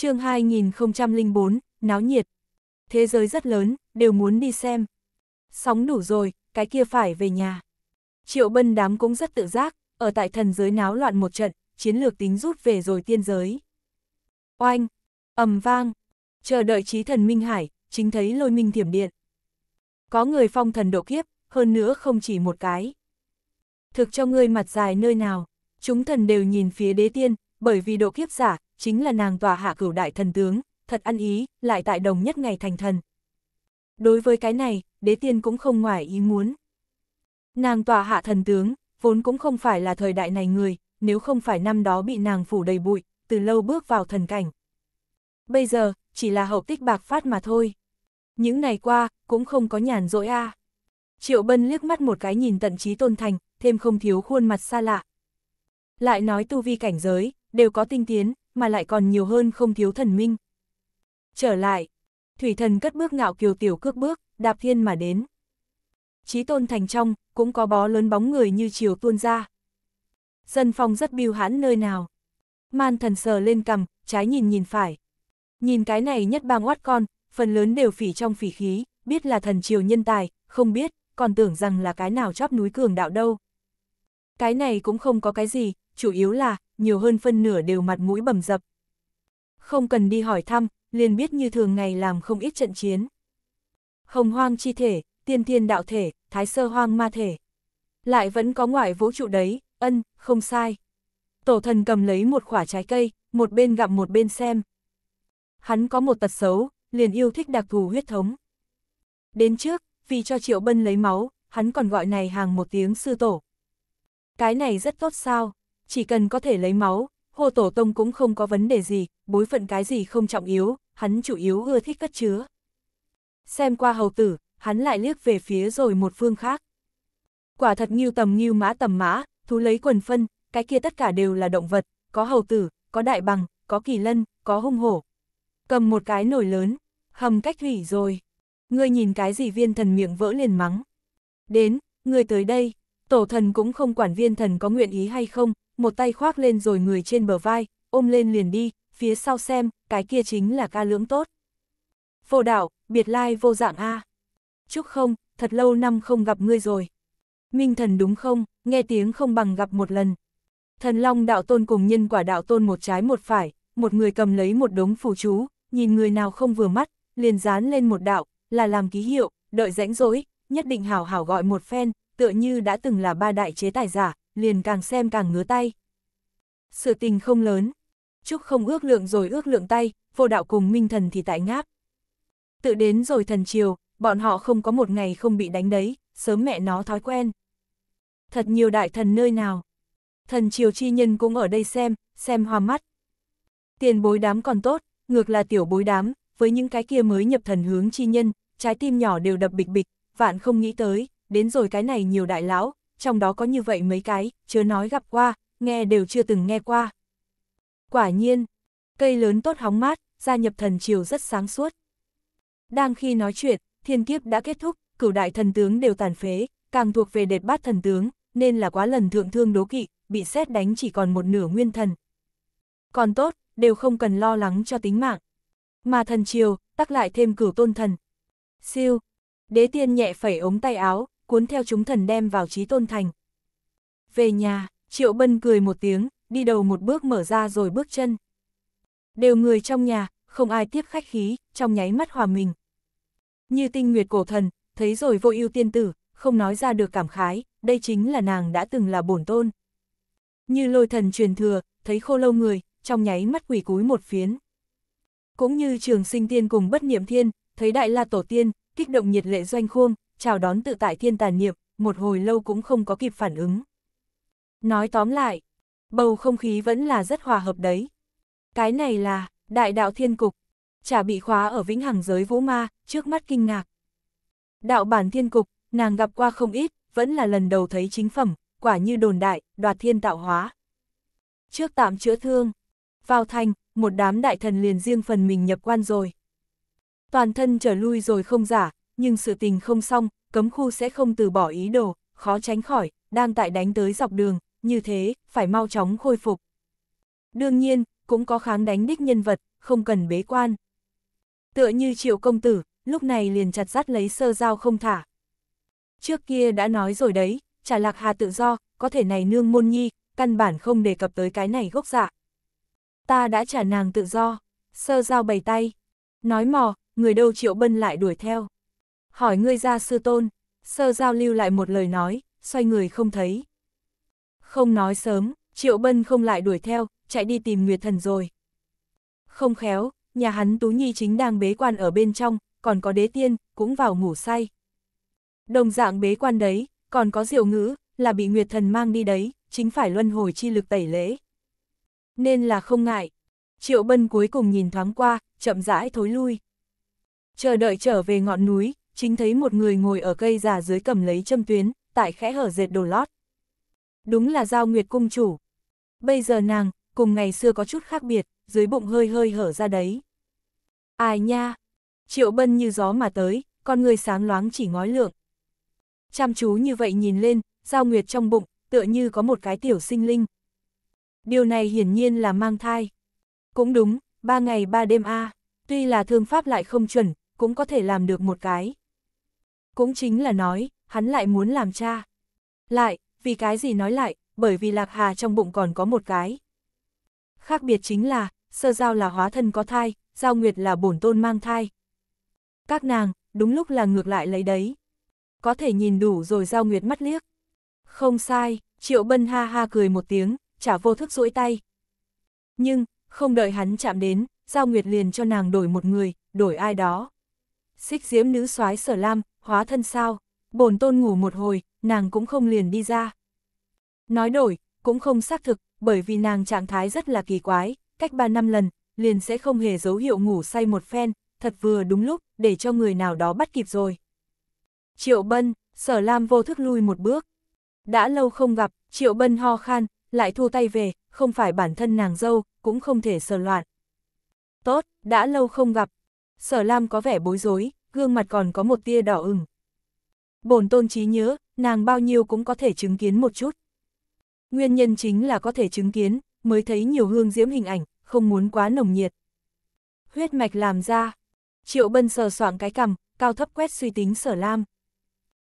chương 2004, náo nhiệt. Thế giới rất lớn, đều muốn đi xem. Sóng đủ rồi, cái kia phải về nhà. Triệu bân đám cũng rất tự giác, ở tại thần giới náo loạn một trận, chiến lược tính rút về rồi tiên giới. Oanh, ầm vang, chờ đợi trí thần Minh Hải, chính thấy lôi minh thiểm điện. Có người phong thần độ kiếp, hơn nữa không chỉ một cái. Thực cho ngươi mặt dài nơi nào, chúng thần đều nhìn phía đế tiên, bởi vì độ kiếp giả, chính là nàng tòa hạ cửu đại thần tướng, thật ăn ý, lại tại đồng nhất ngày thành thần. Đối với cái này, đế tiên cũng không ngoài ý muốn. Nàng tòa hạ thần tướng, vốn cũng không phải là thời đại này người, nếu không phải năm đó bị nàng phủ đầy bụi, từ lâu bước vào thần cảnh. Bây giờ, chỉ là hậu tích bạc phát mà thôi. Những ngày qua, cũng không có nhàn rỗi a. À. Triệu Bân liếc mắt một cái nhìn tận trí tôn thành, thêm không thiếu khuôn mặt xa lạ. Lại nói tu vi cảnh giới, đều có tinh tiến, mà lại còn nhiều hơn không thiếu thần minh. Trở lại, thủy thần cất bước ngạo kiều tiểu cước bước, đạp thiên mà đến. Chí tôn thành trong, cũng có bó lớn bóng người như chiều tuôn ra. Dân phong rất biêu hãn nơi nào. Man thần sờ lên cầm, trái nhìn nhìn phải. Nhìn cái này nhất bang oát con, phần lớn đều phỉ trong phỉ khí, biết là thần triều nhân tài, không biết, còn tưởng rằng là cái nào chóp núi cường đạo đâu. Cái này cũng không có cái gì, chủ yếu là, nhiều hơn phân nửa đều mặt mũi bầm dập. Không cần đi hỏi thăm, liền biết như thường ngày làm không ít trận chiến. Hồng hoang chi thể, tiên thiên đạo thể, thái sơ hoang ma thể. Lại vẫn có ngoại vũ trụ đấy, ân, không sai. Tổ thần cầm lấy một quả trái cây, một bên gặm một bên xem. Hắn có một tật xấu, liền yêu thích đặc thù huyết thống. Đến trước, vì cho Triệu Bân lấy máu, hắn còn gọi này hàng một tiếng sư tổ. Cái này rất tốt sao, chỉ cần có thể lấy máu, Hồ Tổ Tông cũng không có vấn đề gì, bối phận cái gì không trọng yếu, hắn chủ yếu ưa thích cất chứa. Xem qua hầu tử, hắn lại liếc về phía rồi một phương khác. Quả thật nghiêu tầm nghiêu mã tầm mã, thú lấy quần phân, cái kia tất cả đều là động vật, có hầu tử, có đại bằng, có kỳ lân, có hung hổ. Cầm một cái nồi lớn, hầm cách thủy rồi. Ngươi nhìn cái gì viên thần miệng vỡ liền mắng. Đến, ngươi tới đây. Tổ thần cũng không quản viên thần có nguyện ý hay không, một tay khoác lên rồi người trên bờ vai, ôm lên liền đi, phía sau xem, cái kia chính là ca lưỡng tốt. Vô đạo, biệt lai vô dạng A. Chúc không, thật lâu năm không gặp ngươi rồi. Minh thần đúng không, nghe tiếng không bằng gặp một lần. Thần Long đạo tôn cùng nhân quả đạo tôn một trái một phải, một người cầm lấy một đống phù chú, nhìn người nào không vừa mắt, liền dán lên một đạo, là làm ký hiệu, đợi rãnh rỗi, nhất định hảo hảo gọi một phen, tựa như đã từng là ba đại chế tài giả, liền càng xem càng ngứa tay. Sự tình không lớn, chúc không ước lượng rồi ước lượng tay, vô đạo cùng minh thần thì tại ngáp. Tự đến rồi thần chiều, bọn họ không có một ngày không bị đánh đấy, sớm mẹ nó thói quen. Thật nhiều đại thần nơi nào. Thần chiều chi nhân cũng ở đây xem, xem hoa mắt. Tiền bối đám còn tốt, ngược là tiểu bối đám, với những cái kia mới nhập thần hướng chi nhân, trái tim nhỏ đều đập bịch bịch, vạn không nghĩ tới, đến rồi cái này nhiều đại lão, trong đó có như vậy mấy cái, chưa nói gặp qua, nghe đều chưa từng nghe qua. Quả nhiên, cây lớn tốt hóng mát, gia nhập thần triều rất sáng suốt. Đang khi nói chuyện, thiên kiếp đã kết thúc, cửu đại thần tướng đều tàn phế, càng thuộc về đệt bát thần tướng, nên là quá lần thượng thương đố kỵ, bị xét đánh chỉ còn một nửa nguyên thần. Còn tốt, đều không cần lo lắng cho tính mạng. Mà thần triều, tắc lại thêm cửu tôn thần. Siêu, đế tiên nhẹ phẩy ống tay áo, cuốn theo chúng thần đem vào trí tôn thành. Về nhà, Triệu Bân cười một tiếng, đi đầu một bước mở ra rồi bước chân. Đều người trong nhà, không ai tiếp khách khí, trong nháy mắt hòa mình. Như tinh nguyệt cổ thần, thấy rồi vội ưu tiên tử, không nói ra được cảm khái, đây chính là nàng đã từng là bổn tôn. Như lôi thần truyền thừa, thấy khô lâu người, trong nháy mắt quỷ cúi một phiến. Cũng như trường sinh tiên cùng bất niệm thiên, thấy đại la tổ tiên, kích động nhiệt lệ doanh khuôn chào đón tự tại thiên tàn niệm, một hồi lâu cũng không có kịp phản ứng. Nói tóm lại, bầu không khí vẫn là rất hòa hợp đấy. Cái này là, đại đạo thiên cục, chả bị khóa ở vĩnh hằng giới vũ ma, trước mắt kinh ngạc. Đạo bản thiên cục, nàng gặp qua không ít, vẫn là lần đầu thấy chính phẩm, quả như đồn đại, đoạt thiên tạo hóa. Trước tạm chữa thương, vào thành, một đám đại thần liền riêng phần mình nhập quan rồi. Toàn thân trở lui rồi không giả, nhưng sự tình không xong, cấm khu sẽ không từ bỏ ý đồ, khó tránh khỏi, đang tại đánh tới dọc đường, như thế, phải mau chóng khôi phục. Đương nhiên, cũng có kháng đánh đích nhân vật, không cần bế quan. Tựa như triệu công tử, lúc này liền chặt dắt lấy sơ dao không thả. Trước kia đã nói rồi đấy, trả lạc hà tự do, có thể này nương môn nhi, căn bản không đề cập tới cái này gốc dạ. Ta đã trả nàng tự do, sơ dao bày tay. Nói mò, người đâu triệu bân lại đuổi theo. Hỏi ngươi ra sư tôn, sơ giao lưu lại một lời nói, xoay người không thấy. Không nói sớm, triệu bân không lại đuổi theo, chạy đi tìm Nguyệt Thần rồi. Không khéo, nhà hắn Tú Nhi chính đang bế quan ở bên trong, còn có đế tiên, cũng vào ngủ say. Đồng dạng bế quan đấy, còn có diệu ngữ, là bị Nguyệt Thần mang đi đấy, chính phải luân hồi chi lực tẩy lễ. Nên là không ngại. Triệu Bân cuối cùng nhìn thoáng qua, chậm rãi thối lui. Chờ đợi trở về ngọn núi, chính thấy một người ngồi ở cây già dưới cầm lấy châm tuyến, tại khẽ hở dệt đồ lót. Đúng là Giao Nguyệt Cung Chủ. Bây giờ nàng, cùng ngày xưa có chút khác biệt, dưới bụng hơi hơi hở ra đấy. Ai nha? Triệu Bân như gió mà tới, con người sáng loáng chỉ ngói lượng. Chăm chú như vậy nhìn lên, Giao Nguyệt trong bụng, tựa như có một cái tiểu sinh linh. Điều này hiển nhiên là mang thai. Cũng đúng, ba ngày ba đêm a à, tuy là thương pháp lại không chuẩn, cũng có thể làm được một cái. Cũng chính là nói, hắn lại muốn làm cha. Lại, vì cái gì nói lại, bởi vì Lạc Hà trong bụng còn có một cái. Khác biệt chính là, sơ giao là hóa thân có thai, giao nguyệt là bổn tôn mang thai. Các nàng, đúng lúc là ngược lại lấy đấy. Có thể nhìn đủ rồi giao nguyệt mắt liếc. Không sai, triệu bân ha ha cười một tiếng, chả vô thức duỗi tay. Nhưng, không đợi hắn chạm đến, giao nguyệt liền cho nàng đổi một người, đổi ai đó. Xích diễm nữ soái sở lam, hóa thân sao, bổn tôn ngủ một hồi, nàng cũng không liền đi ra. Nói đổi, cũng không xác thực, bởi vì nàng trạng thái rất là kỳ quái, cách 3 năm lần, liền sẽ không hề dấu hiệu ngủ say một phen, thật vừa đúng lúc, để cho người nào đó bắt kịp rồi. Triệu Bân, Sở Lam vô thức lui một bước. Đã lâu không gặp, Triệu Bân ho khan, lại thu tay về, không phải bản thân nàng dâu, cũng không thể sờ loạn. Tốt, đã lâu không gặp. Sở Lam có vẻ bối rối, gương mặt còn có một tia đỏ ửng. Bổn tôn trí nhớ, nàng bao nhiêu cũng có thể chứng kiến một chút. Nguyên nhân chính là có thể chứng kiến, mới thấy nhiều hương diễm hình ảnh, không muốn quá nồng nhiệt. Huyết mạch làm ra. Triệu Bân sờ soạng cái cằm, cao thấp quét suy tính sở lam.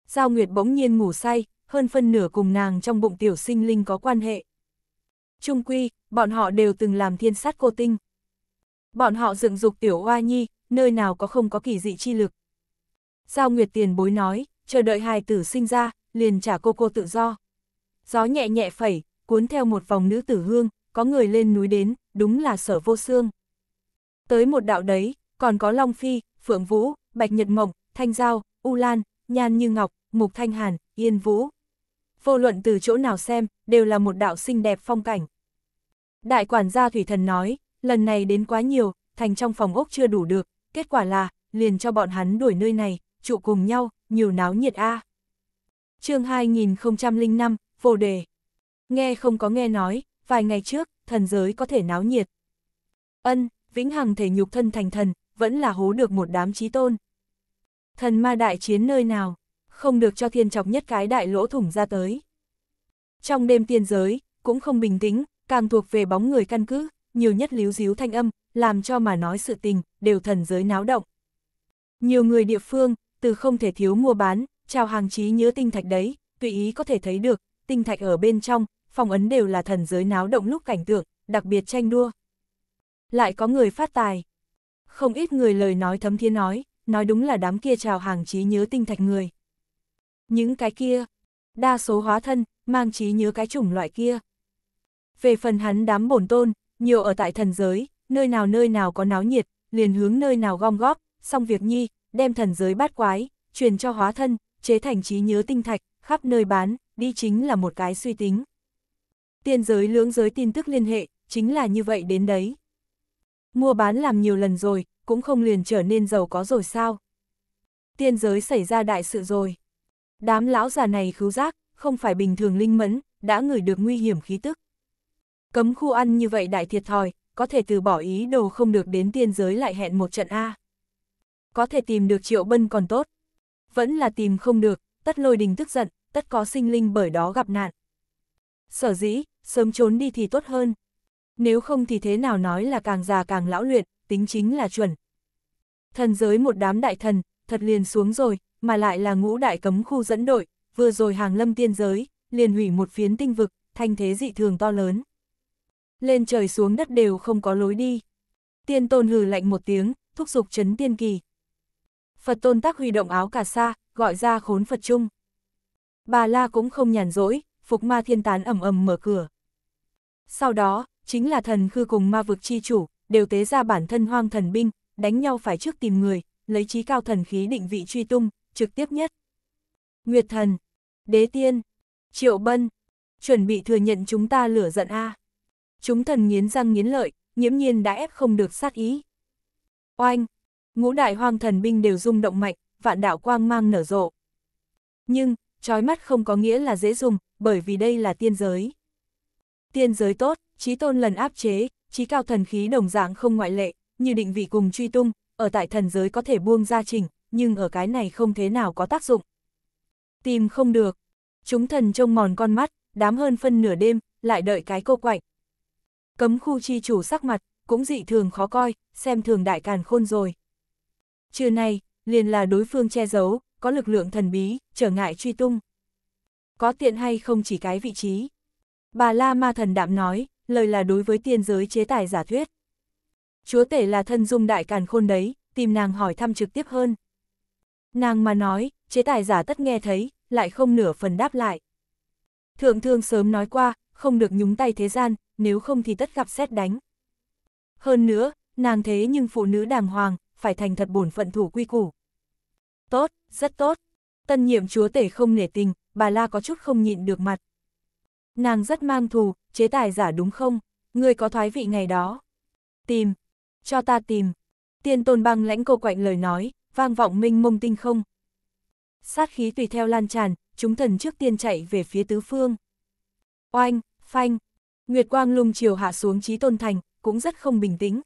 Giao Nguyệt bỗng nhiên ngủ say, hơn phân nửa cùng nàng trong bụng tiểu sinh linh có quan hệ. Trung quy, bọn họ đều từng làm thiên sát cô tinh. Bọn họ dựng dục tiểu oa nhi, nơi nào có không có kỳ dị chi lực. Giao Nguyệt tiền bối nói, chờ đợi hài tử sinh ra, liền trả cô cô tự do. Gió nhẹ nhẹ phẩy, cuốn theo một vòng nữ tử hương, có người lên núi đến, đúng là sở vô xương. Tới một đạo đấy, còn có Long Phi, Phượng Vũ, Bạch Nhật Mộng, Thanh Giao, U Lan, Nhan Như Ngọc, Mục Thanh Hàn, Yên Vũ. Vô luận từ chỗ nào xem, đều là một đạo xinh đẹp phong cảnh. Đại quản gia Thủy Thần nói, lần này đến quá nhiều, thành trong phòng ốc chưa đủ được, kết quả là, liền cho bọn hắn đuổi nơi này, trụ cùng nhau, nhiều náo nhiệt a. À. chương 2005, vô đề. Nghe không có nghe nói, vài ngày trước, thần giới có thể náo nhiệt. Ân, vĩnh hằng thể nhục thân thành thần, vẫn là hố được một đám trí tôn. Thần ma đại chiến nơi nào, không được cho thiên chọc nhất cái đại lỗ thủng ra tới. Trong đêm tiên giới, cũng không bình tĩnh, càng thuộc về bóng người căn cứ, nhiều nhất líu díu thanh âm, làm cho mà nói sự tình, đều thần giới náo động. Nhiều người địa phương, từ không thể thiếu mua bán, trao hàng trí nhớ tinh thạch đấy, tùy ý có thể thấy được, tinh thạch ở bên trong, phòng ấn đều là thần giới náo động lúc cảnh tượng, đặc biệt tranh đua. Lại có người phát tài. Không ít người lời nói thấm thiên nói, nói đúng là đám kia trào hàng trí nhớ tinh thạch người. Những cái kia, đa số hóa thân, mang trí nhớ cái chủng loại kia. Về phần hắn đám bổn tôn, nhiều ở tại thần giới, nơi nào nơi nào có náo nhiệt, liền hướng nơi nào gom góp, xong việc nhi, đem thần giới bát quái, truyền cho hóa thân, chế thành trí nhớ tinh thạch, khắp nơi bán, đi chính là một cái suy tính. Tiên giới lưỡng giới tin tức liên hệ, chính là như vậy đến đấy. Mua bán làm nhiều lần rồi, cũng không liền trở nên giàu có rồi sao. Tiên giới xảy ra đại sự rồi. Đám lão già này khứu giác, không phải bình thường linh mẫn, đã ngửi được nguy hiểm khí tức. Cấm khu ăn như vậy đại thiệt thòi, có thể từ bỏ ý đồ không được đến tiên giới lại hẹn một trận A. Có thể tìm được triệu bân còn tốt. Vẫn là tìm không được, tất lôi đình tức giận, tất có sinh linh bởi đó gặp nạn. Sở dĩ, sớm trốn đi thì tốt hơn. Nếu không thì thế nào nói là càng già càng lão luyện, tính chính là chuẩn. Thần giới một đám đại thần, thật liền xuống rồi, mà lại là ngũ đại cấm khu dẫn đội, vừa rồi hàng lâm tiên giới, liền hủy một phiến tinh vực, thanh thế dị thường to lớn lên trời xuống đất đều không có lối đi. Tiên tôn hừ lạnh một tiếng, thúc giục chấn tiên kỳ. Phật tôn tác huy động áo cà sa, gọi ra khốn Phật chung. Bà La cũng không nhàn rỗi, phục ma thiên tán ẩm ẩm mở cửa. Sau đó, chính là thần khư cùng ma vực chi chủ, đều tế ra bản thân hoang thần binh, đánh nhau phải trước tìm người, lấy trí cao thần khí định vị truy tung, trực tiếp nhất. Nguyệt thần, đế tiên, triệu bân, chuẩn bị thừa nhận chúng ta lửa giận A chúng thần nghiến răng nghiến lợi, nhiễm nhiên đã ép không được sát ý. Oanh! Ngũ đại hoang thần binh đều rung động mạnh, vạn đạo quang mang nở rộ. Nhưng, trói mắt không có nghĩa là dễ dùng, bởi vì đây là tiên giới. Tiên giới tốt, trí tôn lần áp chế, trí cao thần khí đồng dạng không ngoại lệ, như định vị cùng truy tung, ở tại thần giới có thể buông ra trình, nhưng ở cái này không thế nào có tác dụng. Tìm không được. Chúng thần trông mòn con mắt, đám hơn phân nửa đêm, lại đợi cái cô quạnh, Cấm khu chi chủ sắc mặt, cũng dị thường khó coi, xem thường đại càn khôn rồi. Trưa nay, liền là đối phương che giấu, có lực lượng thần bí, trở ngại truy tung. Có tiện hay không chỉ cái vị trí. Bà La Ma Thần Đạm nói, lời là đối với tiên giới chế tài giả thuyết. Chúa tể là thân dung đại càn khôn đấy, tìm nàng hỏi thăm trực tiếp hơn. Nàng mà nói, chế tài giả tất nghe thấy, lại không nửa phần đáp lại. Thượng thương sớm nói qua, không được nhúng tay thế gian, nếu không thì tất gặp xét đánh. Hơn nữa, nàng thế nhưng phụ nữ đàng hoàng, phải thành thật bổn phận thủ quy củ. Tốt, rất tốt. Tân nhiệm chúa tể không nể tình, bà la có chút không nhịn được mặt. Nàng rất mang thù, chế tài giả đúng không? Người có thoái vị ngày đó. Tìm, cho ta tìm. Tiên tôn băng lãnh cô quạnh lời nói, vang vọng minh mông tinh không. Sát khí tùy theo lan tràn, chúng thần trước tiên chạy về phía tứ phương oanh, phanh. Nguyệt quang lung chiều hạ xuống trí tôn thành, cũng rất không bình tĩnh.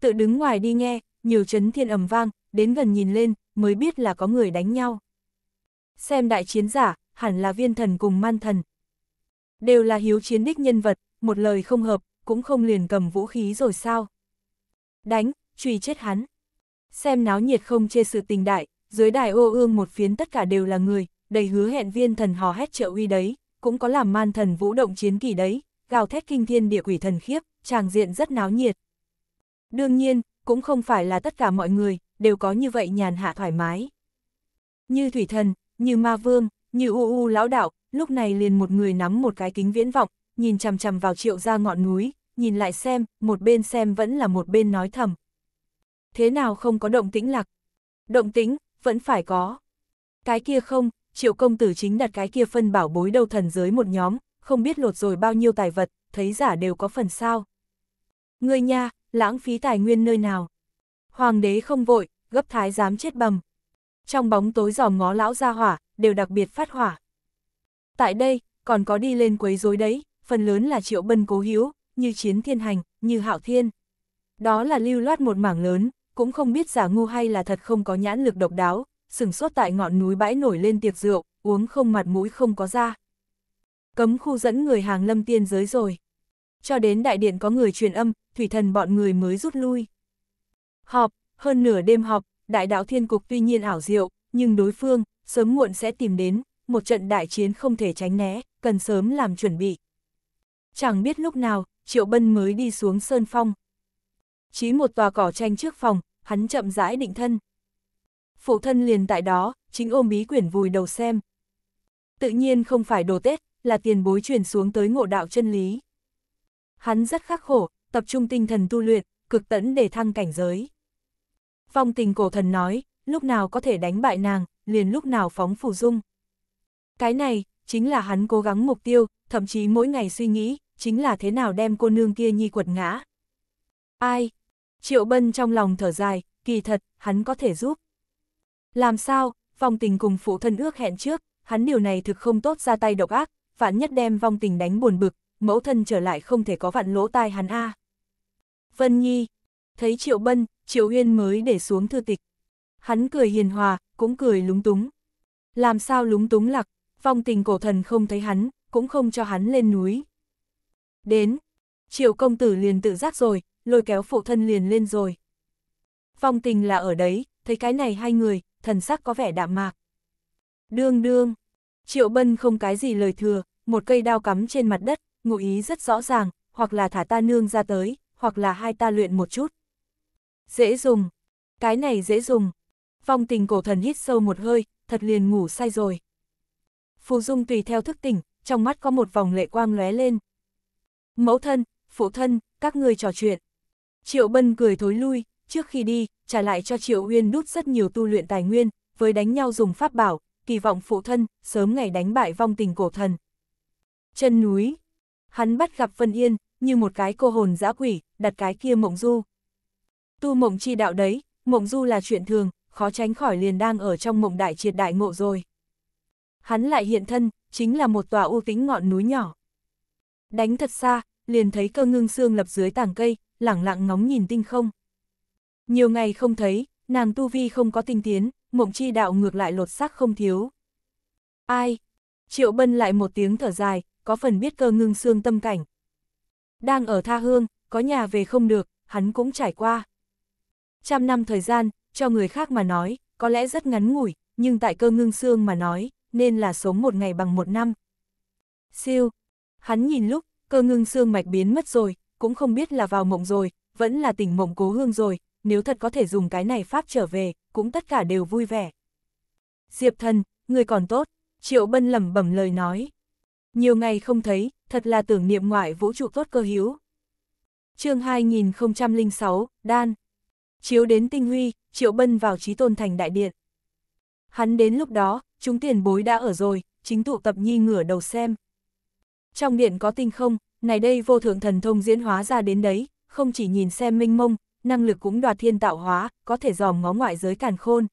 Tự đứng ngoài đi nghe, nhiều chấn thiên ầm vang, đến gần nhìn lên, mới biết là có người đánh nhau. Xem đại chiến giả, hẳn là viên thần cùng man thần. Đều là hiếu chiến đích nhân vật, một lời không hợp, cũng không liền cầm vũ khí rồi sao. Đánh, truy chết hắn. Xem náo nhiệt không chê sự tình đại, dưới đài ô ương một phiến tất cả đều là người, đầy hứa hẹn viên thần hò hét trợ uy đấy cũng có làm man thần vũ động chiến kỳ đấy, gào thét kinh thiên địa quỷ thần khiếp, tràng diện rất náo nhiệt. Đương nhiên, cũng không phải là tất cả mọi người, đều có như vậy nhàn hạ thoải mái. Như thủy thần, như ma vương, như u u lão đạo, lúc này liền một người nắm một cái kính viễn vọng, nhìn chằm chằm vào triệu ra ngọn núi, nhìn lại xem, một bên xem vẫn là một bên nói thầm. Thế nào không có động tĩnh lạc? Động tĩnh, vẫn phải có. Cái kia không, triệu công tử chính đặt cái kia phân bảo bối đầu thần giới một nhóm, không biết lột rồi bao nhiêu tài vật, thấy giả đều có phần sao. Ngươi nha, lãng phí tài nguyên nơi nào. Hoàng đế không vội, gấp thái dám chết bầm. Trong bóng tối giòm ngó lão ra hỏa, đều đặc biệt phát hỏa. Tại đây, còn có đi lên quấy rối đấy, phần lớn là triệu bân cố hữu, như chiến thiên hành, như hạo thiên. Đó là lưu loát một mảng lớn, cũng không biết giả ngu hay là thật không có nhãn lực độc đáo, sửng sốt tại ngọn núi bãi nổi lên tiệc rượu, uống không mặt mũi không có ra. Cấm khu dẫn người hàng lâm tiên giới rồi. Cho đến đại điện có người truyền âm, thủy thần bọn người mới rút lui. Họp, hơn nửa đêm họp, đại đạo thiên cục tuy nhiên ảo diệu, nhưng đối phương, sớm muộn sẽ tìm đến, một trận đại chiến không thể tránh né, cần sớm làm chuẩn bị. Chẳng biết lúc nào, Triệu Bân mới đi xuống sơn phong. Chí một tòa cỏ tranh trước phòng, hắn chậm rãi định thân phụ thân liền tại đó, chính ôm bí quyển vùi đầu xem. Tự nhiên không phải đồ Tết, là tiền bối truyền xuống tới ngộ đạo chân lý. Hắn rất khắc khổ, tập trung tinh thần tu luyện, cực tẫn để thăng cảnh giới. Phong tình cổ thần nói, lúc nào có thể đánh bại nàng, liền lúc nào phóng phù dung. Cái này, chính là hắn cố gắng mục tiêu, thậm chí mỗi ngày suy nghĩ, chính là thế nào đem cô nương kia nhi quật ngã. Ai? Triệu Bân trong lòng thở dài, kỳ thật, hắn có thể giúp. Làm sao, vong tình cùng phụ thân ước hẹn trước, hắn điều này thực không tốt ra tay độc ác, vạn nhất đem vong tình đánh buồn bực, mẫu thân trở lại không thể có vạn lỗ tai hắn a. Vân Nhi, thấy Triệu Bân, Triệu Uyên mới để xuống thư tịch. Hắn cười hiền hòa, cũng cười lúng túng. Làm sao lúng túng lạc, vong tình cổ thần không thấy hắn, cũng không cho hắn lên núi. Đến, Triệu công tử liền tự giác rồi, lôi kéo phụ thân liền lên rồi. Vong tình là ở đấy, thấy cái này hai người, thần sắc có vẻ đạm mạc. Đương đương, Triệu Bân không cái gì lời thừa, một cây đao cắm trên mặt đất, ngụ ý rất rõ ràng, hoặc là thả ta nương ra tới, hoặc là hai ta luyện một chút. Dễ dùng, cái này dễ dùng. Phong tình cổ thần hít sâu một hơi, thật liền ngủ say rồi. Phù Dung tùy theo thức tỉnh, trong mắt có một vòng lệ quang lóe lên. Mẫu thân, phụ thân, các người trò chuyện. Triệu Bân cười thối lui, trước khi đi, trả lại cho Triệu Uyên đút rất nhiều tu luyện tài nguyên, với đánh nhau dùng pháp bảo, kỳ vọng phụ thân, sớm ngày đánh bại vong tình cổ thần. Chân núi, hắn bắt gặp Vân Yên, như một cái cô hồn dã quỷ, đặt cái kia mộng du. Tu mộng chi đạo đấy, mộng du là chuyện thường, khó tránh khỏi liền đang ở trong mộng đại triệt đại ngộ rồi. Hắn lại hiện thân, chính là một tòa u tính ngọn núi nhỏ. Đánh thật xa, liền thấy cơ ngưng xương lập dưới tảng cây, lẳng lặng ngóng nhìn tinh không. Nhiều ngày không thấy, nàng tu vi không có tinh tiến, mộng chi đạo ngược lại lột xác không thiếu. Ai? Triệu Bân lại một tiếng thở dài, có phần biết cơ ngưng xương tâm cảnh. Đang ở tha hương, có nhà về không được, hắn cũng trải qua. Trăm năm thời gian, cho người khác mà nói, có lẽ rất ngắn ngủi, nhưng tại cơ ngưng xương mà nói, nên là sống một ngày bằng một năm. Siêu, hắn nhìn lúc, cơ ngưng xương mạch biến mất rồi, cũng không biết là vào mộng rồi, vẫn là tỉnh mộng cố hương rồi, nếu thật có thể dùng cái này pháp trở về, cũng tất cả đều vui vẻ. Diệp thần, người còn tốt, Triệu Bân lẩm bẩm lời nói. Nhiều ngày không thấy, thật là tưởng niệm ngoại vũ trụ tốt cơ hiếu. chương 2006, Đan. Chiếu đến tinh huy, Triệu Bân vào trí tôn thành đại điện. Hắn đến lúc đó, chúng tiền bối đã ở rồi, chính tụ tập nhi ngửa đầu xem. Trong điện có tinh không, này đây vô thượng thần thông diễn hóa ra đến đấy, không chỉ nhìn xem minh mông, năng lực cũng đoạt thiên tạo hóa, có thể dòm ngó ngoại giới càn khôn.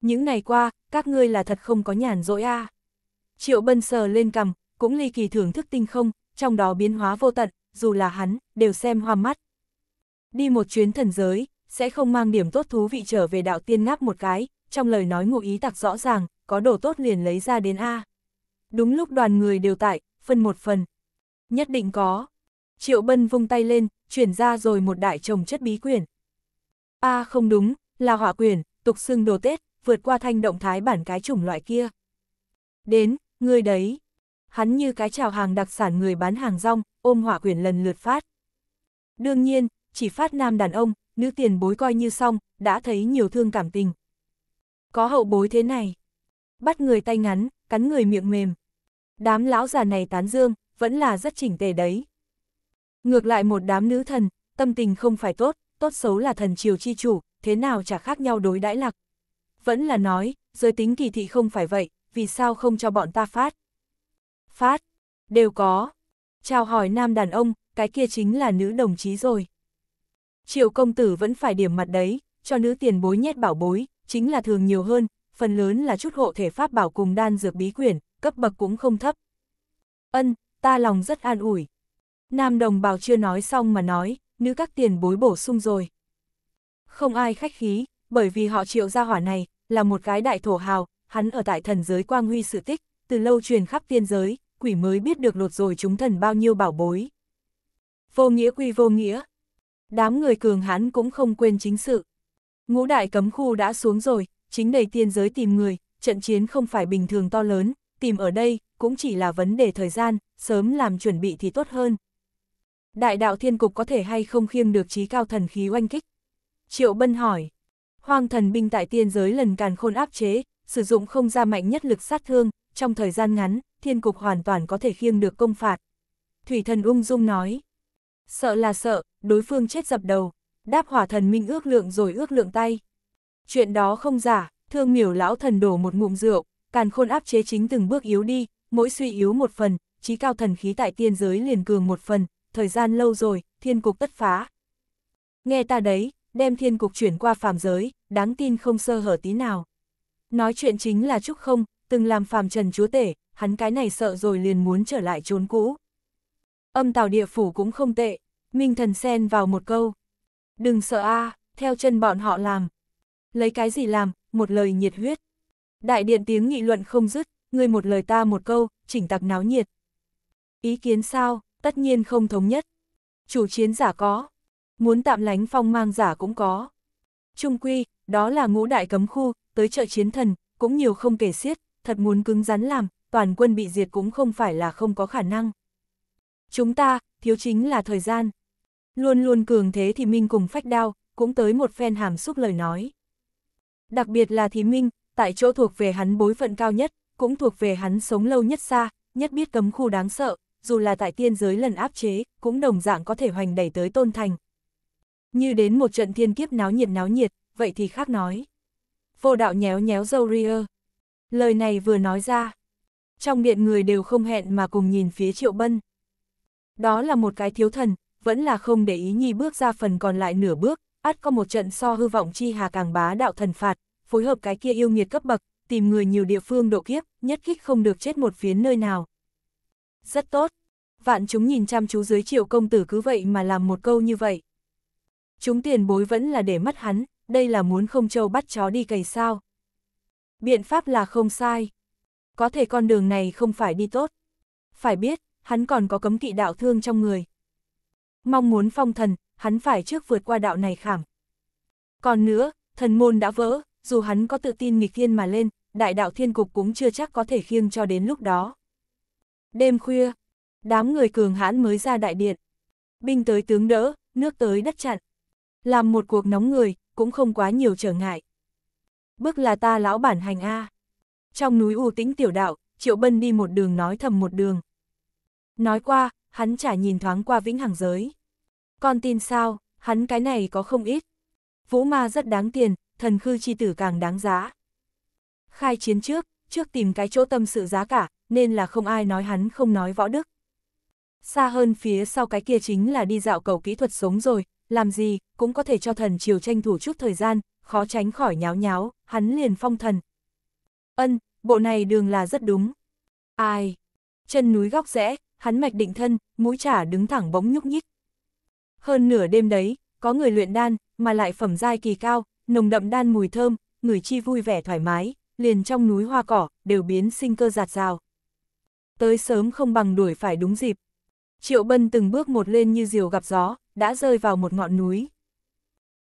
Những ngày qua, các ngươi là thật không có nhàn rỗi a. À? Triệu bân sờ lên cầm, cũng ly kỳ thưởng thức tinh không, trong đó biến hóa vô tận, dù là hắn, đều xem hoa mắt. Đi một chuyến thần giới, sẽ không mang điểm tốt thú vị trở về đạo tiên ngáp một cái, trong lời nói ngụ ý tặc rõ ràng, có đồ tốt liền lấy ra đến A. Đúng lúc đoàn người đều tại, phân một phần. Nhất định có, Triệu Bân vung tay lên, chuyển ra rồi một đại chồng chất bí quyển. A à, không đúng, là hỏa quyển, tục xưng đồ Tết, vượt qua thanh động thái bản cái chủng loại kia. Đến, người đấy. Hắn như cái chào hàng đặc sản người bán hàng rong, ôm hỏa quyển lần lượt phát. Đương nhiên, chỉ phát nam đàn ông, nữ tiền bối coi như xong, đã thấy nhiều thương cảm tình. Có hậu bối thế này. Bắt người tay ngắn, cắn người miệng mềm. Đám lão già này tán dương, vẫn là rất chỉnh tề đấy. Ngược lại một đám nữ thần, tâm tình không phải tốt, tốt xấu là thần triều chi chủ, thế nào chả khác nhau đối đãi lạc. Vẫn là nói, giới tính kỳ thị không phải vậy, vì sao không cho bọn ta phát? Phát, đều có. Chào hỏi nam đàn ông, cái kia chính là nữ đồng chí rồi. Triệu công tử vẫn phải điểm mặt đấy, cho nữ tiền bối nhét bảo bối, chính là thường nhiều hơn, phần lớn là chút hộ thể pháp bảo cùng đan dược bí quyển, cấp bậc cũng không thấp. Ân, ta lòng rất an ủi, Nam đồng bào chưa nói xong mà nói, nữ các tiền bối bổ sung rồi. Không ai khách khí, bởi vì họ triệu ra hỏa này, là một cái đại thổ hào, hắn ở tại thần giới quang huy sự tích, từ lâu truyền khắp tiên giới, quỷ mới biết được lột rồi chúng thần bao nhiêu bảo bối. Vô nghĩa quy vô nghĩa. Đám người cường hán cũng không quên chính sự. Ngũ đại cấm khu đã xuống rồi, chính đầy tiên giới tìm người, trận chiến không phải bình thường to lớn, tìm ở đây, cũng chỉ là vấn đề thời gian, sớm làm chuẩn bị thì tốt hơn. Đại đạo thiên cục có thể hay không khiêng được trí cao thần khí oanh kích? Triệu Bân hỏi. Hoang thần binh tại tiên giới lần càn khôn áp chế, sử dụng không ra mạnh nhất lực sát thương, trong thời gian ngắn, thiên cục hoàn toàn có thể khiêng được công phạt. Thủy thần ung dung nói. Sợ là sợ, đối phương chết dập đầu, đáp hỏa thần minh ước lượng rồi ước lượng tay. Chuyện đó không giả, thương miểu lão thần đổ một ngụm rượu, càn khôn áp chế chính từng bước yếu đi, mỗi suy yếu một phần, trí cao thần khí tại tiên giới liền cường một phần, thời gian lâu rồi, thiên cục tất phá. Nghe ta đấy, đem thiên cục chuyển qua phàm giới, đáng tin không sơ hở tí nào. Nói chuyện chính là Trúc không, từng làm phàm trần chúa tể, hắn cái này sợ rồi liền muốn trở lại trốn cũ. Âm tào địa phủ cũng không tệ, Minh thần xen vào một câu. Đừng sợ a theo chân bọn họ làm. Lấy cái gì làm, một lời nhiệt huyết. Đại điện tiếng nghị luận không dứt, người một lời ta một câu, chỉnh tặc náo nhiệt. Ý kiến sao, tất nhiên không thống nhất. Chủ chiến giả có, muốn tạm lánh phong mang giả cũng có. Trung quy, đó là ngũ đại cấm khu, tới chợ chiến thần, cũng nhiều không kể xiết, thật muốn cứng rắn làm, toàn quân bị diệt cũng không phải là không có khả năng. Chúng ta, thiếu chính là thời gian. Luôn luôn cường thế thì Minh cùng phách đao, cũng tới một phen hàm xúc lời nói. Đặc biệt là Thí Minh, tại chỗ thuộc về hắn bối phận cao nhất, cũng thuộc về hắn sống lâu nhất xa, nhất biết cấm khu đáng sợ, dù là tại tiên giới lần áp chế, cũng đồng dạng có thể hoành đẩy tới tôn thành. Như đến một trận thiên kiếp náo nhiệt náo nhiệt, vậy thì khác nói. Vô đạo nhéo nhéo dâu ria. Lời này vừa nói ra. Trong miệng người đều không hẹn mà cùng nhìn phía triệu bân. Đó là một cái thiếu thần, vẫn là không để ý nhi bước ra phần còn lại nửa bước, ắt có một trận so hư vọng chi hà càng bá đạo thần phạt, phối hợp cái kia yêu nghiệt cấp bậc, tìm người nhiều địa phương độ kiếp, nhất kích không được chết một phía nơi nào, rất tốt. Vạn chúng nhìn chăm chú dưới triệu công tử cứ vậy mà làm một câu như vậy. Chúng tiền bối vẫn là để mất hắn, đây là muốn không châu bắt chó đi cày sao. Biện pháp là không sai. Có thể con đường này không phải đi tốt. Phải biết, hắn còn có cấm kỵ đạo thương trong người. Mong muốn phong thần, hắn phải trước vượt qua đạo này khảm. Còn nữa, thần môn đã vỡ, dù hắn có tự tin nghịch thiên mà lên, đại đạo thiên cục cũng chưa chắc có thể khiêng cho đến lúc đó. Đêm khuya, đám người cường hãn mới ra đại điện. Binh tới tướng đỡ, nước tới đất chặn. Làm một cuộc nóng người, cũng không quá nhiều trở ngại. Bước là ta lão bản hành A. Trong núi u tĩnh tiểu đạo, Triệu Bân đi một đường nói thầm một đường. Nói qua, hắn chả nhìn thoáng qua vĩnh hằng giới. Con tin sao, hắn cái này có không ít. Vũ ma rất đáng tiền, thần khư chi tử càng đáng giá. Khai chiến trước, trước tìm cái chỗ tâm sự giá cả, nên là không ai nói hắn không nói võ đức. Xa hơn phía sau cái kia chính là đi dạo cầu kỹ thuật sống rồi, làm gì, cũng có thể cho thần chiều tranh thủ chút thời gian, khó tránh khỏi nháo nháo, hắn liền phong thần. Ân, bộ này đường là rất đúng. Ai? Chân núi góc rẽ, hắn mạch định thân, mũi chả đứng thẳng bỗng nhúc nhích. Hơn nửa đêm đấy, có người luyện đan, mà lại phẩm giai kỳ cao, nồng đậm đan mùi thơm, người chi vui vẻ thoải mái, liền trong núi hoa cỏ, đều biến sinh cơ giạt rào tới sớm không bằng đuổi phải đúng dịp. Triệu Bân từng bước một lên như diều gặp gió, đã rơi vào một ngọn núi.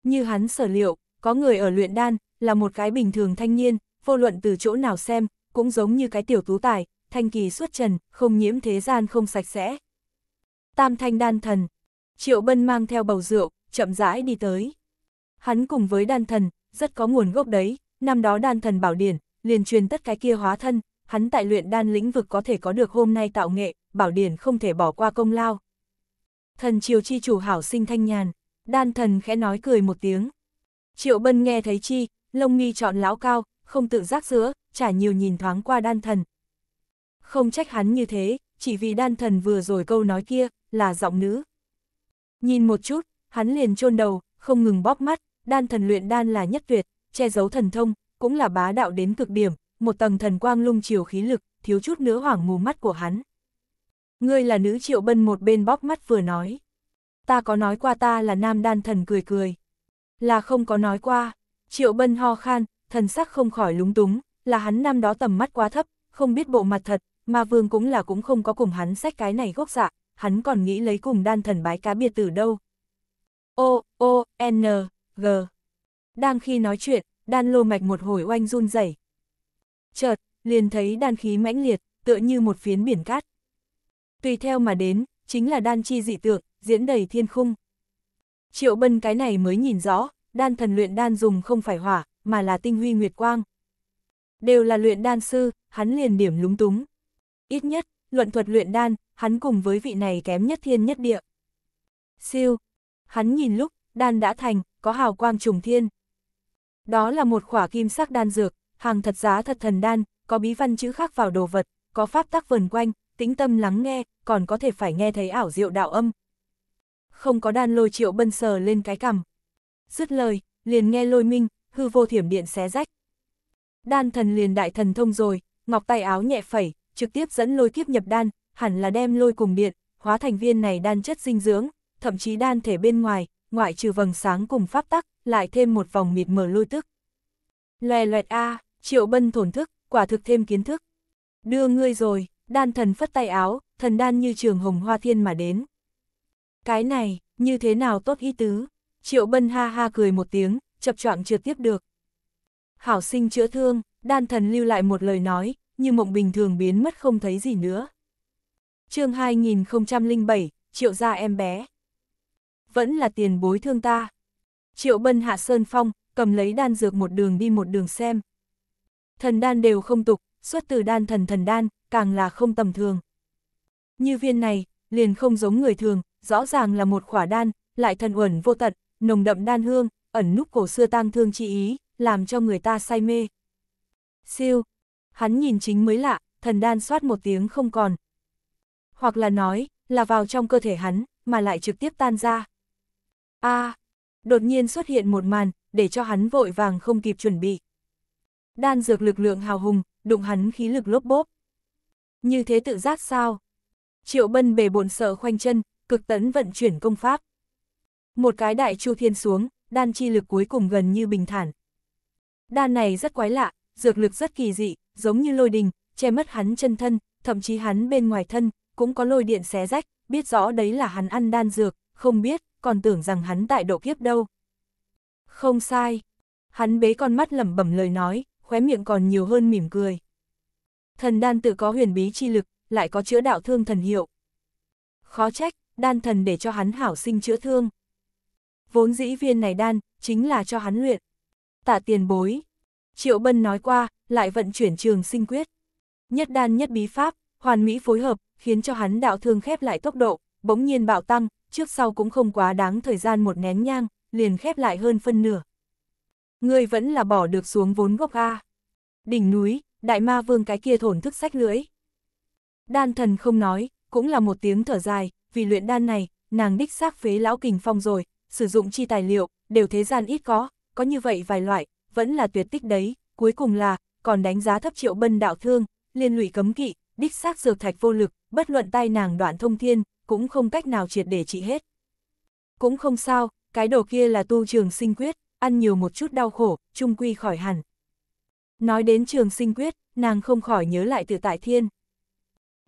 Như hắn sở liệu, có người ở luyện đan, là một cái bình thường thanh niên, vô luận từ chỗ nào xem, cũng giống như cái tiểu tú tài, thanh kỳ xuất trần, không nhiễm thế gian không sạch sẽ. Tam thanh đan thần, Triệu Bân mang theo bầu rượu, chậm rãi đi tới. Hắn cùng với đan thần, rất có nguồn gốc đấy, năm đó đan thần bảo điển, liền truyền tất cái kia hóa thân, hắn tại luyện đan lĩnh vực có thể có được hôm nay tạo nghệ, bảo điển không thể bỏ qua công lao. Thần triều chi chủ hảo sinh thanh nhàn, đan thần khẽ nói cười một tiếng. Triệu bân nghe thấy chi, lông nghi chọn lão cao, không tự giác giữa, trả nhiều nhìn thoáng qua đan thần. Không trách hắn như thế, chỉ vì đan thần vừa rồi câu nói kia, là giọng nữ. Nhìn một chút, hắn liền chôn đầu, không ngừng bóp mắt, đan thần luyện đan là nhất tuyệt, che giấu thần thông, cũng là bá đạo đến cực điểm, một tầng thần quang lung chiều khí lực, thiếu chút nữa hoảng mù mắt của hắn. Ngươi là nữ triệu bân một bên bóp mắt vừa nói. Ta có nói qua ta là nam đan thần cười cười. Là không có nói qua, triệu bân ho khan, thần sắc không khỏi lúng túng, là hắn năm đó tầm mắt quá thấp, không biết bộ mặt thật, mà vương cũng là cũng không có cùng hắn sách cái này gốc dạ, hắn còn nghĩ lấy cùng đan thần bái cá biệt từ đâu. O, O, N, G. Đang khi nói chuyện, đan lô mạch một hồi oanh run rẩy chợt, liền thấy đan khí mãnh liệt, tựa như một phiến biển cát. Tùy theo mà đến, chính là đan chi dị tượng, diễn đầy thiên khung. Triệu Bân cái này mới nhìn rõ, đan thần luyện đan dùng không phải hỏa, mà là tinh huy nguyệt quang. Đều là luyện đan sư, hắn liền điểm lúng túng. Ít nhất, luận thuật luyện đan, hắn cùng với vị này kém nhất thiên nhất địa. Siêu, hắn nhìn lúc, đan đã thành, có hào quang trùng thiên. Đó là một khỏa kim sắc đan dược, hàng thật giá thật thần đan, có bí văn chữ khắc vào đồ vật, có pháp tắc vần quanh, tĩnh tâm lắng nghe, còn có thể phải nghe thấy ảo diệu đạo âm. Không có đan lôi triệu bân sờ lên cái cằm. Dứt lời, liền nghe lôi minh, hư vô thiểm điện xé rách. Đan thần liền đại thần thông rồi, ngọc tay áo nhẹ phẩy, trực tiếp dẫn lôi kiếp nhập đan, hẳn là đem lôi cùng điện, hóa thành viên này đan chất dinh dưỡng, thậm chí đan thể bên ngoài, ngoại trừ vầng sáng cùng pháp tắc, lại thêm một vòng mịt mờ lôi tức. Lòe loẹt a, à. Triệu Bân thổn thức, quả thực thêm kiến thức. Đưa ngươi rồi, đan thần phất tay áo, thần đan như trường hồng hoa thiên mà đến. Cái này, như thế nào tốt ý tứ? Triệu Bân ha ha cười một tiếng, chập choạng trượt tiếp được. Hảo sinh chữa thương, đan thần lưu lại một lời nói, như mộng bình thường biến mất không thấy gì nữa. chương 2007, triệu gia em bé. Vẫn là tiền bối thương ta. Triệu Bân hạ sơn phong, cầm lấy đan dược một đường đi một đường xem, Thần đan đều không tục, xuất từ đan thần thần đan, càng là không tầm thường. Như viên này, liền không giống người thường, rõ ràng là một khỏa đan, lại thần uẩn vô tận, nồng đậm đan hương, ẩn núp cổ xưa tang thương chi ý, làm cho người ta say mê. Siêu, hắn nhìn chính mới lạ, thần đan soát một tiếng không còn. Hoặc là nói, là vào trong cơ thể hắn, mà lại trực tiếp tan ra. a à, đột nhiên xuất hiện một màn, để cho hắn vội vàng không kịp chuẩn bị đan dược lực lượng hào hùng, đụng hắn khí lực lốp bốp. Như thế tự giác sao? Triệu bân bề bồn sợ khoanh chân, cực tấn vận chuyển công pháp. Một cái đại chu thiên xuống, đan chi lực cuối cùng gần như bình thản. Đan này rất quái lạ, dược lực rất kỳ dị, giống như lôi đình, che mất hắn chân thân, thậm chí hắn bên ngoài thân, cũng có lôi điện xé rách, biết rõ đấy là hắn ăn đan dược, không biết, còn tưởng rằng hắn tại độ kiếp đâu. Không sai. Hắn bế con mắt lẩm bẩm lời nói, khóe miệng còn nhiều hơn mỉm cười. Thần đan tự có huyền bí chi lực, lại có chữa đạo thương thần hiệu. Khó trách, đan thần để cho hắn hảo sinh chữa thương. Vốn dĩ viên này đan, chính là cho hắn luyện. Tạ tiền bối. Triệu Bân nói qua, lại vận chuyển trường sinh quyết. Nhất đan nhất bí pháp, hoàn mỹ phối hợp, khiến cho hắn đạo thương khép lại tốc độ, bỗng nhiên bạo tăng, trước sau cũng không quá đáng thời gian một nén nhang, liền khép lại hơn phân nửa ngươi vẫn là bỏ được xuống vốn gốc A. Đỉnh núi, đại ma vương cái kia thổn thức sách lưỡi. Đan thần không nói, cũng là một tiếng thở dài, vì luyện đan này, nàng đích xác phế lão kình phong rồi, sử dụng chi tài liệu, đều thế gian ít có, có như vậy vài loại, vẫn là tuyệt tích đấy, cuối cùng là, còn đánh giá thấp triệu bân đạo thương, liên lụy cấm kỵ, đích xác dược thạch vô lực, bất luận tai nàng đoạn thông thiên, cũng không cách nào triệt để trị hết. Cũng không sao, cái đồ kia là tu trường sinh quyết ăn nhiều một chút đau khổ, trung quy khỏi hẳn. Nói đến trường sinh quyết, nàng không khỏi nhớ lại từ tại thiên.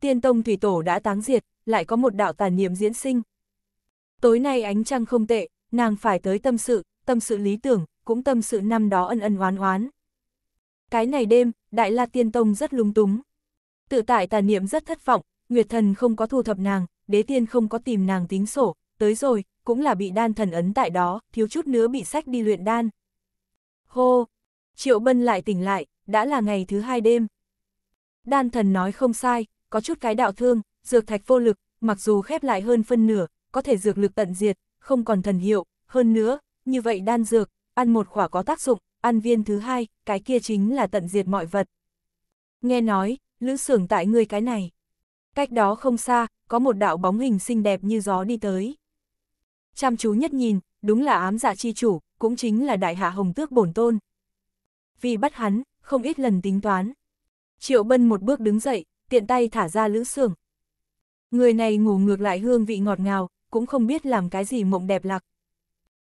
Tiên tông thủy tổ đã táng diệt, lại có một đạo tàn niệm diễn sinh. Tối nay ánh trăng không tệ, nàng phải tới tâm sự, tâm sự lý tưởng, cũng tâm sự năm đó ân ân oán oán. Cái này đêm, Đại La Tiên Tông rất lung túng. Tự tại tà niệm rất thất vọng, Nguyệt Thần không có thu thập nàng, đế tiên không có tìm nàng tính sổ, tới rồi, cũng là bị đan thần ấn tại đó, thiếu chút nữa bị sách đi luyện đan. Hô! Triệu Bân lại tỉnh lại, đã là ngày thứ hai đêm. Đan thần nói không sai, có chút cái đạo thương, dược thạch vô lực, mặc dù khép lại hơn phân nửa, có thể dược lực tận diệt, không còn thần hiệu, hơn nữa, như vậy đan dược, ăn một quả có tác dụng, ăn viên thứ hai, cái kia chính là tận diệt mọi vật. Nghe nói, lữ sưởng tại người cái này. Cách đó không xa, có một đạo bóng hình xinh đẹp như gió đi tới chăm chú nhất nhìn, đúng là ám giả dạ chi chủ, cũng chính là đại hạ hồng tước bổn tôn. Vì bắt hắn, không ít lần tính toán. Triệu Bân một bước đứng dậy, tiện tay thả ra lữ xương. Người này ngủ ngược lại hương vị ngọt ngào, cũng không biết làm cái gì mộng đẹp lạc.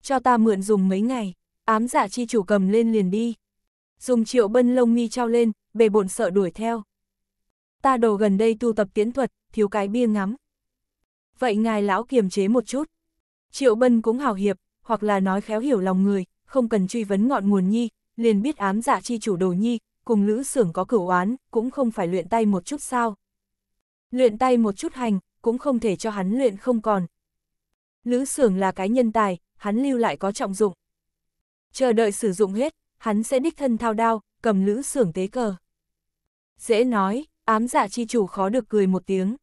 Cho ta mượn dùng mấy ngày, ám giả dạ chi chủ cầm lên liền đi. Dùng triệu bân lông mi trao lên, bề bộn sợ đuổi theo. Ta đồ gần đây tu tập tiến thuật, thiếu cái bia ngắm. Vậy ngài lão kiềm chế một chút, Triệu Bân cũng hào hiệp, hoặc là nói khéo hiểu lòng người, không cần truy vấn ngọn nguồn nhi, liền biết ám giả dạ chi chủ đồ nhi, cùng lữ xưởng có cửu oán, cũng không phải luyện tay một chút sao. Luyện tay một chút hành, cũng không thể cho hắn luyện không còn. Lữ xưởng là cái nhân tài, hắn lưu lại có trọng dụng. Chờ đợi sử dụng hết, hắn sẽ đích thân thao đao, cầm lữ xưởng tế cờ. Dễ nói, ám giả dạ chi chủ khó được cười một tiếng.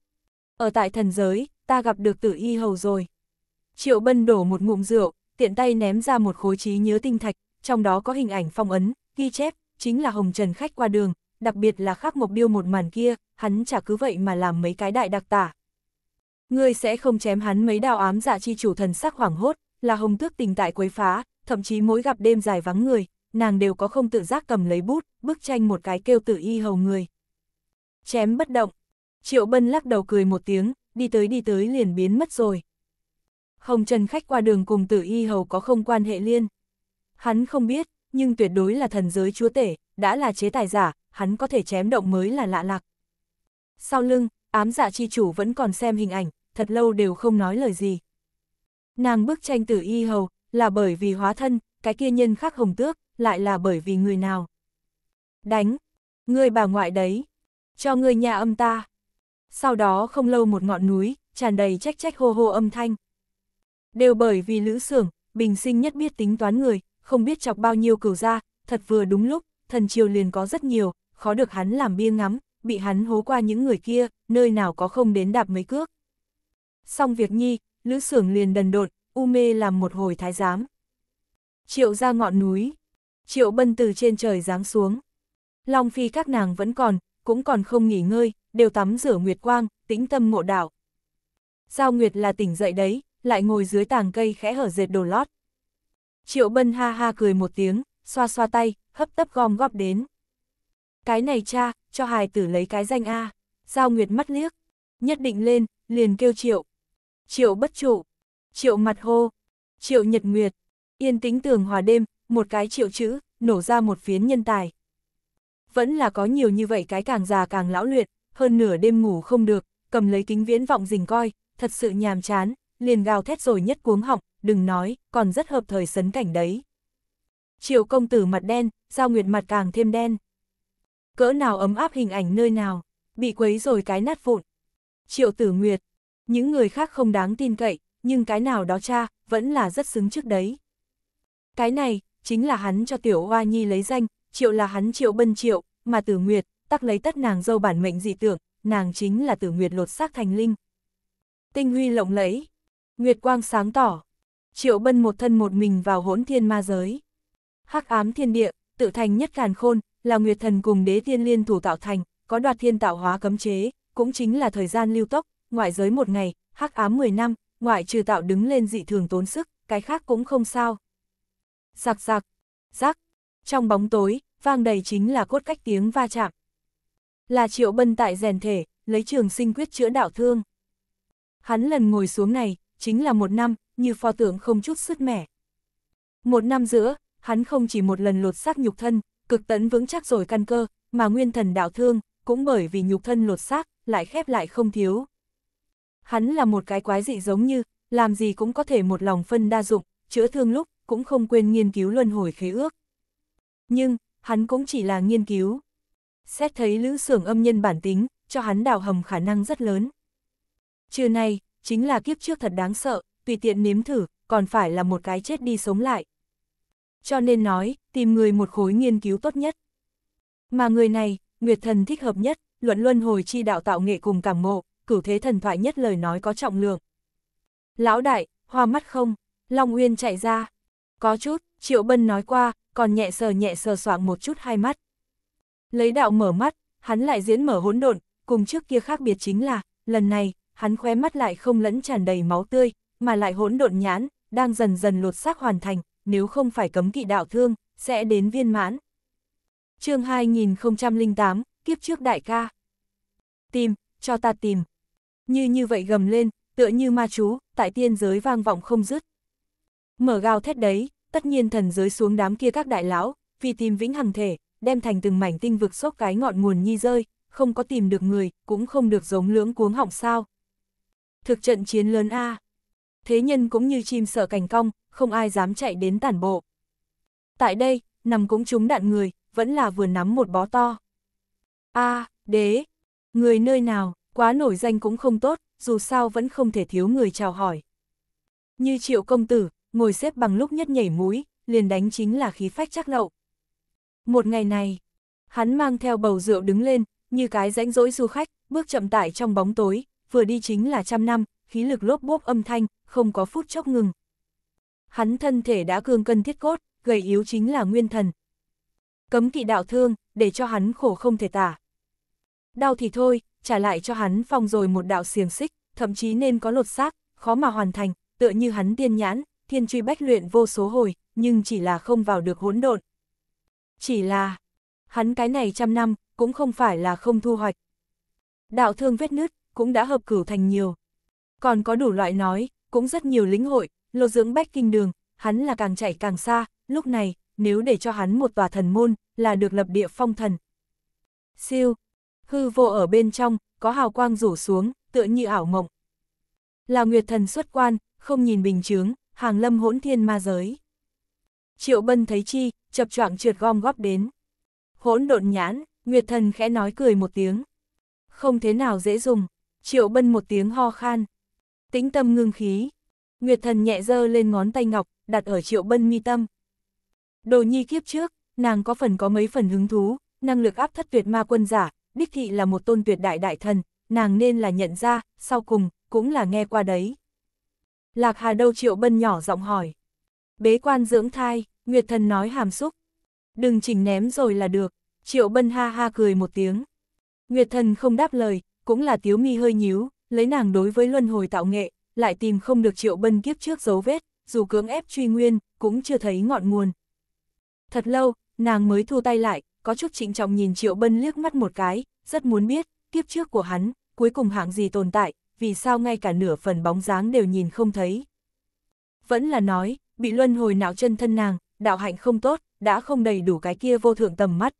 Ở tại thần giới, ta gặp được tử y hầu rồi. Triệu Bân đổ một ngụm rượu, tiện tay ném ra một khối trí nhớ tinh thạch, trong đó có hình ảnh phong ấn, ghi chép, chính là hồng trần khách qua đường, đặc biệt là khắc mộc điêu một màn kia, hắn chả cứ vậy mà làm mấy cái đại đặc tả. Ngươi sẽ không chém hắn mấy đào ám giả dạ chi chủ thần sắc hoảng hốt, là hồng tước tình tại quấy phá, thậm chí mỗi gặp đêm dài vắng người, nàng đều có không tự giác cầm lấy bút, bức tranh một cái kêu tử y hầu người. Chém bất động. Triệu Bân lắc đầu cười một tiếng, đi tới đi tới liền biến mất rồi. Hồng Trần khách qua đường cùng tử y hầu có không quan hệ liên. Hắn không biết, nhưng tuyệt đối là thần giới chúa tể, đã là chế tài giả, hắn có thể chém động mới là lạ lạc. Sau lưng, ám dạ chi chủ vẫn còn xem hình ảnh, thật lâu đều không nói lời gì. Nàng bức tranh tử y hầu, là bởi vì hóa thân, cái kia nhân khác hồng tước, lại là bởi vì người nào. Đánh, người bà ngoại đấy, cho người nhà âm ta. Sau đó không lâu một ngọn núi, tràn đầy trách trách hô hô âm thanh. Đều bởi vì lữ xưởng bình sinh nhất biết tính toán người, không biết chọc bao nhiêu cửu ra, thật vừa đúng lúc, thần triều liền có rất nhiều, khó được hắn làm bia ngắm, bị hắn hố qua những người kia, nơi nào có không đến đạp mấy cước. Xong việc nhi, lữ xưởng liền đần đột, u mê làm một hồi thái giám. Triệu ra ngọn núi, triệu bân từ trên trời giáng xuống. Long phi các nàng vẫn còn, cũng còn không nghỉ ngơi, đều tắm rửa nguyệt quang, tĩnh tâm ngộ đạo. Giao nguyệt là tỉnh dậy đấy, lại ngồi dưới tàng cây khẽ hở dệt đồ lót. Triệu Bân ha ha cười một tiếng, xoa xoa tay, hấp tấp gom góp đến. Cái này cha, cho hài tử lấy cái danh A, Giao Nguyệt mắt liếc, nhất định lên, liền kêu Triệu. Triệu bất trụ, Triệu mặt hô, Triệu nhật nguyệt, yên tĩnh tường hòa đêm, một cái triệu chữ, nổ ra một phiến nhân tài. Vẫn là có nhiều như vậy cái càng già càng lão luyện, hơn nửa đêm ngủ không được, cầm lấy kính viễn vọng rình coi, thật sự nhàm chán, liền gào thét rồi nhất cuống họng, đừng nói, còn rất hợp thời sấn cảnh đấy. Triệu công tử mặt đen, giao nguyệt mặt càng thêm đen. Cỡ nào ấm áp hình ảnh nơi nào, bị quấy rồi cái nát vụn. Triệu tử nguyệt, những người khác không đáng tin cậy, nhưng cái nào đó cha, vẫn là rất xứng trước đấy. Cái này, chính là hắn cho tiểu hoa nhi lấy danh, triệu là hắn triệu bân triệu, mà tử nguyệt, tắc lấy tất nàng dâu bản mệnh dị tưởng, nàng chính là tử nguyệt lột xác thành linh. Tinh huy lộng lẫy, Nguyệt quang sáng tỏ. Triệu bân một thân một mình vào hỗn thiên ma giới. hắc ám thiên địa, tự thành nhất càn khôn, là Nguyệt thần cùng đế thiên liên thủ tạo thành, có đoạt thiên tạo hóa cấm chế, cũng chính là thời gian lưu tốc, ngoại giới một ngày, hắc ám 10 năm, ngoại trừ tạo đứng lên dị thường tốn sức, cái khác cũng không sao. Giặc giặc, rắc, trong bóng tối, vang đầy chính là cốt cách tiếng va chạm. Là triệu bân tại rèn thể, lấy trường sinh quyết chữa đạo thương. Hắn lần ngồi xuống này, chính là một năm, như pho tượng không chút sứt mẻ. Một năm giữa, hắn không chỉ một lần lột xác nhục thân, cực tấn vững chắc rồi căn cơ, mà nguyên thần đạo thương, cũng bởi vì nhục thân lột xác, lại khép lại không thiếu. Hắn là một cái quái dị giống như, làm gì cũng có thể một lòng phân đa dụng, chữa thương lúc, cũng không quên nghiên cứu luân hồi khế ước. Nhưng, hắn cũng chỉ là nghiên cứu. Xét thấy lữ sưởng âm nhân bản tính, cho hắn đào hầm khả năng rất lớn. Trưa nay, chính là kiếp trước thật đáng sợ, tùy tiện nếm thử, còn phải là một cái chết đi sống lại. Cho nên nói, tìm người một khối nghiên cứu tốt nhất. Mà người này, Nguyệt Thần thích hợp nhất, luận luân hồi chi đạo tạo nghệ cùng cảm ngộ, cửu thế thần thoại nhất lời nói có trọng lượng. Lão đại, hoa mắt không? Long Uyên chạy ra. Có chút, Triệu Bân nói qua, còn nhẹ sờ nhẹ sờ soạng một chút hai mắt. Lấy đạo mở mắt, hắn lại diễn mở hỗn độn, cùng trước kia khác biệt chính là, lần này, hắn khóe mắt lại không lẫn tràn đầy máu tươi, mà lại hỗn độn nhãn, đang dần dần lột xác hoàn thành, nếu không phải cấm kỵ đạo thương, sẽ đến viên mãn. chương 2008, kiếp trước đại ca. Tìm, cho ta tìm. Như như vậy gầm lên, tựa như ma chú, tại tiên giới vang vọng không dứt. Mở gào thét đấy, tất nhiên thần giới xuống đám kia các đại lão, vì tìm vĩnh hằng thể, đem thành từng mảnh tinh vực sốc cái ngọn nguồn nhi rơi, không có tìm được người, cũng không được giống lưỡng cuống họng sao, Thực trận chiến lớn A. Thế nhân cũng như chim sợ cành cong, không ai dám chạy đến tản bộ. Tại đây, nằm cũng trúng đạn người, vẫn là vừa nắm một bó to. A, à, đế, người nơi nào, quá nổi danh cũng không tốt, dù sao vẫn không thể thiếu người chào hỏi. Như triệu công tử, ngồi xếp bằng lúc nhất nhảy mũi, liền đánh chính là khí phách chắc lậu. Một ngày này, hắn mang theo bầu rượu đứng lên, như cái rãnh rỗi du khách, bước chậm tại trong bóng tối, vừa đi chính là trăm năm, khí lực lốp bốp âm thanh, không có phút chốc ngừng. Hắn thân thể đã cương cân thiết cốt, gầy yếu chính là nguyên thần. Cấm kỵ đạo thương, để cho hắn khổ không thể tả. Đau thì thôi, trả lại cho hắn phong rồi một đạo xiềng xích, thậm chí nên có lột xác, khó mà hoàn thành, tựa như hắn tiên nhãn, thiên truy bách luyện vô số hồi, nhưng chỉ là không vào được hỗn độn. Chỉ là, hắn cái này trăm năm, cũng không phải là không thu hoạch. Đạo thương vết nứt, cũng đã hợp cửu thành nhiều. Còn có đủ loại nói, cũng rất nhiều lĩnh hội, lô dưỡng bách kinh đường, hắn là càng chạy càng xa, lúc này, nếu để cho hắn một tòa thần môn, là được lập địa phong thần. Siêu, hư vô ở bên trong, có hào quang rủ xuống, tựa như ảo mộng. Là nguyệt thần xuất quan, không nhìn bình chướng, hàng lâm hỗn thiên ma giới. Triệu bân thấy chi, chập choạng trượt gom góp đến. Hỗn độn nhãn, nguyệt thần khẽ nói cười một tiếng. Không thế nào dễ dùng. Triệu Bân một tiếng ho khan. Tĩnh tâm ngưng khí. Nguyệt thần nhẹ dơ lên ngón tay ngọc, đặt ở Triệu Bân mi tâm. Đồ nhi kiếp trước, nàng có phần có mấy phần hứng thú, năng lực áp thất tuyệt ma quân giả, đích thị là một tôn tuyệt đại đại thần, nàng nên là nhận ra, sau cùng, cũng là nghe qua đấy. Lạc Hà đâu Triệu Bân nhỏ giọng hỏi. Bế quan dưỡng thai, Nguyệt thần nói hàm xúc. Đừng chỉnh ném rồi là được, Triệu Bân ha ha cười một tiếng. Nguyệt thần không đáp lời, cũng là Tiếu Mi hơi nhíu, lấy nàng đối với luân hồi tạo nghệ, lại tìm không được Triệu Bân kiếp trước dấu vết, dù cưỡng ép truy nguyên, cũng chưa thấy ngọn nguồn. Thật lâu, nàng mới thu tay lại, có chút trịnh trọng nhìn Triệu Bân liếc mắt một cái, rất muốn biết, kiếp trước của hắn, cuối cùng hạng gì tồn tại, vì sao ngay cả nửa phần bóng dáng đều nhìn không thấy. Vẫn là nói, bị luân hồi não chân thân nàng, đạo hạnh không tốt, đã không đầy đủ cái kia vô thượng tầm mắt.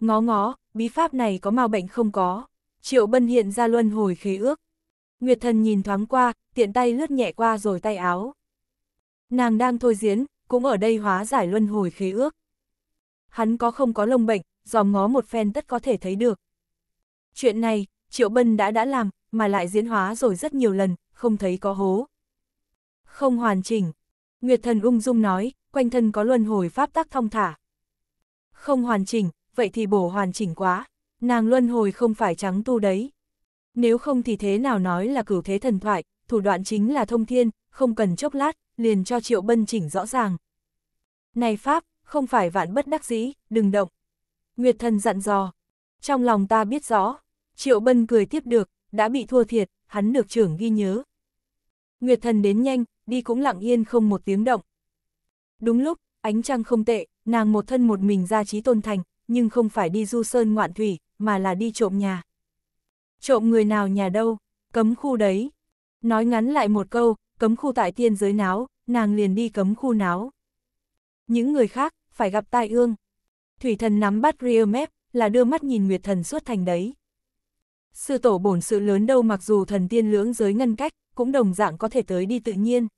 Ngó ngó, bí pháp này có mau bệnh không có. Triệu Bân hiện ra luân hồi khí ước. Nguyệt thần nhìn thoáng qua, tiện tay lướt nhẹ qua rồi tay áo. Nàng đang thôi diễn, cũng ở đây hóa giải luân hồi khí ước. Hắn có không có lông bệnh, dòm ngó một phen tất có thể thấy được. Chuyện này, Triệu Bân đã đã làm, mà lại diễn hóa rồi rất nhiều lần, không thấy có hố. Không hoàn chỉnh. Nguyệt thần ung dung nói, quanh thân có luân hồi pháp tác thông thả. Không hoàn chỉnh, vậy thì bổ hoàn chỉnh quá, Nàng luân hồi không phải trắng tu đấy. Nếu không thì thế nào nói là cửu thế thần thoại, thủ đoạn chính là thông thiên, không cần chốc lát, liền cho Triệu Bân chỉnh rõ ràng. Này Pháp, không phải vạn bất đắc dĩ, đừng động. Nguyệt thần dặn dò. Trong lòng ta biết rõ, Triệu Bân cười tiếp được, đã bị thua thiệt, hắn được trưởng ghi nhớ. Nguyệt thần đến nhanh, đi cũng lặng yên không một tiếng động. Đúng lúc, ánh trăng không tệ, nàng một thân một mình ra trí tôn thành, nhưng không phải đi du sơn ngoạn thủy, mà là đi trộm nhà. Trộm người nào nhà đâu, cấm khu đấy. Nói ngắn lại một câu, cấm khu tại tiên giới náo, nàng liền đi cấm khu náo. Những người khác, phải gặp tai ương. Thủy thần nắm bắt rear map, là đưa mắt nhìn Nguyệt thần suốt thành đấy. Sư tổ bổn sự lớn đâu mặc dù thần tiên lưỡng giới ngăn cách, cũng đồng dạng có thể tới đi tự nhiên.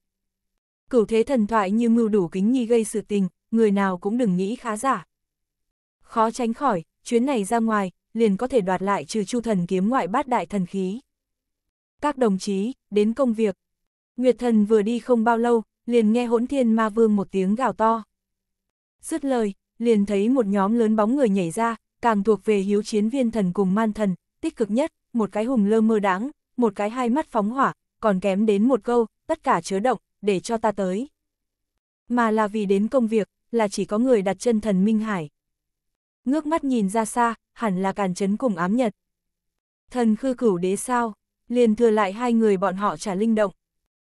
Cửu thế thần thoại như mưu đủ kính nhi gây sự tình, người nào cũng đừng nghĩ khá giả. Khó tránh khỏi, chuyến này ra ngoài, liền có thể đoạt lại trừ chu thần kiếm ngoại bát đại thần khí. Các đồng chí, đến công việc. Nguyệt thần vừa đi không bao lâu, liền nghe hỗn thiên ma vương một tiếng gào to. Dứt lời, liền thấy một nhóm lớn bóng người nhảy ra, càng thuộc về hiếu chiến viên thần cùng man thần, tích cực nhất, một cái hùng lơ mơ đáng, một cái hai mắt phóng hỏa, còn kém đến một câu, tất cả chớ động, để cho ta tới. Mà là vì đến công việc, là chỉ có người đặt chân thần Minh Hải. Ngước mắt nhìn ra xa, hẳn là càn chấn cùng ám nhật. Thần khư cửu đế sao, liền thừa lại hai người bọn họ trả linh động.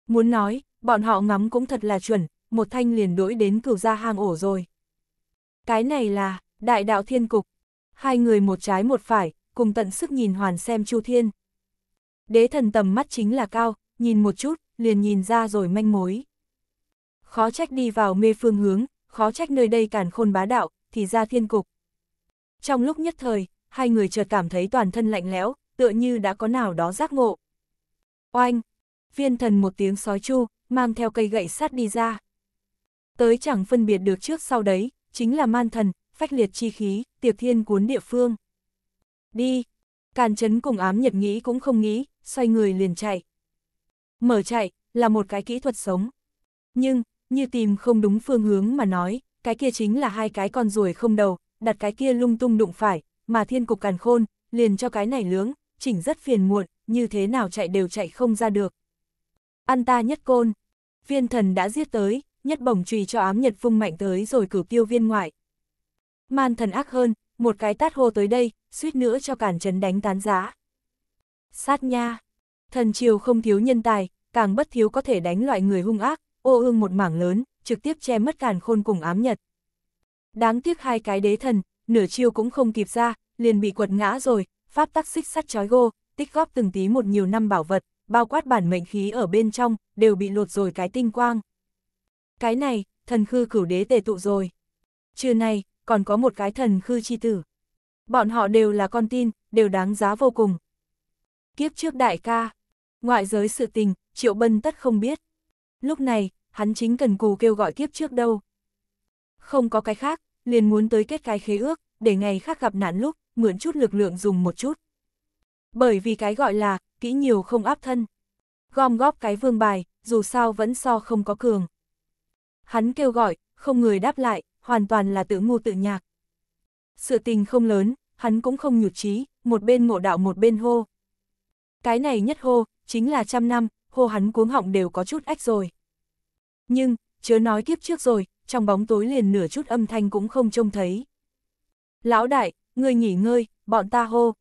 Muốn nói, bọn họ ngắm cũng thật là chuẩn, một thanh liền đối đến cửu ra hang ổ rồi. Cái này là, đại đạo thiên cục. Hai người một trái một phải, cùng tận sức nhìn hoàn xem chu thiên. Đế thần tầm mắt chính là cao, nhìn một chút, liền nhìn ra rồi manh mối. Khó trách đi vào mê phương hướng, khó trách nơi đây càn khôn bá đạo, thì ra thiên cục. Trong lúc nhất thời, hai người chợt cảm thấy toàn thân lạnh lẽo, tựa như đã có nào đó giác ngộ. Oanh! Viên thần một tiếng sói chu, mang theo cây gậy sắt đi ra. Tới chẳng phân biệt được trước sau đấy, chính là man thần, phách liệt chi khí, tiệc thiên cuốn địa phương. Đi! Càn chấn cùng ám nhật nghĩ cũng không nghĩ, xoay người liền chạy. Mở chạy, là một cái kỹ thuật sống. Nhưng, như tìm không đúng phương hướng mà nói, cái kia chính là hai cái con ruồi không đầu, đặt cái kia lung tung đụng phải, mà thiên cục càn khôn, liền cho cái này lướng, chỉnh rất phiền muộn, như thế nào chạy đều chạy không ra được. Ăn ta nhất côn, viên thần đã giết tới, nhất bổng trùy cho ám nhật vung mạnh tới rồi cử tiêu viên ngoại. Man thần ác hơn, một cái tát hô tới đây, suýt nữa cho cản trấn đánh tán giá. Sát nha, thần triều không thiếu nhân tài, càng bất thiếu có thể đánh loại người hung ác, ô ương một mảng lớn, trực tiếp che mất càn khôn cùng ám nhật. Đáng tiếc hai cái đế thần, nửa chiêu cũng không kịp ra, liền bị quật ngã rồi, pháp tắc xích sắt chói gô, tích góp từng tí một nhiều năm bảo vật, bao quát bản mệnh khí ở bên trong, đều bị lột rồi cái tinh quang. Cái này, thần khư cửu đế tề tụ rồi. Trưa nay, còn có một cái thần khư chi tử. Bọn họ đều là con tin, đều đáng giá vô cùng. Kiếp trước đại ca, ngoại giới sự tình, Triệu Bân tất không biết. Lúc này, hắn chính cần cù kêu gọi kiếp trước đâu không có cái khác, liền muốn tới kết cái khế ước, để ngày khác gặp nạn lúc, mượn chút lực lượng dùng một chút. Bởi vì cái gọi là, kỹ nhiều không áp thân. Gom góp cái vương bài, dù sao vẫn so không có cường. Hắn kêu gọi, không người đáp lại, hoàn toàn là tự ngu tự nhạc. Sự tình không lớn, hắn cũng không nhụt chí, một bên ngộ đạo một bên hô. Cái này nhất hô, chính là trăm năm, hô hắn cuống họng đều có chút ách rồi. Nhưng, chớ nói kiếp trước rồi, trong bóng tối liền nửa chút âm thanh cũng không trông thấy. Lão đại, ngươi nghỉ ngơi, bọn ta hô.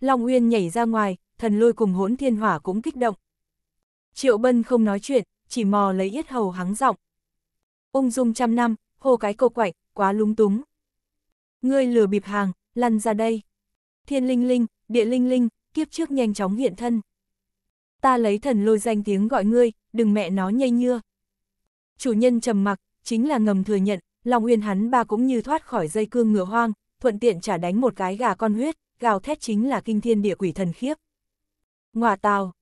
Long Uyên nhảy ra ngoài, thần lôi cùng hỗn thiên hỏa cũng kích động. Triệu Bân không nói chuyện, chỉ mò lấy yết hầu hắng giọng. Ung dung trăm năm, hô cái cô quạnh, quá lúng túng. Ngươi lừa bịp hàng, lăn ra đây. Thiên linh linh, địa linh linh, kiếp trước nhanh chóng hiện thân. Ta lấy thần lôi danh tiếng gọi ngươi, đừng mẹ nó nhây nhưa. Chủ nhân trầm mặc, chính là ngầm thừa nhận, Long Uyên hắn ba cũng như thoát khỏi dây cương ngựa hoang, thuận tiện trả đánh một cái gà con huyết, gào thét chính là kinh thiên địa quỷ thần khiếp. Ngoà tào,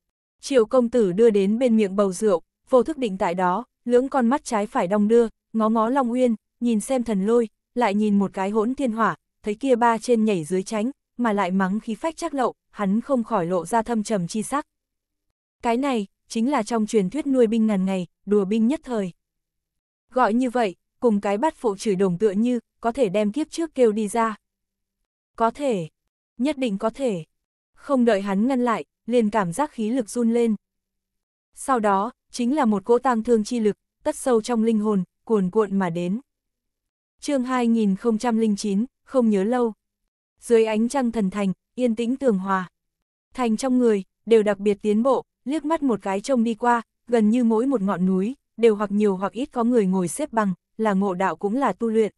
triệu công tử đưa đến bên miệng bầu rượu, vô thức định tại đó, lưỡng con mắt trái phải đong đưa, ngó ngó Long Uyên, nhìn xem thần lôi, lại nhìn một cái hỗn thiên hỏa, thấy kia ba trên nhảy dưới tránh, mà lại mắng khí phách chắc lậu, hắn không khỏi lộ ra thâm trầm chi sắc. Cái này, chính là trong truyền thuyết nuôi binh ngàn ngày, đùa binh nhất thời. Gọi như vậy, cùng cái bắt phụ chửi đồng tựa như, có thể đem kiếp trước kêu đi ra. Có thể, nhất định có thể. Không đợi hắn ngăn lại, liền cảm giác khí lực run lên. Sau đó, chính là một cỗ tang thương chi lực, tất sâu trong linh hồn, cuồn cuộn mà đến. chương 2009, không nhớ lâu. Dưới ánh trăng thần thành, yên tĩnh tường hòa. Thành trong người, đều đặc biệt tiến bộ, liếc mắt một cái trông đi qua, gần như mỗi một ngọn núi, đều hoặc nhiều hoặc ít có người ngồi xếp bằng, là ngộ đạo cũng là tu luyện.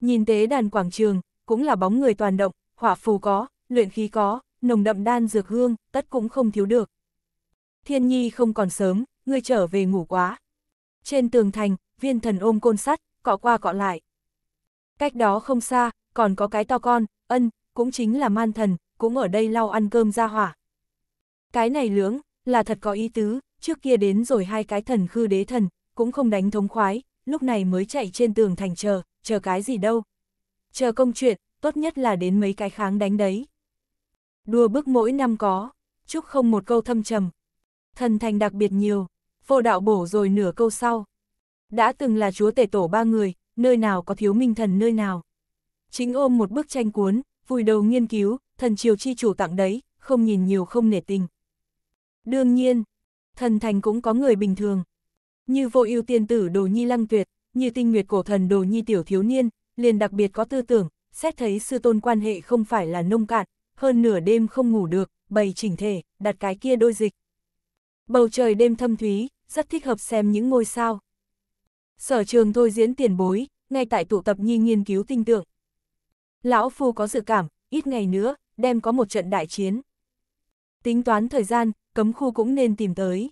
Nhìn tế đàn quảng trường, cũng là bóng người toàn động, hỏa phù có, luyện khí có, nồng đậm đan dược hương, tất cũng không thiếu được. Thiên nhi không còn sớm, ngươi trở về ngủ quá. Trên tường thành, viên thần ôm côn sắt, cọ qua cọ lại. Cách đó không xa, còn có cái to con, ân, cũng chính là man thần, cũng ở đây lau ăn cơm ra hỏa. Cái này lưỡng, là thật có ý tứ, trước kia đến rồi hai cái thần khư đế thần, cũng không đánh thống khoái, lúc này mới chạy trên tường thành chờ, chờ cái gì đâu. Chờ công chuyện, tốt nhất là đến mấy cái kháng đánh đấy. Đua bước mỗi năm có, chúc không một câu thâm trầm. Thần thành đặc biệt nhiều, vô đạo bổ rồi nửa câu sau. Đã từng là chúa tể tổ ba người, nơi nào có thiếu minh thần nơi nào. Chính ôm một bức tranh cuốn, vùi đầu nghiên cứu, thần triều chi chủ tặng đấy, không nhìn nhiều không nể tình. Đương nhiên, thần thành cũng có người bình thường. Như vô ưu tiên tử đồ nhi lăng tuyệt, như tinh nguyệt cổ thần đồ nhi tiểu thiếu niên, liền đặc biệt có tư tưởng, xét thấy sư tôn quan hệ không phải là nông cạn, hơn nửa đêm không ngủ được, bày chỉnh thể, đặt cái kia đôi dịch. Bầu trời đêm thâm thúy, rất thích hợp xem những ngôi sao. Sở trường thôi diễn tiền bối, ngay tại tụ tập nhi nghiên cứu tinh tượng. Lão Phu có dự cảm, ít ngày nữa, đem có một trận đại chiến. Tính toán thời gian, cấm khu cũng nên tìm tới.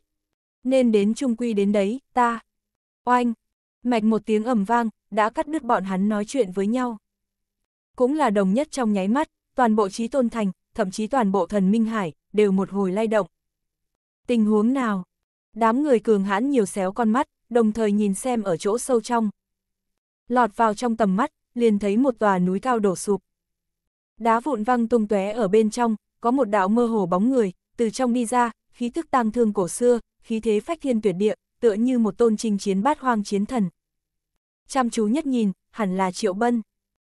Nên đến trung quy đến đấy, ta. Oanh! Mạch một tiếng ầm vang, đã cắt đứt bọn hắn nói chuyện với nhau. Cũng là đồng nhất trong nháy mắt, toàn bộ trí tôn thành, thậm chí toàn bộ thần Minh Hải, đều một hồi lay động. Tình huống nào? Đám người cường hãn nhiều xéo con mắt, đồng thời nhìn xem ở chỗ sâu trong. Lọt vào trong tầm mắt, liền thấy một tòa núi cao đổ sụp. Đá vụn văng tung tóe ở bên trong, có một đạo mơ hồ bóng người, từ trong đi ra, khí thức tang thương cổ xưa, khí thế phách thiên tuyệt địa, tựa như một tôn trình chiến bát hoang chiến thần. Chăm chú nhất nhìn, hẳn là Triệu Bân.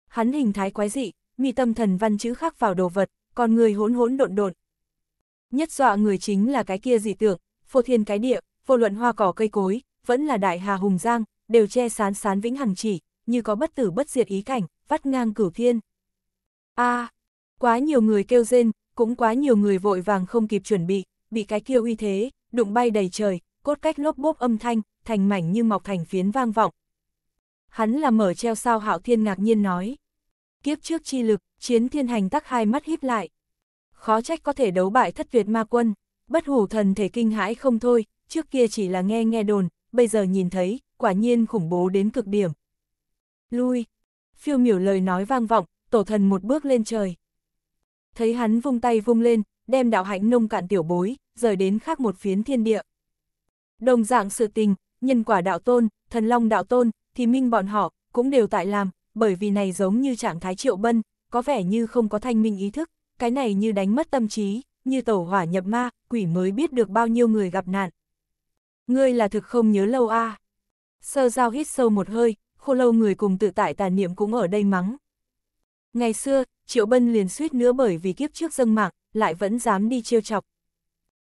Hắn hình thái quái dị, mi tâm thần văn chữ khắc vào đồ vật, còn người hỗn hỗn độn độn. Nhất dọa người chính là cái kia dị tượng, phô thiên cái địa, vô luận hoa cỏ cây cối, vẫn là đại hà hùng giang, đều che sán sán vĩnh hằng chỉ, như có bất tử bất diệt ý cảnh, vắt ngang cửu thiên. A, quá nhiều người kêu rên, cũng quá nhiều người vội vàng không kịp chuẩn bị, bị cái kia uy thế, đụng bay đầy trời, cốt cách lốp bốp âm thanh, thành mảnh như mọc thành phiến vang vọng. Hắn là mở treo sao hạo thiên ngạc nhiên nói. Kiếp trước chi lực, chiến thiên hành tắc hai mắt híp lại. Khó trách có thể đấu bại thất việt ma quân, bất hủ thần thể kinh hãi không thôi, trước kia chỉ là nghe nghe đồn, bây giờ nhìn thấy, quả nhiên khủng bố đến cực điểm. Lui, phiêu miểu lời nói vang vọng, tổ thần một bước lên trời thấy hắn vung tay vung lên, đem đạo hạnh nông cạn tiểu bối, rời đến khác một phiến thiên địa. Đồng dạng sự tình, nhân quả đạo tôn, thần long đạo tôn, thì minh bọn họ, cũng đều tại làm, bởi vì này giống như trạng thái triệu bân, có vẻ như không có thanh minh ý thức, cái này như đánh mất tâm trí, như tổ hỏa nhập ma, quỷ mới biết được bao nhiêu người gặp nạn. Ngươi là thực không nhớ lâu a Sơ giao hít sâu một hơi, khô lâu người cùng tự tại tàn niệm cũng ở đây mắng. Ngày xưa, Triệu Bân liền suýt nữa bởi vì kiếp trước dâng mạng, lại vẫn dám đi trêu chọc.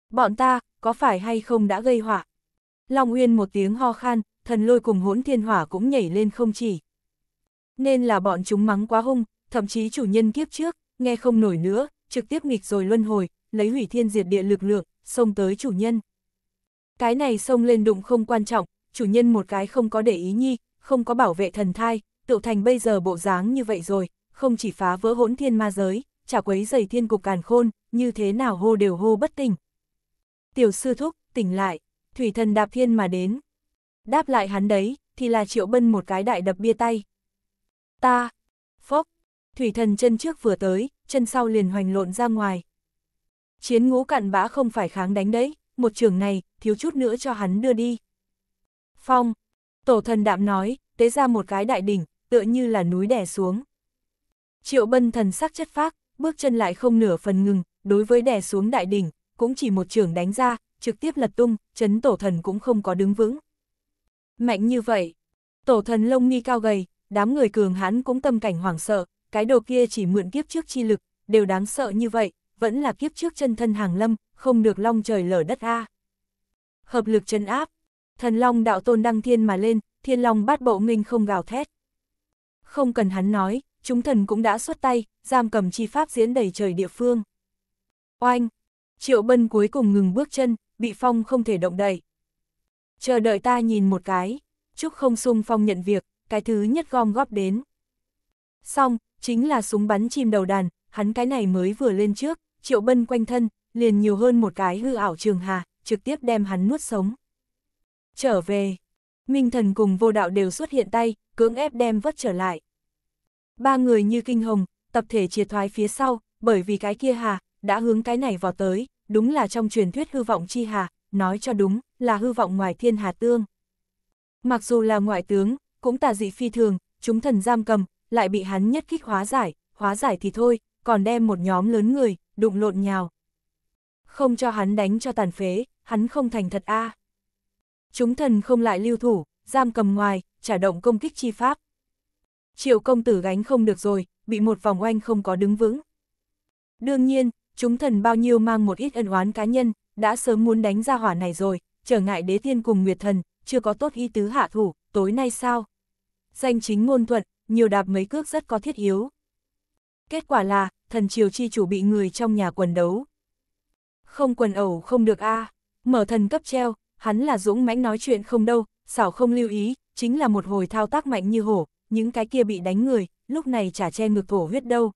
Bọn ta, có phải hay không đã gây họa? Long Uyên một tiếng ho khan, thần lôi cùng hỗn thiên hỏa cũng nhảy lên không chỉ. Nên là bọn chúng mắng quá hung, thậm chí chủ nhân kiếp trước, nghe không nổi nữa, trực tiếp nghịch rồi luân hồi, lấy hủy thiên diệt địa lực lượng, xông tới chủ nhân. Cái này xông lên đụng không quan trọng, chủ nhân một cái không có để ý nhi, không có bảo vệ thần thai, tựu thành bây giờ bộ dáng như vậy rồi, không chỉ phá vỡ hỗn thiên ma giới, chả quấy dày thiên cục càn khôn, như thế nào hô đều hô bất tỉnh. Tiểu sư thúc, tỉnh lại, thủy thần đạp thiên mà đến. Đáp lại hắn đấy, thì là triệu bân một cái đại đập bia tay. Ta, phốc, thủy thần chân trước vừa tới, chân sau liền hoành lộn ra ngoài. Chiến ngũ cặn bã không phải kháng đánh đấy, một trường này, thiếu chút nữa cho hắn đưa đi. Phong, tổ thần đạm nói, tế ra một cái đại đỉnh, tựa như là núi đè xuống. Triệu bân thần sắc chất phác, bước chân lại không nửa phần ngừng, đối với đè xuống đại đỉnh, cũng chỉ một trường đánh ra, trực tiếp lật tung, chấn tổ thần cũng không có đứng vững. Mạnh như vậy, tổ thần lông nghi cao gầy, đám người cường hãn cũng tâm cảnh hoảng sợ, cái đồ kia chỉ mượn kiếp trước chi lực, đều đáng sợ như vậy, vẫn là kiếp trước chân thân hàng lâm, không được long trời lở đất a. Hợp lực chân áp, thần long đạo tôn đăng thiên mà lên, thiên long bát bộ nghênh không gào thét. Không cần hắn nói, chúng thần cũng đã xuất tay, giam cầm chi pháp diễn đầy trời địa phương. Oanh! Triệu Bân cuối cùng ngừng bước chân, bị Phong không thể động đậy. Chờ đợi ta nhìn một cái, Trúc không sung Phong nhận việc, cái thứ nhất gom góp đến. Xong, chính là súng bắn chim đầu đàn, hắn cái này mới vừa lên trước, Triệu Bân quanh thân, liền nhiều hơn một cái hư ảo trường hà, trực tiếp đem hắn nuốt sống. Trở về, Minh Thần cùng vô đạo đều xuất hiện tay, cưỡng ép đem vất trở lại. Ba người như kinh hồng, tập thể chia thoái phía sau, bởi vì cái kia hà, đã hướng cái này vào tới, đúng là trong truyền thuyết hư vọng chi hà, nói cho đúng, là hư vọng ngoài thiên hà tương. Mặc dù là ngoại tướng, cũng tà dị phi thường, chúng thần giam cầm, lại bị hắn nhất kích hóa giải, hóa giải thì thôi, còn đem một nhóm lớn người, đụng lộn nhào. Không cho hắn đánh cho tàn phế, hắn không thành thật a Chúng thần không lại lưu thủ, giam cầm ngoài, trả động công kích chi pháp triệu công tử gánh không được rồi, bị một vòng oanh không có đứng vững. Đương nhiên, chúng thần bao nhiêu mang một ít ân oán cá nhân, đã sớm muốn đánh ra hỏa này rồi, trở ngại đế thiên cùng nguyệt thần, chưa có tốt ý tứ hạ thủ, tối nay sao? Danh chính ngôn thuận, nhiều đạp mấy cước rất có thiết yếu. Kết quả là, thần triều chi chủ bị người trong nhà quần đấu. Không quần ẩu không được a à. mở thần cấp treo, hắn là dũng mãnh nói chuyện không đâu, xảo không lưu ý, chính là một hồi thao tác mạnh như hổ, những cái kia bị đánh người, lúc này chả che ngược thổ huyết đâu.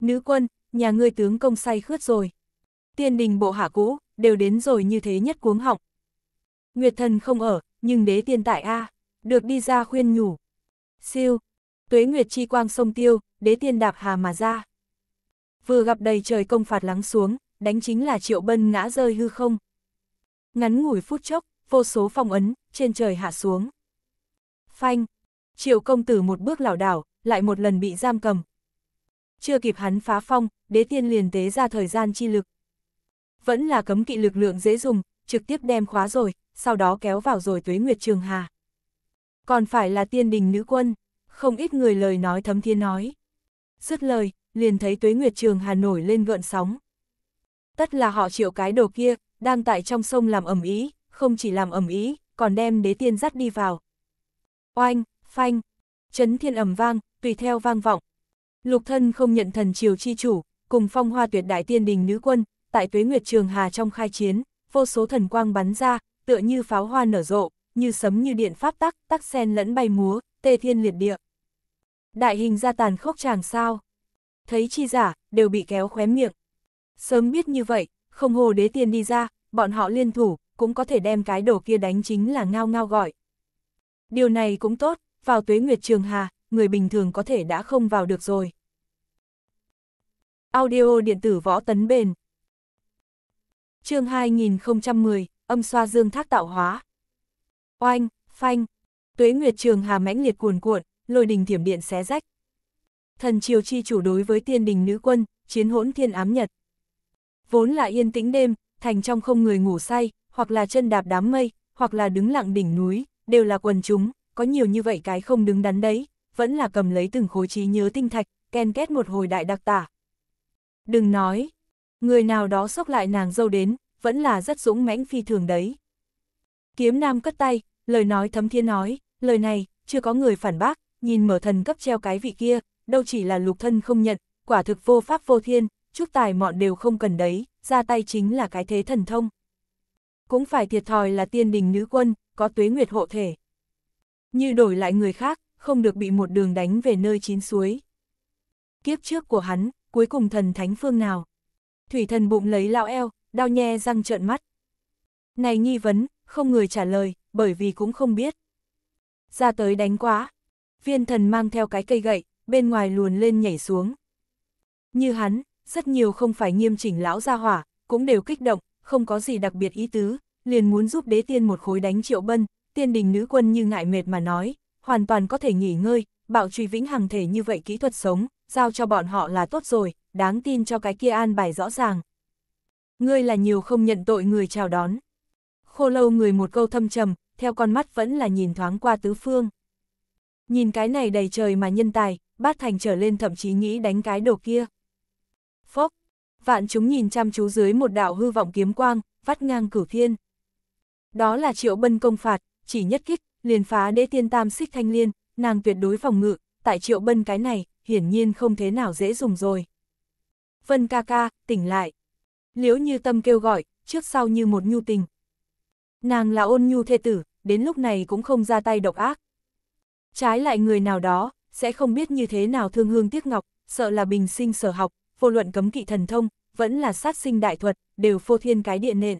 Nữ quân, nhà ngươi tướng công say khướt rồi. Tiên đình bộ hạ cũ, đều đến rồi như thế nhất cuống họng. Nguyệt thần không ở, nhưng đế tiên tại A, được đi ra khuyên nhủ. Siêu, tuế nguyệt chi quang sông tiêu, đế tiên đạp hà mà ra. Vừa gặp đầy trời công phạt lắng xuống, đánh chính là triệu bân ngã rơi hư không. Ngắn ngủi phút chốc, vô số phong ấn, trên trời hạ xuống. Phanh, Triều công tử một bước lảo đảo, lại một lần bị giam cầm. Chưa kịp hắn phá phong, đế tiên liền tế ra thời gian chi lực. Vẫn là cấm kỵ lực lượng dễ dùng, trực tiếp đem khóa rồi, sau đó kéo vào rồi tuế nguyệt trường hà. Còn phải là tiên đình nữ quân, không ít người lời nói thấm thiên nói. Dứt lời, liền thấy tuế nguyệt trường hà nổi lên gợn sóng. Tất là họ triệu cái đồ kia, đang tại trong sông làm ẩm ý, không chỉ làm ẩm ý, còn đem đế tiên dắt đi vào. Oanh, phanh, chấn thiên ầm vang, tùy theo vang vọng. Lục thân không nhận thần triều chi chủ, cùng phong hoa tuyệt đại tiên đình nữ quân, tại tuế nguyệt trường hà trong khai chiến, vô số thần quang bắn ra, tựa như pháo hoa nở rộ, như sấm như điện pháp tắc, tắc sen lẫn bay múa, tê thiên liệt địa. Đại hình ra tàn khốc chàng sao. Thấy chi giả, đều bị kéo khóe miệng. Sớm biết như vậy, không hồ đế tiên đi ra, bọn họ liên thủ, cũng có thể đem cái đồ kia đánh chính là ngao ngao gọi. Điều này cũng tốt, vào tuế nguyệt trường hà, người bình thường có thể đã không vào được rồi. Audio điện tử võ tấn bền chương 2010, âm xoa dương thác tạo hóa. Oanh, phanh, tuế nguyệt trường hà mãnh liệt cuồn cuộn, lôi đình thiểm điện xé rách. Thần triều chi chủ đối với tiên đình nữ quân, chiến hỗn thiên ám nhật. Vốn là yên tĩnh đêm, thành trong không người ngủ say, hoặc là chân đạp đám mây, hoặc là đứng lặng đỉnh núi, đều là quần chúng, có nhiều như vậy cái không đứng đắn đấy, vẫn là cầm lấy từng khối trí nhớ tinh thạch, ken két một hồi đại đặc tả. Đừng nói, người nào đó sốc lại nàng dâu đến, vẫn là rất dũng mãnh phi thường đấy. Kiếm nam cất tay, lời nói thấm thiên nói, lời này, chưa có người phản bác, nhìn mở thần cấp treo cái vị kia, đâu chỉ là lục thân không nhận, quả thực vô pháp vô thiên, chút tài mọn đều không cần đấy, ra tay chính là cái thế thần thông. Cũng phải thiệt thòi là tiên đình nữ quân, có tuế nguyệt hộ thể. Như đổi lại người khác, không được bị một đường đánh về nơi chín suối. Kiếp trước của hắn, cuối cùng thần thánh phương nào? Thủy thần bụng lấy lão eo, đau nhe răng trợn mắt. Này nghi vấn, không người trả lời, bởi vì cũng không biết. Ra tới đánh quá. Viên thần mang theo cái cây gậy, bên ngoài luồn lên nhảy xuống. Như hắn, rất nhiều không phải nghiêm chỉnh lão gia hỏa, cũng đều kích động, không có gì đặc biệt ý tứ, liền muốn giúp đế tiên một khối đánh triệu bân, tiên đình nữ quân như ngại mệt mà nói, hoàn toàn có thể nghỉ ngơi, bạo truy vĩnh hằng thể như vậy kỹ thuật sống, giao cho bọn họ là tốt rồi, đáng tin cho cái kia an bài rõ ràng. Ngươi là nhiều không nhận tội người chào đón. Khô lâu người một câu thâm trầm, theo con mắt vẫn là nhìn thoáng qua tứ phương. Nhìn cái này đầy trời mà nhân tài, bát thành trở lên thậm chí nghĩ đánh cái đồ kia. Phốc, vạn chúng nhìn chăm chú dưới một đạo hư vọng kiếm quang, vắt ngang cửu thiên. Đó là triệu bân công phạt, chỉ nhất kích, liền phá đế tiên tam xích thanh liên, nàng tuyệt đối phòng ngự, tại triệu bân cái này, hiển nhiên không thế nào dễ dùng rồi. Vân ca ca, tỉnh lại. Liễu như tâm kêu gọi, trước sau như một nhu tình. Nàng là ôn nhu thê tử, đến lúc này cũng không ra tay độc ác. Trái lại người nào đó, sẽ không biết như thế nào thương hương tiếc ngọc, sợ là bình sinh sở học, vô luận cấm kỵ thần thông, vẫn là sát sinh đại thuật, đều phô thiên cái địa nện.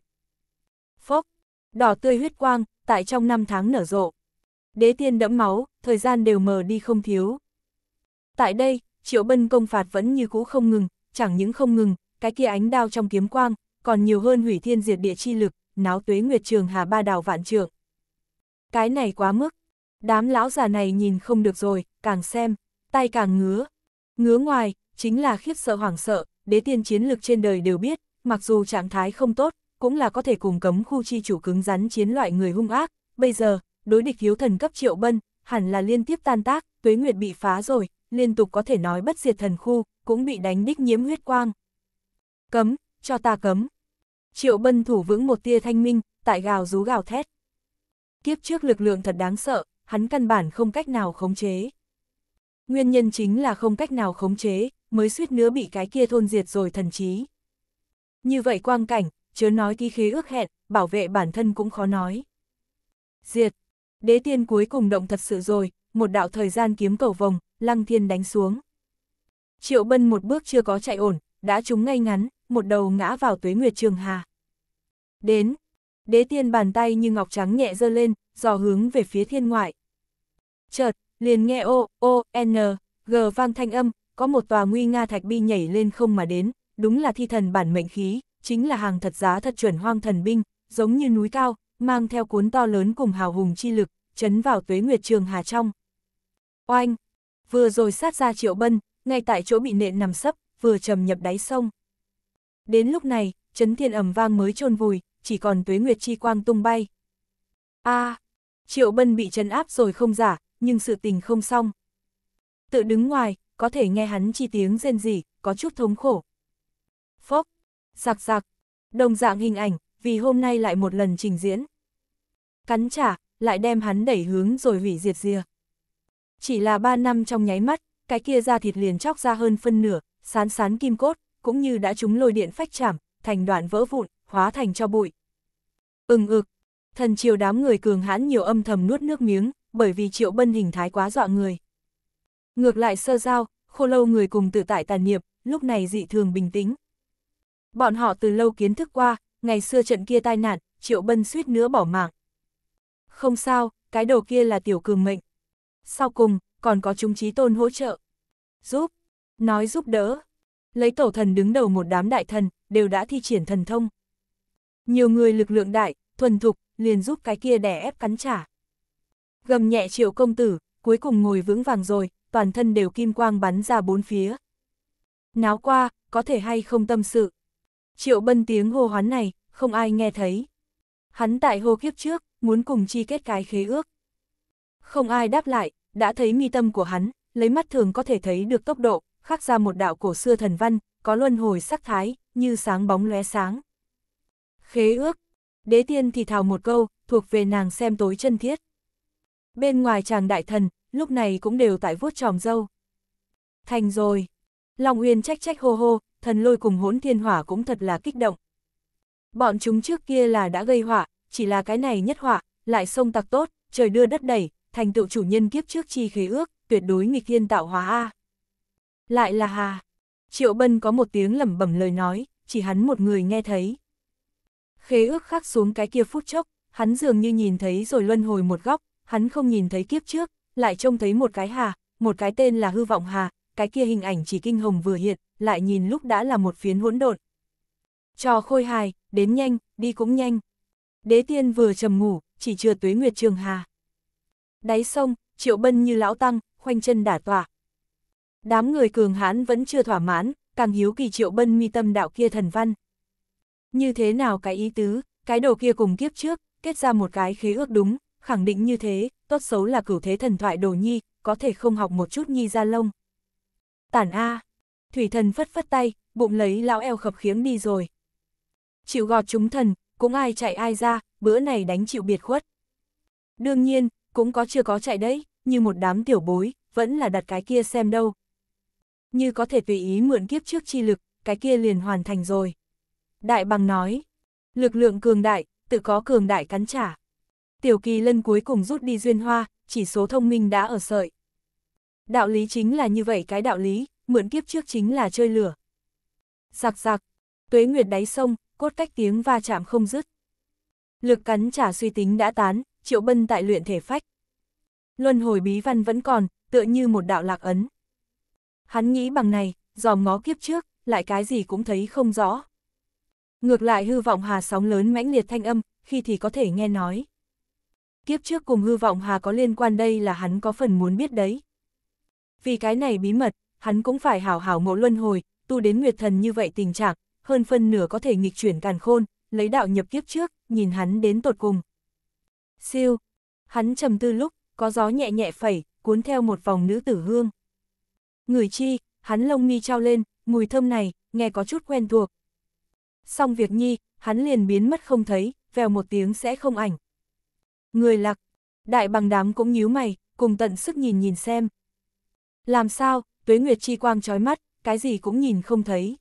Phốc, đỏ tươi huyết quang, tại trong năm tháng nở rộ. Đế tiên đẫm máu, thời gian đều mờ đi không thiếu. Tại đây, triệu bân công phạt vẫn như cũ không ngừng, chẳng những không ngừng, cái kia ánh đao trong kiếm quang, còn nhiều hơn hủy thiên diệt địa chi lực, náo tuế nguyệt trường hà ba đào vạn trượng. Cái này quá mức, đám lão già này nhìn không được rồi, càng xem, tay càng ngứa. Ngứa ngoài, chính là khiếp sợ hoảng sợ, đế tiên chiến lực trên đời đều biết, mặc dù trạng thái không tốt, cũng là có thể cùng cấm khu chi chủ cứng rắn chiến loại người hung ác, bây giờ, đối địch hiếu thần cấp triệu bân, hẳn là liên tiếp tan tác, tuế nguyệt bị phá rồi, liên tục có thể nói bất diệt thần khu, cũng bị đánh đích nhiễm huyết quang. Cấm, cho ta cấm. Triệu bân thủ vững một tia thanh minh, tại gào rú gào thét. Kiếp trước lực lượng thật đáng sợ, hắn căn bản không cách nào khống chế. Nguyên nhân chính là không cách nào khống chế, mới suýt nữa bị cái kia thôn diệt rồi thần trí. Như vậy quang cảnh, chớ nói ký khế ước hẹn, bảo vệ bản thân cũng khó nói. Diệt! Đế tiên cuối cùng động thật sự rồi, một đạo thời gian kiếm cầu vòng, lăng thiên đánh xuống. Triệu bân một bước chưa có chạy ổn, đã trúng ngay ngắn, một đầu ngã vào tuế nguyệt trường hà. Đến! Đế tiên bàn tay như ngọc trắng nhẹ dơ lên, dò hướng về phía thiên ngoại. Chợt, liền nghe ô, ô, n, g vang thanh âm, có một tòa nguy nga thạch bi nhảy lên không mà đến, đúng là thi thần bản mệnh khí, chính là hàng thật giá thật chuẩn hoang thần binh, giống như núi cao, mang theo cuốn to lớn cùng hào hùng chi lực, chấn vào tuế nguyệt trường hà trong. Oanh! Vừa rồi sát ra triệu bân, ngay tại chỗ bị nện nằm sấp, vừa trầm nhập đáy sông. Đến lúc này, chấn thiên ẩm vang mới chôn vùi, chỉ còn tuế nguyệt chi quang tung bay. a à, Triệu bân bị chấn áp rồi không giả, nhưng sự tình không xong. Tự đứng ngoài, có thể nghe hắn chi tiếng rên rỉ, có chút thống khổ. Phốc! Giặc giặc, đồng dạng hình ảnh, vì hôm nay lại một lần trình diễn. Cắn trả, lại đem hắn đẩy hướng rồi hủy diệt rìa. Chỉ là ba năm trong nháy mắt, cái kia da thịt liền chóc ra hơn phân nửa, sán sán kim cốt, cũng như đã trúng lôi điện phách chảm, thành đoạn vỡ vụn, hóa thành cho bụi. Ừng ực, thần triều đám người cường hãn nhiều âm thầm nuốt nước miếng, bởi vì triệu bân hình thái quá dọa người. Ngược lại sơ giao, khô lâu người cùng tự tại tàn niệm, lúc này dị thường bình tĩnh. Bọn họ từ lâu kiến thức qua, ngày xưa trận kia tai nạn, Triệu Bân suýt nữa bỏ mạng. Không sao, cái đồ kia là tiểu cường mệnh. Sau cùng, còn có chúng trí tôn hỗ trợ. Giúp, nói giúp đỡ. Lấy tổ thần đứng đầu một đám đại thần, đều đã thi triển thần thông. Nhiều người lực lượng đại, thuần thục, liền giúp cái kia đè ép cắn trả. Gầm nhẹ triệu công tử, cuối cùng ngồi vững vàng rồi, toàn thân đều kim quang bắn ra bốn phía. Náo qua, có thể hay không tâm sự. Triệu bân tiếng hô hoán này, không ai nghe thấy. Hắn tại hô kiếp trước, muốn cùng chi kết cái khế ước. Không ai đáp lại, đã thấy mi tâm của hắn, lấy mắt thường có thể thấy được tốc độ, khắc ra một đạo cổ xưa thần văn, có luân hồi sắc thái, như sáng bóng lóe sáng. Khế ước, đế tiên thì thào một câu, thuộc về nàng xem tối chân thiết. Bên ngoài chàng đại thần, lúc này cũng đều tại vuốt tròm dâu. Thành rồi. Long Uyên trách trách hô hô, thần lôi cùng hỗn thiên hỏa cũng thật là kích động. Bọn chúng trước kia là đã gây họa, chỉ là cái này nhất họa, lại sông tặc tốt, trời đưa đất đẩy, thành tựu chủ nhân kiếp trước chi khế ước, tuyệt đối nghịch thiên tạo hóa A. Lại là Hà. Triệu Bân có một tiếng lẩm bẩm lời nói, chỉ hắn một người nghe thấy. Khế ước khắc xuống cái kia phút chốc, hắn dường như nhìn thấy rồi luân hồi một góc, hắn không nhìn thấy kiếp trước, lại trông thấy một cái Hà, một cái tên là hư vọng Hà, cái kia hình ảnh chỉ kinh hồng vừa hiện, lại nhìn lúc đã là một phiến hỗn độn. Trò khôi hài, đến nhanh, đi cũng nhanh. Đế tiên vừa trầm ngủ, chỉ chưa tuế nguyệt trường hà. Đáy sông, triệu bân như lão tăng, khoanh chân đả tọa. Đám người cường hãn vẫn chưa thỏa mãn, càng hiếu kỳ triệu bân mi tâm đạo kia thần văn. Như thế nào cái ý tứ, cái đồ kia cùng kiếp trước, kết ra một cái khế ước đúng, khẳng định như thế, tốt xấu là cửu thế thần thoại đồ nhi, có thể không học một chút nhi ra lông tản A. Thủy thần phất phất tay, bụng lấy lão eo khập khiếng đi rồi. Chịu gọt chúng thần, cũng ai chạy ai ra, bữa này đánh chịu biệt khuất. Đương nhiên, cũng có chưa có chạy đấy, như một đám tiểu bối, vẫn là đặt cái kia xem đâu. Như có thể tùy ý mượn kiếp trước chi lực, cái kia liền hoàn thành rồi. Đại bằng nói, lực lượng cường đại, tự có cường đại cắn trả. Tiểu kỳ lân cuối cùng rút đi duyên hoa, chỉ số thông minh đã ở sợi. Đạo lý chính là như vậy cái đạo lý, mượn kiếp trước chính là chơi lửa. Giặc giặc, tuế nguyệt đáy sông, cốt cách tiếng va chạm không dứt. Lực cắn trả suy tính đã tán, triệu bân tại luyện thể phách. Luân hồi bí văn vẫn còn, tựa như một đạo lạc ấn. Hắn nghĩ bằng này, dòm ngó kiếp trước, lại cái gì cũng thấy không rõ. Ngược lại hư vọng hà sóng lớn mãnh liệt thanh âm, khi thì có thể nghe nói. Kiếp trước cùng hư vọng hà có liên quan đây là hắn có phần muốn biết đấy vì cái này bí mật, hắn cũng phải hảo hảo ngộ luân hồi, tu đến nguyệt thần như vậy tình trạng, hơn phân nửa có thể nghịch chuyển càn khôn, lấy đạo nhập kiếp trước, nhìn hắn đến tột cùng. Siêu, hắn trầm tư lúc, có gió nhẹ nhẹ phẩy, cuốn theo một vòng nữ tử hương. Người chi, hắn lông mi trao lên, mùi thơm này, nghe có chút quen thuộc. Xong việc nhi, hắn liền biến mất không thấy, vèo một tiếng sẽ không ảnh. Người lạc, đại bằng đám cũng nhíu mày, cùng tận sức nhìn nhìn xem, làm sao, tuế nguyệt chi quang trói mắt, cái gì cũng nhìn không thấy.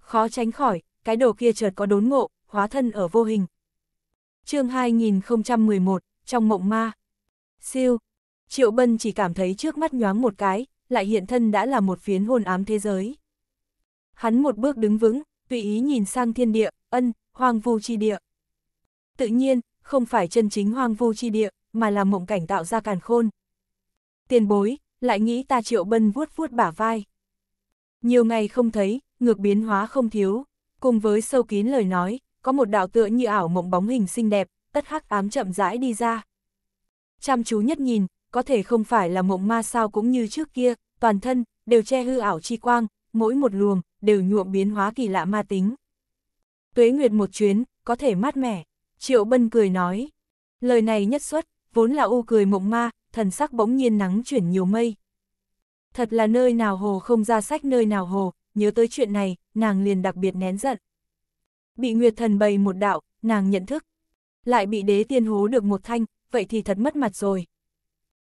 Khó tránh khỏi, cái đồ kia chợt có đốn ngộ, hóa thân ở vô hình. chương 2011, trong mộng ma. Siêu, Triệu Bân chỉ cảm thấy trước mắt nhoáng một cái, lại hiện thân đã là một phiến hồn ám thế giới. Hắn một bước đứng vững, tùy ý nhìn sang thiên địa, ân, hoang vu chi địa. Tự nhiên, không phải chân chính hoang vu chi địa, mà là mộng cảnh tạo ra càn khôn. Tiền bối, lại nghĩ ta triệu bân vuốt vuốt bả vai. Nhiều ngày không thấy, ngược biến hóa không thiếu, cùng với sâu kín lời nói, có một đạo tựa như ảo mộng bóng hình xinh đẹp, tất hắc ám chậm rãi đi ra. Chăm chú nhất nhìn, có thể không phải là mộng ma sao cũng như trước kia, toàn thân, đều che hư ảo chi quang, mỗi một luồng, đều nhuộm biến hóa kỳ lạ ma tính. Tuế Nguyệt một chuyến, có thể mát mẻ, Triệu Bân cười nói. Lời này nhất xuất, vốn là u cười mộng ma, thần sắc bỗng nhiên nắng chuyển nhiều mây. Thật là nơi nào hồ không ra sách nơi nào hồ, nhớ tới chuyện này, nàng liền đặc biệt nén giận. Bị Nguyệt thần bày một đạo, nàng nhận thức. Lại bị đế tiên hố được một thanh, vậy thì thật mất mặt rồi.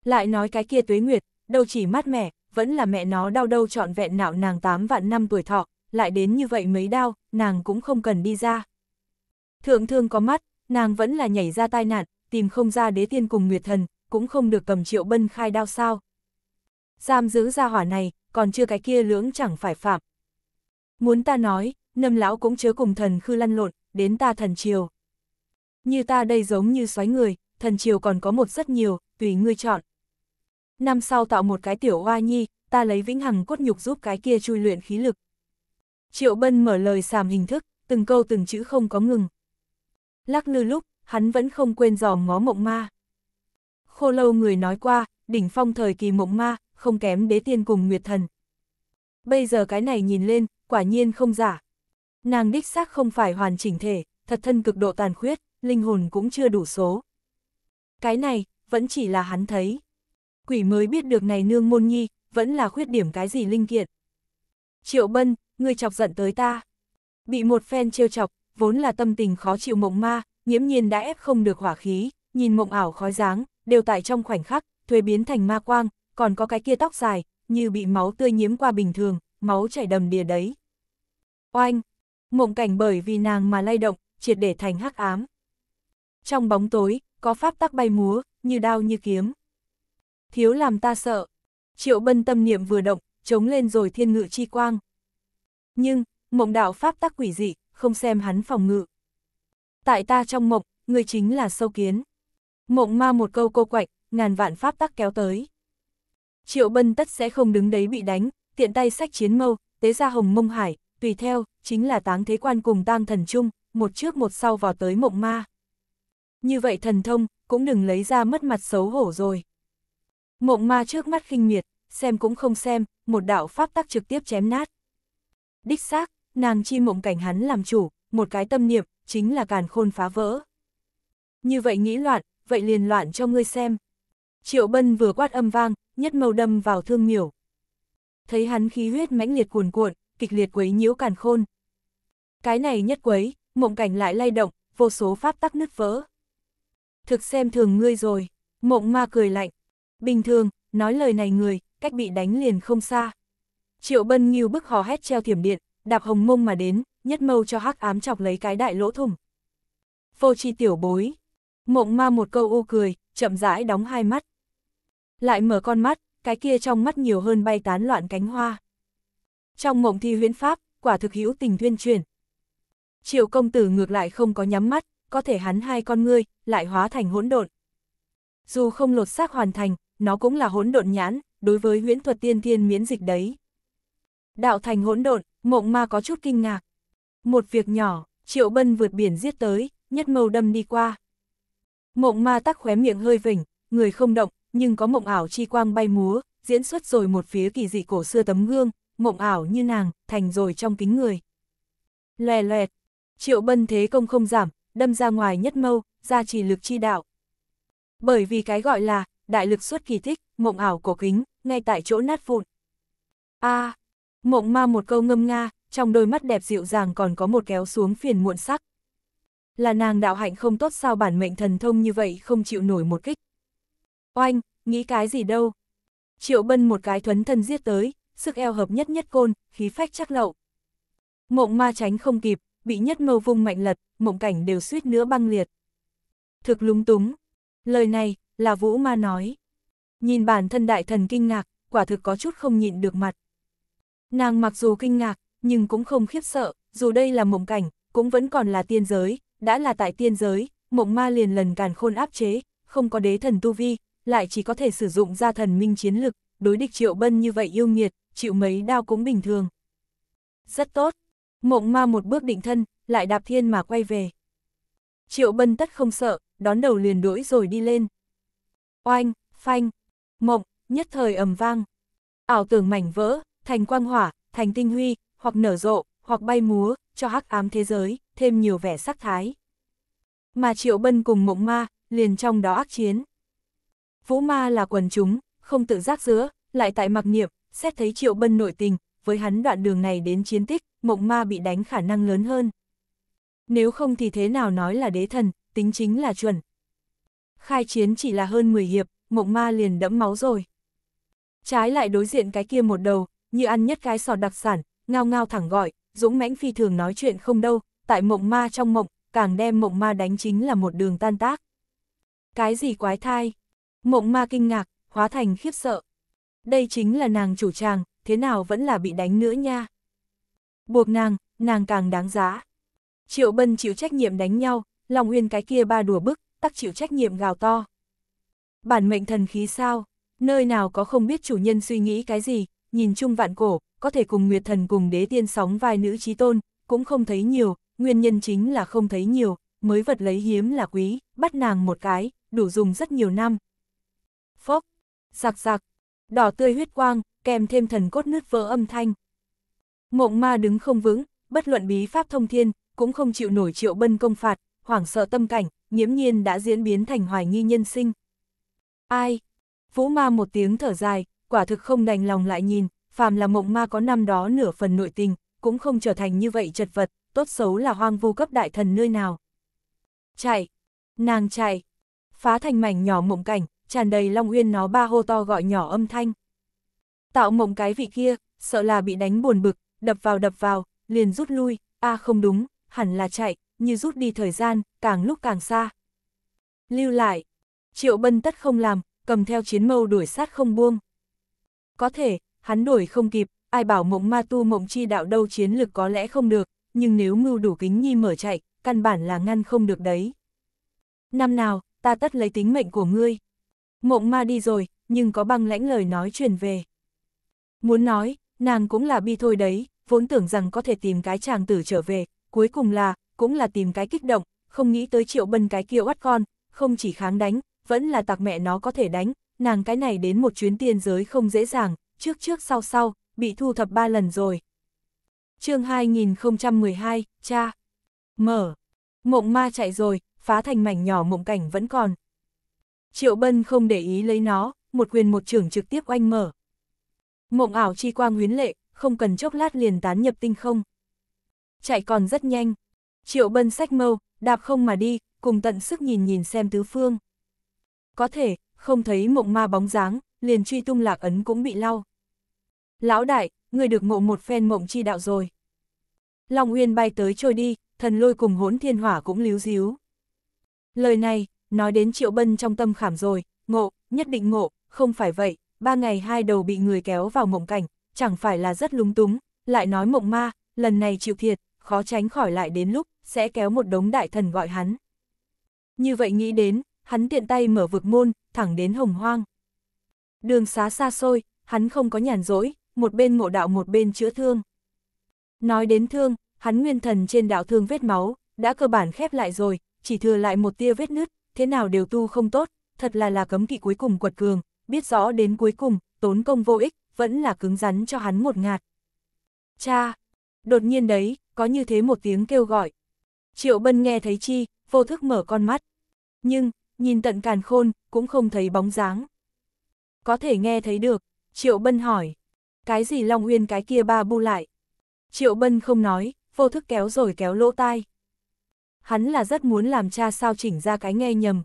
Lại nói cái kia tuế Nguyệt, đâu chỉ mát mẻ, vẫn là mẹ nó đau đâu trọn vẹn nạo nàng 8 vạn năm tuổi thọ, lại đến như vậy mấy đau, nàng cũng không cần đi ra. Thượng thương có mắt, nàng vẫn là nhảy ra tai nạn, tìm không ra đế tiên cùng Nguyệt thần, cũng không được cầm triệu bân khai đao sao. Giam giữ ra hỏa này, còn chưa cái kia lưỡng chẳng phải phạm. Muốn ta nói, nâm lão cũng chớ cùng thần khư lăn lộn, đến ta thần triều. Như ta đây giống như xoáy người, thần triều còn có một rất nhiều, tùy ngươi chọn. Năm sau tạo một cái tiểu hoa nhi, ta lấy vĩnh hằng cốt nhục giúp cái kia chui luyện khí lực. Triệu Bân mở lời sàm hình thức, từng câu từng chữ không có ngừng. Lắc lư lúc, hắn vẫn không quên dòm ngó mộng ma khô lâu người nói qua, đỉnh phong thời kỳ mộng ma, không kém đế tiên cùng nguyệt thần. Bây giờ cái này nhìn lên, quả nhiên không giả. Nàng đích xác không phải hoàn chỉnh thể, thật thân cực độ tàn khuyết, linh hồn cũng chưa đủ số. Cái này, vẫn chỉ là hắn thấy. Quỷ mới biết được này nương môn nhi, vẫn là khuyết điểm cái gì linh kiện. Triệu Bân, ngươi chọc giận tới ta. Bị một phen trêu chọc, vốn là tâm tình khó chịu mộng ma, nghiễm nhiên đã ép không được hỏa khí, nhìn mộng ảo khói dáng, đều tại trong khoảnh khắc, thuế biến thành ma quang, còn có cái kia tóc dài, như bị máu tươi nhiễm qua bình thường, máu chảy đầm đìa đấy. Oanh! Mộng cảnh bởi vì nàng mà lay động, triệt để thành hắc ám. Trong bóng tối, có pháp tắc bay múa, như đao như kiếm. Thiếu làm ta sợ. Triệu bân tâm niệm vừa động, chống lên rồi thiên ngự chi quang. Nhưng, mộng đạo pháp tắc quỷ dị, không xem hắn phòng ngự. Tại ta trong mộng, người chính là sâu kiến. Mộng ma một câu cô quạch, ngàn vạn pháp tắc kéo tới. Triệu bân tất sẽ không đứng đấy bị đánh, tiện tay sách chiến mâu, tế ra hồng mông hải, tùy theo, chính là táng thế quan cùng tang thần chung, một trước một sau vào tới mộng ma. Như vậy thần thông, cũng đừng lấy ra mất mặt xấu hổ rồi. Mộng ma trước mắt khinh miệt, xem cũng không xem, một đạo pháp tắc trực tiếp chém nát. Đích xác, nàng chi mộng cảnh hắn làm chủ, một cái tâm niệm, chính là càn khôn phá vỡ. Như vậy nghĩ loạn, vậy liền loạn cho ngươi xem. Triệu Bân vừa quát âm vang, nhất màu đâm vào thương miểu. Thấy hắn khí huyết mãnh liệt cuồn cuộn, kịch liệt quấy nhiễu càn khôn. Cái này nhất quấy, mộng cảnh lại lay động, vô số pháp tắc nứt vỡ. Thực xem thường ngươi rồi, mộng ma cười lạnh. Bình thường, nói lời này người, cách bị đánh liền không xa. Triệu Bân nghiêu bức hò hét treo thiểm điện, đạp hồng mông mà đến, nhất mâu cho hắc ám chọc lấy cái đại lỗ thủng. Vô chi tiểu bối, Mộng ma một câu ô cười, chậm rãi đóng hai mắt. Lại mở con mắt, cái kia trong mắt nhiều hơn bay tán loạn cánh hoa. Trong mộng thi huyễn pháp, quả thực hữu tình thuyên truyền. Triệu công tử ngược lại không có nhắm mắt, có thể hắn hai con ngươi, lại hóa thành hỗn độn. Dù không lột xác hoàn thành, nó cũng là hỗn độn nhãn, đối với huyễn thuật tiên thiên miễn dịch đấy. Đạo thành hỗn độn, mộng ma có chút kinh ngạc. Một việc nhỏ, Triệu Bân vượt biển giết tới, nhất mâu đâm đi qua. Mộng ma tắc khóe miệng hơi vỉnh, người không động, nhưng có mộng ảo chi quang bay múa, diễn xuất rồi một phía kỳ dị cổ xưa tấm gương, mộng ảo như nàng, thành rồi trong kính người. Lè loẹt, triệu bân thế công không giảm, đâm ra ngoài nhất mâu, ra chỉ lực chi đạo. Bởi vì cái gọi là, đại lực xuất kỳ thích, mộng ảo cổ kính, ngay tại chỗ nát vụn. a à, mộng ma một câu ngâm nga, trong đôi mắt đẹp dịu dàng còn có một kéo xuống phiền muộn sắc là nàng đạo hạnh không tốt sao bản mệnh thần thông như vậy không chịu nổi một kích. Oanh, nghĩ cái gì đâu. Triệu bân một cái thuấn thân giết tới, sức eo hợp nhất nhất côn, khí phách chắc lậu. Mộng ma tránh không kịp, bị nhất mâu vung mạnh lật, mộng cảnh đều suýt nữa băng liệt. Thực lúng túng. Lời này, là vũ ma nói. Nhìn bản thân đại thần kinh ngạc, quả thực có chút không nhịn được mặt. Nàng mặc dù kinh ngạc, nhưng cũng không khiếp sợ, dù đây là mộng cảnh, cũng vẫn còn là tiên giới, đã là tại tiên giới, mộng ma liền lần càn khôn áp chế, không có đế thần tu vi, lại chỉ có thể sử dụng ra thần minh chiến lực, đối địch triệu bân như vậy yêu nghiệt, chịu mấy đao cũng bình thường. Rất tốt, mộng ma một bước định thân, lại đạp thiên mà quay về. Triệu bân tất không sợ, đón đầu liền đuổi rồi đi lên. Oanh, phanh, mộng, nhất thời ầm vang. Ảo tưởng mảnh vỡ, thành quang hỏa, thành tinh huy, hoặc nở rộ, hoặc bay múa, cho hắc ám thế giới, thêm nhiều vẻ sắc thái. Mà Triệu Bân cùng Mộng Ma, liền trong đó ác chiến. Vũ Ma là quần chúng, không tự giác giữa, lại tại mặc niệm, xét thấy Triệu Bân nội tình, với hắn đoạn đường này đến chiến tích, Mộng Ma bị đánh khả năng lớn hơn. Nếu không thì thế nào nói là đế thần, tính chính là chuẩn. Khai chiến chỉ là hơn 10 hiệp, Mộng Ma liền đẫm máu rồi. Trái lại đối diện cái kia một đầu, như ăn nhất cái sò đặc sản, ngao ngao thẳng gọi, dũng mãnh phi thường nói chuyện không đâu, tại mộng ma trong mộng, càng đem mộng ma đánh chính là một đường tan tác. Cái gì quái thai? Mộng ma kinh ngạc, hóa thành khiếp sợ. Đây chính là nàng chủ tràng thế nào vẫn là bị đánh nữa nha. Buộc nàng, nàng càng đáng giá. Triệu Bân chịu trách nhiệm đánh nhau, lòng Uyên cái kia ba đùa bức, tắc chịu trách nhiệm gào to. Bản mệnh thần khí sao, nơi nào có không biết chủ nhân suy nghĩ cái gì, nhìn chung vạn cổ, có thể cùng Nguyệt Thần cùng đế tiên sóng vai nữ trí tôn, cũng không thấy nhiều, nguyên nhân chính là không thấy nhiều, mới vật lấy hiếm là quý, bắt nàng một cái, đủ dùng rất nhiều năm. Phốc, sạc sạc, đỏ tươi huyết quang, kèm thêm thần cốt nứt vỡ âm thanh. Mộng ma đứng không vững, bất luận bí pháp thông thiên, cũng không chịu nổi triệu bân công phạt, hoảng sợ tâm cảnh, nhiễm nhiên đã diễn biến thành hoài nghi nhân sinh. Ai? Vũ ma một tiếng thở dài, quả thực không đành lòng lại nhìn, phàm là mộng ma có năm đó nửa phần nội tình, cũng không trở thành như vậy chật vật, tốt xấu là hoang vu cấp đại thần nơi nào. Chạy! Nàng chạy! Phá thành mảnh nhỏ mộng cảnh, tràn đầy long uyên nó ba hô to gọi nhỏ âm thanh. Tạo mộng cái vị kia, sợ là bị đánh buồn bực, đập vào đập vào, liền rút lui, a à không đúng, hẳn là chạy, như rút đi thời gian, càng lúc càng xa. Lưu lại, triệu bân tất không làm, cầm theo chiến mâu đuổi sát không buông. Có thể, hắn đuổi không kịp, ai bảo mộng ma tu mộng chi đạo đâu chiến lực có lẽ không được, nhưng nếu mưu đủ kính nhi mở chạy, căn bản là ngăn không được đấy. Năm nào, ta tất lấy tính mệnh của ngươi. Mộng ma đi rồi, nhưng có băng lãnh lời nói truyền về. Muốn nói, nàng cũng là bi thôi đấy, vốn tưởng rằng có thể tìm cái chàng tử trở về, cuối cùng là, cũng là tìm cái kích động, không nghĩ tới triệu bân cái kia oắt con, không chỉ kháng đánh, vẫn là tạc mẹ nó có thể đánh, nàng cái này đến một chuyến tiên giới không dễ dàng, trước trước sau sau, bị thu thập ba lần rồi chương 2012, cha. Mở. Mộng ma chạy rồi, phá thành mảnh nhỏ mộng cảnh vẫn còn. Triệu Bân không để ý lấy nó, một quyền một trưởng trực tiếp oanh mở. Mộng ảo chi quang huyến lệ, không cần chốc lát liền tán nhập tinh không. Chạy còn rất nhanh. Triệu Bân sách mâu, đạp không mà đi, cùng tận sức nhìn nhìn xem tứ phương. Có thể, không thấy mộng ma bóng dáng, liền truy tung lạc ấn cũng bị lau. Lão đại, ngươi được ngộ một phen mộng chi đạo rồi. Long Uyên bay tới trôi đi, thần lôi cùng hỗn thiên hỏa cũng líu díu. Lời này, nói đến triệu bân trong tâm khảm rồi, ngộ, nhất định ngộ, không phải vậy, ba ngày hai đầu bị người kéo vào mộng cảnh, chẳng phải là rất lúng túng, lại nói mộng ma, lần này chịu thiệt, khó tránh khỏi lại đến lúc, sẽ kéo một đống đại thần gọi hắn. Như vậy nghĩ đến, hắn tiện tay mở vực môn, thẳng đến hồng hoang. Đường xá xa xôi, hắn không có nhàn rỗi, một bên ngộ đạo một bên chữa thương. Nói đến thương, hắn nguyên thần trên đạo thương vết máu, đã cơ bản khép lại rồi, chỉ thừa lại một tia vết nứt, thế nào đều tu không tốt, thật là là cấm kỵ cuối cùng quật cường, biết rõ đến cuối cùng, tốn công vô ích, vẫn là cứng rắn cho hắn một ngạt. Cha! Đột nhiên đấy, có như thế một tiếng kêu gọi. Triệu Bân nghe thấy chi, vô thức mở con mắt. Nhưng, nhìn tận càn khôn, cũng không thấy bóng dáng. Có thể nghe thấy được, Triệu Bân hỏi cái gì Long Uyên cái kia ba bu lại. Triệu Bân không nói, vô thức kéo rồi kéo lỗ tai. Hắn là rất muốn làm cha sao chỉnh ra cái nghe nhầm.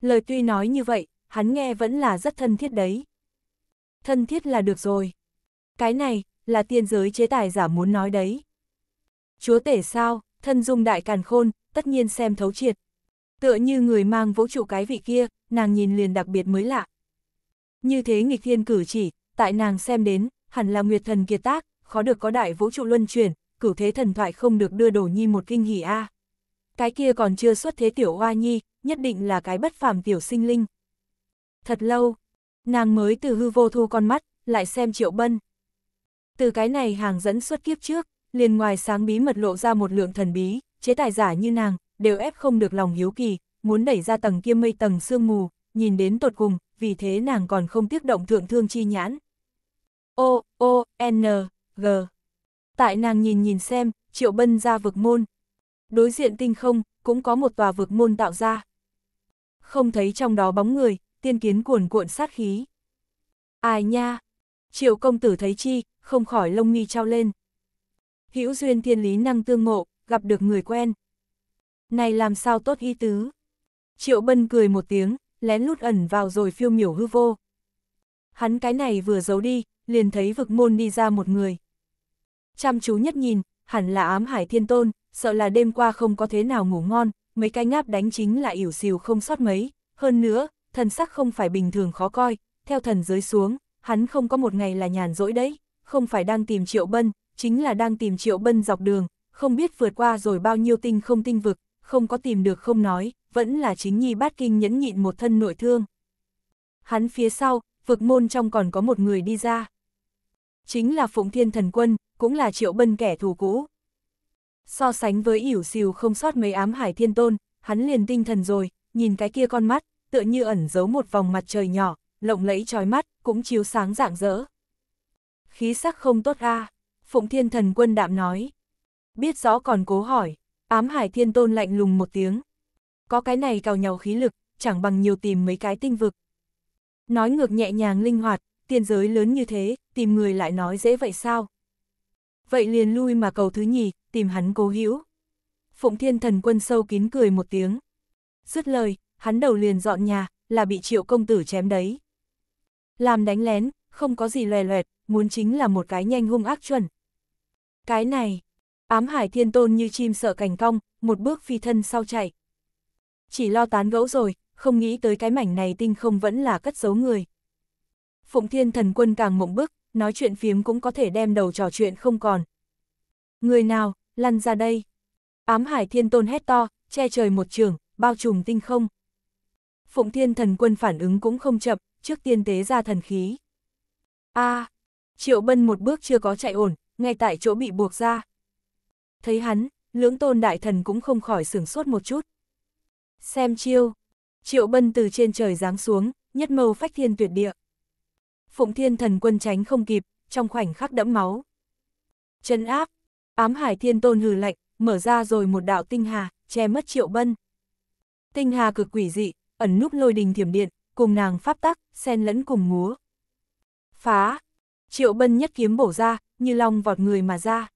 Lời tuy nói như vậy, hắn nghe vẫn là rất thân thiết đấy. Thân thiết là được rồi. Cái này, là tiên giới chế tài giả muốn nói đấy. Chúa tể sao, thân dung đại càn khôn, tất nhiên xem thấu triệt. Tựa như người mang vũ trụ cái vị kia, nàng nhìn liền đặc biệt mới lạ. Như thế nghịch thiên cử chỉ, tại nàng xem đến, hẳn là Nguyệt Thần kiệt tác, khó được có đại vũ trụ luân chuyển, cửu thế thần thoại không được đưa đổ nhi một kinh hỉ a. Cái kia còn chưa xuất thế tiểu hoa nhi, nhất định là cái bất phàm tiểu sinh linh. Thật lâu, nàng mới từ hư vô thu con mắt, lại xem Triệu Bân. Từ cái này hàng dẫn xuất kiếp trước, liền ngoài sáng bí mật lộ ra một lượng thần bí, chế tài giả như nàng, đều ép không được lòng hiếu kỳ, muốn đẩy ra tầng kia mây tầng sương mù, nhìn đến tột cùng, vì thế nàng còn không tiếc động thượng thương chi nhãn. O, O, N, G. Tại nàng nhìn nhìn xem, Triệu Bân ra vực môn. Đối diện tinh không, cũng có một tòa vực môn tạo ra. Không thấy trong đó bóng người, tiên kiến cuồn cuộn sát khí. Ai nha? Triệu công tử thấy chi, không khỏi lông nghi trao lên. Hữu duyên thiên lý năng tương ngộ, gặp được người quen. Này làm sao tốt y tứ? Triệu bân cười một tiếng, lén lút ẩn vào rồi phiêu miểu hư vô. Hắn cái này vừa giấu đi, liền thấy vực môn đi ra một người. Chăm chú nhất nhìn, hẳn là ám hải thiên tôn, sợ là đêm qua không có thế nào ngủ ngon, mấy cái ngáp đánh chính là ỉu xìu không sót mấy. Hơn nữa, thần sắc không phải bình thường khó coi, theo thần giới xuống, hắn không có một ngày là nhàn rỗi đấy, không phải đang tìm triệu bân, chính là đang tìm triệu bân dọc đường, không biết vượt qua rồi bao nhiêu tinh không tinh vực, không có tìm được không nói, vẫn là chính nhi bát kinh nhẫn nhịn một thân nội thương. Hắn phía sau, vực môn trong còn có một người đi ra chính là Phụng Thiên Thần Quân, cũng là Triệu Bân kẻ thù cũ. So sánh với ỉu xìu không sót mấy ám hải thiên tôn, hắn liền tinh thần rồi, nhìn cái kia con mắt, tựa như ẩn giấu một vòng mặt trời nhỏ, lộng lẫy trói mắt, cũng chiếu sáng rạng rỡ. Khí sắc không tốt a Phụng Thiên Thần Quân đạm nói. Biết rõ còn cố hỏi, ám hải thiên tôn lạnh lùng một tiếng. Có cái này cào nhau khí lực, chẳng bằng nhiều tìm mấy cái tinh vực. Nói ngược nhẹ nhàng linh hoạt, tiên giới lớn như thế, tìm người lại nói dễ vậy sao? Vậy liền lui mà cầu thứ nhì, tìm hắn cố hữu. Phụng thiên thần quân sâu kín cười một tiếng. Dứt lời, hắn đầu liền dọn nhà, là bị triệu công tử chém đấy. Làm đánh lén, không có gì lòe loẹt, muốn chính là một cái nhanh hung ác chuẩn. Cái này, ám hải thiên tôn như chim sợ cành cong, một bước phi thân sau chạy. Chỉ lo tán gẫu rồi, không nghĩ tới cái mảnh này tinh không vẫn là cất giấu người. Phụng Thiên Thần Quân càng mộng bức, nói chuyện phiếm cũng có thể đem đầu trò chuyện không còn. Người nào, lăn ra đây. Ám Hải Thiên Tôn hét to, che trời một trường, bao trùm tinh không. Phụng Thiên Thần Quân phản ứng cũng không chậm, trước tiên tế ra thần khí. A, à, Triệu Bân một bước chưa có chạy ổn, ngay tại chỗ bị buộc ra. Thấy hắn, lưỡng tôn đại thần cũng không khỏi sửng sốt một chút. Xem chiêu, Triệu Bân từ trên trời giáng xuống, nhất mâu phách thiên tuyệt địa. Phụng Thiên Thần Quân tránh không kịp, trong khoảnh khắc đẫm máu. Chân áp, ám hải thiên tôn hừ lạnh, mở ra rồi một đạo tinh hà, che mất triệu bân. Tinh hà cực quỷ dị, ẩn núp lôi đình thiểm điện, cùng nàng pháp tắc, xen lẫn cùng múa. Phá, triệu bân nhất kiếm bổ ra, như long vọt người mà ra.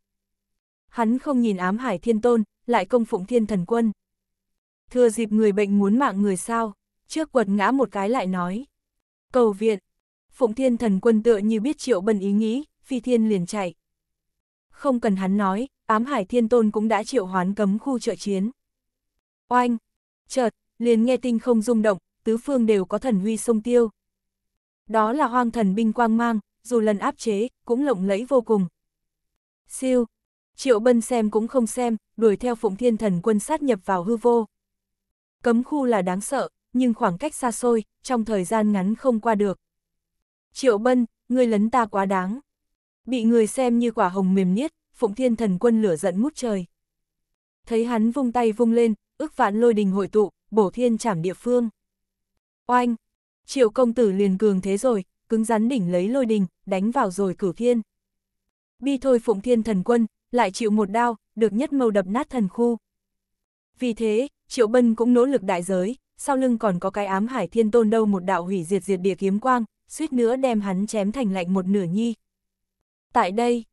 Hắn không nhìn ám hải thiên tôn, lại công phụng thiên thần quân. Thừa dịp người bệnh muốn mạng người sao, trước quật ngã một cái lại nói. Cầu viện, Phụng Thiên thần quân tựa như biết Triệu Bân ý nghĩ, phi thiên liền chạy. Không cần hắn nói, ám hải thiên tôn cũng đã triệu hoán cấm khu trợ chiến. Oanh! Chợt, liền nghe tinh không rung động, tứ phương đều có thần huy sông tiêu. Đó là hoang thần binh quang mang, dù lần áp chế, cũng lộng lẫy vô cùng. Siêu! Triệu Bân xem cũng không xem, đuổi theo Phụng Thiên Thần quân sát nhập vào hư vô. Cấm khu là đáng sợ, nhưng khoảng cách xa xôi, trong thời gian ngắn không qua được. Triệu Bân, ngươi lấn ta quá đáng. Bị người xem như quả hồng mềm niết, Phụng Thiên Thần Quân lửa giận mút trời. Thấy hắn vung tay vung lên, ước vạn lôi đình hội tụ, bổ thiên trảm địa phương. Oanh! Triệu công tử liền cường thế rồi, cứng rắn đỉnh lấy lôi đình, đánh vào rồi cửu thiên. Bi thôi Phụng Thiên Thần Quân, lại chịu một đao, được nhất mâu đập nát thần khu. Vì thế, Triệu Bân cũng nỗ lực đại giới, sau lưng còn có cái ám hải thiên tôn đâu một đạo hủy diệt diệt địa kiếm quang, suýt nữa đem hắn chém thành lạnh một nửa nhi. Tại đây,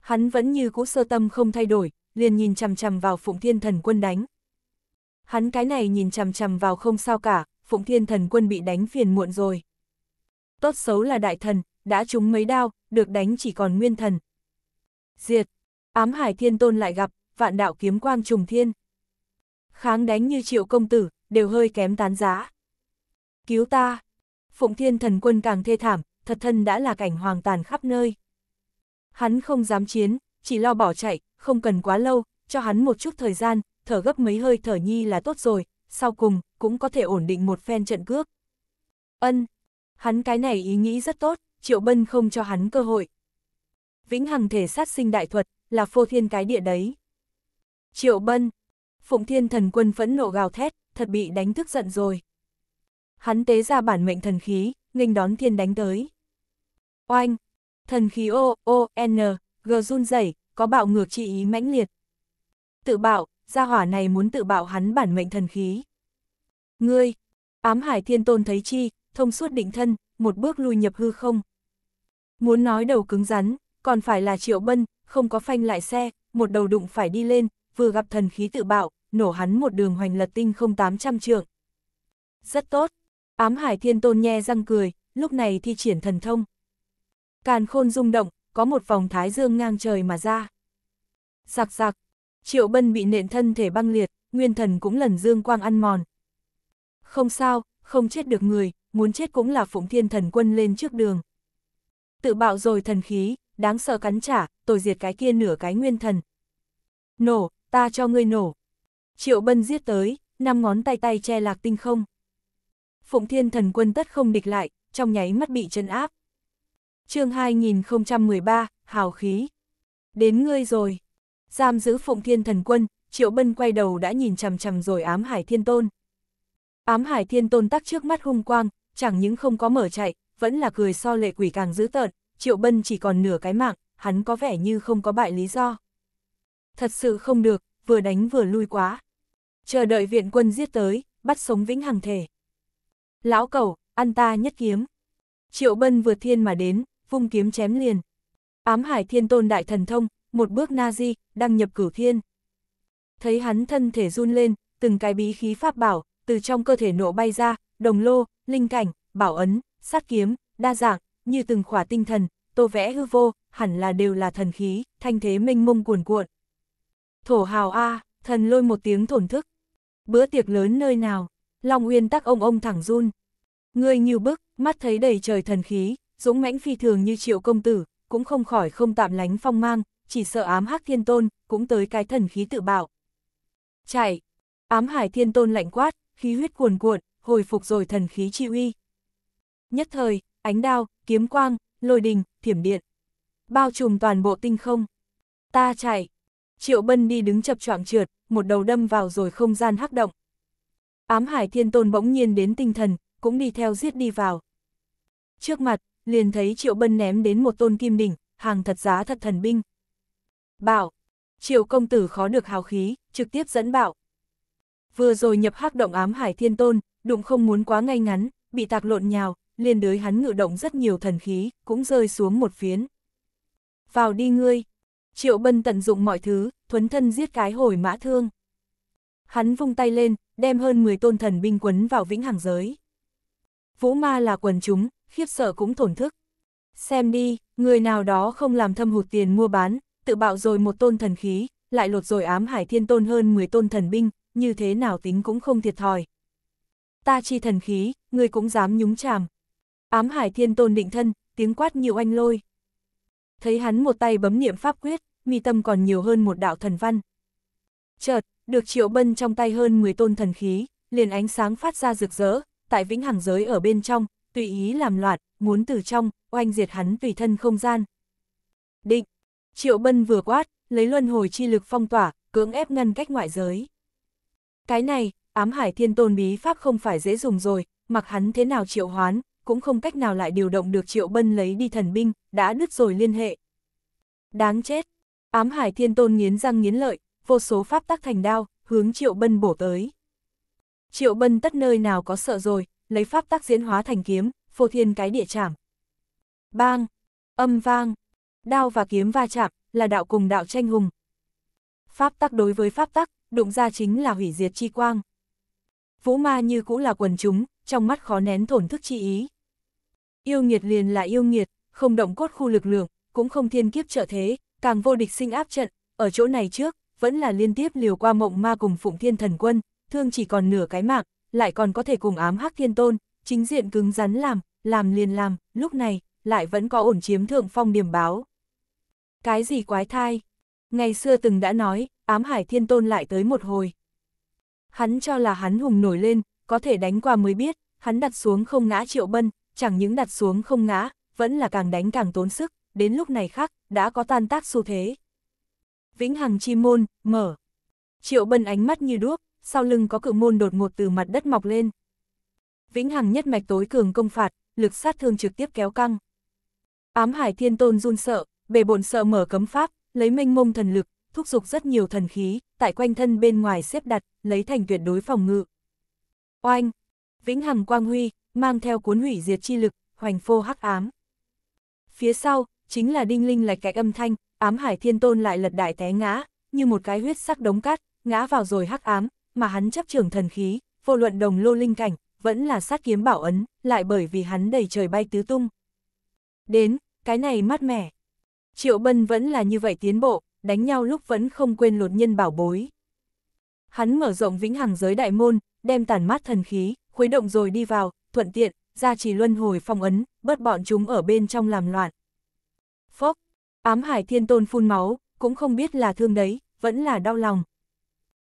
hắn vẫn như cũ sơ tâm không thay đổi, liền nhìn chằm chằm vào Phụng Thiên Thần Quân đánh. Hắn cái này nhìn chằm chằm vào không sao cả, Phụng Thiên Thần Quân bị đánh phiền muộn rồi. Tốt xấu là đại thần, đã trúng mấy đao, được đánh chỉ còn nguyên thần. Diệt, ám hải thiên tôn lại gặp, vạn đạo kiếm quang trùng thiên. Kháng đánh như triệu công tử, đều hơi kém tán giá. Cứu ta, Phụng Thiên thần quân càng thê thảm, thật thân đã là cảnh hoàng tàn khắp nơi. Hắn không dám chiến, chỉ lo bỏ chạy, không cần quá lâu, cho hắn một chút thời gian, thở gấp mấy hơi thở nhi là tốt rồi, sau cùng, cũng có thể ổn định một phen trận cước. Ân, hắn cái này ý nghĩ rất tốt, Triệu Bân không cho hắn cơ hội. Vĩnh Hằng thể sát sinh đại thuật, là phô thiên cái địa đấy. Triệu Bân, Phụng Thiên thần quân phẫn nộ gào thét, thật bị đánh thức giận rồi hắn tế ra bản mệnh thần khí, nghênh đón thiên đánh tới. Oanh! Thần khí O, O, N, G run rẩy, có bạo ngược chi ý mãnh liệt. Tự bạo, gia hỏa này muốn tự bạo hắn bản mệnh thần khí. Ngươi! Ám hải thiên tôn thấy chi, thông suốt định thân, một bước lui nhập hư không. Muốn nói đầu cứng rắn, còn phải là triệu bân, không có phanh lại xe, một đầu đụng phải đi lên, vừa gặp thần khí tự bạo, nổ hắn một đường hoành lật tinh không tám trăm trượng. Rất tốt. Ám hải thiên tôn nhe răng cười, lúc này thi triển thần thông. Càn khôn rung động, có một vòng thái dương ngang trời mà ra. Giặc giặc, triệu bân bị nện thân thể băng liệt, nguyên thần cũng lần dương quang ăn mòn. Không sao, không chết được người, muốn chết cũng là phụng thiên thần quân lên trước đường. Tự bạo rồi thần khí, đáng sợ cắn trả, tôi diệt cái kia nửa cái nguyên thần. Nổ, ta cho ngươi nổ. Triệu bân giết tới, năm ngón tay tay che lạc tinh không. Phụng Thiên Thần Quân tất không địch lại, trong nháy mắt bị chân áp. chương 2013, Hào Khí Đến ngươi rồi. Giam giữ Phụng Thiên Thần Quân, Triệu Bân quay đầu đã nhìn chằm chằm rồi ám hải thiên tôn. Ám hải thiên tôn tắc trước mắt hung quang, chẳng những không có mở chạy, vẫn là cười so lệ quỷ càng dữ tợn, Triệu Bân chỉ còn nửa cái mạng, hắn có vẻ như không có bại lý do. Thật sự không được, vừa đánh vừa lui quá. Chờ đợi viện quân giết tới, bắt sống vĩnh hằng thể lão cẩu, ăn ta nhất kiếm. Triệu bân vượt thiên mà đến, vung kiếm chém liền. Ám hải thiên tôn đại thần thông, một bước na di, đăng nhập cửu thiên. Thấy hắn thân thể run lên, từng cái bí khí pháp bảo, từ trong cơ thể nổ bay ra, đồng lô, linh cảnh, bảo ấn, sát kiếm, đa dạng, như từng khỏa tinh thần, tô vẽ hư vô, hẳn là đều là thần khí, thanh thế mênh mông cuồn cuộn. Thổ hào A, thần lôi một tiếng thổn thức. Bữa tiệc lớn nơi nào? Long Uyên tắc ông ông thẳng run. Người như bức, mắt thấy đầy trời thần khí, dũng mãnh phi thường như triệu công tử, cũng không khỏi không tạm lánh phong mang, chỉ sợ ám hắc thiên tôn, cũng tới cái thần khí tự bạo. Chạy! Ám hải thiên tôn lạnh quát, khí huyết cuồn cuộn, hồi phục rồi thần khí chi uy. Nhất thời, ánh đao, kiếm quang, lôi đình, thiểm điện. Bao trùm toàn bộ tinh không. Ta chạy! Triệu bân đi đứng chập choạng trượt, một đầu đâm vào rồi không gian hắc động. Ám hải thiên tôn bỗng nhiên đến tinh thần, cũng đi theo giết đi vào. Trước mặt, liền thấy Triệu Bân ném đến một tôn kim đỉnh, hàng thật giá thật thần binh. Bảo, Triệu công tử khó được hào khí, trực tiếp dẫn bảo. Vừa rồi nhập hắc động ám hải thiên tôn, đụng không muốn quá ngay ngắn, bị tạc lộn nhào, liền đới hắn ngự động rất nhiều thần khí, cũng rơi xuống một phiến. Vào đi ngươi, Triệu Bân tận dụng mọi thứ, thuấn thân giết cái hồi mã thương hắn vung tay lên, đem hơn 10 tôn thần binh quấn vào vĩnh hằng giới. Vũ ma là quần chúng, khiếp sợ cũng thổn thức. Xem đi, người nào đó không làm thâm hụt tiền mua bán, tự bạo rồi một tôn thần khí, lại lột rồi ám hải thiên tôn hơn 10 tôn thần binh, như thế nào tính cũng không thiệt thòi. Ta chi thần khí, người cũng dám nhúng chàm. Ám hải thiên tôn định thân, tiếng quát nhiều anh lôi. Thấy hắn một tay bấm niệm pháp quyết, mi tâm còn nhiều hơn một đạo thần văn. Chợt, được Triệu Bân trong tay hơn 10 tôn thần khí, liền ánh sáng phát ra rực rỡ, tại vĩnh hằng giới ở bên trong, tùy ý làm loạn, muốn từ trong, oanh diệt hắn tùy thân không gian. Định, Triệu Bân vừa quát, lấy luân hồi chi lực phong tỏa, cưỡng ép ngăn cách ngoại giới. Cái này, ám hải thiên tôn bí pháp không phải dễ dùng rồi, mặc hắn thế nào triệu hoán, cũng không cách nào lại điều động được triệu bân lấy đi thần binh, đã đứt rồi liên hệ. Đáng chết, ám hải thiên tôn nghiến răng nghiến lợi, vô số pháp tắc thành đao, hướng Triệu Bân bổ tới. Triệu Bân tất nơi nào có sợ rồi, lấy pháp tắc diễn hóa thành kiếm, phô thiên cái địa chạm. Bang, âm vang, đao và kiếm va chạm, là đạo cùng đạo tranh hùng. Pháp tắc đối với pháp tắc, đụng ra chính là hủy diệt chi quang. Vũ ma như cũ là quần chúng, trong mắt khó nén thổn thức chi ý. Yêu nghiệt liền là yêu nghiệt, không động cốt khu lực lượng, cũng không thiên kiếp trợ thế, càng vô địch sinh áp trận, ở chỗ này trước, vẫn là liên tiếp liều qua mộng ma cùng Phụng Thiên Thần Quân, thương chỉ còn nửa cái mạng, lại còn có thể cùng ám hắc thiên tôn, chính diện cứng rắn làm, làm liền làm, lúc này, lại vẫn có ổn chiếm thượng phong điểm báo. Cái gì quái thai? Ngày xưa từng đã nói, ám hải thiên tôn lại tới một hồi. Hắn cho là hắn hùng nổi lên, có thể đánh qua mới biết, hắn đặt xuống không ngã triệu bân, chẳng những đặt xuống không ngã, vẫn là càng đánh càng tốn sức, đến lúc này khác, đã có tan tác xu thế. Vĩnh Hằng Chi Môn, mở. Triệu Bân ánh mắt như đuốc, sau lưng có cự môn đột ngột từ mặt đất mọc lên. Vĩnh Hằng nhất mạch tối cường công phạt, lực sát thương trực tiếp kéo căng. Ám Hải Thiên Tôn run sợ, bề bộn sợ mở cấm pháp, lấy Minh mông thần lực, thúc giục rất nhiều thần khí, tại quanh thân bên ngoài xếp đặt, lấy thành tuyệt đối phòng ngự. Oanh! Vĩnh Hằng quang huy, mang theo cuốn hủy diệt chi lực, hoành phô hắc ám. Phía sau, chính là đinh linh lạch cạch âm thanh, ám hải thiên tôn lại lật đại té ngã, như một cái huyết sắc đống cát, ngã vào rồi hắc ám, mà hắn chấp trưởng thần khí, vô luận đồng lô linh cảnh, vẫn là sát kiếm bảo ấn, lại bởi vì hắn đầy trời bay tứ tung. Đến, cái này mát mẻ. Triệu Bân vẫn là như vậy tiến bộ, đánh nhau lúc vẫn không quên lột nhân bảo bối. Hắn mở rộng vĩnh hằng giới đại môn, đem tàn mát thần khí, khuấy động rồi đi vào, thuận tiện, ra chỉ luân hồi phong ấn, bớt bọn chúng ở bên trong làm loạn. Phốc, Ám hải thiên tôn phun máu, cũng không biết là thương đấy, vẫn là đau lòng.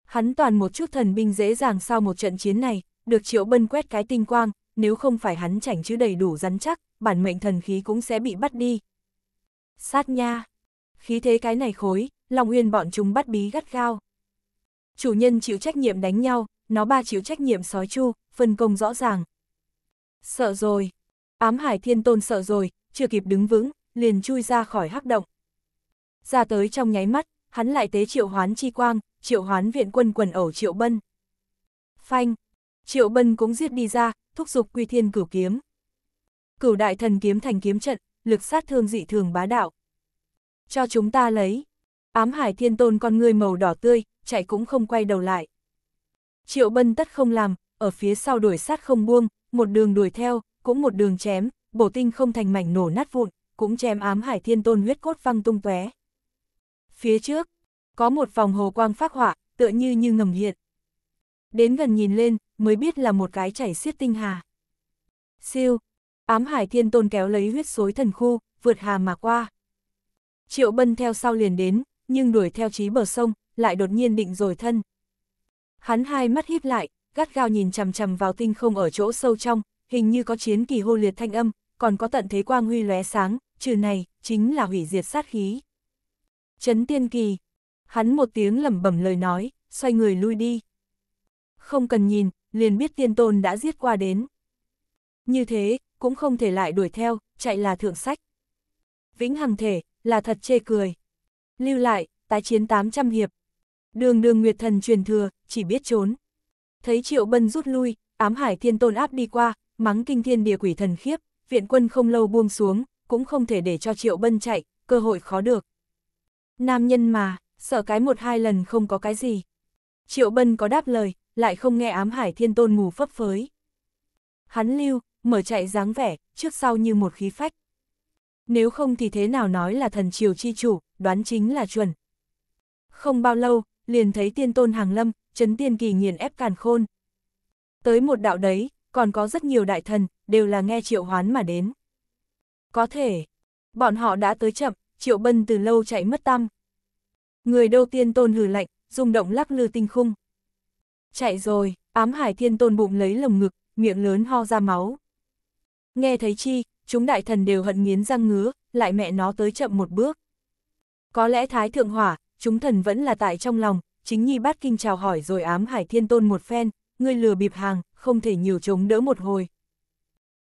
Hắn toàn một chút thần binh dễ dàng sau một trận chiến này, được triệu bân quét cái tinh quang, nếu không phải hắn chảnh chứ đầy đủ rắn chắc, bản mệnh thần khí cũng sẽ bị bắt đi. Sát nha! Khí thế cái này khối, Long Uyên bọn chúng bắt bí gắt gao. Chủ nhân chịu trách nhiệm đánh nhau, nó ba chịu trách nhiệm sói chu, phân công rõ ràng. Sợ rồi! Ám hải thiên tôn sợ rồi, chưa kịp đứng vững, liền chui ra khỏi hắc động. Ra tới trong nháy mắt, hắn lại tế triệu hoán chi quang, triệu hoán viện quân quần ẩu triệu bân. Phanh, triệu bân cũng giết đi ra, thúc giục quy thiên cửu kiếm. Cửu đại thần kiếm thành kiếm trận, lực sát thương dị thường bá đạo. Cho chúng ta lấy. Ám hải thiên tôn con người màu đỏ tươi, chạy cũng không quay đầu lại. Triệu bân tất không làm, ở phía sau đuổi sát không buông, một đường đuổi theo, cũng một đường chém, bổ tinh không thành mảnh nổ nát vụn cũng chém ám hải thiên tôn huyết cốt văng tung tóe. Phía trước, có một vòng hồ quang phát họa, tựa như như ngầm hiện. Đến gần nhìn lên, mới biết là một cái chảy xiết tinh hà. Siêu, ám hải thiên tôn kéo lấy huyết xối thần khu, vượt hà mà qua. Triệu bân theo sau liền đến, nhưng đuổi theo trí bờ sông, lại đột nhiên định rồi thân. Hắn hai mắt híp lại, gắt gao nhìn chằm chằm vào tinh không ở chỗ sâu trong, hình như có chiến kỳ hô liệt thanh âm, còn có tận thế quang huy lóe sáng, trừ này, chính là hủy diệt sát khí. Trấn tiên kỳ. Hắn một tiếng lẩm bẩm lời nói, xoay người lui đi. Không cần nhìn, liền biết tiên tôn đã giết qua đến. Như thế, cũng không thể lại đuổi theo, chạy là thượng sách. Vĩnh hằng thể, là thật chê cười. Lưu lại, tái chiến 800 hiệp. Đường đường Nguyệt Thần truyền thừa, chỉ biết trốn. Thấy Triệu Bân rút lui, ám hải thiên tôn áp đi qua, mắng kinh thiên địa quỷ thần khiếp viện quân không lâu buông xuống, cũng không thể để cho Triệu Bân chạy, cơ hội khó được. Nam nhân mà, sợ cái một hai lần không có cái gì. Triệu Bân có đáp lời, lại không nghe ám hải thiên tôn mù phấp phới. Hắn lưu, mở chạy dáng vẻ, trước sau như một khí phách. Nếu không thì thế nào nói là thần triều chi chủ, đoán chính là chuẩn. Không bao lâu, liền thấy tiên tôn hàng lâm, chấn tiên kỳ nghiền ép càn khôn. Tới một đạo đấy, còn có rất nhiều đại thần, đều là nghe triệu hoán mà đến. Có thể, bọn họ đã tới chậm, triệu bân từ lâu chạy mất tăm. Người đầu tiên tôn hừ lạnh, rung động lắc lư tinh khung. Chạy rồi, ám hải thiên tôn bụng lấy lồng ngực, miệng lớn ho ra máu. Nghe thấy chi, chúng đại thần đều hận nghiến răng ngứa, lại mẹ nó tới chậm một bước. Có lẽ thái thượng hỏa, chúng thần vẫn là tại trong lòng, chính nhi bát kinh chào hỏi rồi ám hải thiên tôn một phen, ngươi lừa bịp hàng, không thể nhiều chống đỡ một hồi.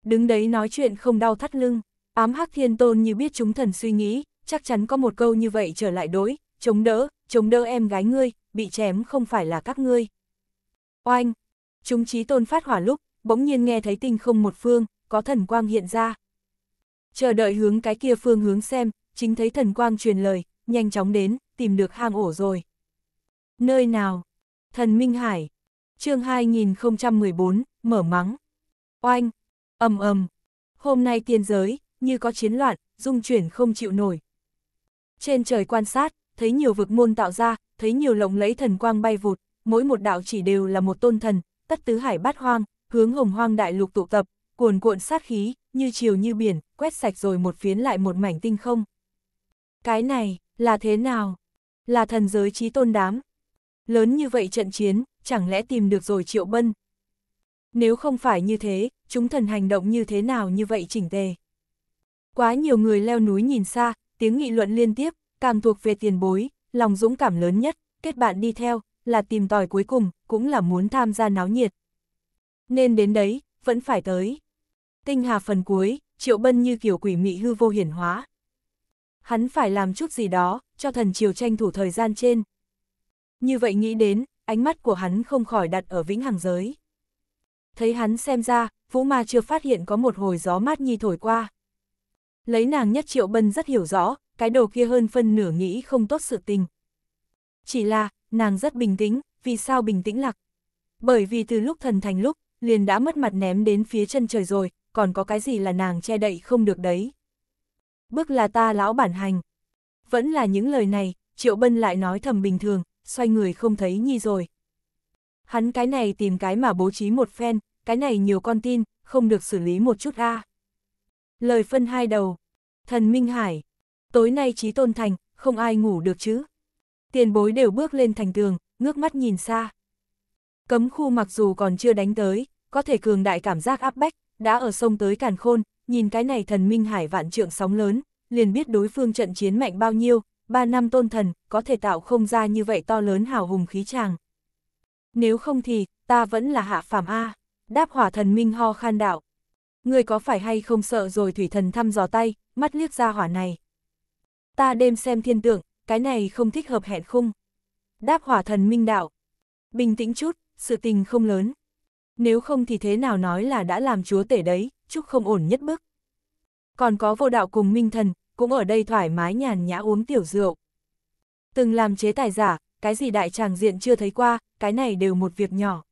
Đứng đấy nói chuyện không đau thắt lưng, ám hắc thiên tôn như biết chúng thần suy nghĩ, chắc chắn có một câu như vậy trở lại đối, chống đỡ, chống đỡ em gái ngươi, bị chém không phải là các ngươi. Oanh! Chúng trí tôn phát hỏa lúc, bỗng nhiên nghe thấy tinh không một phương, có thần quang hiện ra. Chờ đợi hướng cái kia phương hướng xem, chính thấy thần quang truyền lời, nhanh chóng đến, tìm được hang ổ rồi. Nơi nào? Thần Minh Hải, chương 2014, mở mắng. Oanh, ầm ầm. Hôm nay tiên giới, như có chiến loạn, dung chuyển không chịu nổi. Trên trời quan sát, thấy nhiều vực môn tạo ra, thấy nhiều lộng lẫy thần quang bay vụt, mỗi một đạo chỉ đều là một tôn thần, tất tứ hải bát hoang, hướng hồng hoang đại lục tụ tập, cuồn cuộn sát khí, như chiều như biển, quét sạch rồi một phiến lại một mảnh tinh không. Cái này, là thế nào? Là thần giới trí tôn đám. Lớn như vậy trận chiến, chẳng lẽ tìm được rồi Triệu Bân? Nếu không phải như thế, chúng thần hành động như thế nào như vậy chỉnh tề? Quá nhiều người leo núi nhìn xa, tiếng nghị luận liên tiếp, càng thuộc về tiền bối, lòng dũng cảm lớn nhất, kết bạn đi theo, là tìm tòi cuối cùng, cũng là muốn tham gia náo nhiệt. Nên đến đấy, vẫn phải tới. Tinh hà phần cuối, triệu bân như kiểu quỷ mị hư vô hiển hóa. Hắn phải làm chút gì đó, cho thần triều tranh thủ thời gian trên. Như vậy nghĩ đến, ánh mắt của hắn không khỏi đặt ở vĩnh hằng giới. Thấy hắn xem ra, Vũ Ma chưa phát hiện có một hồi gió mát nhi thổi qua. Lấy nàng nhất triệu bân rất hiểu rõ, cái đồ kia hơn phân nửa nghĩ không tốt sự tình. Chỉ là, nàng rất bình tĩnh, vì sao bình tĩnh lạc? Bởi vì từ lúc thần thành lúc, liền đã mất mặt ném đến phía chân trời rồi, còn có cái gì là nàng che đậy không được đấy. Bước là ta lão bản hành. Vẫn là những lời này, Triệu Bân lại nói thầm bình thường, xoay người không thấy Nhi rồi. Hắn cái này tìm cái mà bố trí một phen, cái này nhiều con tin, không được xử lý một chút a. À. Lời phân hai đầu. Thần Minh Hải. Tối nay trí tôn thành, không ai ngủ được chứ. Tiền bối đều bước lên thành tường, ngước mắt nhìn xa. Cấm khu mặc dù còn chưa đánh tới, có thể cường đại cảm giác áp bách, đã ở sông tới càn khôn, nhìn cái này thần Minh Hải vạn trượng sóng lớn, liền biết đối phương trận chiến mạnh bao nhiêu, ba năm tôn thần, có thể tạo không ra như vậy to lớn hào hùng khí tràng. Nếu không thì, ta vẫn là hạ phàm A, đáp hỏa thần minh ho khan đạo. Người có phải hay không sợ rồi thủy thần thăm dò tay, mắt liếc ra hỏa này. Ta đêm xem thiên tượng, cái này không thích hợp hẹn khung. Đáp hỏa thần minh đạo. Bình tĩnh chút, sự tình không lớn. Nếu không thì thế nào nói là đã làm chúa tể đấy, chúc không ổn nhất bức. Còn có vô đạo cùng minh thần, cũng ở đây thoải mái nhàn nhã uống tiểu rượu. Từng làm chế tài giả, cái gì đại tràng diện chưa thấy qua, cái này đều một việc nhỏ.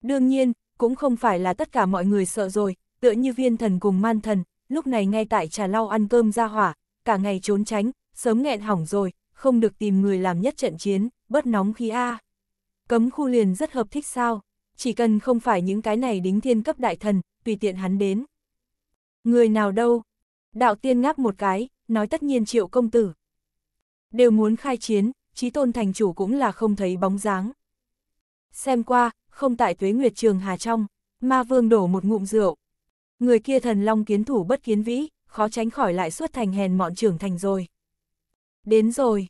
Đương nhiên, cũng không phải là tất cả mọi người sợ rồi, tựa như viên thần cùng man thần, lúc này ngay tại trà lau ăn cơm ra hỏa, cả ngày trốn tránh, sớm nghẹn hỏng rồi, không được tìm người làm nhất trận chiến, bớt nóng khí A. Cấm khu liền rất hợp thích sao, chỉ cần không phải những cái này đính thiên cấp đại thần, tùy tiện hắn đến. Người nào đâu, Đạo tiên ngáp một cái, nói tất nhiên triệu công tử. Đều muốn khai chiến, trí tôn thành chủ cũng là không thấy bóng dáng. Xem qua, không tại tuế nguyệt trường hà trong, ma vương đổ một ngụm rượu. Người kia thần long kiến thủ bất kiến vĩ, khó tránh khỏi lại suốt thành hèn mọn trưởng thành rồi. Đến rồi.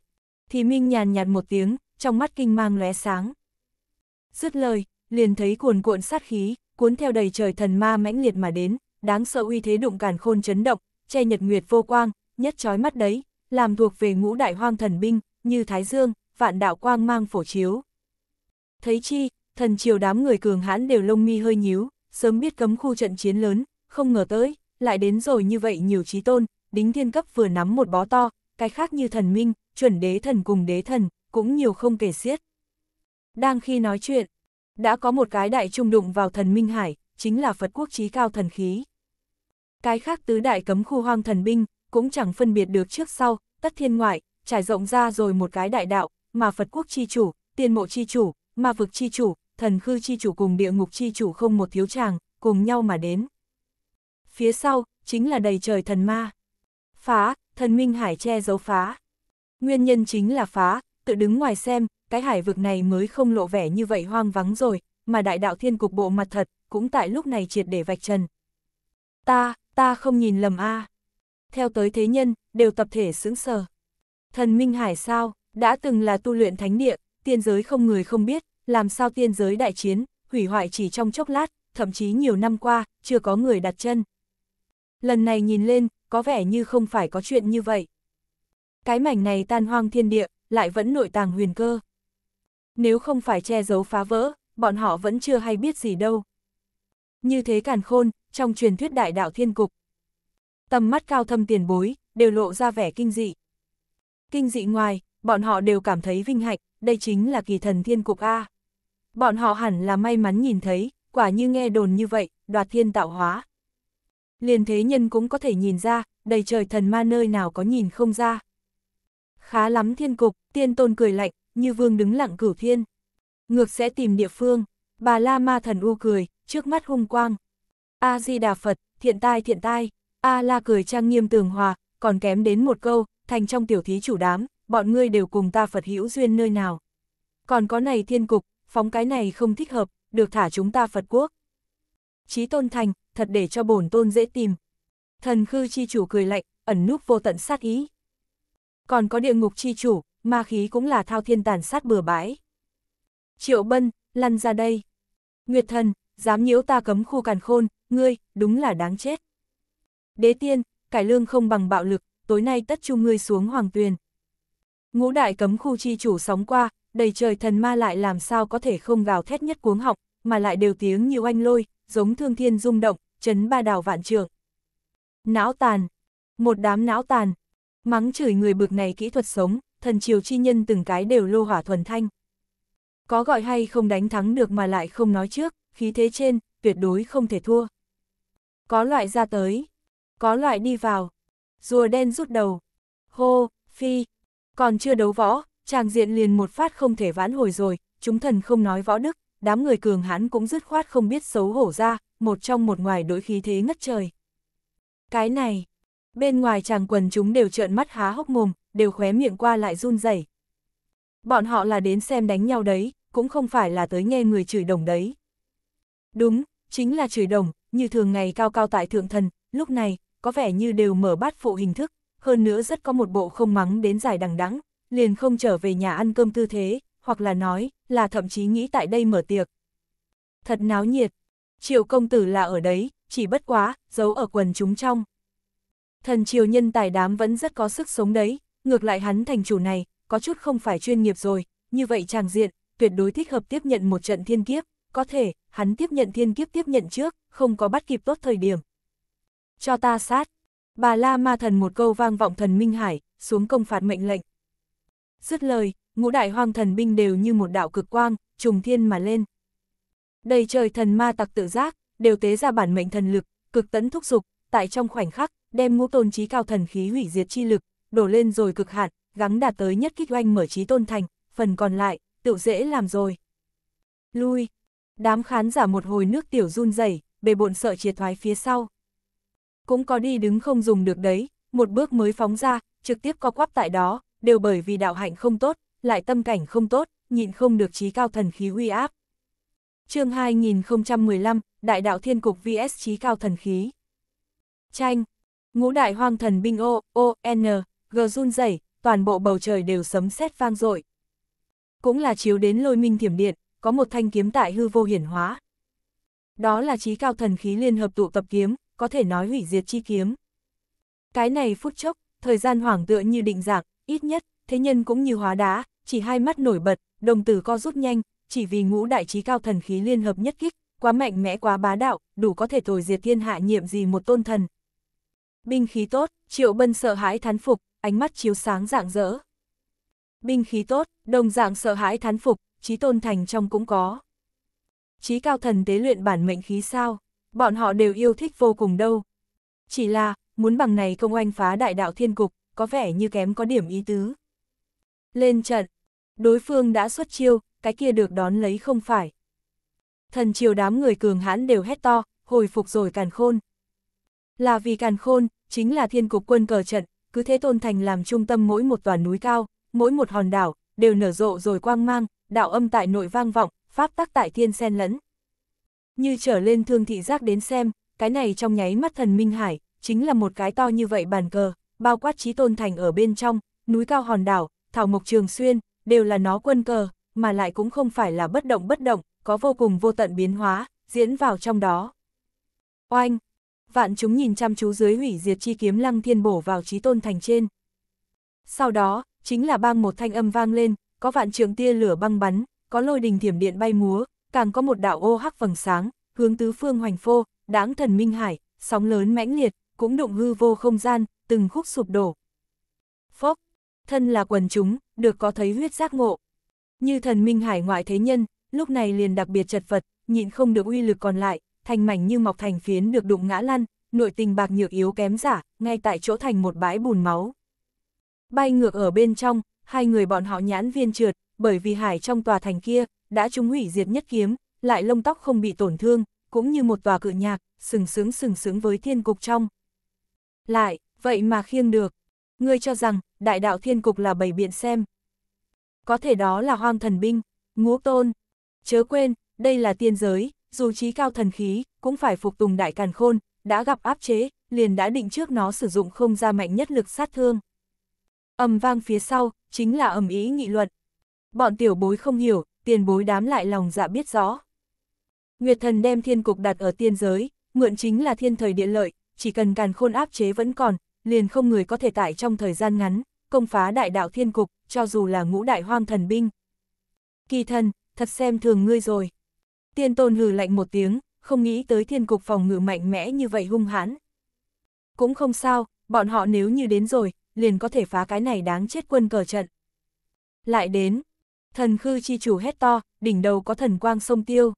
Thì Minh nhàn nhạt một tiếng, trong mắt kinh mang lóe sáng. Dứt lời, liền thấy cuồn cuộn sát khí, cuốn theo đầy trời thần ma mãnh liệt mà đến, đáng sợ uy thế đụng càn khôn chấn động, che nhật nguyệt vô quang, nhất trói mắt đấy, làm thuộc về ngũ đại hoang thần binh, như Thái Dương, vạn đạo quang mang phổ chiếu. Thấy chi, thần triều đám người cường hãn đều lông mi hơi nhíu, sớm biết cấm khu trận chiến lớn, không ngờ tới, lại đến rồi như vậy nhiều trí tôn, đính thiên cấp vừa nắm một bó to, cái khác như thần minh, chuẩn đế thần cùng đế thần, cũng nhiều không kể xiết. Đang khi nói chuyện, đã có một cái đại trung đụng vào thần Minh Hải, chính là Phật quốc chí cao thần khí. Cái khác tứ đại cấm khu hoang thần binh, cũng chẳng phân biệt được trước sau, tất thiên ngoại, trải rộng ra rồi một cái đại đạo, mà Phật quốc chi chủ, tiên mộ chi chủ, ma vực chi chủ, thần khư chi chủ cùng địa ngục chi chủ không một thiếu chàng, cùng nhau mà đến. Phía sau, chính là đầy trời thần ma. Phá, thần Minh Hải che giấu phá. Nguyên nhân chính là phá, tự đứng ngoài xem, cái hải vực này mới không lộ vẻ như vậy hoang vắng rồi, mà đại đạo thiên cục bộ mặt thật, cũng tại lúc này triệt để vạch trần. Ta, ta không nhìn lầm a. À. Theo tới thế nhân, đều tập thể sững sờ. Thần Minh Hải sao, đã từng là tu luyện thánh địa, tiên giới không người không biết, làm sao tiên giới đại chiến, hủy hoại chỉ trong chốc lát, thậm chí nhiều năm qua, chưa có người đặt chân. Lần này nhìn lên, có vẻ như không phải có chuyện như vậy. Cái mảnh này tan hoang thiên địa, lại vẫn nội tàng huyền cơ. Nếu không phải che giấu phá vỡ, bọn họ vẫn chưa hay biết gì đâu. Như thế càn khôn, trong truyền thuyết đại đạo thiên cục. Tầm mắt cao thâm tiền bối, đều lộ ra vẻ kinh dị. Kinh dị ngoài, bọn họ đều cảm thấy vinh hạnh, đây chính là kỳ thần thiên cục A. Bọn họ hẳn là may mắn nhìn thấy, quả như nghe đồn như vậy, đoạt thiên tạo hóa. Liền thế nhân cũng có thể nhìn ra, đầy trời thần ma nơi nào có nhìn không ra. Khá lắm thiên cục, tiên tôn cười lạnh, như vương đứng lặng cửu thiên. Ngược sẽ tìm địa phương, bà la ma thần u cười, trước mắt hung quang, A-di-đà Phật, thiện tai thiện tai, A-la cười trang nghiêm tường hòa, còn kém đến một câu, thành trong tiểu thí chủ đám, bọn ngươi đều cùng ta Phật hữu duyên nơi nào. Còn có này thiên cục, phóng cái này không thích hợp, được thả chúng ta Phật quốc. Chí tôn thành, thật để cho bổn tôn dễ tìm. Thần khư chi chủ cười lạnh, ẩn núp vô tận sát ý. Còn có địa ngục chi chủ, ma khí cũng là thao thiên tàn sát bừa bãi. Triệu bân, lăn ra đây. Nguyệt thần, dám nhiễu ta cấm khu càn khôn, ngươi, đúng là đáng chết. Đế tiên, cải lương không bằng bạo lực, tối nay tất chung ngươi xuống hoàng tuyền. Ngũ đại cấm khu chi chủ sóng qua, đầy trời thần ma lại làm sao có thể không gào thét nhất cuống học, mà lại đều tiếng như oanh lôi, giống thương thiên rung động, chấn ba đào vạn trường. Não tàn, một đám não tàn, mắng chửi người bực này kỹ thuật sống, thần triều chi nhân từng cái đều lô hỏa thuần thanh. Có gọi hay không đánh thắng được mà lại không nói trước, khí thế trên, tuyệt đối không thể thua. Có loại ra tới. Có loại đi vào. Rùa đen rút đầu. Hô, phi. Còn chưa đấu võ, chàng diện liền một phát không thể vãn hồi rồi. Chúng thần không nói võ đức, đám người cường hán cũng dứt khoát không biết xấu hổ ra, một trong một ngoài đối khí thế ngất trời. Cái này, bên ngoài chàng quần chúng đều trợn mắt há hốc mồm, đều khóe miệng qua lại run rẩy. Bọn họ là đến xem đánh nhau đấy, cũng không phải là tới nghe người chửi đồng đấy. Đúng, chính là chửi đồng, như thường ngày cao cao tại thượng thần, lúc này, có vẻ như đều mở bát phụ hình thức, hơn nữa rất có một bộ không mắng đến giải đằng đắng, liền không trở về nhà ăn cơm tư thế, hoặc là nói, là thậm chí nghĩ tại đây mở tiệc. Thật náo nhiệt, triệu công tử là ở đấy, chỉ bất quá, giấu ở quần chúng trong. Thần triều nhân tài đám vẫn rất có sức sống đấy, ngược lại hắn thành chủ này, có chút không phải chuyên nghiệp rồi, như vậy chàng diện, tuyệt đối thích hợp tiếp nhận một trận thiên kiếp, có thể, hắn tiếp nhận thiên kiếp tiếp nhận trước, không có bắt kịp tốt thời điểm. Cho ta sát. Bà La Ma Thần một câu vang vọng thần Minh Hải, xuống công phạt mệnh lệnh. Dứt lời, ngũ đại hoang thần binh đều như một đạo cực quang, trùng thiên mà lên. Đầy trời thần ma tặc tự giác, đều tế ra bản mệnh thần lực, cực tấn thúc dục, tại trong khoảnh khắc, đem ngũ tôn trí cao thần khí hủy diệt chi lực, đổ lên rồi cực hạn, gắng đạt tới nhất kích oanh mở trí tôn thành, phần còn lại, tự dễ làm rồi. Lui, Đám khán giả một hồi nước tiểu run rẩy, bề bộn sợ chia thoái phía sau. Cũng có đi đứng không dùng được đấy, một bước mới phóng ra, trực tiếp co quắp tại đó, đều bởi vì đạo hạnh không tốt, lại tâm cảnh không tốt, nhịn không được trí cao thần khí uy áp. chương 2015, Đại đạo thiên cục VS trí cao thần khí. Tranh, ngũ đại hoang thần binh O, O, N, G run rẩy toàn bộ bầu trời đều sấm sét vang dội Cũng là chiếu đến lôi minh thiểm điện, có một thanh kiếm tại hư vô hiển hóa. Đó là trí cao thần khí liên hợp tụ tập kiếm, có thể nói hủy diệt chi kiếm. Cái này phút chốc, thời gian hoảng tựa như định dạng, ít nhất, thế nhân cũng như hóa đá, chỉ hai mắt nổi bật, đồng tử co rút nhanh, chỉ vì ngũ đại trí cao thần khí liên hợp nhất kích, quá mạnh mẽ quá bá đạo, đủ có thể thổi diệt thiên hạ nhiệm gì một tôn thần. Binh khí tốt, Triệu Bân sợ hãi thán phục, ánh mắt chiếu sáng rạng rỡ. Binh khí tốt, đồng dạng sợ hãi thán phục, trí tôn thành trong cũng có. Trí cao thần tế luyện bản mệnh khí sao, bọn họ đều yêu thích vô cùng đâu. Chỉ là, muốn bằng này công oanh phá đại đạo thiên cục, có vẻ như kém có điểm ý tứ. Lên trận, đối phương đã xuất chiêu, cái kia được đón lấy không phải. Thần triều đám người cường hãn đều hét to, hồi phục rồi càn khôn. Là vì càn khôn, chính là thiên cục quân cờ trận, cứ thế tôn thành làm trung tâm mỗi một toàn núi cao, mỗi một hòn đảo, đều nở rộ rồi quang mang, đạo âm tại nội vang vọng, pháp tắc tại thiên xen lẫn. Như trở lên thương thị giác đến xem, cái này trong nháy mắt thần Minh Hải, chính là một cái to như vậy bàn cờ, bao quát trí tôn thành ở bên trong, núi cao hòn đảo, thảo mộc trường xuyên, đều là nó quân cờ, mà lại cũng không phải là bất động bất động, có vô cùng vô tận biến hóa, diễn vào trong đó. Oanh! Vạn chúng nhìn chăm chú dưới hủy diệt chi kiếm lăng thiên bổ vào trí tôn thành trên. Sau đó, chính là bang một thanh âm vang lên, có vạn trường tia lửa băng bắn, có lôi đình thiểm điện bay múa, càng có một đạo ô hắc vầng sáng, hướng tứ phương hoành phô, đáng thần minh hải, sóng lớn mãnh liệt, cũng đụng hư vô không gian, từng khúc sụp đổ. Phốc, thân là quần chúng, được có thấy huyết giác ngộ. Như thần minh hải ngoại thế nhân, lúc này liền đặc biệt chật vật, nhịn không được uy lực còn lại, thành mảnh như mọc thành phiến được đụng ngã lăn, nội tình bạc nhược yếu kém giả, ngay tại chỗ thành một bãi bùn máu. Bay ngược ở bên trong, hai người bọn họ nhãn viên trượt, bởi vì hải trong tòa thành kia, đã trúng hủy diệt nhất kiếm, lại lông tóc không bị tổn thương, cũng như một tòa cự nhạc, sừng sướng sừng sướng với thiên cục trong. Lại, vậy mà khiêng được. Ngươi cho rằng, đại đạo thiên cục là bầy biện xem. Có thể đó là hoang thần binh, ngũ tôn. Chớ quên, đây là tiên giới, dù trí cao thần khí, cũng phải phục tùng đại càn khôn, đã gặp áp chế, liền đã định trước nó sử dụng không ra mạnh nhất lực sát thương. âm vang phía sau, chính là ầm ý nghị luận. Bọn tiểu bối không hiểu, tiền bối đám lại lòng dạ biết rõ. Nguyệt thần đem thiên cục đặt ở tiên giới, mượn chính là thiên thời địa lợi, chỉ cần càn khôn áp chế vẫn còn, liền không người có thể tải trong thời gian ngắn, công phá đại đạo thiên cục, cho dù là ngũ đại hoang thần binh. Kỳ thần, thật xem thường ngươi rồi. Tiên tôn hừ lạnh một tiếng, không nghĩ tới thiên cục phòng ngự mạnh mẽ như vậy hung hãn. Cũng không sao, bọn họ nếu như đến rồi, liền có thể phá cái này đáng chết quân cờ trận. Lại đến, thần khư chi chủ hét to, đỉnh đầu có thần quang sông tiêu.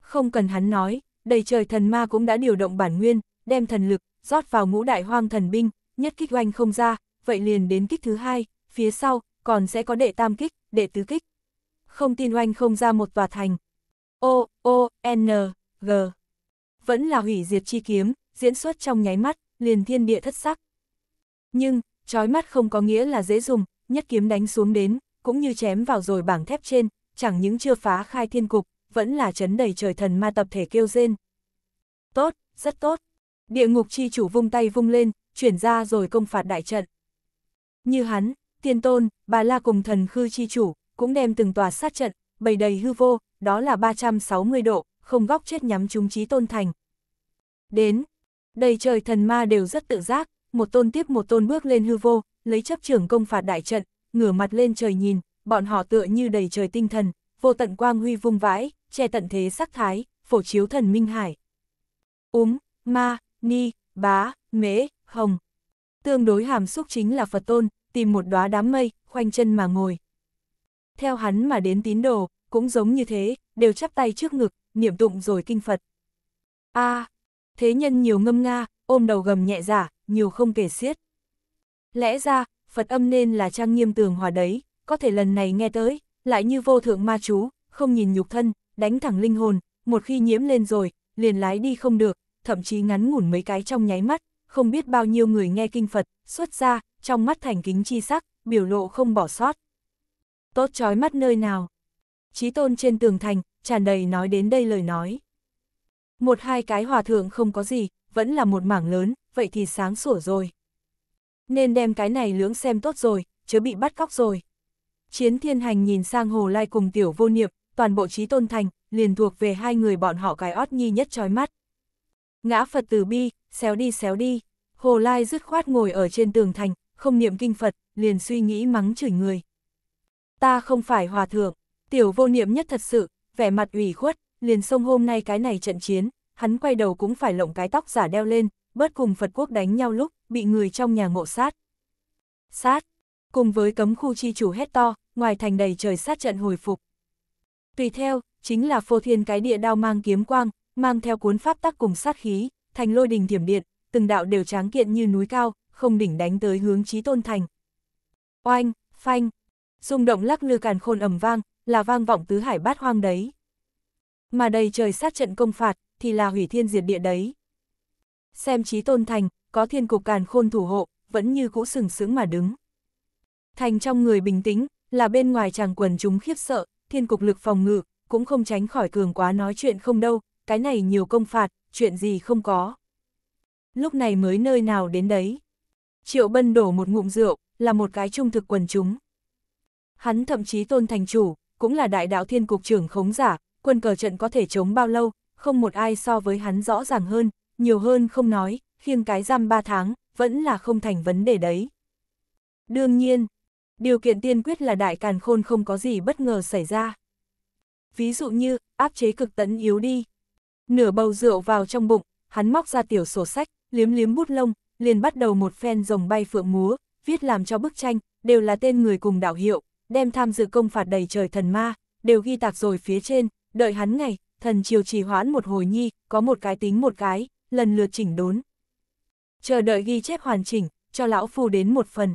Không cần hắn nói, đầy trời thần ma cũng đã điều động bản nguyên, đem thần lực, rót vào ngũ đại hoang thần binh, nhất kích oanh không ra, vậy liền đến kích thứ hai, phía sau, còn sẽ có đệ tam kích, đệ tứ kích. Không tin oanh không ra một tòa thành. O, O, N, G. Vẫn là hủy diệt chi kiếm, diễn xuất trong nháy mắt, liền thiên địa thất sắc. Nhưng, trói mắt không có nghĩa là dễ dùng, nhất kiếm đánh xuống đến, cũng như chém vào rồi bảng thép trên, chẳng những chưa phá khai thiên cục, vẫn là chấn đầy trời thần ma tập thể kêu rên. Tốt, rất tốt. Địa ngục chi chủ vung tay vung lên, chuyển ra rồi công phạt đại trận. Như hắn, tiên tôn, bà la cùng thần khư chi chủ, cũng đem từng tòa sát trận, bày đầy hư vô, đó là 360 độ, không góc chết nhắm chúng trí tôn thành. Đến, đầy trời thần ma đều rất tự giác, một tôn tiếp một tôn bước lên hư vô, lấy chấp trưởng công phạt đại trận, ngửa mặt lên trời nhìn, bọn họ tựa như đầy trời tinh thần, vô tận quang huy vung vãi, che tận thế sắc thái, phổ chiếu thần minh hải. Úm, ma, ni, bá, mễ, hồng. Tương đối hàm xúc chính là Phật tôn, tìm một đóa đám mây, khoanh chân mà ngồi. Theo hắn mà đến tín đồ, cũng giống như thế, đều chắp tay trước ngực, niệm tụng rồi kinh Phật. a thế nhân nhiều ngâm nga, ôm đầu gầm nhẹ giả, nhiều không kể xiết. Lẽ ra, Phật âm nên là trang nghiêm tường hòa đấy, có thể lần này nghe tới, lại như vô thượng ma chú, không nhìn nhục thân, đánh thẳng linh hồn, một khi nhiễm lên rồi, liền lái đi không được, thậm chí ngắn ngủn mấy cái trong nháy mắt, không biết bao nhiêu người nghe kinh Phật, xuất ra, trong mắt thành kính chi sắc, biểu lộ không bỏ sót. Tốt trói mắt nơi nào? Chí tôn trên tường thành, tràn đầy nói đến đây lời nói. Một hai cái hòa thượng không có gì, vẫn là một mảng lớn, vậy thì sáng sủa rồi. Nên đem cái này lưỡng xem tốt rồi, chớ bị bắt cóc rồi. Chiến thiên hành nhìn sang hồ lai cùng tiểu vô niệm, toàn bộ trí tôn thành, liền thuộc về hai người bọn họ cái ót nhi nhất trói mắt. Ngã Phật từ bi, xéo đi xéo đi, hồ lai dứt khoát ngồi ở trên tường thành, không niệm kinh Phật, liền suy nghĩ mắng chửi người. Ta không phải hòa thượng, tiểu vô niệm nhất thật sự, vẻ mặt ủy khuất, liền xông hôm nay cái này trận chiến, hắn quay đầu cũng phải lộng cái tóc giả đeo lên, bớt cùng Phật quốc đánh nhau lúc, bị người trong nhà ngộ sát. Sát! Cùng với cấm khu chi chủ hét to, ngoài thành đầy trời sát trận hồi phục. Tùy theo, chính là phô thiên cái địa đao mang kiếm quang, mang theo cuốn pháp tắc cùng sát khí, thành lôi đình thiểm điện, từng đạo đều tráng kiện như núi cao, không đỉnh đánh tới hướng chí tôn thành. Oanh, phanh, rung động lắc lư càn khôn ầm vang, là vang vọng tứ hải bát hoang đấy. Mà đầy trời sát trận công phạt, thì là hủy thiên diệt địa đấy. Xem trí tôn thành, có thiên cục càn khôn thủ hộ, vẫn như cũ sừng sướng mà đứng. Thành trong người bình tĩnh, là bên ngoài chàng quần chúng khiếp sợ, thiên cục lực phòng ngự, cũng không tránh khỏi cường quá nói chuyện không đâu, cái này nhiều công phạt, chuyện gì không có. Lúc này mới nơi nào đến đấy. Triệu Bân đổ một ngụm rượu, là một cái trung thực quần chúng. Hắn thậm chí tôn thành chủ, cũng là đại đạo thiên cục trưởng khống giả, quân cờ trận có thể chống bao lâu, không một ai so với hắn rõ ràng hơn, nhiều hơn không nói, khiêng cái giam ba tháng, vẫn là không thành vấn đề đấy. Đương nhiên, điều kiện tiên quyết là đại càn khôn không có gì bất ngờ xảy ra. Ví dụ như, áp chế cực tấn yếu đi. Nửa bầu rượu vào trong bụng, hắn móc ra tiểu sổ sách, liếm liếm bút lông, liền bắt đầu một phen rồng bay phượng múa, viết làm cho bức tranh, đều là tên người cùng đạo hiệu, đem tham dự công phạt đầy trời thần ma, đều ghi tạc rồi phía trên, đợi hắn ngày, thần chiều trì hoãn một hồi nhi, có một cái tính một cái, lần lượt chỉnh đốn. Chờ đợi ghi chép hoàn chỉnh, cho lão phu đến một phần.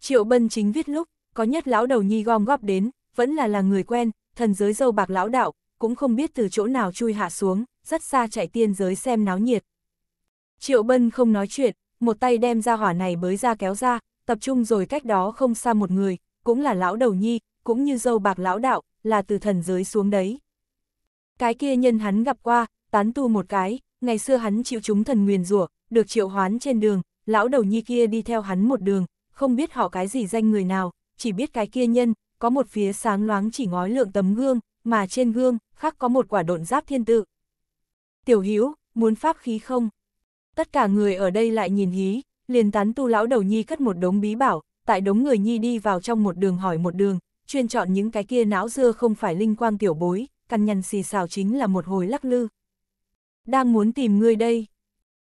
Triệu Bân chính viết lúc, có nhất lão đầu nhi gom góp đến, vẫn là là người quen, thần giới dâu bạc lão đạo, cũng không biết từ chỗ nào chui hạ xuống, rất xa chạy tiên giới xem náo nhiệt. Triệu Bân không nói chuyện, một tay đem ra hỏa này bới ra kéo ra, tập trung rồi cách đó không xa một người, cũng là lão đầu nhi, cũng như dâu bạc lão đạo, là từ thần giới xuống đấy. Cái kia nhân hắn gặp qua, tán tu một cái, ngày xưa hắn chịu chúng thần nguyền rủa, được triệu hoán trên đường, lão đầu nhi kia đi theo hắn một đường, không biết họ cái gì danh người nào, chỉ biết cái kia nhân, có một phía sáng loáng chỉ ngói lượng tấm gương, mà trên gương, khắc có một quả độn giáp thiên tự. Tiểu Hữu muốn pháp khí không? Tất cả người ở đây lại nhìn hí, liền tán tu lão đầu nhi cất một đống bí bảo, tại đống người nhi đi vào trong một đường hỏi một đường, chuyên chọn những cái kia não dưa không phải linh quang tiểu bối, căn nhằn xì xào chính là một hồi lắc lư, đang muốn tìm ngươi đây.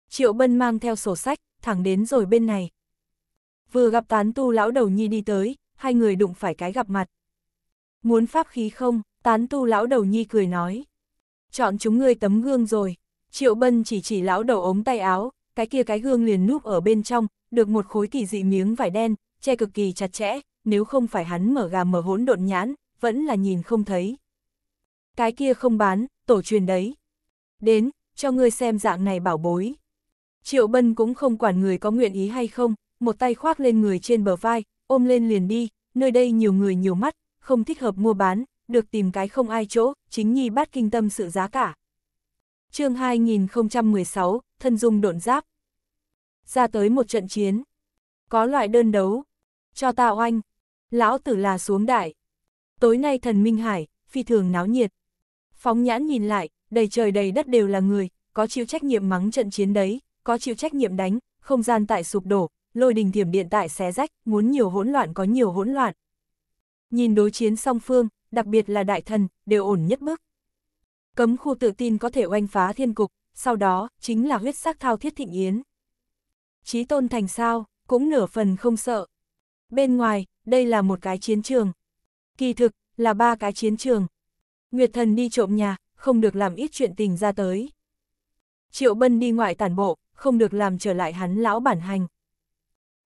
Triệu Bân mang theo sổ sách, thẳng đến rồi bên này. Vừa gặp tán tu lão đầu nhi đi tới, hai người đụng phải cái gặp mặt. Muốn pháp khí không, tán tu lão đầu nhi cười nói. Chọn chúng ngươi tấm gương rồi. Triệu Bân chỉ chỉ lão đầu ống tay áo, cái kia cái gương liền núp ở bên trong, được một khối kỳ dị miếng vải đen, che cực kỳ chặt chẽ, nếu không phải hắn mở gà mở hỗn độn nhãn, vẫn là nhìn không thấy. Cái kia không bán, tổ truyền đấy. Đến, cho ngươi xem dạng này bảo bối. Triệu Bân cũng không quản người có nguyện ý hay không, một tay khoác lên người trên bờ vai, ôm lên liền đi, nơi đây nhiều người nhiều mắt, không thích hợp mua bán, được tìm cái không ai chỗ, chính nhi bát kinh tâm sự giá cả. chương 2016, thân dung độn giáp. Ra tới một trận chiến. Có loại đơn đấu. Cho tao anh. Lão tử là xuống đại. Tối nay thần Minh Hải, phi thường náo nhiệt. Phóng nhãn nhìn lại, đầy trời đầy đất đều là người, có chịu trách nhiệm mắng trận chiến đấy, có chịu trách nhiệm đánh, không gian tại sụp đổ, lôi đình thiểm điện tại xé rách, muốn nhiều hỗn loạn có nhiều hỗn loạn. Nhìn đối chiến song phương, đặc biệt là đại thần, đều ổn nhất bước. Cấm khu tự tin có thể oanh phá thiên cục, sau đó, chính là huyết sắc thao thiết thịnh yến. Chí tôn thành sao, cũng nửa phần không sợ. Bên ngoài, đây là một cái chiến trường. Kỳ thực, là ba cái chiến trường. Nguyệt thần đi trộm nhà, không được làm ít chuyện tình ra tới. Triệu Bân đi ngoại tản bộ, không được làm trở lại hắn lão bản hành.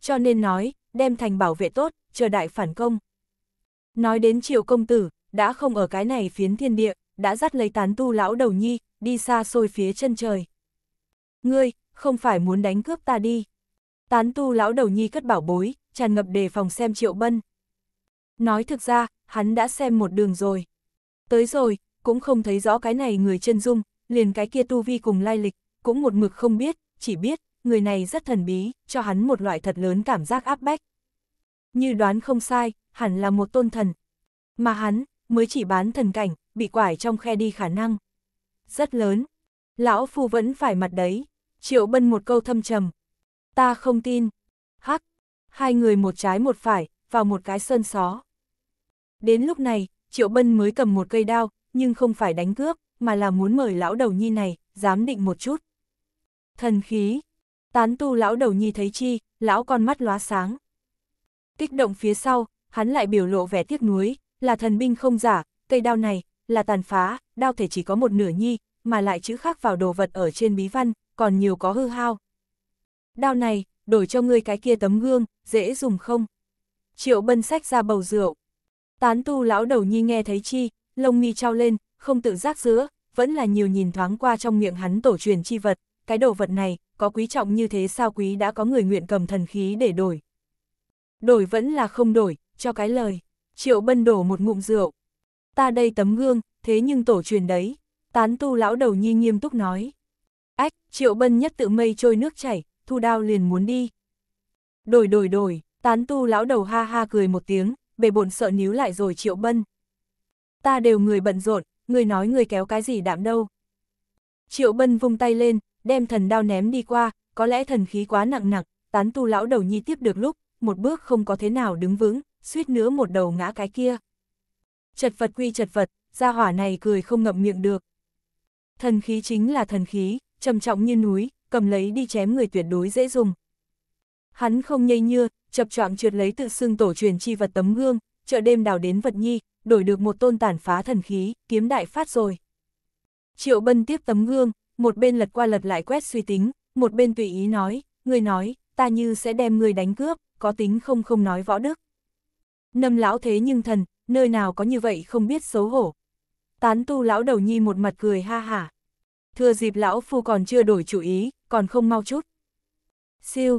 Cho nên nói, đem thành bảo vệ tốt, chờ đại phản công. Nói đến triệu công tử, đã không ở cái này phiến thiên địa, đã dắt lấy tán tu lão đầu nhi, đi xa xôi phía chân trời. Ngươi, không phải muốn đánh cướp ta đi. Tán tu lão đầu nhi cất bảo bối, tràn ngập đề phòng xem triệu bân. Nói thực ra, hắn đã xem một đường rồi. Tới rồi, cũng không thấy rõ cái này người chân dung, liền cái kia tu vi cùng lai lịch, cũng một mực không biết, chỉ biết, người này rất thần bí, cho hắn một loại thật lớn cảm giác áp bách. Như đoán không sai, hẳn là một tôn thần. Mà hắn, mới chỉ bán thần cảnh, bị quải trong khe đi khả năng. Rất lớn. Lão Phu vẫn phải mặt đấy. Triệu Bân một câu thâm trầm. Ta không tin. Hắc. Hai người một trái một phải, vào một cái sơn xó. Đến lúc này, Triệu Bân mới cầm một cây đao, nhưng không phải đánh cướp, mà là muốn mời lão đầu nhi này, dám định một chút. Thần khí, tán tu lão đầu nhi thấy chi, lão con mắt lóa sáng. Kích động phía sau, hắn lại biểu lộ vẻ tiếc nuối, là thần binh không giả, cây đao này, là tàn phá, đao thể chỉ có một nửa nhi, mà lại chữ khác vào đồ vật ở trên bí văn, còn nhiều có hư hao. Đao này, đổi cho ngươi cái kia tấm gương, dễ dùng không? Triệu bân sách ra bầu rượu. Tán tu lão đầu nhi nghe thấy chi, lông mi trao lên, không tự giác giữa, vẫn là nhiều nhìn thoáng qua trong miệng hắn tổ truyền chi vật, cái đồ vật này, có quý trọng như thế sao quý đã có người nguyện cầm thần khí để đổi. Đổi vẫn là không đổi, cho cái lời, triệu bân đổ một ngụm rượu. Ta đây tấm gương, thế nhưng tổ truyền đấy, tán tu lão đầu nhi nghiêm túc nói. Ách, triệu bân nhất tự mây trôi nước chảy, thu đao liền muốn đi. Đổi đổi đổi, tán tu lão đầu ha ha cười một tiếng, bề bộn sợ níu lại rồi triệu bân. Ta đều người bận rộn, người nói người kéo cái gì đạm đâu. Triệu Bân vung tay lên, đem thần đao ném đi qua, có lẽ thần khí quá nặng nặng, tán tu lão đầu nhi tiếp được lúc, một bước không có thế nào đứng vững, suýt nữa một đầu ngã cái kia. Chật vật quy chật vật, gia hỏa này cười không ngậm miệng được. Thần khí chính là thần khí, trầm trọng như núi, cầm lấy đi chém người tuyệt đối dễ dùng. Hắn không nhây nhưa, chập choạng trượt lấy tự xưng tổ truyền chi vật tấm gương, chợ đêm đào đến vật nhi, đổi được một tôn tàn phá thần khí, kiếm đại phát rồi. Triệu Bân tiếp tấm gương, một bên lật qua lật lại quét suy tính, một bên tùy ý nói, người nói, ta như sẽ đem người đánh cướp, có tính không không nói võ đức. nâm lão thế nhưng thần, nơi nào có như vậy không biết xấu hổ. Tán tu lão đầu nhi một mặt cười ha hả. thưa dịp lão phu còn chưa đổi chủ ý, còn không mau chút. Siêu,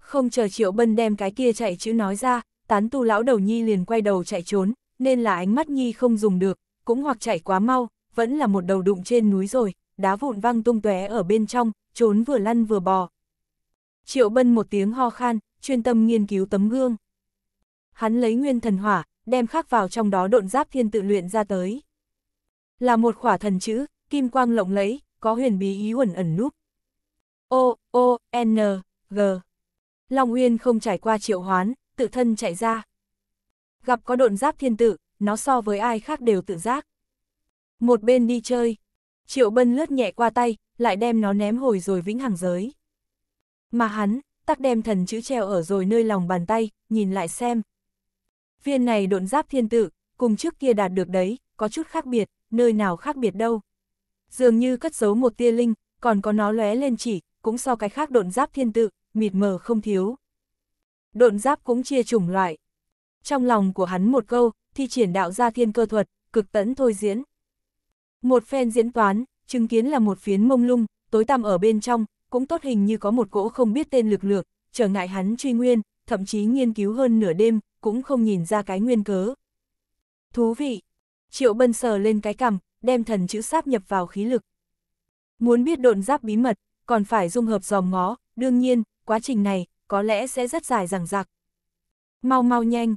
không chờ Triệu Bân đem cái kia chạy chữ nói ra, tán tu lão đầu nhi liền quay đầu chạy trốn, nên là ánh mắt Nhi không dùng được, cũng hoặc chạy quá mau, vẫn là một đầu đụng trên núi rồi, đá vụn văng tung tóe ở bên trong, trốn vừa lăn vừa bò. Triệu Bân một tiếng ho khan, chuyên tâm nghiên cứu tấm gương. Hắn lấy nguyên thần hỏa, đem khắc vào trong đó độn giáp thiên tự luyện ra tới. Là một khỏa thần chữ, kim quang lộng lấy có huyền bí ý uẩn ẩn núp. O, O, N, G. Long Uyên không trải qua triệu hoán, tự thân chạy ra gặp có độn giáp thiên tử, nó so với ai khác đều tự giác. Một bên đi chơi, Triệu Bân lướt nhẹ qua tay, lại đem nó ném hồi rồi vĩnh hằng giới. Mà hắn, tắc đem thần chữ treo ở rồi nơi lòng bàn tay, nhìn lại xem. Viên này độn giáp thiên tử, cùng trước kia đạt được đấy, có chút khác biệt, nơi nào khác biệt đâu. Dường như cất giấu một tia linh, còn có nó lóe lên chỉ, cũng so cái khác độn giáp thiên tự, mịt mờ không thiếu. Độn giáp cũng chia chủng loại, trong lòng của hắn một câu, thi triển đạo gia thiên cơ thuật, cực tẫn thôi diễn. Một phen diễn toán, chứng kiến là một phiến mông lung, tối tăm ở bên trong, cũng tốt hình như có một cỗ không biết tên lực lược, trở ngại hắn truy nguyên, thậm chí nghiên cứu hơn nửa đêm, cũng không nhìn ra cái nguyên cớ. Thú vị! Triệu bân sờ lên cái cằm, đem thần chữ sáp nhập vào khí lực. Muốn biết độn giáp bí mật, còn phải dung hợp dòm ngó, đương nhiên, quá trình này, có lẽ sẽ rất dài rằng rạc. Mau mau nhanh,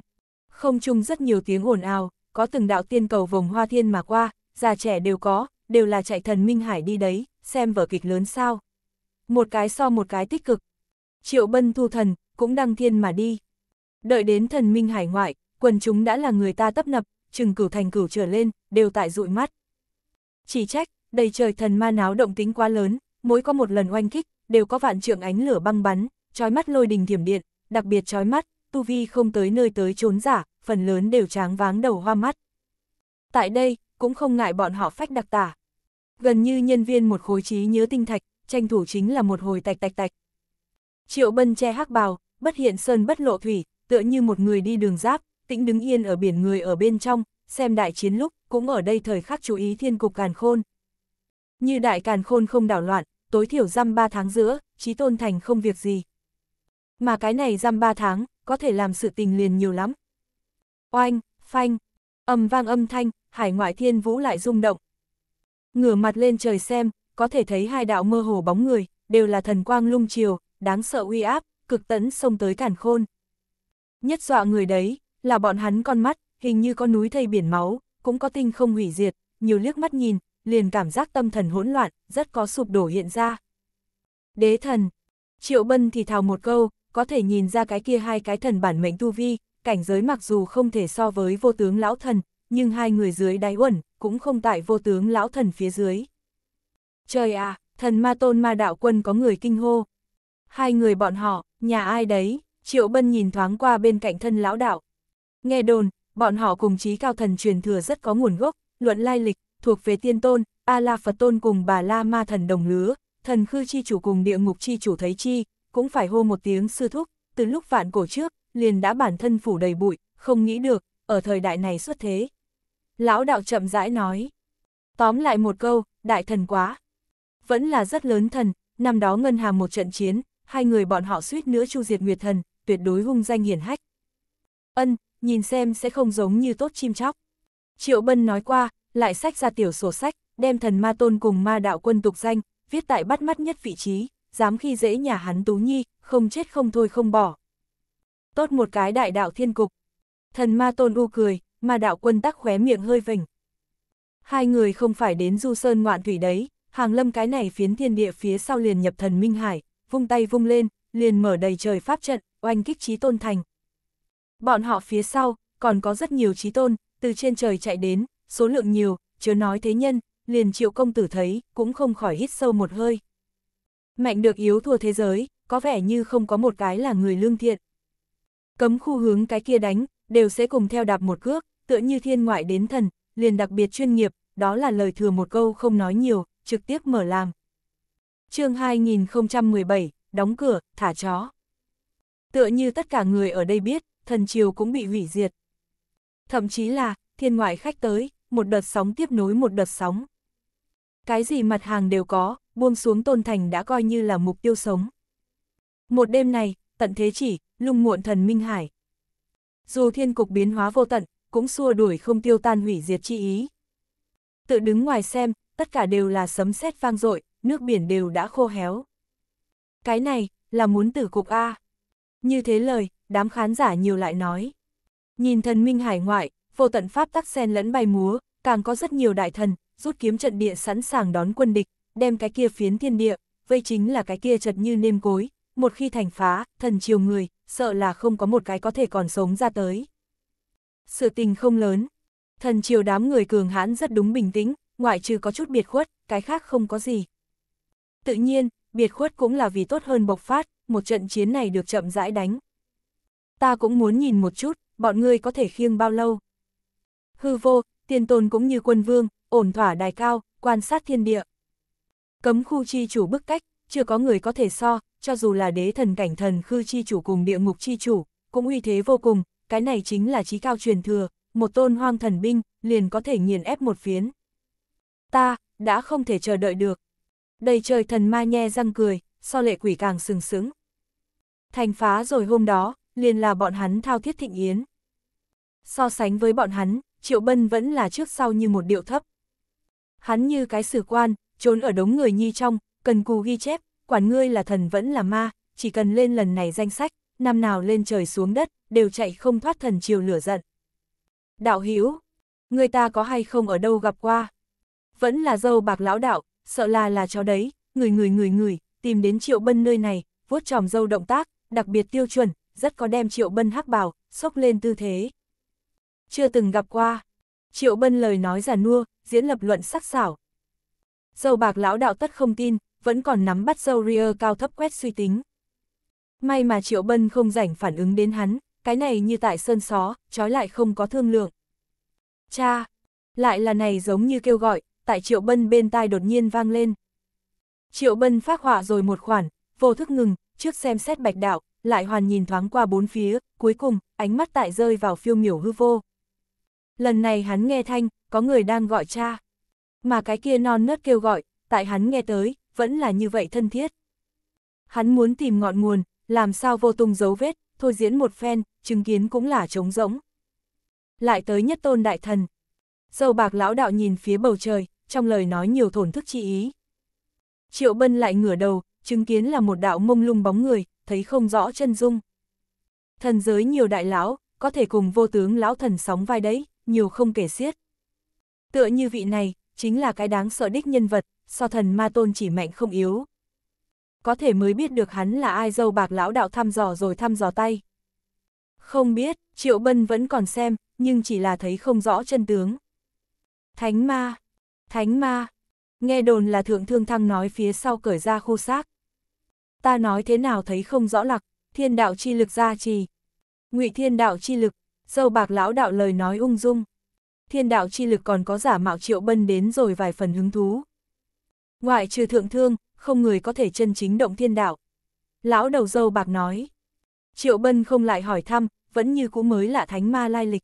không chung rất nhiều tiếng ồn ào, có từng đạo tiên cầu vòng hoa thiên mà qua, già trẻ đều có, đều là chạy thần Minh Hải đi đấy, xem vở kịch lớn sao. Một cái so một cái tích cực. Triệu bân thu thần, cũng đăng thiên mà đi. Đợi đến thần Minh Hải ngoại, quần chúng đã là người ta tấp nập, chừng cửu thành cửu trở lên, đều tại dụi mắt. Chỉ trách, đầy trời thần ma náo động tính quá lớn, mỗi có một lần oanh kích, đều có vạn trượng ánh lửa băng bắn, trói mắt lôi đình thiểm điện, đặc biệt trói mắt, tu vi không tới nơi tới trốn giả, phần lớn đều tráng váng đầu hoa mắt. Tại đây, cũng không ngại bọn họ phách đặc tả. Gần như nhân viên một khối trí nhớ tinh thạch, tranh thủ chính là một hồi tạch tạch tạch. Triệu bân che hắc bào, bất hiện sơn bất lộ thủy, tựa như một người đi đường giáp, tĩnh đứng yên ở biển người ở bên trong, xem đại chiến lúc, cũng ở đây thời khắc chú ý thiên cục càn khôn. Như đại càn khôn không đảo loạn, tối thiểu răm ba tháng giữa, trí tôn thành không việc gì. Mà cái này răm ba tháng, có thể làm sự tình liền nhiều lắm, oanh, phanh, ầm vang âm thanh, hải ngoại thiên vũ lại rung động. Ngửa mặt lên trời xem, có thể thấy hai đạo mơ hồ bóng người, đều là thần quang lung chiều, đáng sợ uy áp, cực tấn xông tới cản khôn. Nhất dọa người đấy, là bọn hắn con mắt, hình như có núi thây biển máu, cũng có tinh không hủy diệt, nhiều liếc mắt nhìn, liền cảm giác tâm thần hỗn loạn, rất có sụp đổ hiện ra. Đế thần, Triệu Bân thì thào một câu, có thể nhìn ra cái kia hai cái thần bản mệnh tu vi, cảnh giới mặc dù không thể so với vô tướng lão thần, nhưng hai người dưới đáy uẩn, cũng không tại vô tướng lão thần phía dưới. Trời à, thần ma tôn ma đạo quân có người kinh hô. Hai người bọn họ, nhà ai đấy, triệu bân nhìn thoáng qua bên cạnh thân lão đạo. Nghe đồn, bọn họ cùng trí cao thần truyền thừa rất có nguồn gốc, luận lai lịch, thuộc về tiên tôn, A-la Phật tôn cùng bà La ma thần đồng lứa, thần khư chi chủ cùng địa ngục chi chủ thấy chi, cũng phải hô một tiếng sư thúc, từ lúc vạn cổ trước, liền đã bản thân phủ đầy bụi, không nghĩ được, ở thời đại này xuất thế. Lão đạo chậm rãi nói. Tóm lại một câu, đại thần quá. Vẫn là rất lớn thần, năm đó ngân hà một trận chiến, hai người bọn họ suýt nữa chu diệt nguyệt thần, tuyệt đối hung danh hiển hách. Ân, nhìn xem sẽ không giống như tốt chim chóc. Triệu Bân nói qua, lại sách ra tiểu sổ sách, đem thần ma tôn cùng ma đạo quân tục danh, viết tại bắt mắt nhất vị trí, dám khi dễ nhà hắn Tú Nhi, không chết không thôi không bỏ. Tốt một cái đại đạo thiên cục. Thần ma tôn u cười, mà đạo quân tắc khóe miệng hơi vỉnh. Hai người không phải đến du sơn ngoạn thủy đấy, hàng lâm cái này phiến thiên địa phía sau liền nhập thần Minh Hải, vung tay vung lên, liền mở đầy trời pháp trận, oanh kích trí tôn thành. Bọn họ phía sau, còn có rất nhiều trí tôn, từ trên trời chạy đến, số lượng nhiều, chớ nói thế nhân, liền triệu công tử thấy, cũng không khỏi hít sâu một hơi. Mạnh được yếu thua thế giới, có vẻ như không có một cái là người lương thiện. Cấm khu hướng cái kia đánh, đều sẽ cùng theo đạp một cước, tựa như thiên ngoại đến thần, liền đặc biệt chuyên nghiệp, đó là lời thừa một câu không nói nhiều, trực tiếp mở làm. chương 2017, đóng cửa, thả chó. Tựa như tất cả người ở đây biết, thần triều cũng bị hủy diệt. Thậm chí là, thiên ngoại khách tới, một đợt sóng tiếp nối một đợt sóng. Cái gì mặt hàng đều có, buông xuống tôn thành đã coi như là mục tiêu sống. Một đêm này, tận thế chỉ, lung muộn thần minh hải. Dù thiên cục biến hóa vô tận, cũng xua đuổi không tiêu tan hủy diệt chi ý. Tự đứng ngoài xem, tất cả đều là sấm sét vang dội, nước biển đều đã khô héo. Cái này, là muốn tử cục A. Như thế lời, đám khán giả nhiều lại nói. Nhìn thần minh hải ngoại, vô tận pháp tắc sen lẫn bay múa, càng có rất nhiều đại thần, rút kiếm trận địa sẵn sàng đón quân địch, đem cái kia phiến thiên địa, vây chính là cái kia chật như nêm cối, một khi thành phá, thần chiều người, sợ là không có một cái có thể còn sống ra tới. Sự tình không lớn, thần triều đám người cường hãn rất đúng bình tĩnh, ngoại trừ có chút biệt khuất, cái khác không có gì. Tự nhiên, biệt khuất cũng là vì tốt hơn bộc phát, một trận chiến này được chậm rãi đánh. Ta cũng muốn nhìn một chút, bọn ngươi có thể khiêng bao lâu. Hư vô, tiên tôn cũng như quân vương, ổn thỏa đài cao, quan sát thiên địa. Cấm khu chi chủ bức cách, chưa có người có thể so, cho dù là đế thần cảnh thần khư chi chủ cùng địa ngục chi chủ, cũng uy thế vô cùng, cái này chính là trí cao truyền thừa, một tôn hoang thần binh, liền có thể nghiền ép một phiến. Ta, đã không thể chờ đợi được. Đầy trời thần ma nhe răng cười, so lệ quỷ càng sừng sững. Thành phá rồi hôm đó, liền là bọn hắn thao thiết thịnh yến. So sánh với bọn hắn, Triệu Bân vẫn là trước sau như một điệu thấp. Hắn như cái sử quan, trốn ở đống người nhi trong, cần cù ghi chép, quản ngươi là thần vẫn là ma, chỉ cần lên lần này danh sách, năm nào lên trời xuống đất, đều chạy không thoát thần chiều lửa giận. Đạo Hữu người ta có hay không ở đâu gặp qua? Vẫn là dâu bạc lão đạo, sợ là là chó đấy, người người người người, tìm đến triệu bân nơi này, vuốt tròm dâu động tác, đặc biệt tiêu chuẩn, rất có đem triệu bân hắc bào, sốc lên tư thế. Chưa từng gặp qua, triệu bân lời nói giả nua, diễn lập luận sắc sảo. Dâu bạc lão đạo tất không tin, vẫn còn nắm bắt dâu cao thấp quét suy tính. May mà Triệu Bân không rảnh phản ứng đến hắn, cái này như tại sơn só, trói lại không có thương lượng. Cha, lại là này giống như kêu gọi, tại Triệu Bân bên tai đột nhiên vang lên. Triệu Bân phát họa rồi một khoản, vô thức ngừng, trước xem xét bạch đạo, lại hoàn nhìn thoáng qua bốn phía, cuối cùng, ánh mắt tại rơi vào phiêu miểu hư vô. Lần này hắn nghe thanh, có người đang gọi cha. Mà cái kia non nớt kêu gọi, tại hắn nghe tới, vẫn là như vậy thân thiết. Hắn muốn tìm ngọn nguồn, làm sao vô tung dấu vết, thôi diễn một phen, chứng kiến cũng là trống rỗng. Lại tới nhất tôn đại thần. Dâu bạc lão đạo nhìn phía bầu trời, trong lời nói nhiều thổn thức chi ý. Triệu bân lại ngửa đầu, chứng kiến là một đạo mông lung bóng người, thấy không rõ chân dung. Thần giới nhiều đại lão, có thể cùng vô tướng lão thần sóng vai đấy, nhiều không kể xiết. Tựa như vị này, chính là cái đáng sợ đích nhân vật, so thần ma tôn chỉ mạnh không yếu. Có thể mới biết được hắn là ai dâu bạc lão đạo thăm dò rồi thăm dò tay. Không biết, Triệu Bân vẫn còn xem, nhưng chỉ là thấy không rõ chân tướng. Thánh ma, thánh ma, nghe đồn là thượng thương thăng nói phía sau cởi ra khu xác. Ta nói thế nào thấy không rõ lặc, thiên đạo chi lực ra trì. ngụy thiên đạo chi lực, dâu bạc lão đạo lời nói ung dung. Thiên đạo chi lực còn có giả mạo triệu bân đến rồi vài phần hứng thú. Ngoại trừ thượng thương, không người có thể chân chính động thiên đạo. Lão đầu dâu bạc nói. Triệu Bân không lại hỏi thăm, vẫn như cũ mới là thánh ma lai lịch.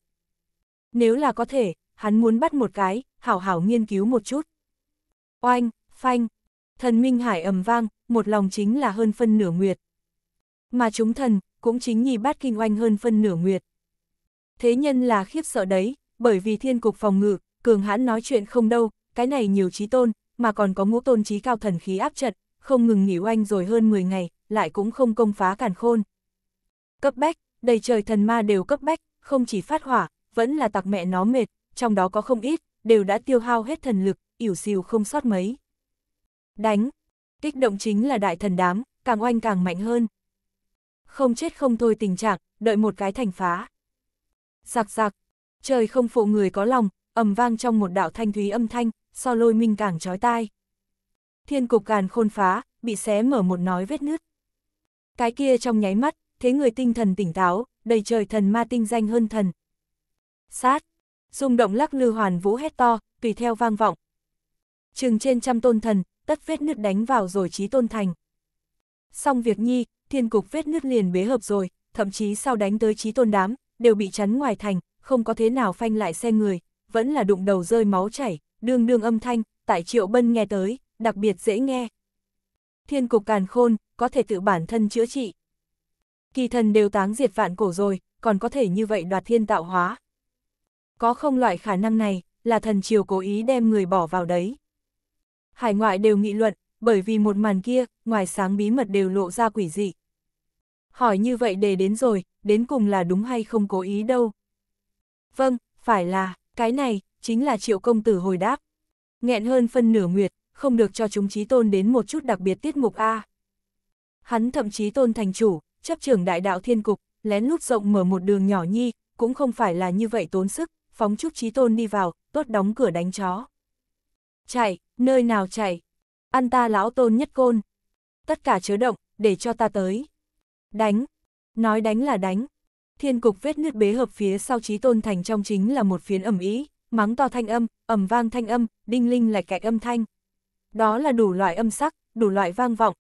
Nếu là có thể, hắn muốn bắt một cái, hảo hảo nghiên cứu một chút. Oanh, phanh, thần minh hải ầm vang, một lòng chính là hơn phân nửa nguyệt. Mà chúng thần, cũng chính nhì bát kinh oanh hơn phân nửa nguyệt. Thế nhân là khiếp sợ đấy, bởi vì thiên cục phòng ngự, cường hãn nói chuyện không đâu, cái này nhiều trí tôn, mà còn có ngũ tôn trí cao thần khí áp trận, không ngừng nghỉ oanh rồi hơn 10 ngày, lại cũng không công phá cản khôn. Cấp bách, đầy trời thần ma đều cấp bách, không chỉ phát hỏa, vẫn là tặc mẹ nó mệt, trong đó có không ít, đều đã tiêu hao hết thần lực, ỉu xìu không sót mấy. Đánh, kích động chính là đại thần đám, càng oanh càng mạnh hơn. Không chết không thôi tình trạng, đợi một cái thành phá. Giặc giặc, trời không phụ người có lòng, ầm vang trong một đạo thanh thúy âm thanh, so lôi minh càng trói tai. Thiên cục càn khôn phá, bị xé mở một nói vết nứt. Cái kia trong nháy mắt, thế người tinh thần tỉnh táo, đầy trời thần ma tinh danh hơn thần. Sát! rung động lắc lư hoàn vũ hét to, tùy theo vang vọng. Chừng trên trăm tôn thần, tất vết nứt đánh vào rồi trí tôn thành. Xong việc nhi, thiên cục vết nứt liền bế hợp rồi, thậm chí sau đánh tới trí tôn đám, đều bị chắn ngoài thành, không có thế nào phanh lại xe người, vẫn là đụng đầu rơi máu chảy, đương đương âm thanh, tại Triệu Bân nghe tới, đặc biệt dễ nghe. Thiên cục càn khôn, có thể tự bản thân chữa trị. Kỳ thần đều táng diệt vạn cổ rồi, còn có thể như vậy đoạt thiên tạo hóa. Có không loại khả năng này, là thần triều cố ý đem người bỏ vào đấy. Hải ngoại đều nghị luận, bởi vì một màn kia, ngoài sáng bí mật đều lộ ra quỷ dị. Hỏi như vậy đề đến rồi, đến cùng là đúng hay không cố ý đâu. Vâng, phải là, cái này, chính là triệu công tử hồi đáp. Nghẹn hơn phân nửa nguyệt, không được cho chúng trí tôn đến một chút đặc biệt tiết mục A. Hắn thậm chí tôn thành chủ, chấp trưởng đại đạo thiên cục, lén lút rộng mở một đường nhỏ nhi, cũng không phải là như vậy tốn sức, phóng chúc trí tôn đi vào, tốt đóng cửa đánh chó. Chạy, nơi nào chạy, ăn ta lão tôn nhất côn. Tất cả chớ động, để cho ta tới. Đánh, nói đánh là đánh. Thiên cục vết nứt bế hợp phía sau trí tôn thành trong chính là một phiến ẩm ý mắng to thanh âm, ầm vang thanh âm, đinh linh lại cạch âm thanh. Đó là đủ loại âm sắc, đủ loại vang vọng.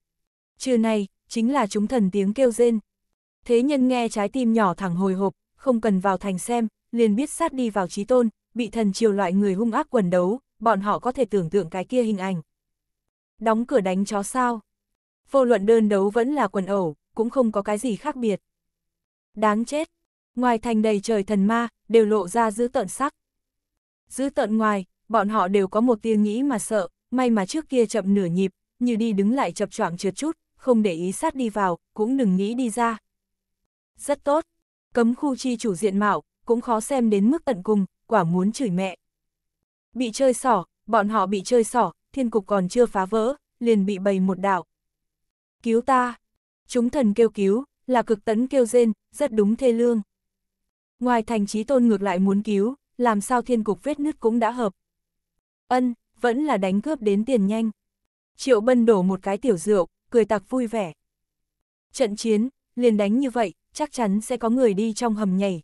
Trừ này, chính là chúng thần tiếng kêu rên. Thế nhân nghe trái tim nhỏ thẳng hồi hộp, không cần vào thành xem, liền biết sát đi vào trí tôn, bị thần triều loại người hung ác quần đấu, bọn họ có thể tưởng tượng cái kia hình ảnh. Đóng cửa đánh chó sao? Vô luận đơn đấu vẫn là quần ẩu, cũng không có cái gì khác biệt. Đáng chết! Ngoài thành đầy trời thần ma, đều lộ ra giữ tợn sắc. Giữ tận ngoài, bọn họ đều có một tia nghĩ mà sợ, may mà trước kia chậm nửa nhịp, như đi đứng lại chập choạng trượt chút, không để ý sát đi vào, cũng đừng nghĩ đi ra. Rất tốt, cấm khu chi chủ diện mạo, cũng khó xem đến mức tận cùng, quả muốn chửi mẹ. Bị chơi sỏ, bọn họ bị chơi sỏ, thiên cục còn chưa phá vỡ, liền bị bày một đảo. Cứu ta! Chúng thần kêu cứu, là cực tấn kêu rên, rất đúng thê lương. Ngoài thành trí tôn ngược lại muốn cứu, làm sao thiên cục vết nứt cũng đã hợp. Ân, vẫn là đánh cướp đến tiền nhanh. Triệu Bân đổ một cái tiểu rượu, cười tặc vui vẻ. Trận chiến, liền đánh như vậy, chắc chắn sẽ có người đi trong hầm nhảy.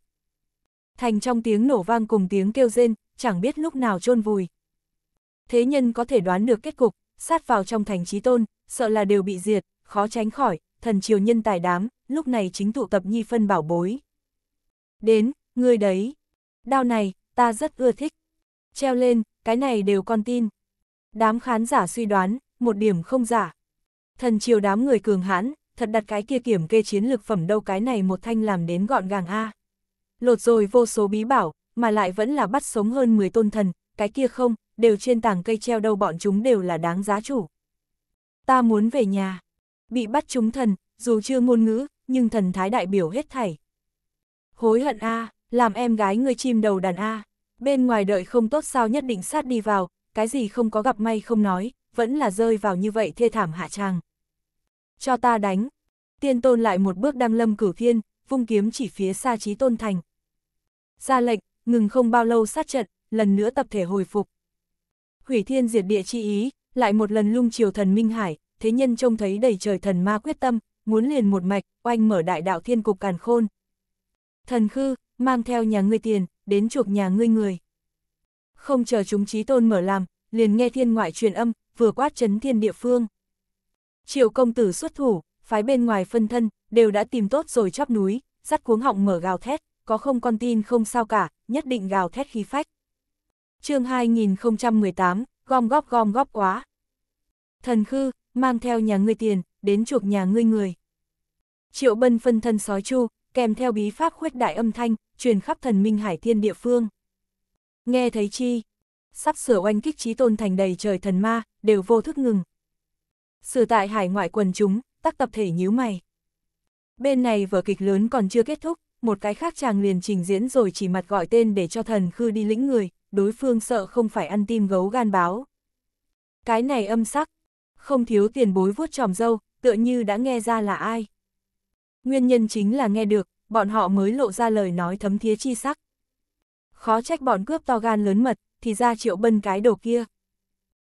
Thành trong tiếng nổ vang cùng tiếng kêu rên, chẳng biết lúc nào chôn vùi. Thế nhân có thể đoán được kết cục, sát vào trong thành trí tôn, sợ là đều bị diệt, khó tránh khỏi, thần triều nhân tài đám, lúc này chính tụ tập nhi phân bảo bối. Đến, người đấy, đao này, ta rất ưa thích. Treo lên, cái này đều con tin. Đám khán giả suy đoán, một điểm không giả. Thần chiều đám người cường hãn, thật đặt cái kia kiểm kê chiến lược phẩm đâu cái này một thanh làm đến gọn gàng a. Lột rồi vô số bí bảo, mà lại vẫn là bắt sống hơn 10 tôn thần, cái kia không, đều trên tảng cây treo đâu bọn chúng đều là đáng giá chủ. Ta muốn về nhà. Bị bắt chúng thần, dù chưa ngôn ngữ, nhưng thần thái đại biểu hết thảy. Hối hận a, à làm em gái người chim đầu đàn A, bên ngoài đợi không tốt sao nhất định sát đi vào, cái gì không có gặp may không nói, vẫn là rơi vào như vậy thê thảm hạ tràng. Cho ta đánh, tiên tôn lại một bước đăng lâm cử thiên, vung kiếm chỉ phía xa trí tôn thành. Ra lệnh, ngừng không bao lâu sát trận, lần nữa tập thể hồi phục. Hủy thiên diệt địa chi ý, lại một lần lung chiều thần Minh Hải, thế nhân trông thấy đầy trời thần ma quyết tâm, muốn liền một mạch, oanh mở đại đạo thiên cục càn khôn. Thần khư, mang theo nhà ngươi tiền, đến chuộc nhà ngươi người. Không chờ chúng trí tôn mở làm, liền nghe thiên ngoại truyền âm, vừa quát chấn thiên địa phương. Triệu công tử xuất thủ, phái bên ngoài phân thân, đều đã tìm tốt rồi chắp núi, dắt cuống họng mở gào thét, có không con tin không sao cả, nhất định gào thét khí phách. chương 2018, gom góp gom góp quá. Thần khư, mang theo nhà ngươi tiền, đến chuộc nhà ngươi người. Triệu bân phân thân sói chu, kèm theo bí pháp khuếch đại âm thanh, truyền khắp thần minh hải thiên địa phương. Nghe thấy chi, sắp sửa oanh kích trí tôn thành đầy trời thần ma, đều vô thức ngừng. Sử tại hải ngoại quần chúng, tắc tập thể nhíu mày. Bên này vở kịch lớn còn chưa kết thúc, một cái khác chàng liền trình diễn rồi chỉ mặt gọi tên để cho thần khư đi lĩnh người, đối phương sợ không phải ăn tim gấu gan báo. Cái này âm sắc, không thiếu tiền bối vuốt tròm dâu, tựa như đã nghe ra là ai. Nguyên nhân chính là nghe được, bọn họ mới lộ ra lời nói thấm thía chi sắc. Khó trách bọn cướp to gan lớn mật, thì ra triệu bân cái đồ kia.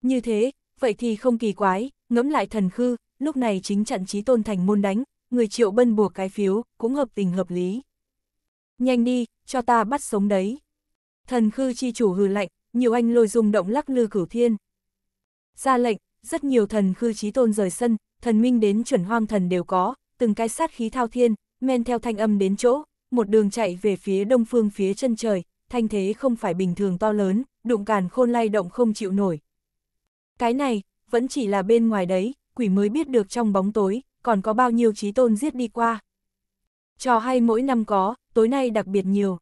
Như thế, vậy thì không kỳ quái, ngẫm lại thần khư, lúc này chính trận trí tôn thành môn đánh, người triệu bân buộc cái phiếu, cũng hợp tình hợp lý. Nhanh đi, cho ta bắt sống đấy. Thần khư chi chủ hừ lạnh, nhiều anh lôi rung động lắc lư cửu thiên. Ra lệnh, rất nhiều thần khư trí tôn rời sân, thần minh đến chuẩn hoang thần đều có, từng cái sát khí thao thiên, men theo thanh âm đến chỗ, một đường chạy về phía đông phương phía chân trời, thanh thế không phải bình thường to lớn, đụng càn khôn lay động không chịu nổi. Cái này, vẫn chỉ là bên ngoài đấy, quỷ mới biết được trong bóng tối, còn có bao nhiêu trí tôn giết đi qua. Trò hay mỗi năm có, tối nay đặc biệt nhiều.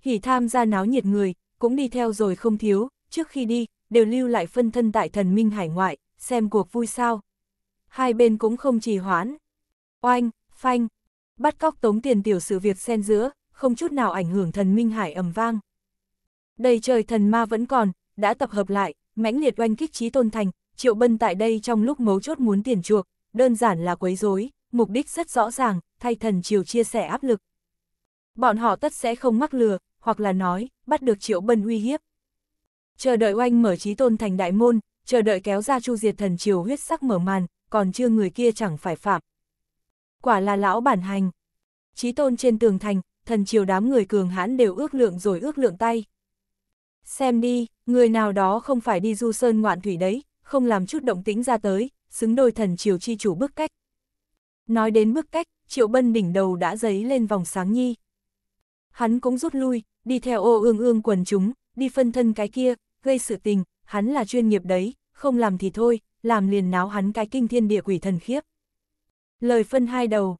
Hỉ tham gia náo nhiệt người, cũng đi theo rồi không thiếu, trước khi đi, đều lưu lại phân thân tại thần minh hải ngoại, xem cuộc vui sao. Hai bên cũng không trì hoãn oanh, phanh. Bắt cóc tống tiền tiểu sự việc xen giữa, không chút nào ảnh hưởng thần Minh Hải ầm vang. Đầy trời thần ma vẫn còn, đã tập hợp lại, mãnh liệt oanh kích trí tôn thành, triệu bân tại đây trong lúc mấu chốt muốn tiền chuộc, đơn giản là quấy rối, mục đích rất rõ ràng, thay thần triều chia sẻ áp lực. Bọn họ tất sẽ không mắc lừa, hoặc là nói, bắt được triệu bân uy hiếp. Chờ đợi oanh mở trí tôn thành đại môn, chờ đợi kéo ra chu diệt thần triều huyết sắc mở màn, còn chưa người kia chẳng phải phạm, quả là lão bản hành. Chí tôn trên tường thành, thần chiều đám người cường hãn đều ước lượng rồi ước lượng tay. Xem đi, người nào đó không phải đi du sơn ngoạn thủy đấy, không làm chút động tĩnh ra tới, xứng đôi thần chiều chi chủ bức cách. Nói đến bức cách, triệu bân đỉnh đầu đã dấy lên vòng sáng nhi. Hắn cũng rút lui, đi theo ô ương ương quần chúng, đi phân thân cái kia, gây sự tình, hắn là chuyên nghiệp đấy, không làm thì thôi, làm liền náo hắn cái kinh thiên địa quỷ thần khiếp. Lời phân hai đầu.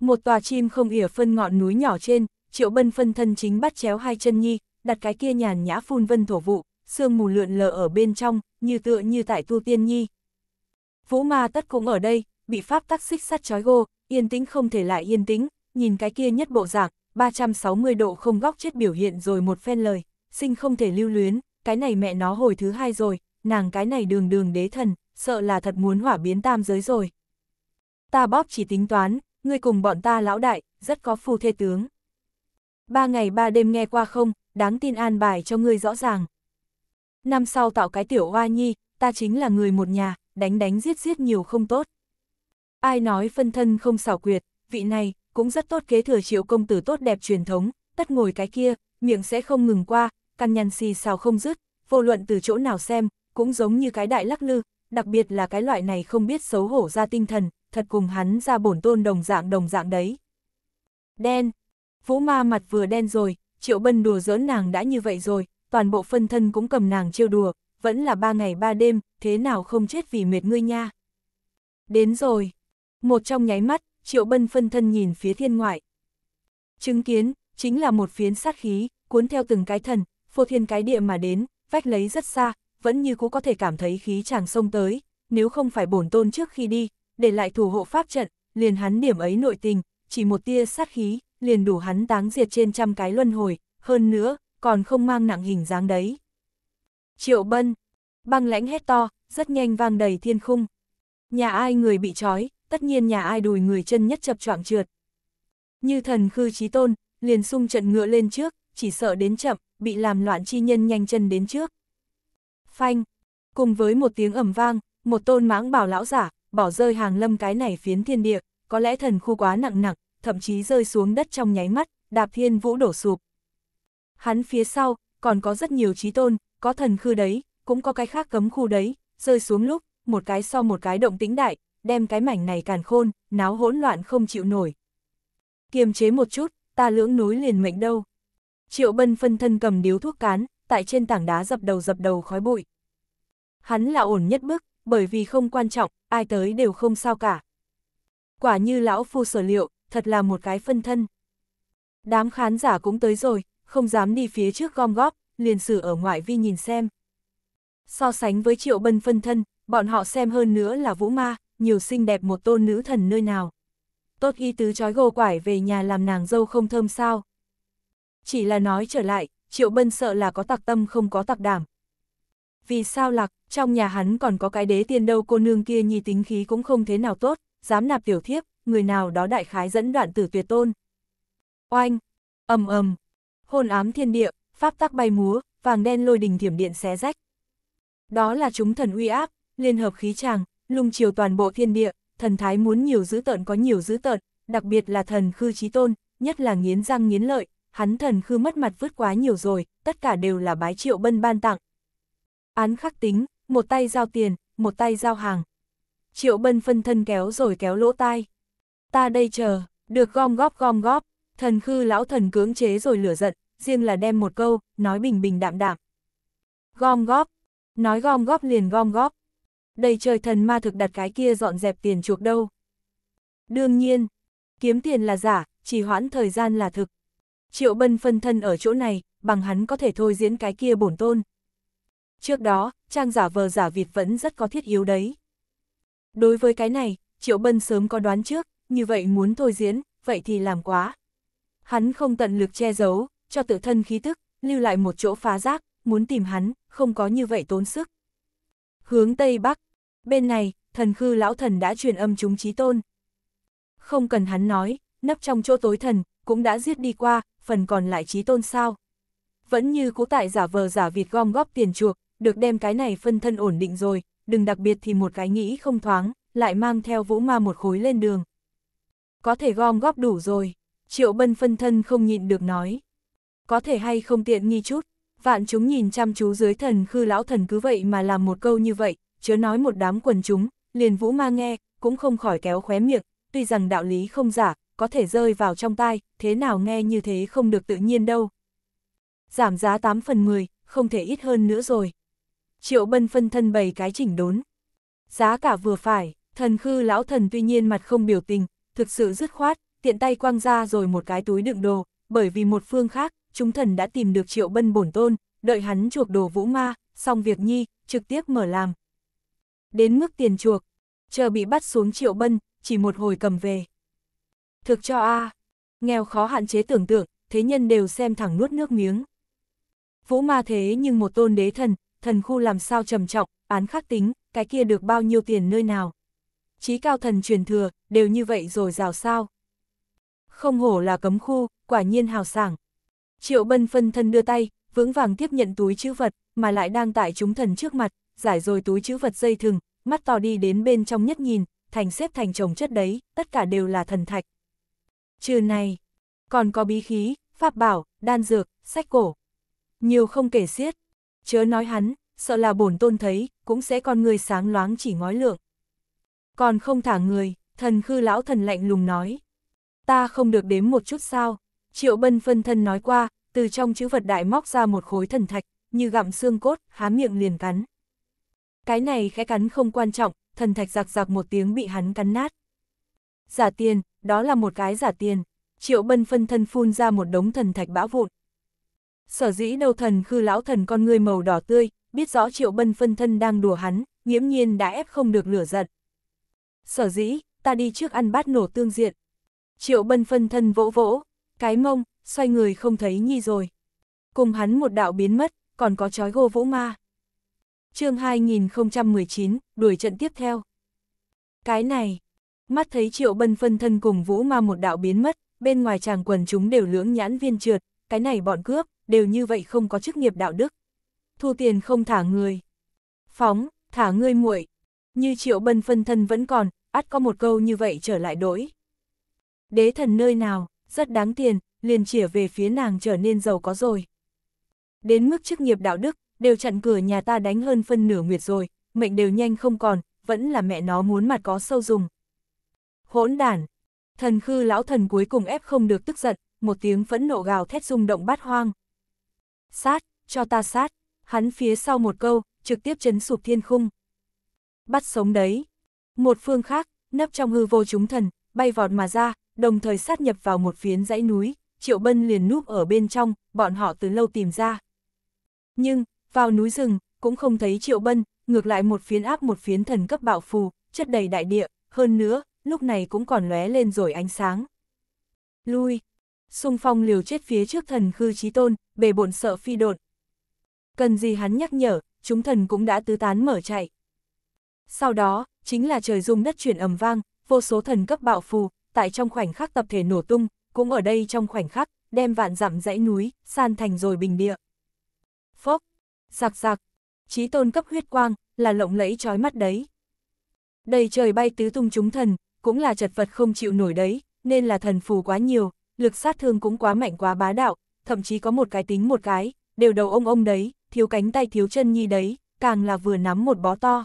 Một tòa chim không ỉa phân ngọn núi nhỏ trên, triệu bân phân thân chính bắt chéo hai chân nhi, đặt cái kia nhàn nhã phun vân thổ vụ, sương mù lượn lờ ở bên trong, như tựa như tại tu tiên nhi. Vũ ma tất cũng ở đây, bị pháp tắc xích sắt chói gô, yên tĩnh không thể lại yên tĩnh, nhìn cái kia nhất bộ dạng, 360 độ không góc chết biểu hiện rồi một phen lời, sinh không thể lưu luyến, cái này mẹ nó hồi thứ hai rồi, nàng cái này đường đường đế thần, sợ là thật muốn hỏa biến tam giới rồi ta bóp chỉ tính toán, ngươi cùng bọn ta lão đại, rất có phù thê tướng. Ba ngày ba đêm nghe qua không, đáng tin an bài cho ngươi rõ ràng. Năm sau tạo cái tiểu hoa nhi, ta chính là người một nhà, đánh đánh giết giết nhiều không tốt. Ai nói phân thân không xảo quyệt, vị này, cũng rất tốt kế thừa triệu công tử tốt đẹp truyền thống, tất ngồi cái kia, miệng sẽ không ngừng qua, căn nhăn xì xào không dứt, vô luận từ chỗ nào xem, cũng giống như cái đại lắc lư, đặc biệt là cái loại này không biết xấu hổ ra tinh thần, thật cùng hắn ra bổn tôn đồng dạng đồng dạng đấy. Đen, vũ ma mặt vừa đen rồi, triệu bân đùa giỡn nàng đã như vậy rồi, toàn bộ phân thân cũng cầm nàng trêu đùa, vẫn là ba ngày ba đêm, thế nào không chết vì mệt ngươi nha. Đến rồi, một trong nháy mắt, triệu bân phân thân nhìn phía thiên ngoại. Chứng kiến, chính là một phiến sát khí, cuốn theo từng cái thần, phô thiên cái địa mà đến, vách lấy rất xa, vẫn như cũ có thể cảm thấy khí chàng sông tới, nếu không phải bổn tôn trước khi đi, để lại thủ hộ pháp trận, liền hắn điểm ấy nội tình, chỉ một tia sát khí, liền đủ hắn táng diệt trên trăm cái luân hồi, hơn nữa, còn không mang nặng hình dáng đấy. Triệu Bân, băng lãnh hét to, rất nhanh vang đầy thiên khung. Nhà ai người bị trói, tất nhiên nhà ai đùi người chân nhất chập choạng trượt. Như thần khư trí tôn, liền sung trận ngựa lên trước, chỉ sợ đến chậm, bị làm loạn chi nhân nhanh chân đến trước. Phanh, cùng với một tiếng ẩm vang, một tôn mãng bảo lão giả, bỏ rơi hàng lâm cái này phiến thiên địa, có lẽ thần khu quá nặng nặng, thậm chí rơi xuống đất trong nháy mắt, đạp thiên vũ đổ sụp. Hắn phía sau, còn có rất nhiều trí tôn, có thần khư đấy, cũng có cái khác cấm khu đấy, rơi xuống lúc, một cái so một cái động tĩnh đại, đem cái mảnh này càn khôn, náo hỗn loạn không chịu nổi. Kiềm chế một chút, ta lưỡng núi liền mệnh đâu. Triệu bân phân thân cầm điếu thuốc cán, tại trên tảng đá dập đầu dập đầu khói bụi. Hắn là ổn nhất bức, bởi vì không quan trọng, ai tới đều không sao cả. Quả như lão phu sở liệu, thật là một cái phân thân. Đám khán giả cũng tới rồi, không dám đi phía trước gom góp, liền xử ở ngoại vi nhìn xem. So sánh với triệu bân phân thân, bọn họ xem hơn nữa là vũ ma, nhiều xinh đẹp một tôn nữ thần nơi nào. Tốt y tứ trói gồ quải về nhà làm nàng dâu không thơm sao. Chỉ là nói trở lại, triệu bân sợ là có tặc tâm không có tặc đảm, vì sao lạc, trong nhà hắn còn có cái đế tiên đâu cô nương kia nhì tính khí cũng không thế nào tốt, dám nạp tiểu thiếp, người nào đó đại khái dẫn đoạn tử tuyệt tôn. Oanh, ầm ầm, hồn ám thiên địa, pháp tắc bay múa, vàng đen lôi đình thiểm điện xé rách. Đó là chúng thần uy áp, liên hợp khí tràng, lung chiều toàn bộ thiên địa, thần thái muốn nhiều dữ tợn có nhiều dữ tợn, đặc biệt là thần khư trí tôn, nhất là nghiến răng nghiến lợi, hắn thần khư mất mặt vứt quá nhiều rồi, tất cả đều là bái triệu bân ban tặng, án khắc tính, một tay giao tiền, một tay giao hàng. Triệu Bân phân thân kéo rồi kéo lỗ tai. Ta đây chờ, được gom góp gom góp, thần khư lão thần cưỡng chế rồi lửa giận, riêng là đem một câu, nói bình bình đạm đạm. Gom góp, nói gom góp liền gom góp. Đây trời thần ma thực đặt cái kia dọn dẹp tiền chuộc đâu. Đương nhiên, kiếm tiền là giả, chỉ hoãn thời gian là thực. Triệu Bân phân thân ở chỗ này, bằng hắn có thể thôi diễn cái kia bổn tôn. Trước đó, trang giả vờ giả Việt vẫn rất có thiết yếu đấy. Đối với cái này, Triệu Bân sớm có đoán trước, như vậy muốn thôi diễn, vậy thì làm quá. Hắn không tận lực che giấu, cho tự thân khí tức, lưu lại một chỗ phá rác, muốn tìm hắn, không có như vậy tốn sức. Hướng Tây Bắc, bên này, thần khư lão thần đã truyền âm chúng trí tôn. Không cần hắn nói, nấp trong chỗ tối thần, cũng đã giết đi qua, phần còn lại trí tôn sao. Vẫn như cũ tại giả vờ giả Việt gom góp tiền chuộc, được đem cái này phân thân ổn định rồi, đừng đặc biệt thì một cái nghĩ không thoáng, lại mang theo vũ ma một khối lên đường. Có thể gom góp đủ rồi, triệu bân phân thân không nhịn được nói. Có thể hay không tiện nghi chút, vạn chúng nhìn chăm chú dưới thần khư lão thần cứ vậy mà làm một câu như vậy, chớ nói một đám quần chúng, liền vũ ma nghe, cũng không khỏi kéo khóe miệng, tuy rằng đạo lý không giả, có thể rơi vào trong tai, thế nào nghe như thế không được tự nhiên đâu. Giảm giá 8 phần 10, không thể ít hơn nữa rồi triệu bân phân thân bày cái chỉnh đốn. Giá cả vừa phải, thần khư lão thần tuy nhiên mặt không biểu tình, thực sự dứt khoát, tiện tay quăng ra rồi một cái túi đựng đồ, bởi vì một phương khác, chúng thần đã tìm được triệu bân bổn tôn, đợi hắn chuộc đồ vũ ma, xong việc nhi, trực tiếp mở làm. Đến mức tiền chuộc, chờ bị bắt xuống triệu bân, chỉ một hồi cầm về. Thực cho a nghèo khó hạn chế tưởng tượng, thế nhân đều xem thẳng nuốt nước miếng. Vũ ma thế nhưng một tôn đế thần, thần khu làm sao trầm trọng, án khắc tính, cái kia được bao nhiêu tiền nơi nào. Chí cao thần truyền thừa, đều như vậy rồi rào sao. Không hổ là cấm khu, quả nhiên hào sảng. Triệu bân phân thân đưa tay, vững vàng tiếp nhận túi chữ vật, mà lại đang tại chúng thần trước mặt, giải rồi túi chữ vật dây thừng, mắt to đi đến bên trong nhất nhìn, thành xếp thành chồng chất đấy, tất cả đều là thần thạch. Trừ này, còn có bí khí, pháp bảo, đan dược, sách cổ. Nhiều không kể xiết, chớ nói hắn, sợ là bổn tôn thấy, cũng sẽ con người sáng loáng chỉ ngói lượng. Còn không thả người, thần khư lão thần lạnh lùng nói. Ta không được đếm một chút sao, triệu bân phân thân nói qua, từ trong chữ vật đại móc ra một khối thần thạch, như gặm xương cốt, há miệng liền cắn. Cái này khẽ cắn không quan trọng, thần thạch giặc giặc một tiếng bị hắn cắn nát. Giả tiền, đó là một cái giả tiền. Triệu bân phân thân phun ra một đống thần thạch bão vụn, Sở dĩ nâu thần khư lão thần con người màu đỏ tươi, biết rõ triệu bân phân thân đang đùa hắn, nghiễm nhiên đã ép không được lửa giận. Sở dĩ, ta đi trước ăn bát nổ tương diện. Triệu bân phân thân vỗ vỗ, cái mông, xoay người không thấy nhi rồi. Cùng hắn một đạo biến mất, còn có chói gô vũ ma. chương 2019, đuổi trận tiếp theo. Cái này, mắt thấy triệu bân phân thân cùng vũ ma một đạo biến mất, bên ngoài chàng quần chúng đều lưỡng nhãn viên trượt, cái này bọn cướp đều như vậy không có chức nghiệp đạo đức. Thu tiền không thả người. Phóng, thả ngươi muội. Như triệu bân phân thân vẫn còn, ắt có một câu như vậy trở lại đổi. Đế thần nơi nào, rất đáng tiền, liền chỉa về phía nàng trở nên giàu có rồi. Đến mức chức nghiệp đạo đức, đều chặn cửa nhà ta đánh hơn phân nửa nguyệt rồi, mệnh đều nhanh không còn, vẫn là mẹ nó muốn mặt có sâu dùng. Hỗn đản, thần khư lão thần cuối cùng ép không được tức giận, một tiếng phẫn nộ gào thét rung động bát hoang, sát, cho ta sát, hắn phía sau một câu, trực tiếp chấn sụp thiên khung. Bắt sống đấy. Một phương khác, nấp trong hư vô chúng thần, bay vọt mà ra, đồng thời sát nhập vào một phiến dãy núi, Triệu Bân liền núp ở bên trong, bọn họ từ lâu tìm ra. Nhưng, vào núi rừng, cũng không thấy Triệu Bân, ngược lại một phiến áp một phiến thần cấp bạo phù, chất đầy đại địa, hơn nữa, lúc này cũng còn lóe lên rồi ánh sáng. Lui, xung phong liều chết phía trước thần khư trí tôn, bề bộn sợ phi đột Cần gì hắn nhắc nhở, chúng thần cũng đã tứ tán mở chạy. Sau đó, chính là trời dung đất chuyển ầm vang, vô số thần cấp bạo phù, tại trong khoảnh khắc tập thể nổ tung, cũng ở đây trong khoảnh khắc, đem vạn dặm dãy núi, san thành rồi bình địa. Phốc, giặc giặc, trí tôn cấp huyết quang, là lộng lẫy trói mắt đấy. Đầy trời bay tứ tung chúng thần, cũng là chật vật không chịu nổi đấy, nên là thần phù quá nhiều, lực sát thương cũng quá mạnh quá bá đạo, thậm chí có một cái tính một cái, đều đầu ông ông đấy, thiếu cánh tay thiếu chân nhi đấy, càng là vừa nắm một bó to.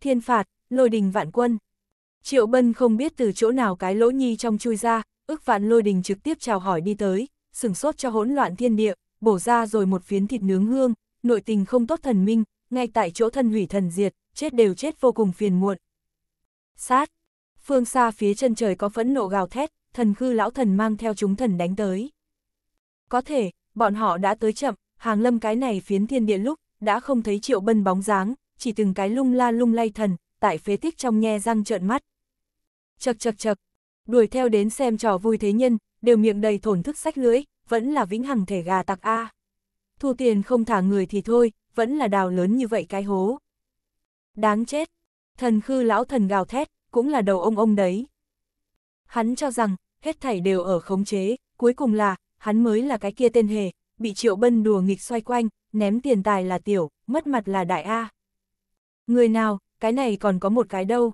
Thiên phạt, lôi đình vạn quân. Triệu Bân không biết từ chỗ nào cái lỗ nhi trong chui ra, ước vạn lôi đình trực tiếp chào hỏi đi tới, sửng sốt cho hỗn loạn thiên địa, bổ ra rồi một phiến thịt nướng hương, nội tình không tốt thần minh, ngay tại chỗ thân hủy thần diệt, chết đều chết vô cùng phiền muộn. Sát! Phương xa phía chân trời có phẫn nộ gào thét, thần khư lão thần mang theo chúng thần đánh tới. Có thể, bọn họ đã tới chậm, hàng lâm cái này phiến thiên địa lúc, đã không thấy triệu bân bóng dáng, chỉ từng cái lung la lung lay thần, tại phế tích trong nhe răng trợn mắt. Chật chật chật, đuổi theo đến xem trò vui thế nhân, đều miệng đầy thổn thức sách lưỡi, vẫn là vĩnh hằng thể gà tặc A. Thu tiền không thả người thì thôi, vẫn là đào lớn như vậy cái hố. Đáng chết, thần khư lão thần gào thét, cũng là đầu ông ông đấy hắn cho rằng, hết thảy đều ở khống chế, cuối cùng là, hắn mới là cái kia tên hề, bị triệu bân đùa nghịch xoay quanh, ném tiền tài là tiểu, mất mặt là đại A. Người nào, cái này còn có một cái đâu.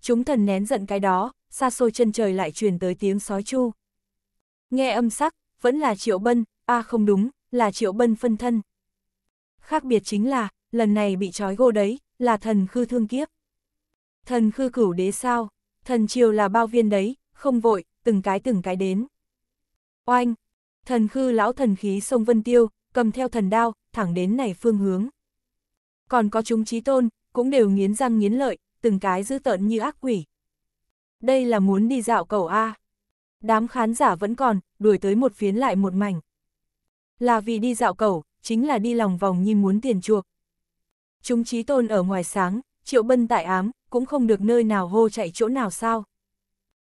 Chúng thần nén giận cái đó, xa xôi chân trời lại truyền tới tiếng sói chu. Nghe âm sắc, vẫn là triệu bân, a không đúng, là triệu bân phân thân. Khác biệt chính là, lần này bị trói gô đấy, là thần khư thương kiếp. Thần khư cửu đế sao, thần triều là bao viên đấy, không vội, từng cái từng cái đến. Oanh! Thần khư lão thần khí sông Vân Tiêu, cầm theo thần đao, thẳng đến này phương hướng. Còn có chúng trí tôn, cũng đều nghiến răng nghiến lợi, từng cái dữ tợn như ác quỷ. Đây là muốn đi dạo cầu A. Đám khán giả vẫn còn, đuổi tới một phiến lại một mảnh. Là vì đi dạo cầu, chính là đi lòng vòng như muốn tiền chuộc. Chúng trí tôn ở ngoài sáng, triệu bân tại ám, cũng không được nơi nào hô chạy chỗ nào sao.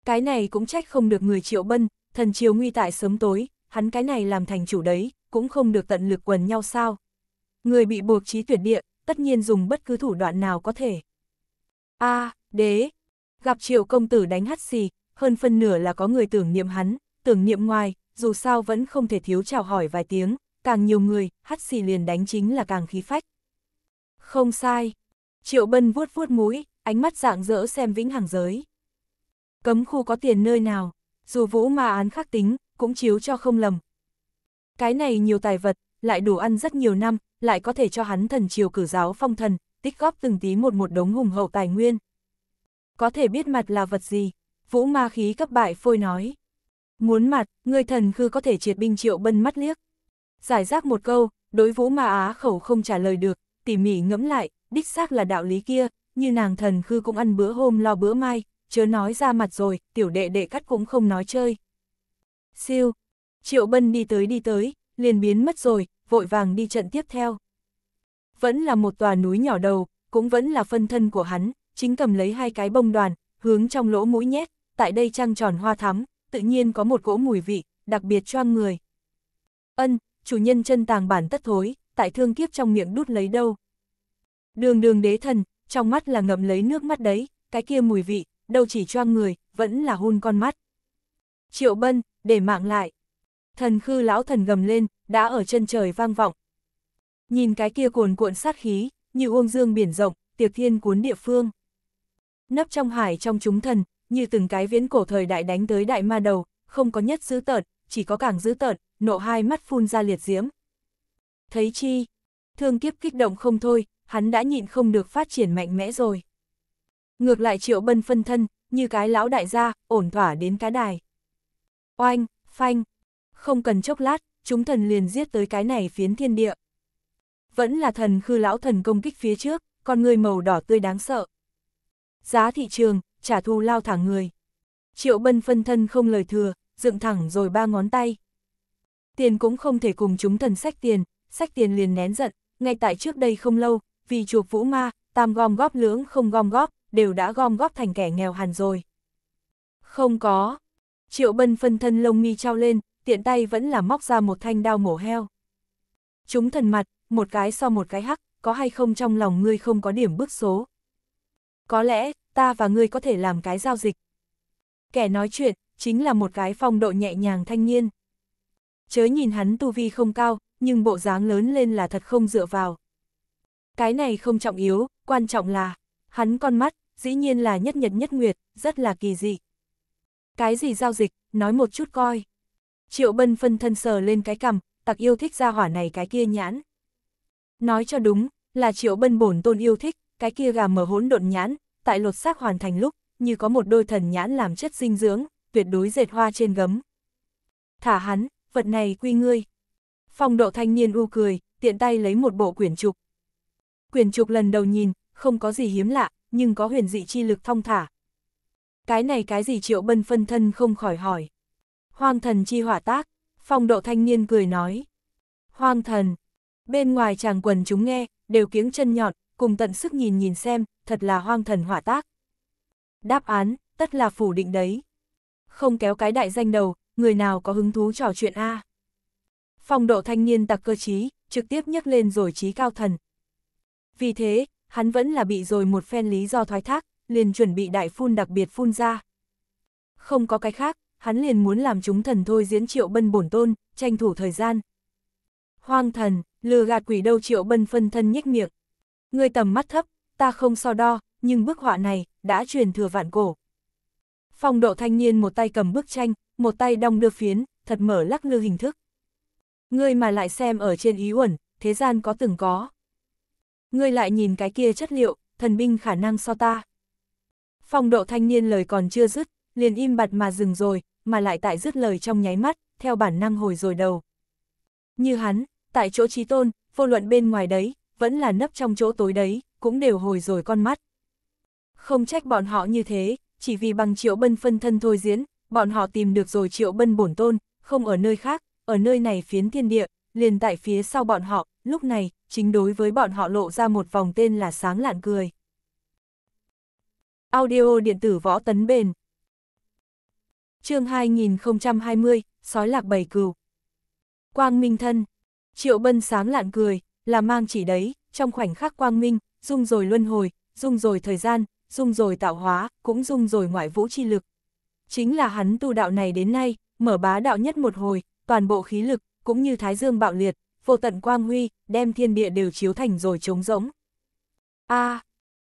Cái này cũng trách không được người triệu bân, thần triều nguy tại sớm tối, hắn cái này làm thành chủ đấy, cũng không được tận lực quần nhau sao. Người bị buộc trí tuyệt địa, tất nhiên dùng bất cứ thủ đoạn nào có thể. a đế, gặp triệu công tử đánh hắt xì, hơn phân nửa là có người tưởng niệm hắn, tưởng niệm ngoài, dù sao vẫn không thể thiếu chào hỏi vài tiếng, càng nhiều người, hắt xì liền đánh chính là càng khí phách. Không sai. Triệu Bân vuốt vuốt mũi, ánh mắt dạng dỡ xem vĩnh hàng giới cấm khu có tiền nơi nào, dù vũ ma án khắc tính, cũng chiếu cho không lầm. Cái này nhiều tài vật, lại đủ ăn rất nhiều năm, lại có thể cho hắn thần triều cử giáo phong thần, tích góp từng tí một một đống hùng hậu tài nguyên. Có thể biết mặt là vật gì, vũ ma khí cấp bại phôi nói. Muốn mặt, người thần khư có thể triệt binh triệu bân mắt liếc. Giải rác một câu, đối vũ ma á khẩu không trả lời được, tỉ mỉ ngẫm lại, đích xác là đạo lý kia, như nàng thần khư cũng ăn bữa hôm lo bữa mai, chớ nói ra mặt rồi, tiểu đệ đệ cắt cũng không nói chơi. Siêu, Triệu Bân đi tới đi tới, liền biến mất rồi, vội vàng đi trận tiếp theo. Vẫn là một tòa núi nhỏ đầu, cũng vẫn là phân thân của hắn, chính cầm lấy hai cái bông đoàn, hướng trong lỗ mũi nhét, tại đây trăng tròn hoa thắm, tự nhiên có một cỗ mùi vị, đặc biệt choang người. Ân, chủ nhân chân tàng bản tất thối, tại thương kiếp trong miệng đút lấy đâu. Đường đường đế thần, trong mắt là ngậm lấy nước mắt đấy, cái kia mùi vị, đâu chỉ choang người, vẫn là hun con mắt. Triệu bân, để mạng lại. Thần khư lão thần gầm lên, đã ở chân trời vang vọng. Nhìn cái kia cuồn cuộn sát khí, như uông dương biển rộng, tiệc thiên cuốn địa phương. Nấp trong hải trong chúng thần, như từng cái viễn cổ thời đại đánh tới đại ma đầu, không có nhất dữ tợn, chỉ có càng dữ tợn, nộ hai mắt phun ra liệt diễm. Thấy chi, thương kiếp kích động không thôi, hắn đã nhịn không được phát triển mạnh mẽ rồi. Ngược lại Triệu Bân phân thân, như cái lão đại gia, ổn thỏa đến cái đài. Oanh, phanh, không cần chốc lát, chúng thần liền giết tới cái này phiến thiên địa. Vẫn là thần khư lão thần công kích phía trước, con người màu đỏ tươi đáng sợ. Giá thị trường, trả thù lao thẳng người. Triệu bân phân thân không lời thừa, dựng thẳng rồi ba ngón tay. Tiền cũng không thể cùng chúng thần sách tiền, sách tiền liền nén giận, ngay tại trước đây không lâu, vì chuộc vũ ma, tam gom góp lưỡng không gom góp, đều đã gom góp thành kẻ nghèo hàn rồi. Không có. Triệu Bân phân thân lông mi trao lên, tiện tay vẫn là móc ra một thanh đao mổ heo. Chúng thần mặt, một cái so một cái hắc, có hay không trong lòng ngươi không có điểm bước số. Có lẽ, ta và ngươi có thể làm cái giao dịch. Kẻ nói chuyện, chính là một cái phong độ nhẹ nhàng thanh niên. Chớ nhìn hắn tu vi không cao, nhưng bộ dáng lớn lên là thật không dựa vào. Cái này không trọng yếu, quan trọng là, hắn con mắt, dĩ nhiên là nhất nhật nhất nguyệt, rất là kỳ dị. Cái gì giao dịch, nói một chút coi. Triệu Bân phân thân sờ lên cái cằm, tặc yêu thích ra hỏa này cái kia nhãn. Nói cho đúng, là Triệu Bân bổn tôn yêu thích, cái kia gà mở hỗn độn nhãn, tại lột xác hoàn thành lúc, như có một đôi thần nhãn làm chất dinh dưỡng, tuyệt đối dệt hoa trên gấm. Thả hắn, vật này quy ngươi. Phong độ thanh niên u cười, tiện tay lấy một bộ quyển trục. Quyển trục lần đầu nhìn, không có gì hiếm lạ, nhưng có huyền dị chi lực thong thả. Cái này cái gì triệu bân phân thân không khỏi hỏi. Hoang thần chi hỏa tác, phong độ thanh niên cười nói. Hoang thần, bên ngoài chàng quần chúng nghe, đều kiếng chân nhọn, cùng tận sức nhìn nhìn xem, thật là hoang thần hỏa tác. Đáp án, tất là phủ định đấy. Không kéo cái đại danh đầu, người nào có hứng thú trò chuyện A. Phong độ thanh niên tặc cơ trí, trực tiếp nhấc lên rồi trí cao thần. Vì thế, hắn vẫn là bị rồi một phen lý do thoái thác, liền chuẩn bị đại phun đặc biệt phun ra. Không có cái khác, hắn liền muốn làm chúng thần thôi diễn triệu bân bổn tôn, tranh thủ thời gian. Hoang thần, lừa gạt quỷ đâu triệu bân phân thân nhếch miệng. Người tầm mắt thấp, ta không so đo, nhưng bức họa này, đã truyền thừa vạn cổ. Phong độ thanh niên một tay cầm bức tranh, một tay đong đưa phiến, thật mở lắc lư hình thức. người mà lại xem ở trên ý uẩn, thế gian có từng có ngươi lại nhìn cái kia chất liệu, thần binh khả năng so ta. Phong độ thanh niên lời còn chưa dứt, liền im bặt mà dừng rồi, mà lại tại dứt lời trong nháy mắt, theo bản năng hồi rồi đầu. Như hắn, tại chỗ trí tôn, vô luận bên ngoài đấy, vẫn là nấp trong chỗ tối đấy, cũng đều hồi rồi con mắt. Không trách bọn họ như thế, chỉ vì bằng triệu bân phân thân thôi diễn, bọn họ tìm được rồi triệu bân bổn tôn, không ở nơi khác, ở nơi này phiến thiên địa, liền tại phía sau bọn họ, lúc này, chính đối với bọn họ lộ ra một vòng tên là sáng lạn cười. Audio điện tử võ tấn bền chương 2020, sói lạc bầy cừu. Quang Minh thân, Triệu Bân sáng lạn cười, là mang chỉ đấy, trong khoảnh khắc Quang Minh, dung rồi luân hồi, dung rồi thời gian, dung rồi tạo hóa, cũng dung rồi ngoại vũ chi lực. Chính là hắn tu đạo này đến nay, mở bá đạo nhất một hồi, toàn bộ khí lực, cũng như thái dương bạo liệt, vô tận quang huy, đem thiên địa đều chiếu thành rồi trống rỗng. a à,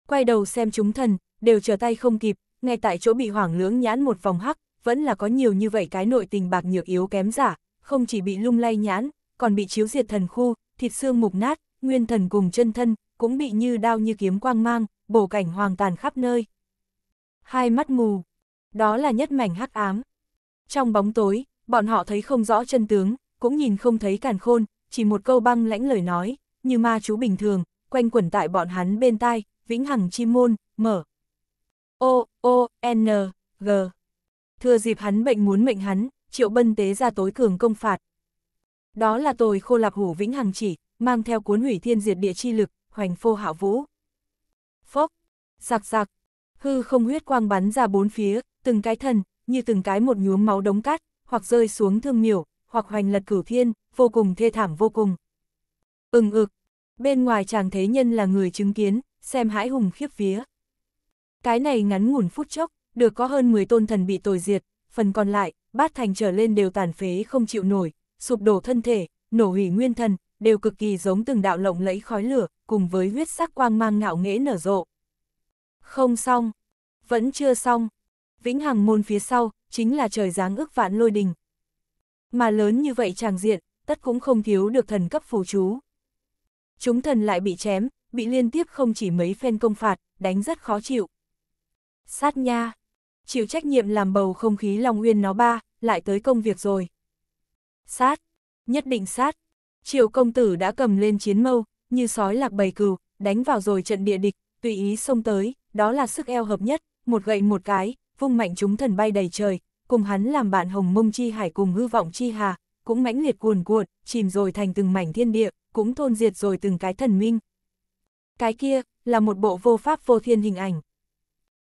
quay đầu xem chúng thần, đều trở tay không kịp, ngay tại chỗ bị hoảng lưỡng nhãn một vòng hắc, vẫn là có nhiều như vậy cái nội tình bạc nhược yếu kém giả, không chỉ bị lung lay nhãn, còn bị chiếu diệt thần khu, thịt xương mục nát, nguyên thần cùng chân thân, cũng bị như đao như kiếm quang mang, bổ cảnh hoàng tàn khắp nơi. Hai mắt mù, đó là nhất mảnh hắc ám. Trong bóng tối, bọn họ thấy không rõ chân tướng, cũng nhìn không thấy càn khôn, chỉ một câu băng lãnh lời nói, như ma chú bình thường, quanh quẩn tại bọn hắn bên tai, vĩnh hằng chi môn, mở. O, O, N, G. Thừa dịp hắn bệnh muốn mệnh hắn, triệu bân tế ra tối cường công phạt. Đó là tồi khô lạp hủ vĩnh hằng chỉ, mang theo cuốn hủy thiên diệt địa chi lực, hoành phô hạo vũ. Phốc, giặc giặc, hư không huyết quang bắn ra bốn phía, từng cái thần, như từng cái một nhuốm máu đống cát, hoặc rơi xuống thương miểu, hoặc hoành lật cửu thiên, vô cùng thê thảm vô cùng. Ừng ực, bên ngoài chàng thế nhân là người chứng kiến, xem hãi hùng khiếp vía. Cái này ngắn ngủn phút chốc, được có hơn 10 tôn thần bị tồi diệt, phần còn lại, bát thành trở lên đều tàn phế không chịu nổi, sụp đổ thân thể, nổ hủy nguyên thần, đều cực kỳ giống từng đạo lộng lẫy khói lửa, cùng với huyết sắc quang mang ngạo nghễ nở rộ. Không xong, vẫn chưa xong. Vĩnh Hằng môn phía sau, chính là trời giáng ức vạn lôi đình. Mà lớn như vậy chàng diện, tất cũng không thiếu được thần cấp phù chú. Chúng thần lại bị chém, bị liên tiếp không chỉ mấy phen công phạt, đánh rất khó chịu. Sát nha, chịu trách nhiệm làm bầu không khí Long Uyên nó ba, lại tới công việc rồi. Sát, nhất định sát. Triệu công tử đã cầm lên chiến mâu, như sói lạc bầy cừu, đánh vào rồi trận địa địch, tùy ý xông tới, đó là sức eo hợp nhất, một gậy một cái, vung mạnh chúng thần bay đầy trời, cùng hắn làm bạn hồng mông chi hải cùng hư vọng chi hà, cũng mãnh liệt cuồn cuộn, chìm rồi thành từng mảnh thiên địa, cũng thôn diệt rồi từng cái thần minh. Cái kia, là một bộ vô pháp vô thiên hình ảnh.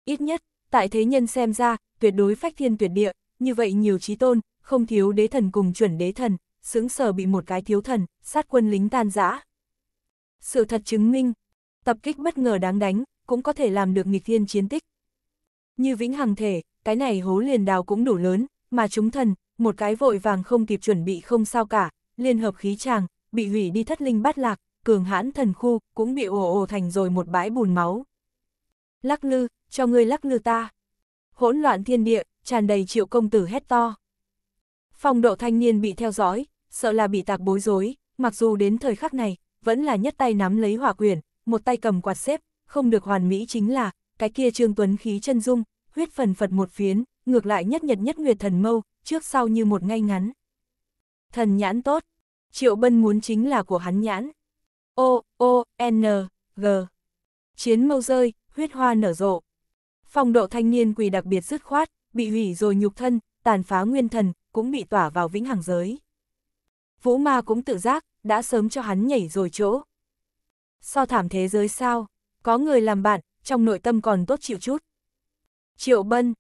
Ít nhất, tại thế nhân xem ra, tuyệt đối phách thiên tuyệt địa, như vậy nhiều trí tôn, không thiếu đế thần cùng chuẩn đế thần, sững sờ bị một cái thiếu thần, sát quân lính tan rã. Sự thật chứng minh, tập kích bất ngờ đáng đánh, cũng có thể làm được nghịch thiên chiến tích. Như vĩnh hằng thể, cái này hố liền đào cũng đủ lớn, mà chúng thần, một cái vội vàng không kịp chuẩn bị không sao cả, liên hợp khí tràng, bị hủy đi thất linh bát lạc, cường hãn thần khu, cũng bị ồ ồ thành rồi một bãi bùn máu. Lắc lư, cho ngươi lắc lư ta. Hỗn loạn thiên địa, tràn đầy triệu công tử hét to. Phong độ thanh niên bị theo dõi, sợ là bị tạc bối rối, mặc dù đến thời khắc này, vẫn là nhất tay nắm lấy hỏa quyển, một tay cầm quạt xếp, không được hoàn mỹ chính là, cái kia trương tuấn khí chân dung, huyết phần phật một phiến, ngược lại nhất nhật nhất nguyệt thần mâu, trước sau như một ngay ngắn. Thần nhãn tốt, Triệu Bân muốn chính là của hắn nhãn. O, O, N, G. Chiến mâu rơi, huyết hoa nở rộ. Phong độ thanh niên quỳ đặc biệt dứt khoát, bị hủy rồi nhục thân, tàn phá nguyên thần, cũng bị tỏa vào vĩnh hằng giới. Vũ ma cũng tự giác, đã sớm cho hắn nhảy rồi chỗ. So thảm thế giới sao, có người làm bạn, trong nội tâm còn tốt chịu chút. Triệu Bân,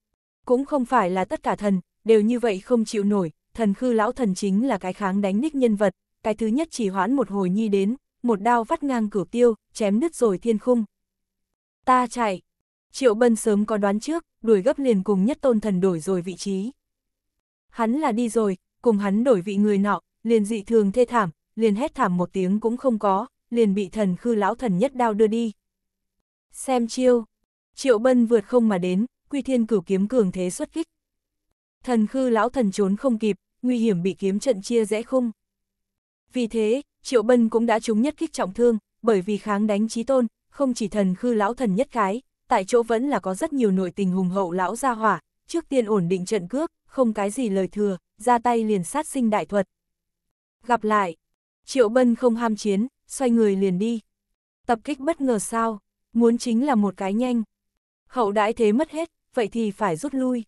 cũng không phải là tất cả thần, đều như vậy không chịu nổi, thần khư lão thần chính là cái kháng đánh ních nhân vật, cái thứ nhất chỉ hoãn một hồi nhi đến, một đao vắt ngang cửa tiêu, chém nứt rồi thiên khung. Ta chạy. Triệu Bân sớm có đoán trước, đuổi gấp liền cùng nhất tôn thần đổi rồi vị trí. Hắn là đi rồi, cùng hắn đổi vị người nọ, liền dị thường thê thảm, liền hét thảm một tiếng cũng không có, liền bị thần khư lão thần nhất đao đưa đi. Xem chiêu. Triệu Bân vượt không mà đến, quy thiên cửu kiếm cường thế xuất kích. Thần khư lão thần trốn không kịp, nguy hiểm bị kiếm trận chia rẽ khung. Vì thế, Triệu Bân cũng đã trúng nhất kích trọng thương, bởi vì kháng đánh chí tôn, không chỉ thần khư lão thần nhất cái, tại chỗ vẫn là có rất nhiều nội tình hùng hậu lão gia hỏa, trước tiên ổn định trận cước, không cái gì lời thừa, ra tay liền sát sinh đại thuật. Gặp lại, Triệu Bân không ham chiến, xoay người liền đi. Tập kích bất ngờ sao, muốn chính là một cái nhanh. Hậu đãi thế mất hết, vậy thì phải rút lui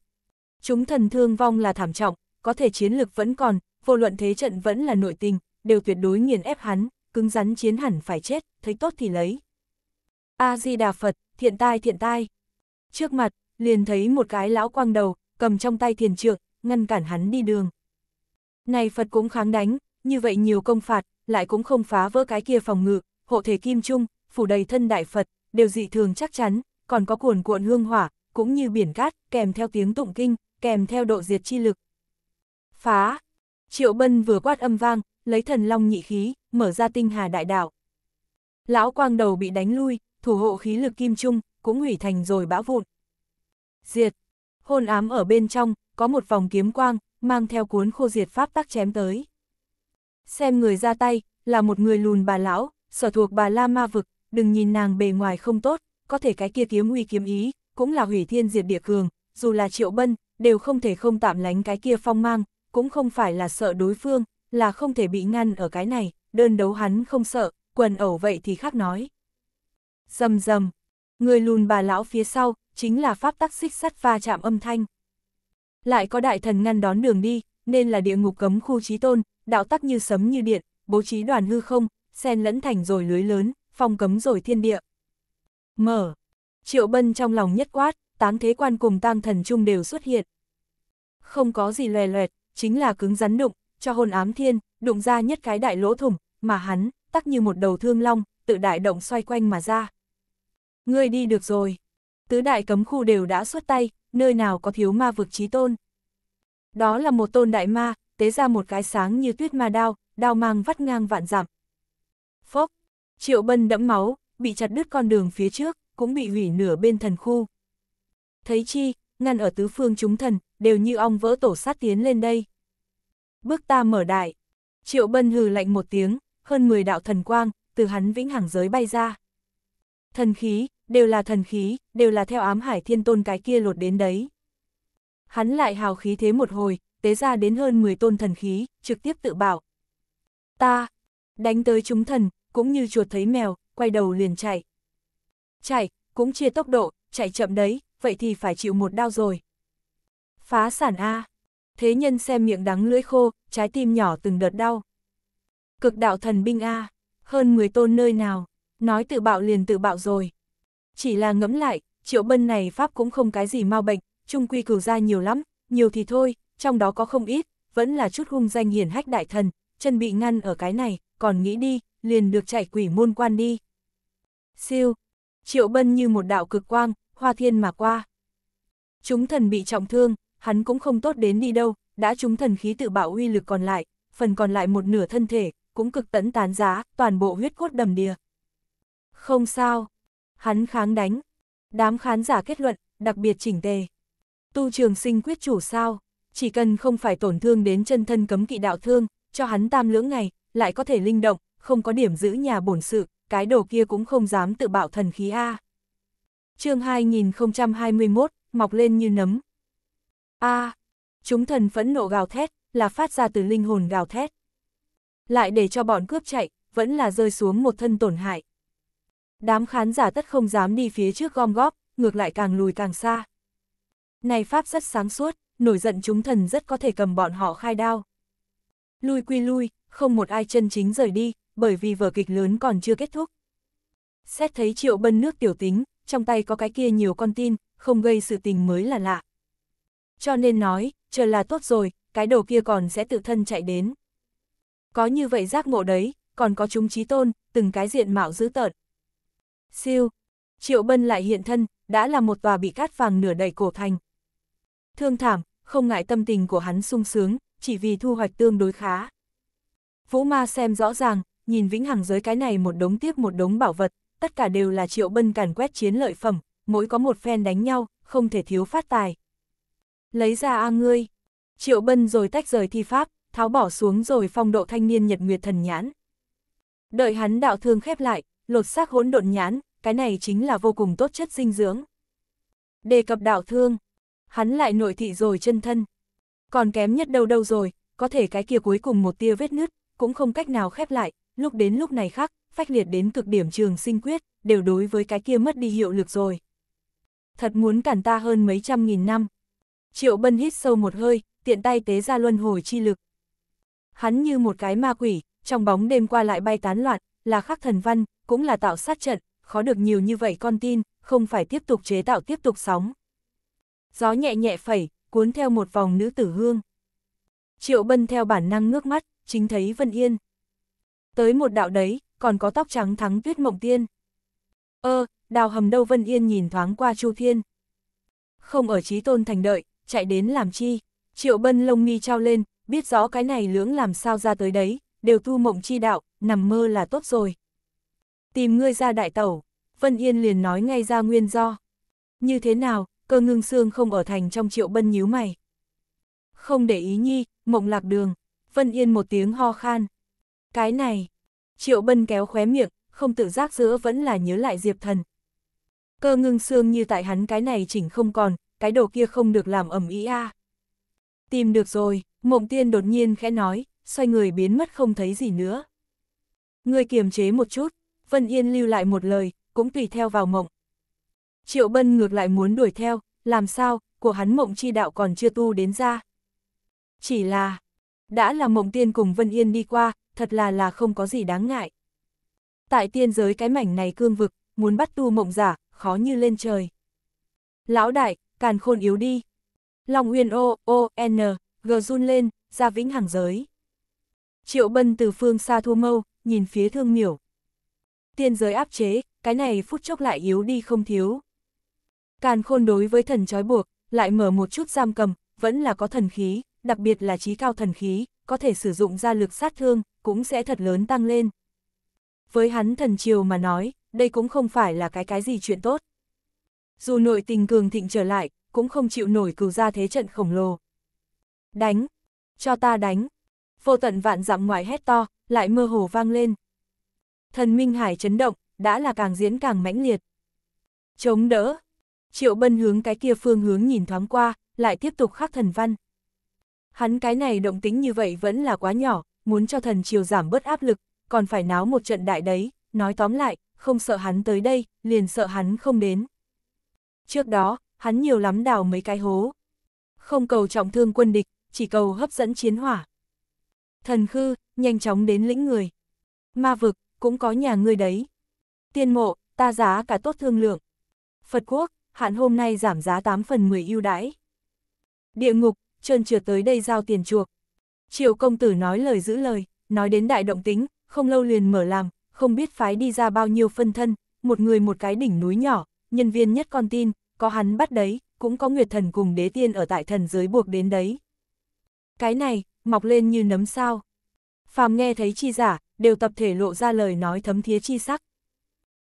chúng thần thương vong là thảm trọng, có thể chiến lực vẫn còn, vô luận thế trận vẫn là nội tình, đều tuyệt đối nghiền ép hắn, cứng rắn chiến hẳn phải chết, thấy tốt thì lấy. A-di-đà Phật, thiện tai thiện tai. Trước mặt, liền thấy một cái lão quang đầu, cầm trong tay thiền trượng, ngăn cản hắn đi đường. Này Phật cũng kháng đánh, như vậy nhiều công phạt, lại cũng không phá vỡ cái kia phòng ngự, hộ thể kim trung, phủ đầy thân đại Phật, đều dị thường chắc chắn, còn có cuồn cuộn hương hỏa, cũng như biển cát, kèm theo tiếng tụng kinh, kèm theo độ diệt chi lực. Phá! Triệu Bân vừa quát âm vang, lấy thần long nhị khí, mở ra tinh hà đại đạo. Lão quang đầu bị đánh lui, thủ hộ khí lực kim trung, cũng hủy thành rồi bão vụn. Diệt! hồn ám ở bên trong, có một vòng kiếm quang, mang theo cuốn khô diệt pháp tắc chém tới. Xem người ra tay, là một người lùn bà lão, sở thuộc bà La Ma Vực, đừng nhìn nàng bề ngoài không tốt, có thể cái kia kiếm uy kiếm ý, cũng là hủy thiên diệt địa cường, dù là triệu bân, đều không thể không tạm lánh cái kia phong mang, cũng không phải là sợ đối phương, là không thể bị ngăn ở cái này, đơn đấu hắn không sợ, quần ẩu vậy thì khác nói. Dầm dầm, người lùn bà lão phía sau, chính là pháp tắc xích sắt va chạm âm thanh. Lại có đại thần ngăn đón đường đi, nên là địa ngục cấm khu trí tôn, đạo tắc như sấm như điện, bố trí đoàn hư không, sen lẫn thành rồi lưới lớn, phong cấm rồi thiên địa. Mở. Triệu Bân trong lòng nhất quát, táng thế quan cùng tam thần chung đều xuất hiện. Không có gì lè loẹt, chính là cứng rắn đụng, cho hồn ám thiên, đụng ra nhất cái đại lỗ thủng, mà hắn, tắc như một đầu thương long, tự đại động xoay quanh mà ra. Ngươi đi được rồi. Tứ đại cấm khu đều đã xuất tay, nơi nào có thiếu ma vực trí tôn. Đó là một tôn đại ma, tế ra một cái sáng như tuyết ma đao, đao mang vắt ngang vạn dặm. Phốc, triệu bân đẫm máu, bị chặt đứt con đường phía trước, cũng bị hủy nửa bên thần khu thấy chi, ngăn ở tứ phương chúng thần, đều như ong vỡ tổ sát tiến lên đây. Bước ta mở đại, triệu bân hừ lạnh một tiếng, hơn 10 đạo thần quang, từ hắn vĩnh hằng giới bay ra. Thần khí, đều là thần khí, đều là theo ám hải thiên tôn cái kia lột đến đấy. Hắn lại hào khí thế một hồi, tế ra đến hơn 10 tôn thần khí, trực tiếp tự bảo. Ta, đánh tới chúng thần, cũng như chuột thấy mèo, quay đầu liền chạy. Chạy, cũng chia tốc độ, chạy chậm đấy, vậy thì phải chịu một đau rồi. Phá sản A. Thế nhân xem miệng đắng lưỡi khô, trái tim nhỏ từng đợt đau. Cực đạo thần binh A. Hơn 10 tôn nơi nào. Nói tự bạo liền tự bạo rồi. Chỉ là ngẫm lại, triệu bân này Pháp cũng không cái gì mau bệnh, trung quy cửu ra nhiều lắm, nhiều thì thôi, trong đó có không ít, vẫn là chút hung danh hiển hách đại thần, chân bị ngăn ở cái này, còn nghĩ đi, liền được chạy quỷ môn quan đi. Siêu, triệu bân như một đạo cực quang, hoa thiên mà qua. Chúng thần bị trọng thương, hắn cũng không tốt đến đi đâu, đã chúng thần khí tự bảo uy lực còn lại, phần còn lại một nửa thân thể, cũng cực tẫn tán giá, toàn bộ huyết cốt đầm đìa. Không sao, hắn kháng đánh. Đám khán giả kết luận, đặc biệt chỉnh tề. Tu trường sinh quyết chủ sao, chỉ cần không phải tổn thương đến chân thân cấm kỵ đạo thương, cho hắn tam lưỡng ngày, lại có thể linh động, không có điểm giữ nhà bổn sự, cái đồ kia cũng không dám tự bảo thần khí A chương 2021, mọc lên như nấm. a à, chúng thần phẫn nộ gào thét, là phát ra từ linh hồn gào thét. Lại để cho bọn cướp chạy, vẫn là rơi xuống một thân tổn hại. Đám khán giả tất không dám đi phía trước gom góp, ngược lại càng lùi càng xa. Này Pháp rất sáng suốt, nổi giận chúng thần rất có thể cầm bọn họ khai đao. Lui quy lui, không một ai chân chính rời đi, bởi vì vở kịch lớn còn chưa kết thúc. Xét thấy triệu bân nước tiểu tính, trong tay có cái kia nhiều con tin, không gây sự tình mới là lạ. Cho nên nói, chờ là tốt rồi, cái đồ kia còn sẽ tự thân chạy đến. Có như vậy giác ngộ đấy, còn có chúng trí tôn, từng cái diện mạo dữ tợn. Siêu, Triệu Bân lại hiện thân, đã là một tòa bị cát vàng nửa đầy cổ thành. Thương thảm, không ngại tâm tình của hắn sung sướng, chỉ vì thu hoạch tương đối khá. Vũ Ma xem rõ ràng, nhìn vĩnh hằng giới cái này một đống tiếp một đống bảo vật, tất cả đều là triệu bân càn quét chiến lợi phẩm, mỗi có một phen đánh nhau, không thể thiếu phát tài. Lấy ra a ngươi, triệu bân rồi tách rời thi pháp, tháo bỏ xuống rồi phong độ thanh niên nhật nguyệt thần nhãn. Đợi hắn đạo thương khép lại, lột xác hỗn độn nhãn, cái này chính là vô cùng tốt chất dinh dưỡng. Đề cập đạo thương, hắn lại nội thị rồi chân thân. Còn kém nhất đâu đâu rồi, có thể cái kia cuối cùng một tia vết nứt, cũng không cách nào khép lại, lúc đến lúc này khác, phách liệt đến cực điểm trường sinh quyết, đều đối với cái kia mất đi hiệu lực rồi. Thật muốn cản ta hơn mấy trăm nghìn năm. Triệu Bân hít sâu một hơi, tiện tay tế ra luân hồi chi lực. Hắn như một cái ma quỷ, trong bóng đêm qua lại bay tán loạn, là khắc thần văn, cũng là tạo sát trận, khó được nhiều như vậy con tin, không phải tiếp tục chế tạo tiếp tục sóng. Gió nhẹ nhẹ phẩy, cuốn theo một vòng nữ tử hương. Triệu Bân theo bản năng ngước mắt, chính thấy Vân Yên. Tới một đạo đấy, còn có tóc trắng thắng tuyết mộng tiên. Ơ, ờ, đào hầm đâu Vân Yên nhìn thoáng qua Chu Thiên. Không ở trí tôn thành đợi, chạy đến làm chi, triệu bân lông mi trao lên, biết rõ cái này lưỡng làm sao ra tới đấy, đều tu mộng chi đạo, nằm mơ là tốt rồi. Tìm ngươi ra đại tẩu, Vân Yên liền nói ngay ra nguyên do. Như thế nào, cơ ngưng xương không ở thành trong triệu bân nhíu mày. Không để ý nhi, mộng lạc đường, Vân Yên một tiếng ho khan. Cái này, Triệu Bân kéo khóe miệng, không tự giác giữa vẫn là nhớ lại Diệp Thần. Cơ ngưng xương như tại hắn cái này chỉnh không còn, cái đồ kia không được làm ẩm ý a. À. Tìm được rồi, mộng tiên đột nhiên khẽ nói, xoay người biến mất không thấy gì nữa. Người kiềm chế một chút, Vân Yên lưu lại một lời, cũng tùy theo vào mộng. Triệu Bân ngược lại muốn đuổi theo, làm sao, của hắn mộng chi đạo còn chưa tu đến ra. Chỉ là, đã là mộng tiên cùng Vân Yên đi qua, thật là là không có gì đáng ngại. Tại tiên giới cái mảnh này cương vực, muốn bắt tu mộng giả, khó như lên trời. Lão đại, càn khôn yếu đi. Long Uyên O, O, N, G run lên, ra vĩnh hàng giới. Triệu Bân từ phương xa thua mâu, nhìn phía thương miểu. Tiên giới áp chế, cái này phút chốc lại yếu đi không thiếu. Càn khôn đối với thần trói buộc, lại mở một chút giam cầm, vẫn là có thần khí, đặc biệt là trí cao thần khí, có thể sử dụng ra lực sát thương, cũng sẽ thật lớn tăng lên. Với hắn thần triều mà nói, đây cũng không phải là cái cái gì chuyện tốt. Dù nội tình cường thịnh trở lại, cũng không chịu nổi cừu ra thế trận khổng lồ. Đánh! Cho ta đánh! Vô tận vạn dặm ngoại hét to, lại mơ hồ vang lên. Thần Minh Hải chấn động, đã là càng diễn càng mãnh liệt. Chống đỡ! Triệu Bân hướng cái kia phương hướng nhìn thoáng qua, lại tiếp tục khắc thần văn. Hắn cái này động tính như vậy vẫn là quá nhỏ, muốn cho thần triều giảm bớt áp lực, còn phải náo một trận đại đấy, nói tóm lại, không sợ hắn tới đây, liền sợ hắn không đến. Trước đó, hắn nhiều lắm đào mấy cái hố. Không cầu trọng thương quân địch, chỉ cầu hấp dẫn chiến hỏa. Thần khư, nhanh chóng đến lĩnh người. Ma vực, cũng có nhà ngươi đấy. Tiên mộ, ta giá cả tốt thương lượng. Phật quốc, hạn hôm nay giảm giá 8 phần 10 ưu đãi. Địa ngục, trơn trượt tới đây giao tiền chuộc. Triệu công tử nói lời giữ lời, nói đến đại động tính, không lâu liền mở làm, không biết phái đi ra bao nhiêu phân thân, một người một cái đỉnh núi nhỏ, nhân viên nhất con tin, có hắn bắt đấy, cũng có nguyệt thần cùng đế tiên ở tại thần giới buộc đến đấy. Cái này, mọc lên như nấm sao. Phàm nghe thấy chi giả, đều tập thể lộ ra lời nói thấm thía chi sắc.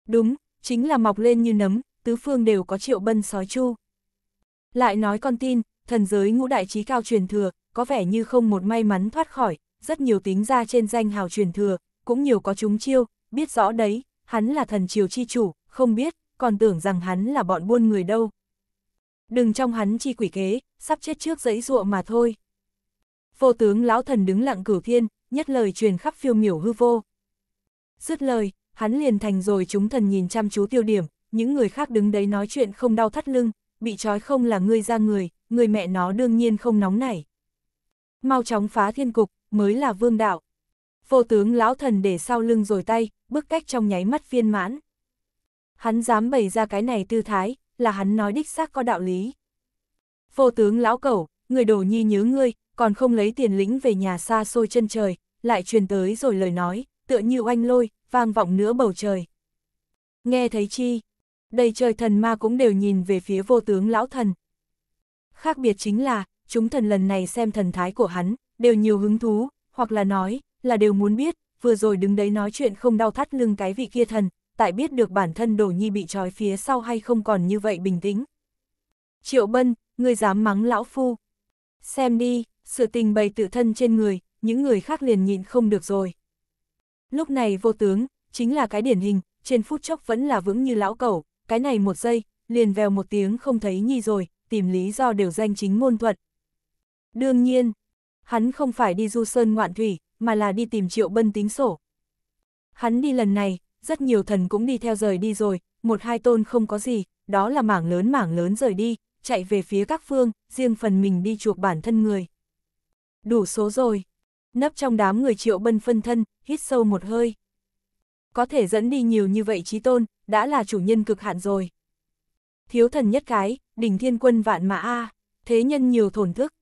Đúng, chính là mọc lên như nấm, tứ phương đều có triệu bân sói chu. Lại nói con tin, thần giới ngũ đại trí cao truyền thừa, có vẻ như không một may mắn thoát khỏi, rất nhiều tính ra trên danh hào truyền thừa, cũng nhiều có chúng chiêu, biết rõ đấy, hắn là thần triều chi chủ, không biết, còn tưởng rằng hắn là bọn buôn người đâu. Đừng trong hắn chi quỷ kế, sắp chết trước giấy ruộng mà thôi. Vô tướng lão thần đứng lặng cửu thiên, nhất lời truyền khắp phiêu miểu hư vô. Dứt lời, hắn liền thành rồi chúng thần nhìn chăm chú tiêu điểm, những người khác đứng đấy nói chuyện không đau thắt lưng, bị trói không là ngươi ra người, người mẹ nó đương nhiên không nóng nảy. Mau chóng phá thiên cục, mới là vương đạo. Vô tướng lão thần để sau lưng rồi tay, bước cách trong nháy mắt viên mãn. Hắn dám bày ra cái này tư thái, là hắn nói đích xác có đạo lý. Vô tướng lão cẩu, người đồ nhi nhớ ngươi, còn không lấy tiền lĩnh về nhà xa xôi chân trời, lại truyền tới rồi lời nói, tựa như oanh lôi, vang vọng nữa bầu trời. Nghe thấy chi, đầy trời thần ma cũng đều nhìn về phía vô tướng lão thần. Khác biệt chính là, chúng thần lần này xem thần thái của hắn, đều nhiều hứng thú, hoặc là nói, là đều muốn biết, vừa rồi đứng đấy nói chuyện không đau thắt lưng cái vị kia thần, tại biết được bản thân đổ nhi bị trói phía sau hay không còn như vậy bình tĩnh. Triệu Bân, ngươi dám mắng lão phu. Xem đi, sự tình bày tự thân trên người, những người khác liền nhịn không được rồi. Lúc này vô tướng, chính là cái điển hình, trên phút chốc vẫn là vững như lão cẩu, cái này một giây, liền vèo một tiếng không thấy nhi rồi, tìm lý do đều danh chính ngôn thuận. Đương nhiên, hắn không phải đi du sơn ngoạn thủy, mà là đi tìm triệu bân tính sổ. Hắn đi lần này, rất nhiều thần cũng đi theo rời đi rồi, một hai tôn không có gì, đó là mảng lớn mảng lớn rời đi, chạy về phía các phương, riêng phần mình đi chuộc bản thân người. Đủ số rồi. Nấp trong đám người triệu bân phân thân, hít sâu một hơi. Có thể dẫn đi nhiều như vậy trí tôn, đã là chủ nhân cực hạn rồi. Thiếu thần nhất cái, đỉnh thiên quân vạn mã A, thế nhân nhiều thổn thức.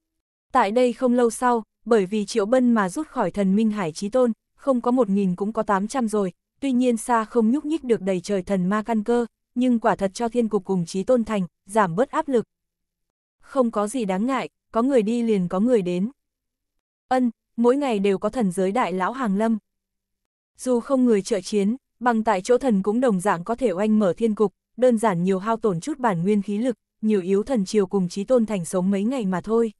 Tại đây không lâu sau, bởi vì triệu bân mà rút khỏi thần Minh Hải Trí Tôn, không có 1.000 cũng có 800 rồi, tuy nhiên xa không nhúc nhích được đầy trời thần ma căn cơ, nhưng quả thật cho thiên cục cùng Trí Tôn thành, giảm bớt áp lực. Không có gì đáng ngại, có người đi liền có người đến. Ân, mỗi ngày đều có thần giới đại lão hàng lâm. Dù không người trợ chiến, bằng tại chỗ thần cũng đồng dạng có thể oanh mở thiên cục, đơn giản nhiều hao tổn chút bản nguyên khí lực, nhiều yếu thần chiều cùng trí tôn thành sống mấy ngày mà thôi.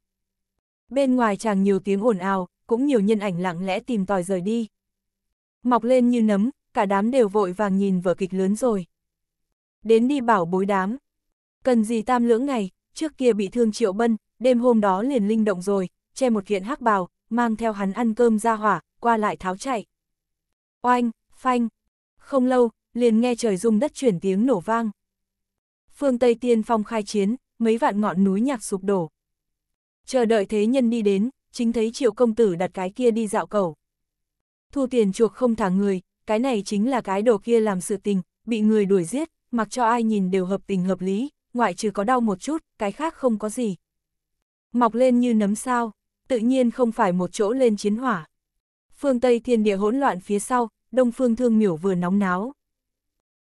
Bên ngoài chàng nhiều tiếng ồn ào, cũng nhiều nhân ảnh lặng lẽ tìm tòi rời đi. Mọc lên như nấm, cả đám đều vội vàng nhìn vở kịch lớn rồi. Đến đi bảo bối đám. Cần gì tam lưỡng ngày, trước kia bị thương triệu bân, đêm hôm đó liền linh động rồi, che một kiện hắc bào, mang theo hắn ăn cơm ra hỏa, qua lại tháo chạy. Oanh, phanh, không lâu, liền nghe trời rung đất chuyển tiếng nổ vang. Phương Tây tiên phong khai chiến, mấy vạn ngọn núi nhạc sụp đổ. Chờ đợi thế nhân đi đến, chính thấy triệu công tử đặt cái kia đi dạo cầu. Thu tiền chuộc không thả người, cái này chính là cái đồ kia làm sự tình, bị người đuổi giết, mặc cho ai nhìn đều hợp tình hợp lý, ngoại trừ có đau một chút, cái khác không có gì. Mọc lên như nấm sao, tự nhiên không phải một chỗ lên chiến hỏa. Phương Tây thiên địa hỗn loạn phía sau, Đông Phương Thương Miểu vừa nóng náo.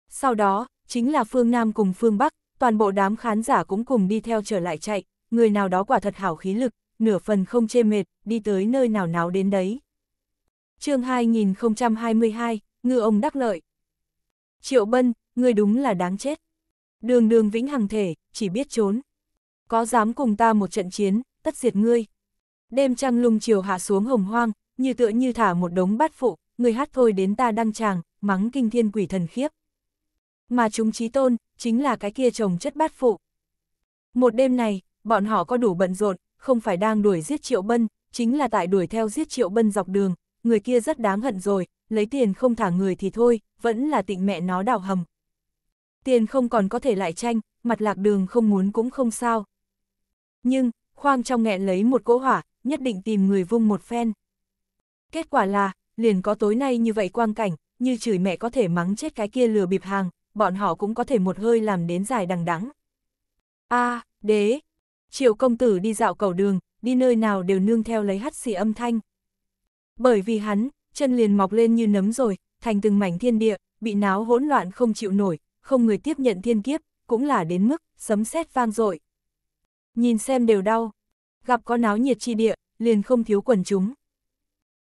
Sau đó, chính là phương Nam cùng phương Bắc, toàn bộ đám khán giả cũng cùng đi theo trở lại chạy, người nào đó quả thật hảo khí lực, nửa phần không chê mệt, đi tới nơi nào náo đến đấy. chương 2022, ngư ông đắc lợi. Triệu Bân, người đúng là đáng chết. Đường đường vĩnh hằng thể, chỉ biết trốn. Có dám cùng ta một trận chiến, tất diệt ngươi. Đêm trăng lung chiều hạ xuống hồng hoang, như tựa như thả một đống bát phụ, người hát thôi đến ta đăng tràng, mắng kinh thiên quỷ thần khiếp. Mà chúng trí tôn, chính là cái kia chồng chất bát phụ. Một đêm này, bọn họ có đủ bận rộn, không phải đang đuổi giết triệu bân, chính là tại đuổi theo giết triệu bân dọc đường, người kia rất đáng hận rồi, lấy tiền không thả người thì thôi, vẫn là tịnh mẹ nó đào hầm. Tiền không còn có thể lại tranh, mặt lạc đường không muốn cũng không sao. Nhưng, khoang trong nghẹn lấy một cỗ hỏa, nhất định tìm người vung một phen. Kết quả là, liền có tối nay như vậy quang cảnh, như chửi mẹ có thể mắng chết cái kia lừa bịp hàng, bọn họ cũng có thể một hơi làm đến dài đằng đẵng. A, à, đế. Triệu công tử đi dạo cầu đường, đi nơi nào đều nương theo lấy hắt xì âm thanh. Bởi vì hắn, chân liền mọc lên như nấm rồi, thành từng mảnh thiên địa, bị náo hỗn loạn không chịu nổi, không người tiếp nhận thiên kiếp, cũng là đến mức sấm sét vang dội. Nhìn xem đều đau. Gặp có náo nhiệt chi địa, liền không thiếu quần chúng.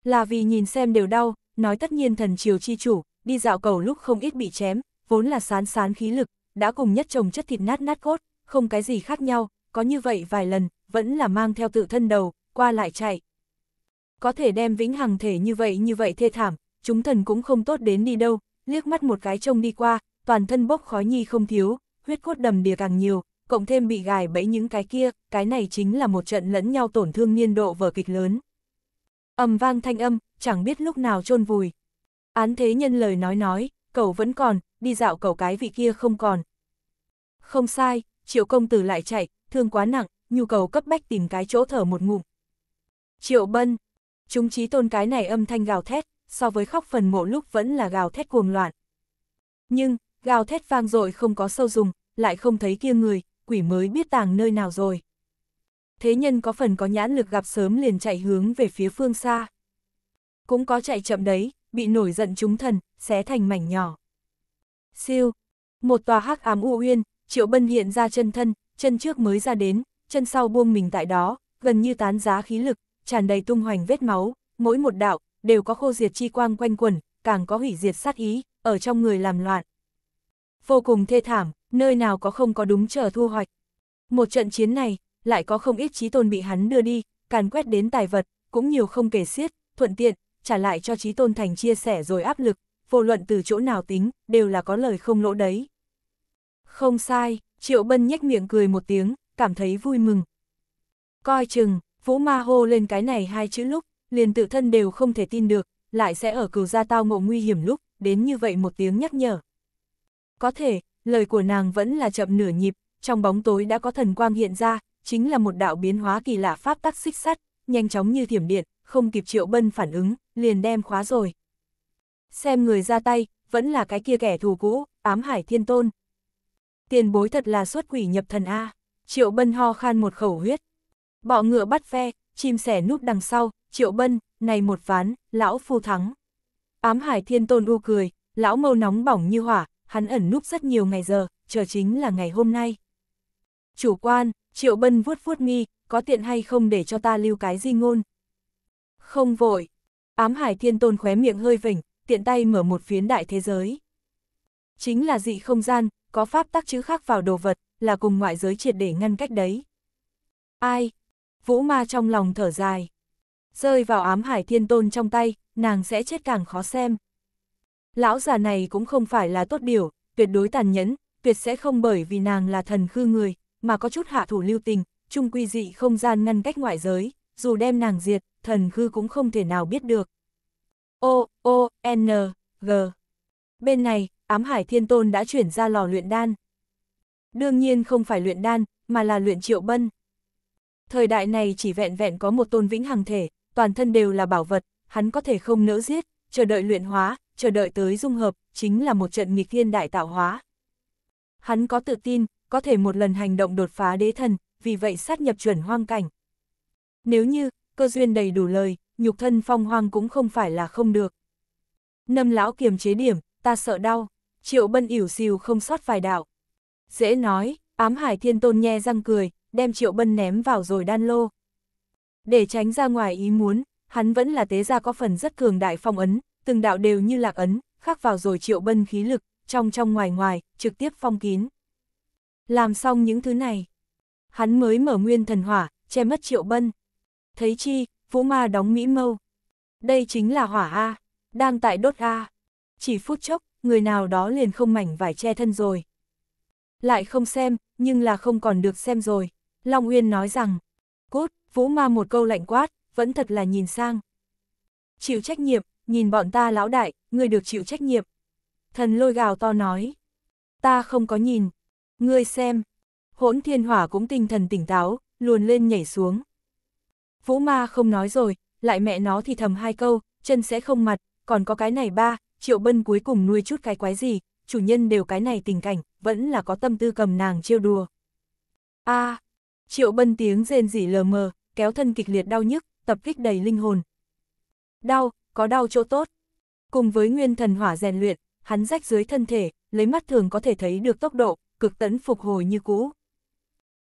Là vì nhìn xem đều đau, nói tất nhiên thần triều chi chủ, đi dạo cầu lúc không ít bị chém, vốn là sán sán khí lực, đã cùng nhất chồng chất thịt nát nát cốt, không cái gì khác nhau, có như vậy vài lần, vẫn là mang theo tự thân đầu, qua lại chạy. Có thể đem vĩnh hằng thể như vậy như vậy thê thảm, chúng thần cũng không tốt đến đi đâu, liếc mắt một cái trông đi qua, toàn thân bốc khói nhi không thiếu, huyết cốt đầm đìa càng nhiều, cộng thêm bị gài bẫy những cái kia, cái này chính là một trận lẫn nhau tổn thương niên độ vở kịch lớn ầm vang thanh âm, chẳng biết lúc nào chôn vùi. Án thế nhân lời nói nói, cậu vẫn còn, đi dạo cậu cái vị kia không còn. Không sai, triệu công tử lại chạy, thương quá nặng, nhu cầu cấp bách tìm cái chỗ thở một ngụm. Triệu bân, chúng trí tôn cái này âm thanh gào thét, so với khóc phần mộ lúc vẫn là gào thét cuồng loạn. Nhưng, gào thét vang dội không có sâu dùng, lại không thấy kia người, quỷ mới biết tàng nơi nào rồi thế nhân có phần có nhãn lực gặp sớm liền chạy hướng về phía phương xa. Cũng có chạy chậm đấy, bị nổi giận chúng thần, xé thành mảnh nhỏ. Siêu, một tòa hắc ám u uyên, Triệu Bân hiện ra chân thân, chân trước mới ra đến, chân sau buông mình tại đó, gần như tán giá khí lực, tràn đầy tung hoành vết máu, mỗi một đạo đều có khô diệt chi quang quanh quẩn, càng có hủy diệt sát ý ở trong người làm loạn. Vô cùng thê thảm, nơi nào có không có đúng chờ thu hoạch. Một trận chiến này, lại có không ít trí tôn bị hắn đưa đi, càn quét đến tài vật, cũng nhiều không kể xiết, thuận tiện, trả lại cho trí tôn thành chia sẻ rồi áp lực, vô luận từ chỗ nào tính, đều là có lời không lỗ đấy. Không sai, Triệu Bân nhếch miệng cười một tiếng, cảm thấy vui mừng. Coi chừng, Vũ Ma hô lên cái này hai chữ lúc, liền tự thân đều không thể tin được, lại sẽ ở cửu gia tao ngộ nguy hiểm lúc, đến như vậy một tiếng nhắc nhở. Có thể, lời của nàng vẫn là chậm nửa nhịp, trong bóng tối đã có thần quang hiện ra, chính là một đạo biến hóa kỳ lạ pháp tắc xích sắt, nhanh chóng như thiểm điện, không kịp Triệu Bân phản ứng, liền đem khóa rồi. Xem người ra tay, vẫn là cái kia kẻ thù cũ, ám hải thiên tôn. Tiền bối thật là xuất quỷ nhập thần A, Triệu Bân ho khan một khẩu huyết. Bọ ngựa bắt phe chim sẻ núp đằng sau, Triệu Bân, này một ván, lão phu thắng. Ám hải thiên tôn u cười, lão mâu nóng bỏng như hỏa, hắn ẩn núp rất nhiều ngày giờ, chờ chính là ngày hôm nay. Chủ quan, Triệu Bân vuốt vuốt mi, có tiện hay không để cho ta lưu cái di ngôn. Không vội. Ám hải thiên tôn khóe miệng hơi vỉnh, tiện tay mở một phiến đại thế giới. Chính là dị không gian, có pháp tắc chữ khác vào đồ vật, là cùng ngoại giới triệt để ngăn cách đấy. Ai? Vũ ma trong lòng thở dài. Rơi vào ám hải thiên tôn trong tay, nàng sẽ chết càng khó xem. Lão già này cũng không phải là tốt điều, tuyệt đối tàn nhẫn, tuyệt sẽ không bởi vì nàng là thần khư người, mà có chút hạ thủ lưu tình, chung quy dị không gian ngăn cách ngoại giới, dù đem nàng diệt, thần khư cũng không thể nào biết được. O, O, N, G. Bên này, ám hải thiên tôn đã chuyển ra lò luyện đan. Đương nhiên không phải luyện đan, mà là luyện triệu bân. Thời đại này chỉ vẹn vẹn có một tôn vĩnh hằng thể, toàn thân đều là bảo vật, hắn có thể không nỡ giết, chờ đợi luyện hóa, chờ đợi tới dung hợp, chính là một trận nghịch thiên đại tạo hóa. Hắn có tự tin, có thể một lần hành động đột phá đế thần, vì vậy sát nhập chuẩn hoang cảnh. Nếu như, cơ duyên đầy đủ lời, nhục thân phong hoang cũng không phải là không được. nâm lão kiềm chế điểm, ta sợ đau, triệu bân ỉu xìu không sót vài đạo. Dễ nói, ám hải thiên tôn nhe răng cười, đem triệu bân ném vào rồi đan lô. Để tránh ra ngoài ý muốn, hắn vẫn là tế gia có phần rất cường đại phong ấn, từng đạo đều như lạc ấn, khắc vào rồi triệu bân khí lực, trong trong ngoài ngoài, trực tiếp phong kín. Làm xong những thứ này, hắn mới mở nguyên thần hỏa, che mất triệu bân. Thấy chi, vũ ma đóng mỹ mâu. Đây chính là hỏa A, đang tại đốt A. Chỉ phút chốc, người nào đó liền không mảnh vải che thân rồi. Lại không xem, nhưng là không còn được xem rồi. Long Uyên nói rằng, cút, vũ ma một câu lạnh quát, vẫn thật là nhìn sang. Chịu trách nhiệm, nhìn bọn ta lão đại, người được chịu trách nhiệm. Thần lôi gào to nói, ta không có nhìn, Ngươi xem, hỗn thiên hỏa cũng tinh thần tỉnh táo, luồn lên nhảy xuống. Vũ ma không nói rồi, lại mẹ nó thì thầm hai câu, chân sẽ không mặt, còn có cái này ba, triệu bân cuối cùng nuôi chút cái quái gì, chủ nhân đều cái này tình cảnh, vẫn là có tâm tư cầm nàng trêu đùa. a triệu bân tiếng rên rỉ lờ mờ, kéo thân kịch liệt đau nhức, tập kích đầy linh hồn. Đau, có đau chỗ tốt. Cùng với nguyên thần hỏa rèn luyện, hắn rách dưới thân thể, lấy mắt thường có thể thấy được tốc độ, cực tấn phục hồi như cũ.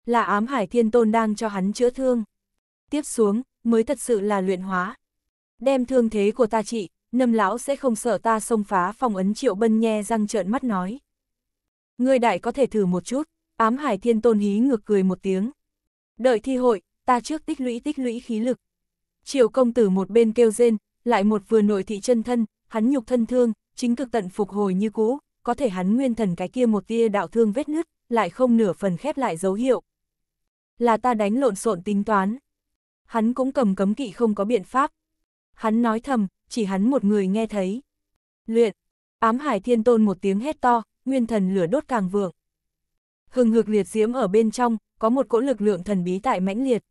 Là ám hải thiên tôn đang cho hắn chữa thương. Tiếp xuống, mới thật sự là luyện hóa. Đem thương thế của ta trị, nâm lão sẽ không sợ ta xông phá Phong ấn triệu bân nhe răng trợn mắt nói. Ngươi đại có thể thử một chút, ám hải thiên tôn hí ngược cười một tiếng. Đợi thi hội, ta trước tích lũy tích lũy khí lực. Triệu công tử một bên kêu rên, lại một vừa nội thị chân thân, hắn nhục thân thương, chính cực tận phục hồi như cũ có thể hắn nguyên thần cái kia một tia đạo thương vết nứt, lại không nửa phần khép lại dấu hiệu. Là ta đánh lộn xộn tính toán. Hắn cũng cầm cấm kỵ không có biện pháp. Hắn nói thầm, chỉ hắn một người nghe thấy. Luyện, ám hải thiên tôn một tiếng hét to, nguyên thần lửa đốt càng vượng. Hừng hực liệt diễm ở bên trong, có một cỗ lực lượng thần bí tại mãnh liệt.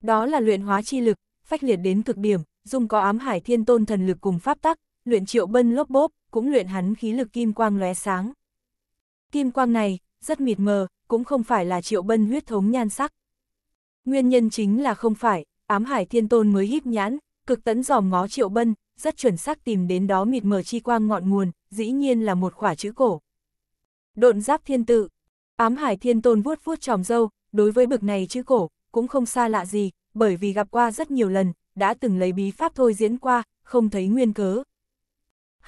Đó là luyện hóa chi lực, phách liệt đến cực điểm, dung có ám hải thiên tôn thần lực cùng pháp tắc, luyện triệu bân lốp bốp, cũng luyện hắn khí lực kim quang lóe sáng. Kim quang này, rất mịt mờ, cũng không phải là triệu bân huyết thống nhan sắc. Nguyên nhân chính là không phải, ám hải thiên tôn mới híp nhãn, cực tấn dòm ngó triệu bân, rất chuẩn xác tìm đến đó mịt mờ chi quang ngọn nguồn, dĩ nhiên là một khỏa chữ cổ. Độn giáp thiên tự, ám hải thiên tôn vuốt vuốt tròm dâu, đối với bực này chữ cổ, cũng không xa lạ gì, bởi vì gặp qua rất nhiều lần, đã từng lấy bí pháp thôi diễn qua, không thấy nguyên cớ,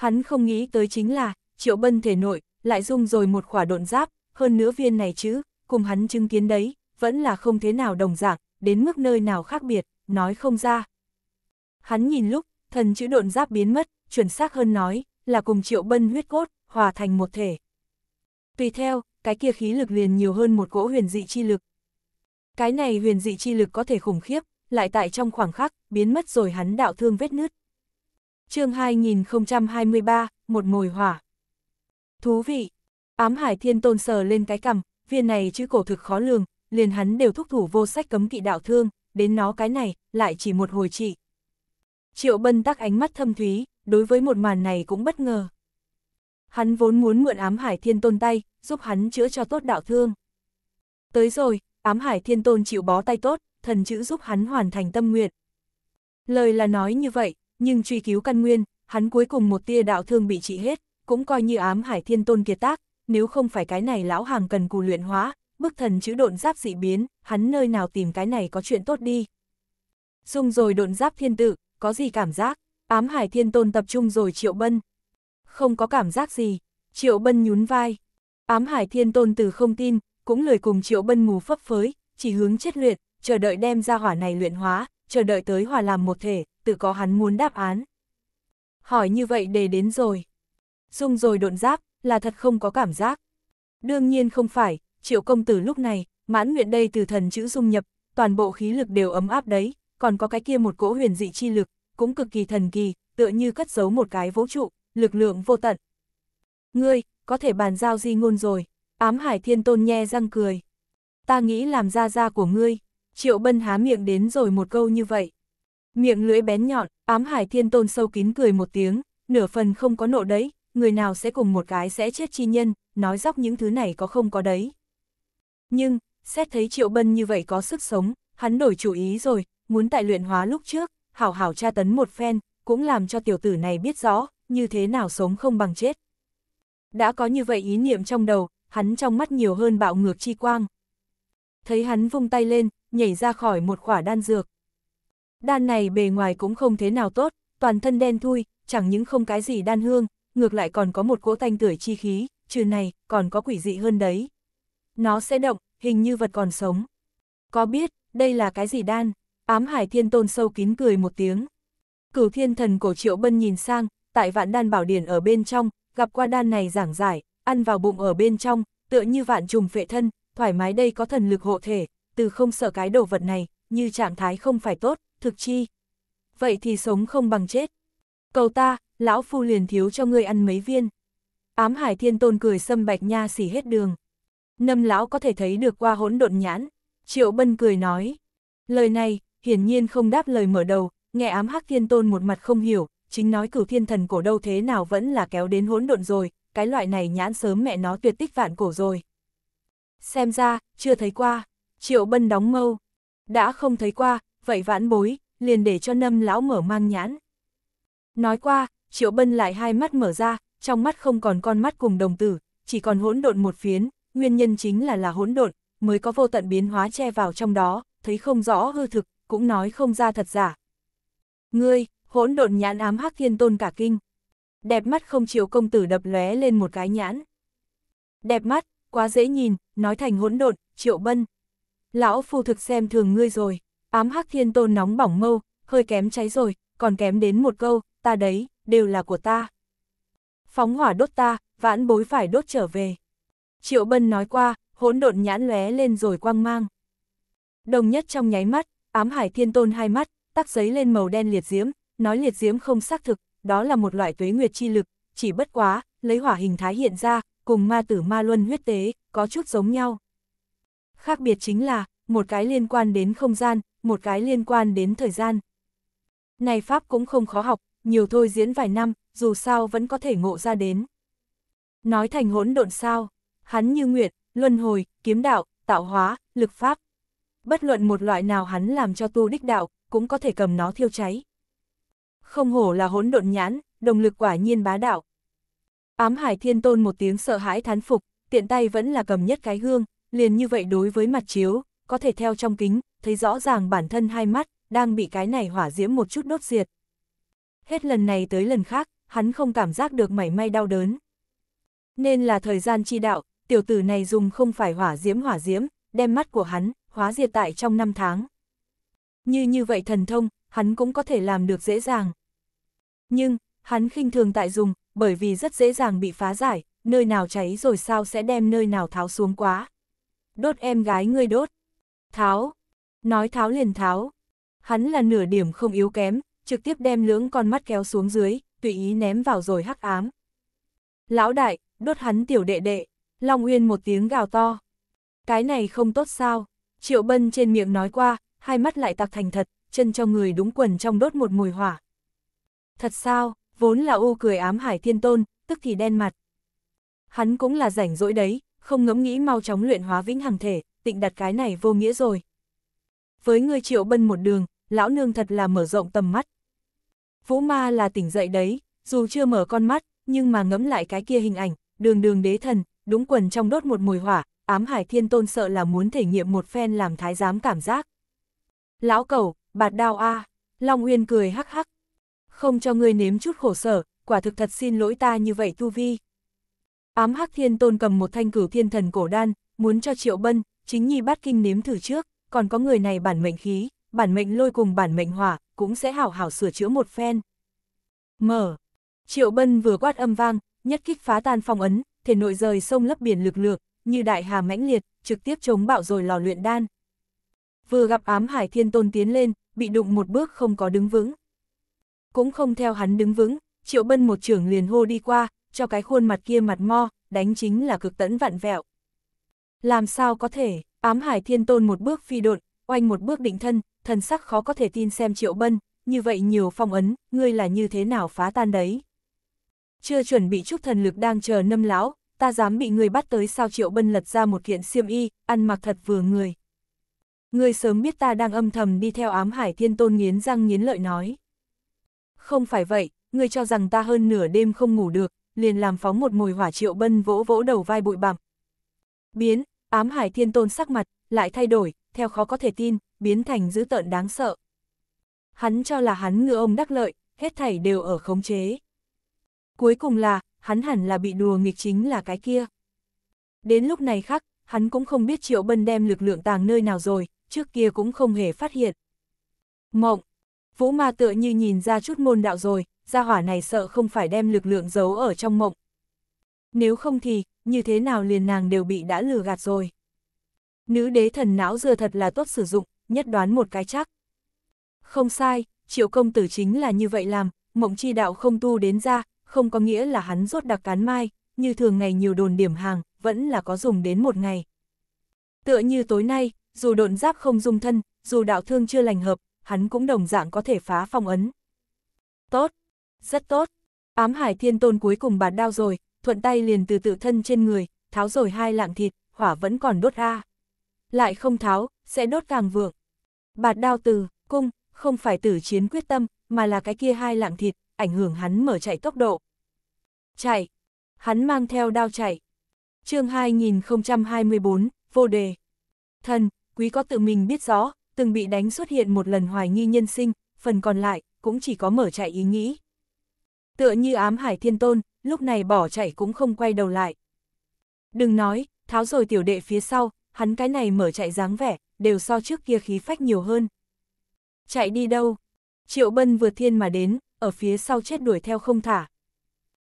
Hắn không nghĩ tới chính là, triệu bân thể nội, lại dung rồi một khỏa độn giáp, hơn nữa viên này chứ, cùng hắn chứng kiến đấy, vẫn là không thế nào đồng dạng, đến mức nơi nào khác biệt, nói không ra. Hắn nhìn lúc, thần chữ độn giáp biến mất, chuẩn xác hơn nói, là cùng triệu bân huyết cốt, hòa thành một thể. Tùy theo, cái kia khí lực liền nhiều hơn một gỗ huyền dị chi lực. Cái này huyền dị chi lực có thể khủng khiếp, lại tại trong khoảng khắc, biến mất rồi hắn đạo thương vết nứt chương 2023, một mồi hỏa. Thú vị! Ám hải thiên tôn sờ lên cái cằm, viên này chứ cổ thực khó lường, liền hắn đều thúc thủ vô sách cấm kỵ đạo thương, đến nó cái này, lại chỉ một hồi trị. Triệu bân tắc ánh mắt thâm thúy, đối với một màn này cũng bất ngờ. Hắn vốn muốn mượn ám hải thiên tôn tay, giúp hắn chữa cho tốt đạo thương. Tới rồi, ám hải thiên tôn chịu bó tay tốt, thần chữ giúp hắn hoàn thành tâm nguyện. Lời là nói như vậy, nhưng truy cứu căn nguyên, hắn cuối cùng một tia đạo thương bị trị hết, cũng coi như ám hải thiên tôn kiệt tác, nếu không phải cái này lão hàng cần cù luyện hóa, bức thần chữ độn giáp dị biến, hắn nơi nào tìm cái này có chuyện tốt đi. Dùng rồi độn giáp thiên tự, có gì cảm giác, ám hải thiên tôn tập trung rồi triệu bân. Không có cảm giác gì, triệu bân nhún vai. Ám hải thiên tôn từ không tin, cũng lười cùng triệu bân mù phấp phới, chỉ hướng chết luyện, chờ đợi đem ra hỏa này luyện hóa, chờ đợi tới hòa làm một thể, tự có hắn muốn đáp án. Hỏi như vậy để đến rồi. Dung rồi độn giáp, là thật không có cảm giác. Đương nhiên không phải, triệu công tử lúc này, mãn nguyện đây từ thần chữ dung nhập, toàn bộ khí lực đều ấm áp đấy, còn có cái kia một cỗ huyền dị chi lực, cũng cực kỳ thần kỳ, tựa như cất giấu một cái vũ trụ, lực lượng vô tận. Ngươi, có thể bàn giao di ngôn rồi, ám hải thiên tôn nhe răng cười. Ta nghĩ làm ra ra của ngươi, Triệu Bân há miệng đến rồi một câu như vậy. Miệng lưỡi bén nhọn, ám hải thiên tôn sâu kín cười một tiếng, nửa phần không có nộ đấy, người nào sẽ cùng một cái sẽ chết chi nhân, nói dóc những thứ này có không có đấy. Nhưng, xét thấy Triệu Bân như vậy có sức sống, hắn đổi chủ ý rồi, muốn tại luyện hóa lúc trước, hảo hảo tra tấn một phen, cũng làm cho tiểu tử này biết rõ, như thế nào sống không bằng chết. Đã có như vậy ý niệm trong đầu, hắn trong mắt nhiều hơn bạo ngược chi quang. Thấy hắn vung tay lên, nhảy ra khỏi một khỏa đan dược. Đan này bề ngoài cũng không thế nào tốt, toàn thân đen thui, chẳng những không cái gì đan hương, ngược lại còn có một cỗ tanh tưởi chi khí, trừ này, còn có quỷ dị hơn đấy. Nó sẽ động, hình như vật còn sống. Có biết, đây là cái gì đan? Ám hải thiên tôn sâu kín cười một tiếng. Cửu thiên thần cổ triệu bân nhìn sang, tại vạn đan bảo điển ở bên trong, gặp qua đan này giảng giải, ăn vào bụng ở bên trong, tựa như vạn trùng phệ thân, thoải mái đây có thần lực hộ thể, từ không sợ cái đồ vật này, như trạng thái không phải tốt, thực chi. Vậy thì sống không bằng chết. Cầu ta, lão phu liền thiếu cho ngươi ăn mấy viên. Ám hải thiên tôn cười xâm bạch nha xỉ hết đường. nâm lão có thể thấy được qua hỗn độn nhãn. Triệu bân cười nói. Lời này, hiển nhiên không đáp lời mở đầu, nghe ám hắc thiên tôn một mặt không hiểu, chính nói cửu thiên thần cổ đâu thế nào vẫn là kéo đến hỗn độn rồi, cái loại này nhãn sớm mẹ nó tuyệt tích vạn cổ rồi. Xem ra, chưa thấy qua. Triệu Bân đóng mâu. Đã không thấy qua, vậy vãn bối, liền để cho nâm lão mở mang nhãn. Nói qua, Triệu Bân lại hai mắt mở ra, trong mắt không còn con mắt cùng đồng tử, chỉ còn hỗn độn một phiến, nguyên nhân chính là là hỗn độn, mới có vô tận biến hóa che vào trong đó, thấy không rõ hư thực, cũng nói không ra thật giả. Ngươi, hỗn độn nhãn ám hắc thiên tôn cả kinh. Đẹp mắt không chịu công tử đập lóe lên một cái nhãn. Đẹp mắt, quá dễ nhìn, nói thành hỗn độn, triệu bân, Lão phu thực xem thường ngươi rồi, ám hắc thiên tôn nóng bỏng mâu, hơi kém cháy rồi, còn kém đến một câu, ta đấy, đều là của ta. Phóng hỏa đốt ta, vãn bối phải đốt trở về. Triệu Bân nói qua, hỗn độn nhãn lóe lên rồi quang mang. Đồng nhất trong nháy mắt, ám hải thiên tôn hai mắt, tắc giấy lên màu đen liệt diễm, nói liệt diễm không xác thực, đó là một loại tuế nguyệt chi lực, chỉ bất quá, lấy hỏa hình thái hiện ra, cùng ma tử ma luân huyết tế, có chút giống nhau khác biệt chính là, một cái liên quan đến không gian, một cái liên quan đến thời gian. Này Pháp cũng không khó học, nhiều thôi diễn vài năm, dù sao vẫn có thể ngộ ra đến. Nói thành hỗn độn sao, hắn như nguyện, luân hồi, kiếm đạo, tạo hóa, lực Pháp. Bất luận một loại nào hắn làm cho tu đích đạo, cũng có thể cầm nó thiêu cháy. Không hổ là hỗn độn nhãn, đồng lực quả nhiên bá đạo. Ám hải thiên tôn một tiếng sợ hãi thán phục, tiện tay vẫn là cầm nhất cái gương, liền như vậy đối với mặt chiếu, có thể theo trong kính, thấy rõ ràng bản thân hai mắt, đang bị cái này hỏa diễm một chút đốt diệt. Hết lần này tới lần khác, hắn không cảm giác được mảy may đau đớn. Nên là thời gian chi đạo, tiểu tử này dùng không phải hỏa diễm hỏa diễm, đem mắt của hắn, hóa diệt tại trong năm tháng. Như như vậy thần thông, hắn cũng có thể làm được dễ dàng. Nhưng, hắn khinh thường tại dùng, bởi vì rất dễ dàng bị phá giải, nơi nào cháy rồi sao sẽ đem nơi nào tháo xuống quá đốt em gái ngươi đốt. Tháo, nói tháo liền tháo. Hắn là nửa điểm không yếu kém, trực tiếp đem lưỡng con mắt kéo xuống dưới, tùy ý ném vào rồi hắc ám. Lão đại, đốt hắn tiểu đệ đệ, Long Uyên một tiếng gào to. Cái này không tốt sao, Triệu Bân trên miệng nói qua, hai mắt lại tạc thành thật, chân cho người đúng quần trong đốt một mùi hỏa. Thật sao, vốn là u cười ám hải thiên tôn, tức thì đen mặt. Hắn cũng là rảnh rỗi đấy, không ngẫm nghĩ mau chóng luyện hóa vĩnh hằng thể, tịnh đặt cái này vô nghĩa rồi. Với người triệu bân một đường, lão nương thật là mở rộng tầm mắt. Vũ ma là tỉnh dậy đấy, dù chưa mở con mắt, nhưng mà ngẫm lại cái kia hình ảnh, đường đường đế thần, đúng quần trong đốt một mùi hỏa, ám hải thiên tôn sợ là muốn thể nghiệm một phen làm thái giám cảm giác. Lão cẩu, bạt đao a Long Uyên cười hắc hắc. Không cho ngươi nếm chút khổ sở, quả thực thật xin lỗi ta như vậy tu vi. Ám hắc thiên tôn cầm một thanh cửu thiên thần cổ đan, muốn cho triệu bân, chính nhi bát kinh nếm thử trước, còn có người này bản mệnh khí, bản mệnh lôi cùng bản mệnh hỏa, cũng sẽ hảo hảo sửa chữa một phen. Mở. Triệu bân vừa quát âm vang, nhất kích phá tan phong ấn, thể nội rời sông lấp biển lực lược, như đại hà mãnh liệt, trực tiếp chống bạo rồi lò luyện đan. Vừa gặp ám hải thiên tôn tiến lên, bị đụng một bước không có đứng vững. Cũng không theo hắn đứng vững, triệu bân một trưởng liền hô đi qua, cho cái khuôn mặt kia mặt mo, đánh chính là cực tẫn vặn vẹo. Làm sao có thể, ám hải thiên tôn một bước phi đột oanh một bước định thân, thần sắc khó có thể tin xem triệu bân, như vậy nhiều phong ấn, ngươi là như thế nào phá tan đấy. Chưa chuẩn bị chút thần lực đang chờ nâm lão, ta dám bị người bắt tới sao triệu bân lật ra một kiện xiêm y, ăn mặc thật vừa người. Ngươi sớm biết ta đang âm thầm đi theo ám hải thiên tôn nghiến răng nghiến lợi nói. Không phải vậy, ngươi cho rằng ta hơn nửa đêm không ngủ được, liền làm phóng một mùi hỏa triệu bân vỗ vỗ đầu vai bụi bặm. Biến, ám hải thiên tôn sắc mặt, lại thay đổi, theo khó có thể tin, biến thành dữ tợn đáng sợ. Hắn cho là hắn ngựa ông đắc lợi, hết thảy đều ở khống chế. Cuối cùng là, hắn hẳn là bị đùa nghịch chính là cái kia. Đến lúc này khác, hắn cũng không biết Triệu Bân đem lực lượng tàng nơi nào rồi, trước kia cũng không hề phát hiện. Mộng, Vũ Ma tựa như nhìn ra chút môn đạo rồi, gia hỏa này sợ không phải đem lực lượng giấu ở trong mộng. Nếu không thì, như thế nào liền nàng đều bị đã lừa gạt rồi. Nữ đế thần não dừa thật là tốt sử dụng, nhất đoán một cái chắc. Không sai, triệu công tử chính là như vậy làm, mộng chi đạo không tu đến ra, không có nghĩa là hắn rốt đặc cán mai, như thường ngày nhiều đồn điểm hàng, vẫn là có dùng đến một ngày. Tựa như tối nay, dù độn giáp không dung thân, dù đạo thương chưa lành hợp, hắn cũng đồng dạng có thể phá phong ấn. Tốt, rất tốt. Ám hải thiên tôn cuối cùng bạt đao rồi, thuận tay liền từ tự thân trên người, tháo rồi hai lạng thịt, hỏa vẫn còn đốt ra. Lại không tháo, sẽ đốt càng vượng. Bạt đao từ, cung, không phải tử chiến quyết tâm, mà là cái kia hai lạng thịt, ảnh hưởng hắn mở chạy tốc độ. Chạy. Hắn mang theo đao chạy. chương 2024, vô đề. Thần, quý có tự mình biết rõ, từng bị đánh xuất hiện một lần hoài nghi nhân sinh, phần còn lại, cũng chỉ có mở chạy ý nghĩ. Tựa như ám hải thiên tôn, lúc này bỏ chạy cũng không quay đầu lại. Đừng nói, tháo rồi tiểu đệ phía sau, hắn cái này mở chạy dáng vẻ, đều so trước kia khí phách nhiều hơn. Chạy đi đâu? Triệu bân vượt thiên mà đến, ở phía sau chết đuổi theo không thả.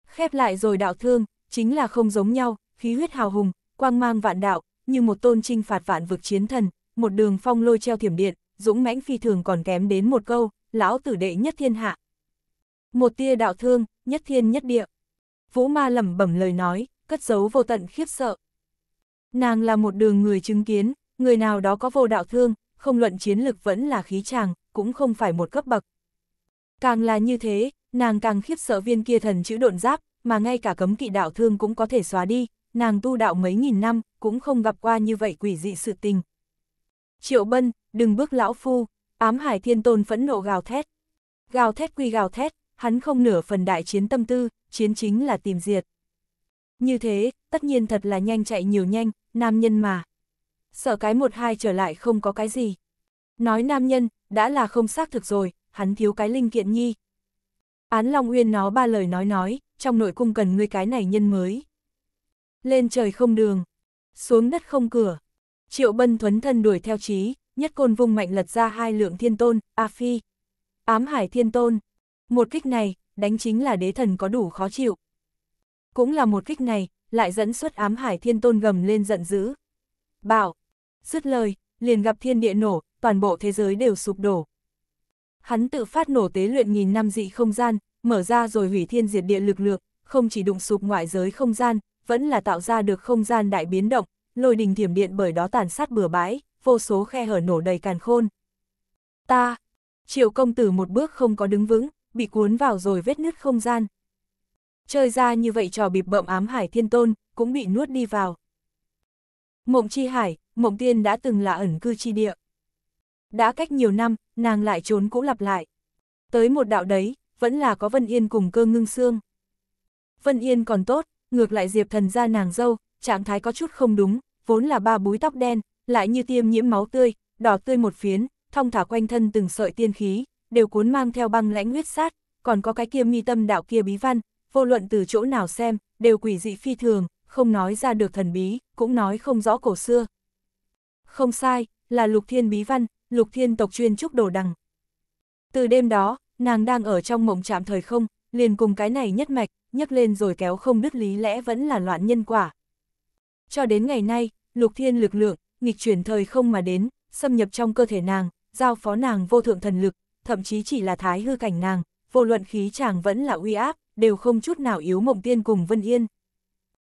Khép lại rồi đạo thương, chính là không giống nhau, khí huyết hào hùng, quang mang vạn đạo, như một tôn trinh phạt vạn vực chiến thần, một đường phong lôi treo thiểm điện, dũng mãnh phi thường còn kém đến một câu, lão tử đệ nhất thiên hạ, một tia đạo thương, nhất thiên nhất địa. Vũ ma lẩm bẩm lời nói, cất giấu vô tận khiếp sợ. Nàng là một đường người chứng kiến, người nào đó có vô đạo thương, không luận chiến lực vẫn là khí chàng, cũng không phải một cấp bậc. Càng là như thế, nàng càng khiếp sợ viên kia thần chữ độn giáp, mà ngay cả cấm kỵ đạo thương cũng có thể xóa đi, nàng tu đạo mấy nghìn năm, cũng không gặp qua như vậy quỷ dị sự tình. Triệu Bân, đừng bước lão phu, ám hải thiên tôn phẫn nộ gào thét. Gào thét quy gào thét, hắn không nửa phần đại chiến tâm tư, chiến chính là tìm diệt. Như thế, tất nhiên thật là nhanh chạy nhiều nhanh, nam nhân mà. Sợ cái một hai trở lại không có cái gì. Nói nam nhân, đã là không xác thực rồi, hắn thiếu cái linh kiện nhi. Án Long Uyên nó ba lời nói nói, trong nội cung cần ngươi cái này nhân mới. Lên trời không đường, xuống đất không cửa. Triệu Bân thuấn thân đuổi theo trí, nhất côn vung mạnh lật ra hai lượng thiên tôn, A Phi. Ám hải thiên tôn, một kích này, đánh chính là đế thần có đủ khó chịu. Cũng là một kích này, lại dẫn xuất ám hải thiên tôn gầm lên giận dữ. Bảo, dứt lời, liền gặp thiên địa nổ, toàn bộ thế giới đều sụp đổ. Hắn tự phát nổ tế luyện nghìn năm dị không gian, mở ra rồi hủy thiên diệt địa lực lượng, không chỉ đụng sụp ngoại giới không gian, vẫn là tạo ra được không gian đại biến động, lôi đình thiểm điện bởi đó tàn sát bừa bãi, vô số khe hở nổ đầy càn khôn. Ta, triệu công tử một bước không có đứng vững, bị cuốn vào rồi vết nứt không gian. Chơi ra như vậy trò bịp bậm ám hải thiên tôn, cũng bị nuốt đi vào. Mộng chi hải, mộng tiên đã từng là ẩn cư chi địa. Đã cách nhiều năm, nàng lại trốn cũ lặp lại. Tới một đạo đấy, vẫn là có Vân Yên cùng cơ ngưng xương. Vân Yên còn tốt, ngược lại Diệp thần ra nàng dâu, trạng thái có chút không đúng, vốn là ba búi tóc đen, lại như tiêm nhiễm máu tươi, đỏ tươi một phiến, thong thả quanh thân từng sợi tiên khí, đều cuốn mang theo băng lãnh huyết sát, còn có cái kia mi tâm đạo kia bí văn, vô luận từ chỗ nào xem, đều quỷ dị phi thường, không nói ra được thần bí, cũng nói không rõ cổ xưa. Không sai, là lục thiên bí văn, lục thiên tộc chuyên trúc đồ đằng. Từ đêm đó, nàng đang ở trong mộng chạm thời không, liền cùng cái này nhất mạch, nhấc lên rồi kéo không đứt lý lẽ vẫn là loạn nhân quả. Cho đến ngày nay, lục thiên lực lượng, nghịch chuyển thời không mà đến, xâm nhập trong cơ thể nàng, giao phó nàng vô thượng thần lực, thậm chí chỉ là thái hư cảnh nàng, vô luận khí chàng vẫn là uy áp, đều không chút nào yếu mộng tiên cùng Vân Yên.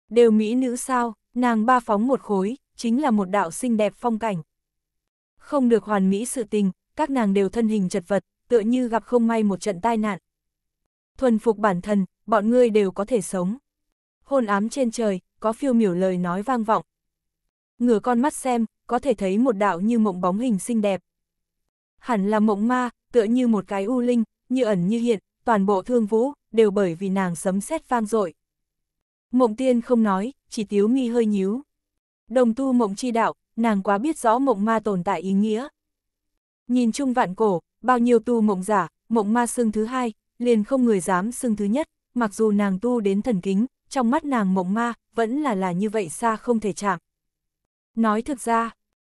Đều mỹ nữ sao, nàng ba phóng một khối, chính là một đạo xinh đẹp phong cảnh. Không được hoàn mỹ sự tình, các nàng đều thân hình chật vật, tựa như gặp không may một trận tai nạn. Thuần phục bản thân, bọn ngươi đều có thể sống. Hôn ám trên trời, có phiêu miểu lời nói vang vọng. Ngửa con mắt xem, có thể thấy một đạo như mộng bóng hình xinh đẹp. Hẳn là mộng ma, tựa như một cái u linh, như ẩn như hiện, toàn bộ thương vũ, đều bởi vì nàng sấm sét vang dội. Mộng tiên không nói, chỉ tiếu nghi hơi nhíu. Đồng tu mộng chi đạo, nàng quá biết rõ mộng ma tồn tại ý nghĩa. Nhìn chung vạn cổ, bao nhiêu tu mộng giả, mộng ma xưng thứ hai, liền không người dám xưng thứ nhất, mặc dù nàng tu đến thần kính, trong mắt nàng mộng ma, vẫn là là như vậy xa không thể chạm. Nói thực ra,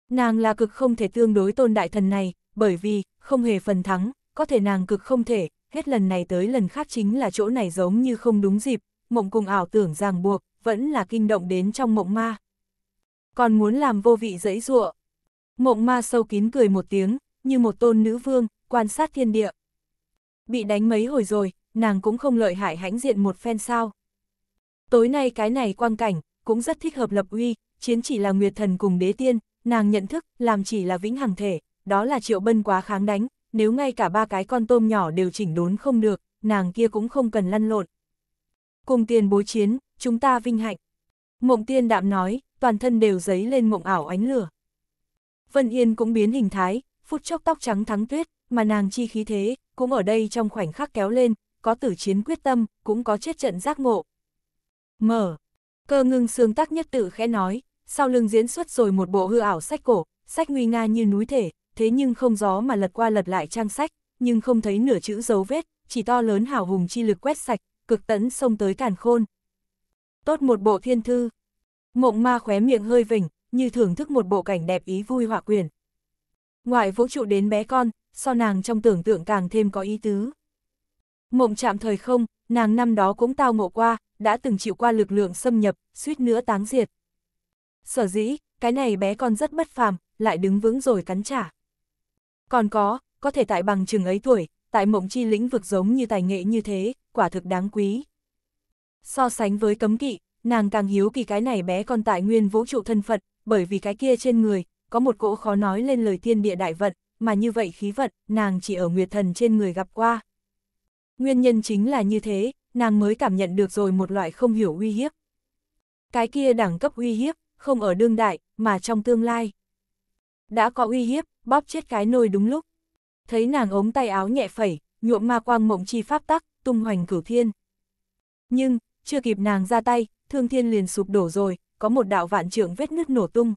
nàng là cực không thể tương đối tôn đại thần này, bởi vì, không hề phần thắng, có thể nàng cực không thể, hết lần này tới lần khác chính là chỗ này giống như không đúng dịp, mộng cùng ảo tưởng ràng buộc, vẫn là kinh động đến trong mộng ma. Còn muốn làm vô vị dẫy dụa. Mộng ma sâu kín cười một tiếng, như một tôn nữ vương, quan sát thiên địa. Bị đánh mấy hồi rồi, nàng cũng không lợi hại hãnh diện một phen sao. Tối nay cái này quang cảnh, cũng rất thích hợp lập uy, chiến chỉ là nguyệt thần cùng đế tiên, nàng nhận thức, làm chỉ là vĩnh hằng thể, đó là Triệu Bân quá kháng đánh, nếu ngay cả ba cái con tôm nhỏ đều chỉnh đốn không được, nàng kia cũng không cần lăn lộn. Cùng tiền bối chiến, chúng ta vinh hạnh. Mộng tiên đạm nói, toàn thân đều giấy lên mộng ảo ánh lửa. Vân Yên cũng biến hình thái, phút chốc tóc trắng thắng tuyết, mà nàng chi khí thế, cũng ở đây trong khoảnh khắc kéo lên, có tử chiến quyết tâm, cũng có chết trận giác ngộ. Mở, cơ ngưng xương tác nhất tự khẽ nói, sau lưng diễn xuất rồi một bộ hư ảo sách cổ, sách nguy nga như núi thể, thế nhưng không gió mà lật qua lật lại trang sách, nhưng không thấy nửa chữ dấu vết, chỉ to lớn hào hùng chi lực quét sạch, cực tấn xông tới càn khôn. Tốt một bộ thiên thư. Mộng ma khóe miệng hơi vỉnh, như thưởng thức một bộ cảnh đẹp ý vui họa quyền. Ngoại vũ trụ đến bé con, so nàng trong tưởng tượng càng thêm có ý tứ. Mộng chạm thời không, nàng năm đó cũng tao ngộ qua, đã từng chịu qua lực lượng xâm nhập, suýt nữa táng diệt. Sở dĩ, cái này bé con rất bất phàm, lại đứng vững rồi cắn trả. Còn có, có thể tại bằng chừng ấy tuổi, tại mộng chi lĩnh vực giống như tài nghệ như thế, quả thực đáng quý. So sánh với cấm kỵ, nàng càng hiếu kỳ cái này bé con tại nguyên vũ trụ thân phận, bởi vì cái kia trên người, có một cỗ khó nói lên lời thiên địa đại vận, mà như vậy khí vận, nàng chỉ ở nguyệt thần trên người gặp qua. Nguyên nhân chính là như thế, nàng mới cảm nhận được rồi một loại không hiểu uy hiếp. Cái kia đẳng cấp uy hiếp, không ở đương đại, mà trong tương lai. Đã có uy hiếp, bóp chết cái nôi đúng lúc. Thấy nàng ống tay áo nhẹ phẩy, nhuộm ma quang mộng chi pháp tắc, tung hoành cửu thiên. Nhưng, chưa kịp nàng ra tay, thương thiên liền sụp đổ rồi, có một đạo vạn trượng vết nứt nổ tung.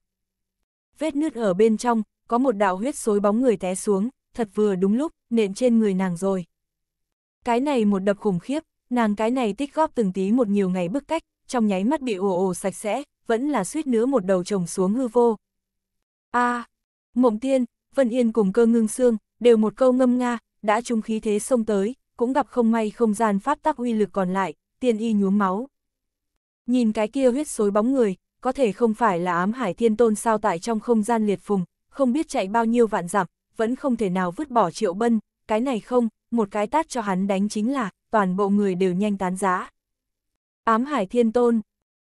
Vết nứt ở bên trong, có một đạo huyết xối bóng người té xuống, thật vừa đúng lúc, nện trên người nàng rồi. Cái này một đập khủng khiếp, nàng cái này tích góp từng tí một nhiều ngày bức cách, trong nháy mắt bị ồ ồ sạch sẽ, vẫn là suýt nữa một đầu trồng xuống hư vô. a mộng tiên, Vân Yên cùng cơ ngưng xương, đều một câu ngâm nga, đã trung khí thế xông tới, cũng gặp không may không gian pháp tắc uy lực còn lại, tiên y nhuốm máu. Nhìn cái kia huyết xối bóng người, có thể không phải là ám hải thiên tôn sao tại trong không gian liệt phùng, không biết chạy bao nhiêu vạn dặm, vẫn không thể nào vứt bỏ triệu bân, cái này không, một cái tát cho hắn đánh chính là, toàn bộ người đều nhanh tán giá. Ám hải thiên tôn,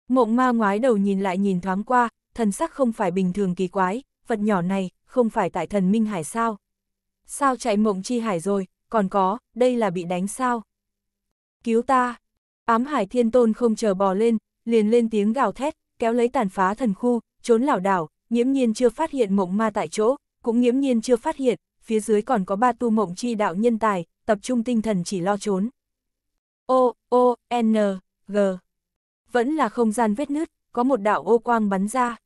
mộng ma ngoái đầu nhìn lại nhìn thoáng qua, thần sắc không phải bình thường kỳ quái, vật nhỏ này, không phải tại thần Minh Hải sao? Sao chạy mộng chi hải rồi, còn có, đây là bị đánh sao? Cứu ta! Ám hải thiên tôn không chờ bò lên, liền lên tiếng gào thét, kéo lấy tàn phá thần khu, trốn lảo đảo, nhiễm nhiên chưa phát hiện mộng ma tại chỗ, cũng nhiễm nhiên chưa phát hiện, phía dưới còn có ba tu mộng chi đạo nhân tài, tập trung tinh thần chỉ lo trốn. O, O, N, G. Vẫn là không gian vết nứt, có một đạo ô quang bắn ra.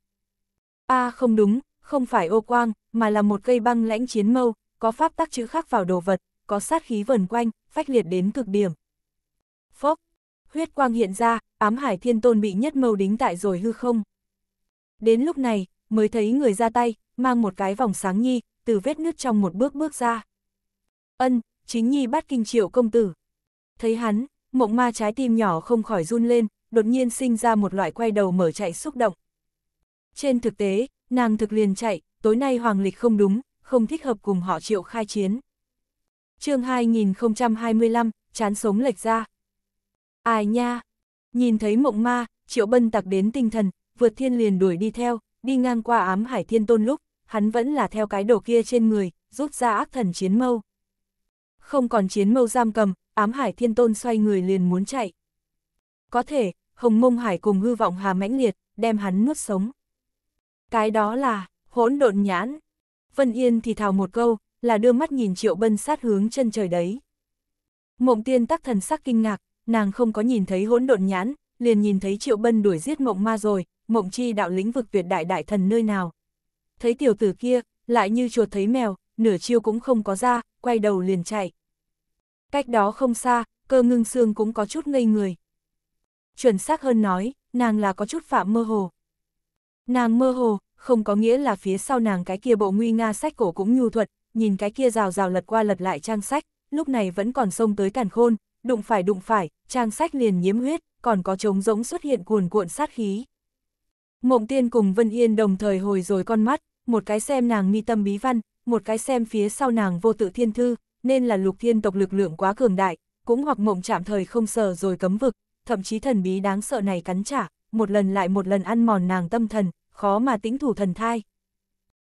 A không đúng, không phải ô quang, mà là một cây băng lãnh chiến mâu, có pháp tắc chữ khắc vào đồ vật, có sát khí vần quanh, phách liệt đến cực điểm. Phốc, huyết quang hiện ra, ám hải thiên tôn bị nhất mâu đính tại rồi hư không. Đến lúc này, mới thấy người ra tay, mang một cái vòng sáng nhi, từ vết nứt trong một bước bước ra. Ân, chính nhi bắt kinh triệu công tử. Thấy hắn, mộng ma trái tim nhỏ không khỏi run lên, đột nhiên sinh ra một loại quay đầu mở chạy xúc động. Trên thực tế, nàng thực liền chạy, tối nay hoàng lịch không đúng, không thích hợp cùng họ triệu khai chiến. chương 2025, chán sống lệch ra. Ai nha? Nhìn thấy mộng ma, triệu bân tặc đến tinh thần, vượt thiên liền đuổi đi theo, đi ngang qua ám hải thiên tôn lúc, hắn vẫn là theo cái đồ kia trên người, rút ra ác thần chiến mâu. Không còn chiến mâu giam cầm, ám hải thiên tôn xoay người liền muốn chạy. Có thể, hồng mông hải cùng hư vọng hà mãnh liệt, đem hắn nuốt sống. Cái đó là, hỗn độn nhãn. Vân Yên thì thào một câu, là đưa mắt nhìn Triệu Bân sát hướng chân trời đấy. Mộng tiên tắc thần sắc kinh ngạc, nàng không có nhìn thấy hỗn độn nhãn, liền nhìn thấy Triệu Bân đuổi giết mộng ma rồi, mộng chi đạo lĩnh vực tuyệt đại đại thần nơi nào. Thấy tiểu tử kia, lại như chuột thấy mèo, nửa chiêu cũng không có ra, quay đầu liền chạy. Cách đó không xa, cơ ngưng xương cũng có chút ngây người. Chuẩn xác hơn nói, nàng là có chút phạm mơ hồ, Nàng mơ hồ, không có nghĩa là phía sau nàng cái kia bộ nguy nga sách cổ cũng nhu thuật, nhìn cái kia rào rào lật qua lật lại trang sách, lúc này vẫn còn xông tới càn khôn, đụng phải đụng phải, trang sách liền nhiễm huyết, còn có trống rỗng xuất hiện cuồn cuộn sát khí. Mộng tiên cùng Vân Yên đồng thời hồi rồi con mắt, một cái xem nàng mi tâm bí văn, một cái xem phía sau nàng vô tự thiên thư, nên là lục thiên tộc lực lượng quá cường đại, cũng hoặc mộng chạm thời không sờ rồi cấm vực, thậm chí thần bí đáng sợ này cắn trả, một lần lại một lần ăn mòn nàng tâm thần, khó mà tĩnh thủ thần thai.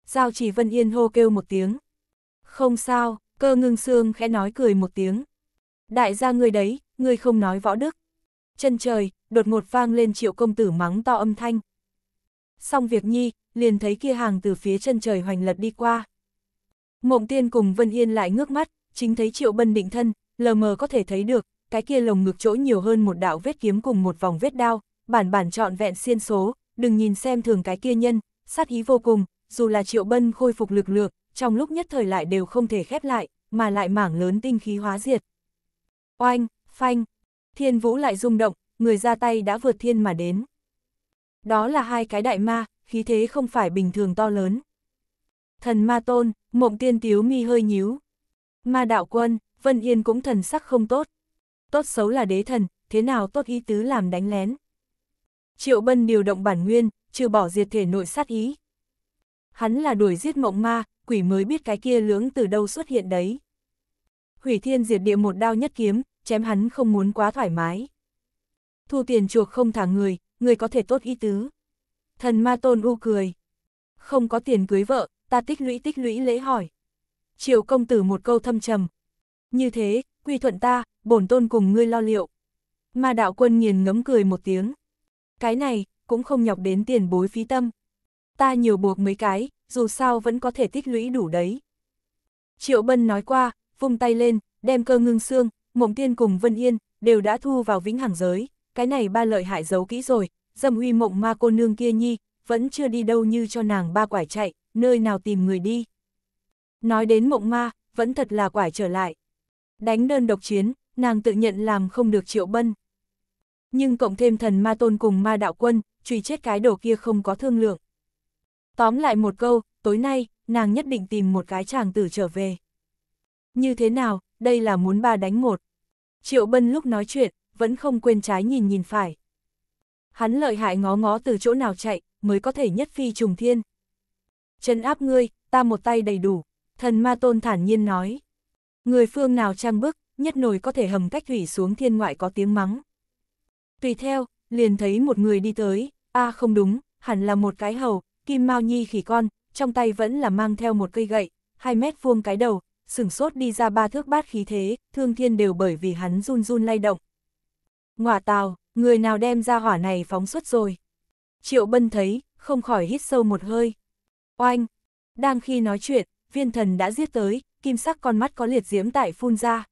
Giao chỉ Vân Yên hô kêu một tiếng. Không sao, cơ ngưng xương khẽ nói cười một tiếng. Đại gia người đấy, người không nói võ đức. Chân trời, đột ngột vang lên triệu công tử mắng to âm thanh. Xong việc nhi, liền thấy kia hàng từ phía chân trời hoành lật đi qua. Mộng tiên cùng Vân Yên lại ngước mắt, chính thấy triệu bân định thân, lờ mờ có thể thấy được, cái kia lồng ngực chỗ nhiều hơn một đạo vết kiếm cùng một vòng vết đao, bản bản trọn vẹn xiên số, đừng nhìn xem thường cái kia nhân, sát ý vô cùng, dù là triệu bân khôi phục lực lượng, trong lúc nhất thời lại đều không thể khép lại, mà lại mảng lớn tinh khí hóa diệt. Oanh, phanh, thiên vũ lại rung động, người ra tay đã vượt thiên mà đến. Đó là hai cái đại ma, khí thế không phải bình thường to lớn. Thần ma tôn, mộng tiên tiếu mi hơi nhíu. Ma đạo quân, Vân Yên cũng thần sắc không tốt. Tốt xấu là đế thần, thế nào tốt ý tứ làm đánh lén. Triệu Bân điều động bản nguyên, trừ bỏ diệt thể nội sát ý. Hắn là đuổi giết mộng ma, quỷ mới biết cái kia lưỡng từ đâu xuất hiện đấy. Hủy thiên diệt địa một đao nhất kiếm, chém hắn không muốn quá thoải mái. Thu tiền chuộc không thả người, người có thể tốt ý tứ. Thần ma tôn u cười. Không có tiền cưới vợ, ta tích lũy tích lũy lễ hỏi. Triệu công tử một câu thâm trầm. Như thế, quy thuận ta, bổn tôn cùng ngươi lo liệu. Ma đạo quân nghiền ngấm cười một tiếng cái này cũng không nhọc đến tiền bối phí tâm. Ta nhiều buộc mấy cái, dù sao vẫn có thể tích lũy đủ đấy. Triệu Bân nói qua, vung tay lên, đem cơ ngưng xương, mộng tiên cùng Vân Yên, đều đã thu vào vĩnh hằng giới, cái này ba lợi hại giấu kỹ rồi, dâm uy mộng ma cô nương kia nhi, vẫn chưa đi đâu như cho nàng ba quải chạy, nơi nào tìm người đi. Nói đến mộng ma, vẫn thật là quải trở lại. Đánh đơn độc chiến, nàng tự nhận làm không được triệu bân. Nhưng cộng thêm thần ma tôn cùng ma đạo quân, truy chết cái đồ kia không có thương lượng. Tóm lại một câu, tối nay, nàng nhất định tìm một cái chàng tử trở về. Như thế nào, đây là muốn ba đánh một. Triệu Bân lúc nói chuyện, vẫn không quên trái nhìn nhìn phải. Hắn lợi hại ngó ngó từ chỗ nào chạy, mới có thể nhất phi trùng thiên. Chân áp ngươi, ta một tay đầy đủ, thần ma tôn thản nhiên nói. Người phương nào trang bức, nhất nổi có thể hầm cách thủy xuống thiên ngoại có tiếng mắng. Tùy theo, liền thấy một người đi tới, a à không đúng, hẳn là một cái hầu, kim mao nhi khỉ con, trong tay vẫn là mang theo một cây gậy, hai mét vuông cái đầu, sửng sốt đi ra ba thước bát khí thế, thương thiên đều bởi vì hắn run run lay động. Ngọa tào, người nào đem ra hỏa này phóng xuất rồi. Triệu bân thấy, không khỏi hít sâu một hơi. Oanh! Đang khi nói chuyện, viên thần đã giết tới, kim sắc con mắt có liệt diễm tại phun ra.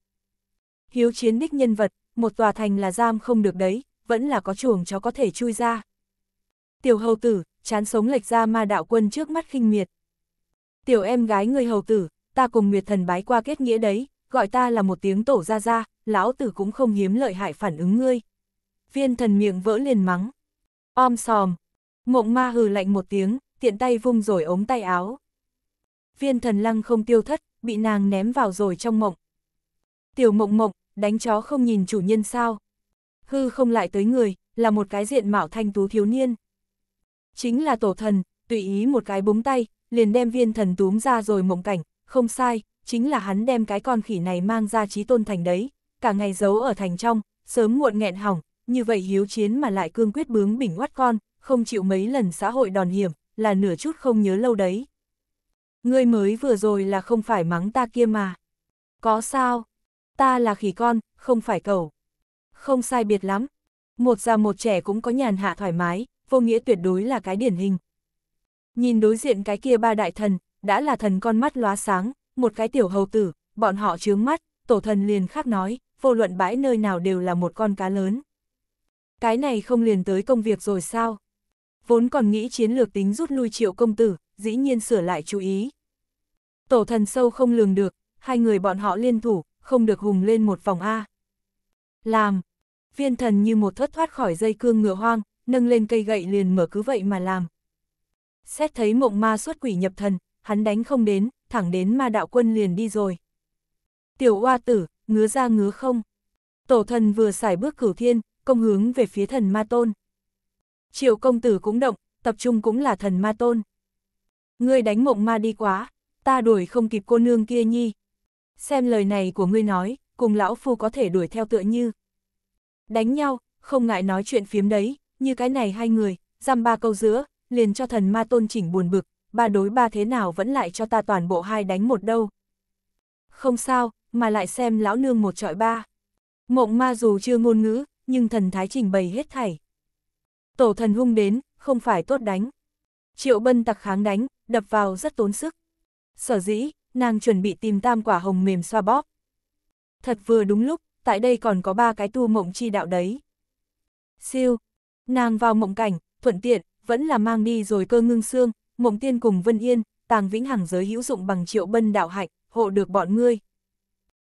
Hiếu chiến đích nhân vật, một tòa thành là giam không được đấy, vẫn là có chuồng chó có thể chui ra. Tiểu hầu tử, chán sống lệch ra ma đạo quân trước mắt khinh miệt. Tiểu em gái người hầu tử, ta cùng Nguyệt thần bái qua kết nghĩa đấy, gọi ta là một tiếng tổ ra ra, lão tử cũng không hiếm lợi hại phản ứng ngươi. Viên thần miệng vỡ liền mắng. Om sòm. Mộng ma hừ lạnh một tiếng, tiện tay vung rồi ống tay áo. Viên thần lăng không tiêu thất, bị nàng ném vào rồi trong mộng. Tiểu mộng mộng, đánh chó không nhìn chủ nhân sao, hư không lại tới người, là một cái diện mạo thanh tú thiếu niên. Chính là tổ thần, tùy ý một cái búng tay, liền đem viên thần túm ra rồi mộng cảnh, không sai, chính là hắn đem cái con khỉ này mang ra trí tôn thành đấy, cả ngày giấu ở thành trong, sớm muộn nghẹn hỏng, như vậy hiếu chiến mà lại cương quyết bướng bỉnh oắt con, không chịu mấy lần xã hội đòn hiểm, là nửa chút không nhớ lâu đấy. Ngươi mới vừa rồi là không phải mắng ta kia mà. Có sao? Ta là khỉ con, không phải cầu. Không sai biệt lắm. Một già một trẻ cũng có nhàn hạ thoải mái, vô nghĩa tuyệt đối là cái điển hình. Nhìn đối diện cái kia ba đại thần, đã là thần con mắt lóa sáng, một cái tiểu hầu tử, bọn họ chướng mắt, tổ thần liền khác nói, vô luận bãi nơi nào đều là một con cá lớn. Cái này không liền tới công việc rồi sao? Vốn còn nghĩ chiến lược tính rút lui triệu công tử, dĩ nhiên sửa lại chú ý. Tổ thần sâu không lường được, hai người bọn họ liên thủ, không được hùng lên một vòng A làm. Viên thần như một thất thoát khỏi dây cương ngựa hoang, nâng lên cây gậy liền mở cứ vậy mà làm. Xét thấy mộng ma xuất quỷ nhập thần, hắn đánh không đến, thẳng đến ma đạo quân liền đi rồi. Tiểu oa tử, ngứa ra ngứa không? Tổ thần vừa xài bước cửu thiên, công hướng về phía thần ma tôn. Triệu công tử cũng động, tập trung cũng là thần ma tôn. Ngươi đánh mộng ma đi quá, ta đuổi không kịp cô nương kia nhi. Xem lời này của ngươi nói, cùng lão phu có thể đuổi theo tựa như. Đánh nhau, không ngại nói chuyện phiếm đấy, như cái này hai người, giam ba câu giữa, liền cho thần ma tôn chỉnh buồn bực, ba đối ba thế nào vẫn lại cho ta toàn bộ hai đánh một đâu. Không sao, mà lại xem lão nương một trọi ba. Mộng ma dù chưa ngôn ngữ, nhưng thần thái trình bày hết thảy. Tổ thần hung đến, không phải tốt đánh. Triệu bân tặc kháng đánh, đập vào rất tốn sức. Sở dĩ, nàng chuẩn bị tìm tam quả hồng mềm xoa bóp thật vừa đúng lúc, tại đây còn có ba cái tu mộng chi đạo đấy. Siêu, nàng vào mộng cảnh, thuận tiện, vẫn là mang đi rồi cơ ngưng xương, mộng tiên cùng Vân Yên, tàng vĩnh hằng giới hữu dụng bằng triệu bân đạo hạnh, hộ được bọn ngươi.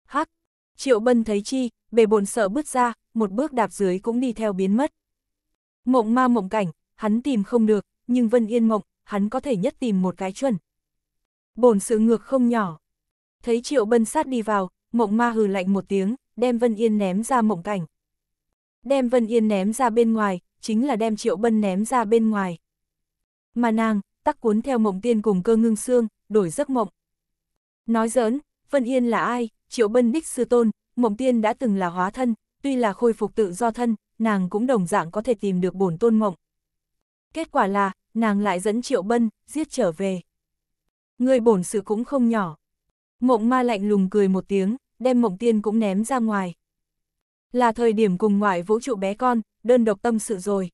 Hắc, triệu bân thấy chi, bề bồn sợ bước ra, một bước đạp dưới cũng đi theo biến mất. Mộng ma mộng cảnh, hắn tìm không được, nhưng Vân Yên mộng, hắn có thể nhất tìm một cái chuẩn. Bồn sự ngược không nhỏ. Thấy triệu bân sát đi vào, mộng ma hừ lạnh một tiếng, đem Vân Yên ném ra mộng cảnh. Đem Vân Yên ném ra bên ngoài, chính là đem Triệu Bân ném ra bên ngoài. Mà nàng, tắc cuốn theo mộng tiên cùng cơ ngưng xương, đổi giấc mộng. Nói giỡn, Vân Yên là ai, Triệu Bân đích sư tôn, mộng tiên đã từng là hóa thân, tuy là khôi phục tự do thân, nàng cũng đồng dạng có thể tìm được bổn tôn mộng. Kết quả là, nàng lại dẫn Triệu Bân, giết trở về. Người bổn sự cũng không nhỏ. Mộng ma lạnh lùng cười một tiếng, đem mộng tiên cũng ném ra ngoài. Là thời điểm cùng ngoại vũ trụ bé con, đơn độc tâm sự rồi.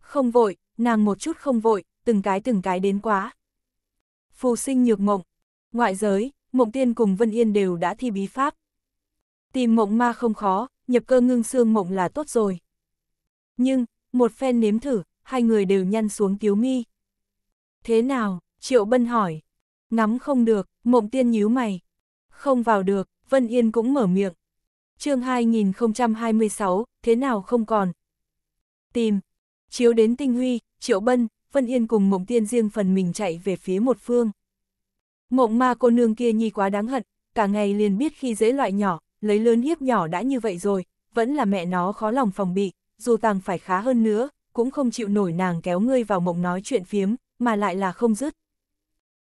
Không vội, nàng một chút không vội, từng cái từng cái đến quá. Phù sinh nhược mộng, ngoại giới, mộng tiên cùng Vân Yên đều đã thi bí pháp. Tìm mộng ma không khó, nhập cơ ngưng xương mộng là tốt rồi. Nhưng, một phen nếm thử, hai người đều nhăn xuống tiếu mi. Thế nào, Triệu Bân hỏi, Ngắm không được, mộng tiên nhíu mày. Không vào được, Vân Yên cũng mở miệng. chương 2026, thế nào không còn? Tìm. Chiếu đến tinh huy, triệu bân, Vân Yên cùng mộng tiên riêng phần mình chạy về phía một phương. Mộng ma cô nương kia nhi quá đáng hận, cả ngày liền biết khi dễ loại nhỏ, lấy lớn hiếp nhỏ đã như vậy rồi, vẫn là mẹ nó khó lòng phòng bị, dù tàng phải khá hơn nữa, cũng không chịu nổi nàng kéo ngươi vào mộng nói chuyện phiếm, mà lại là không dứt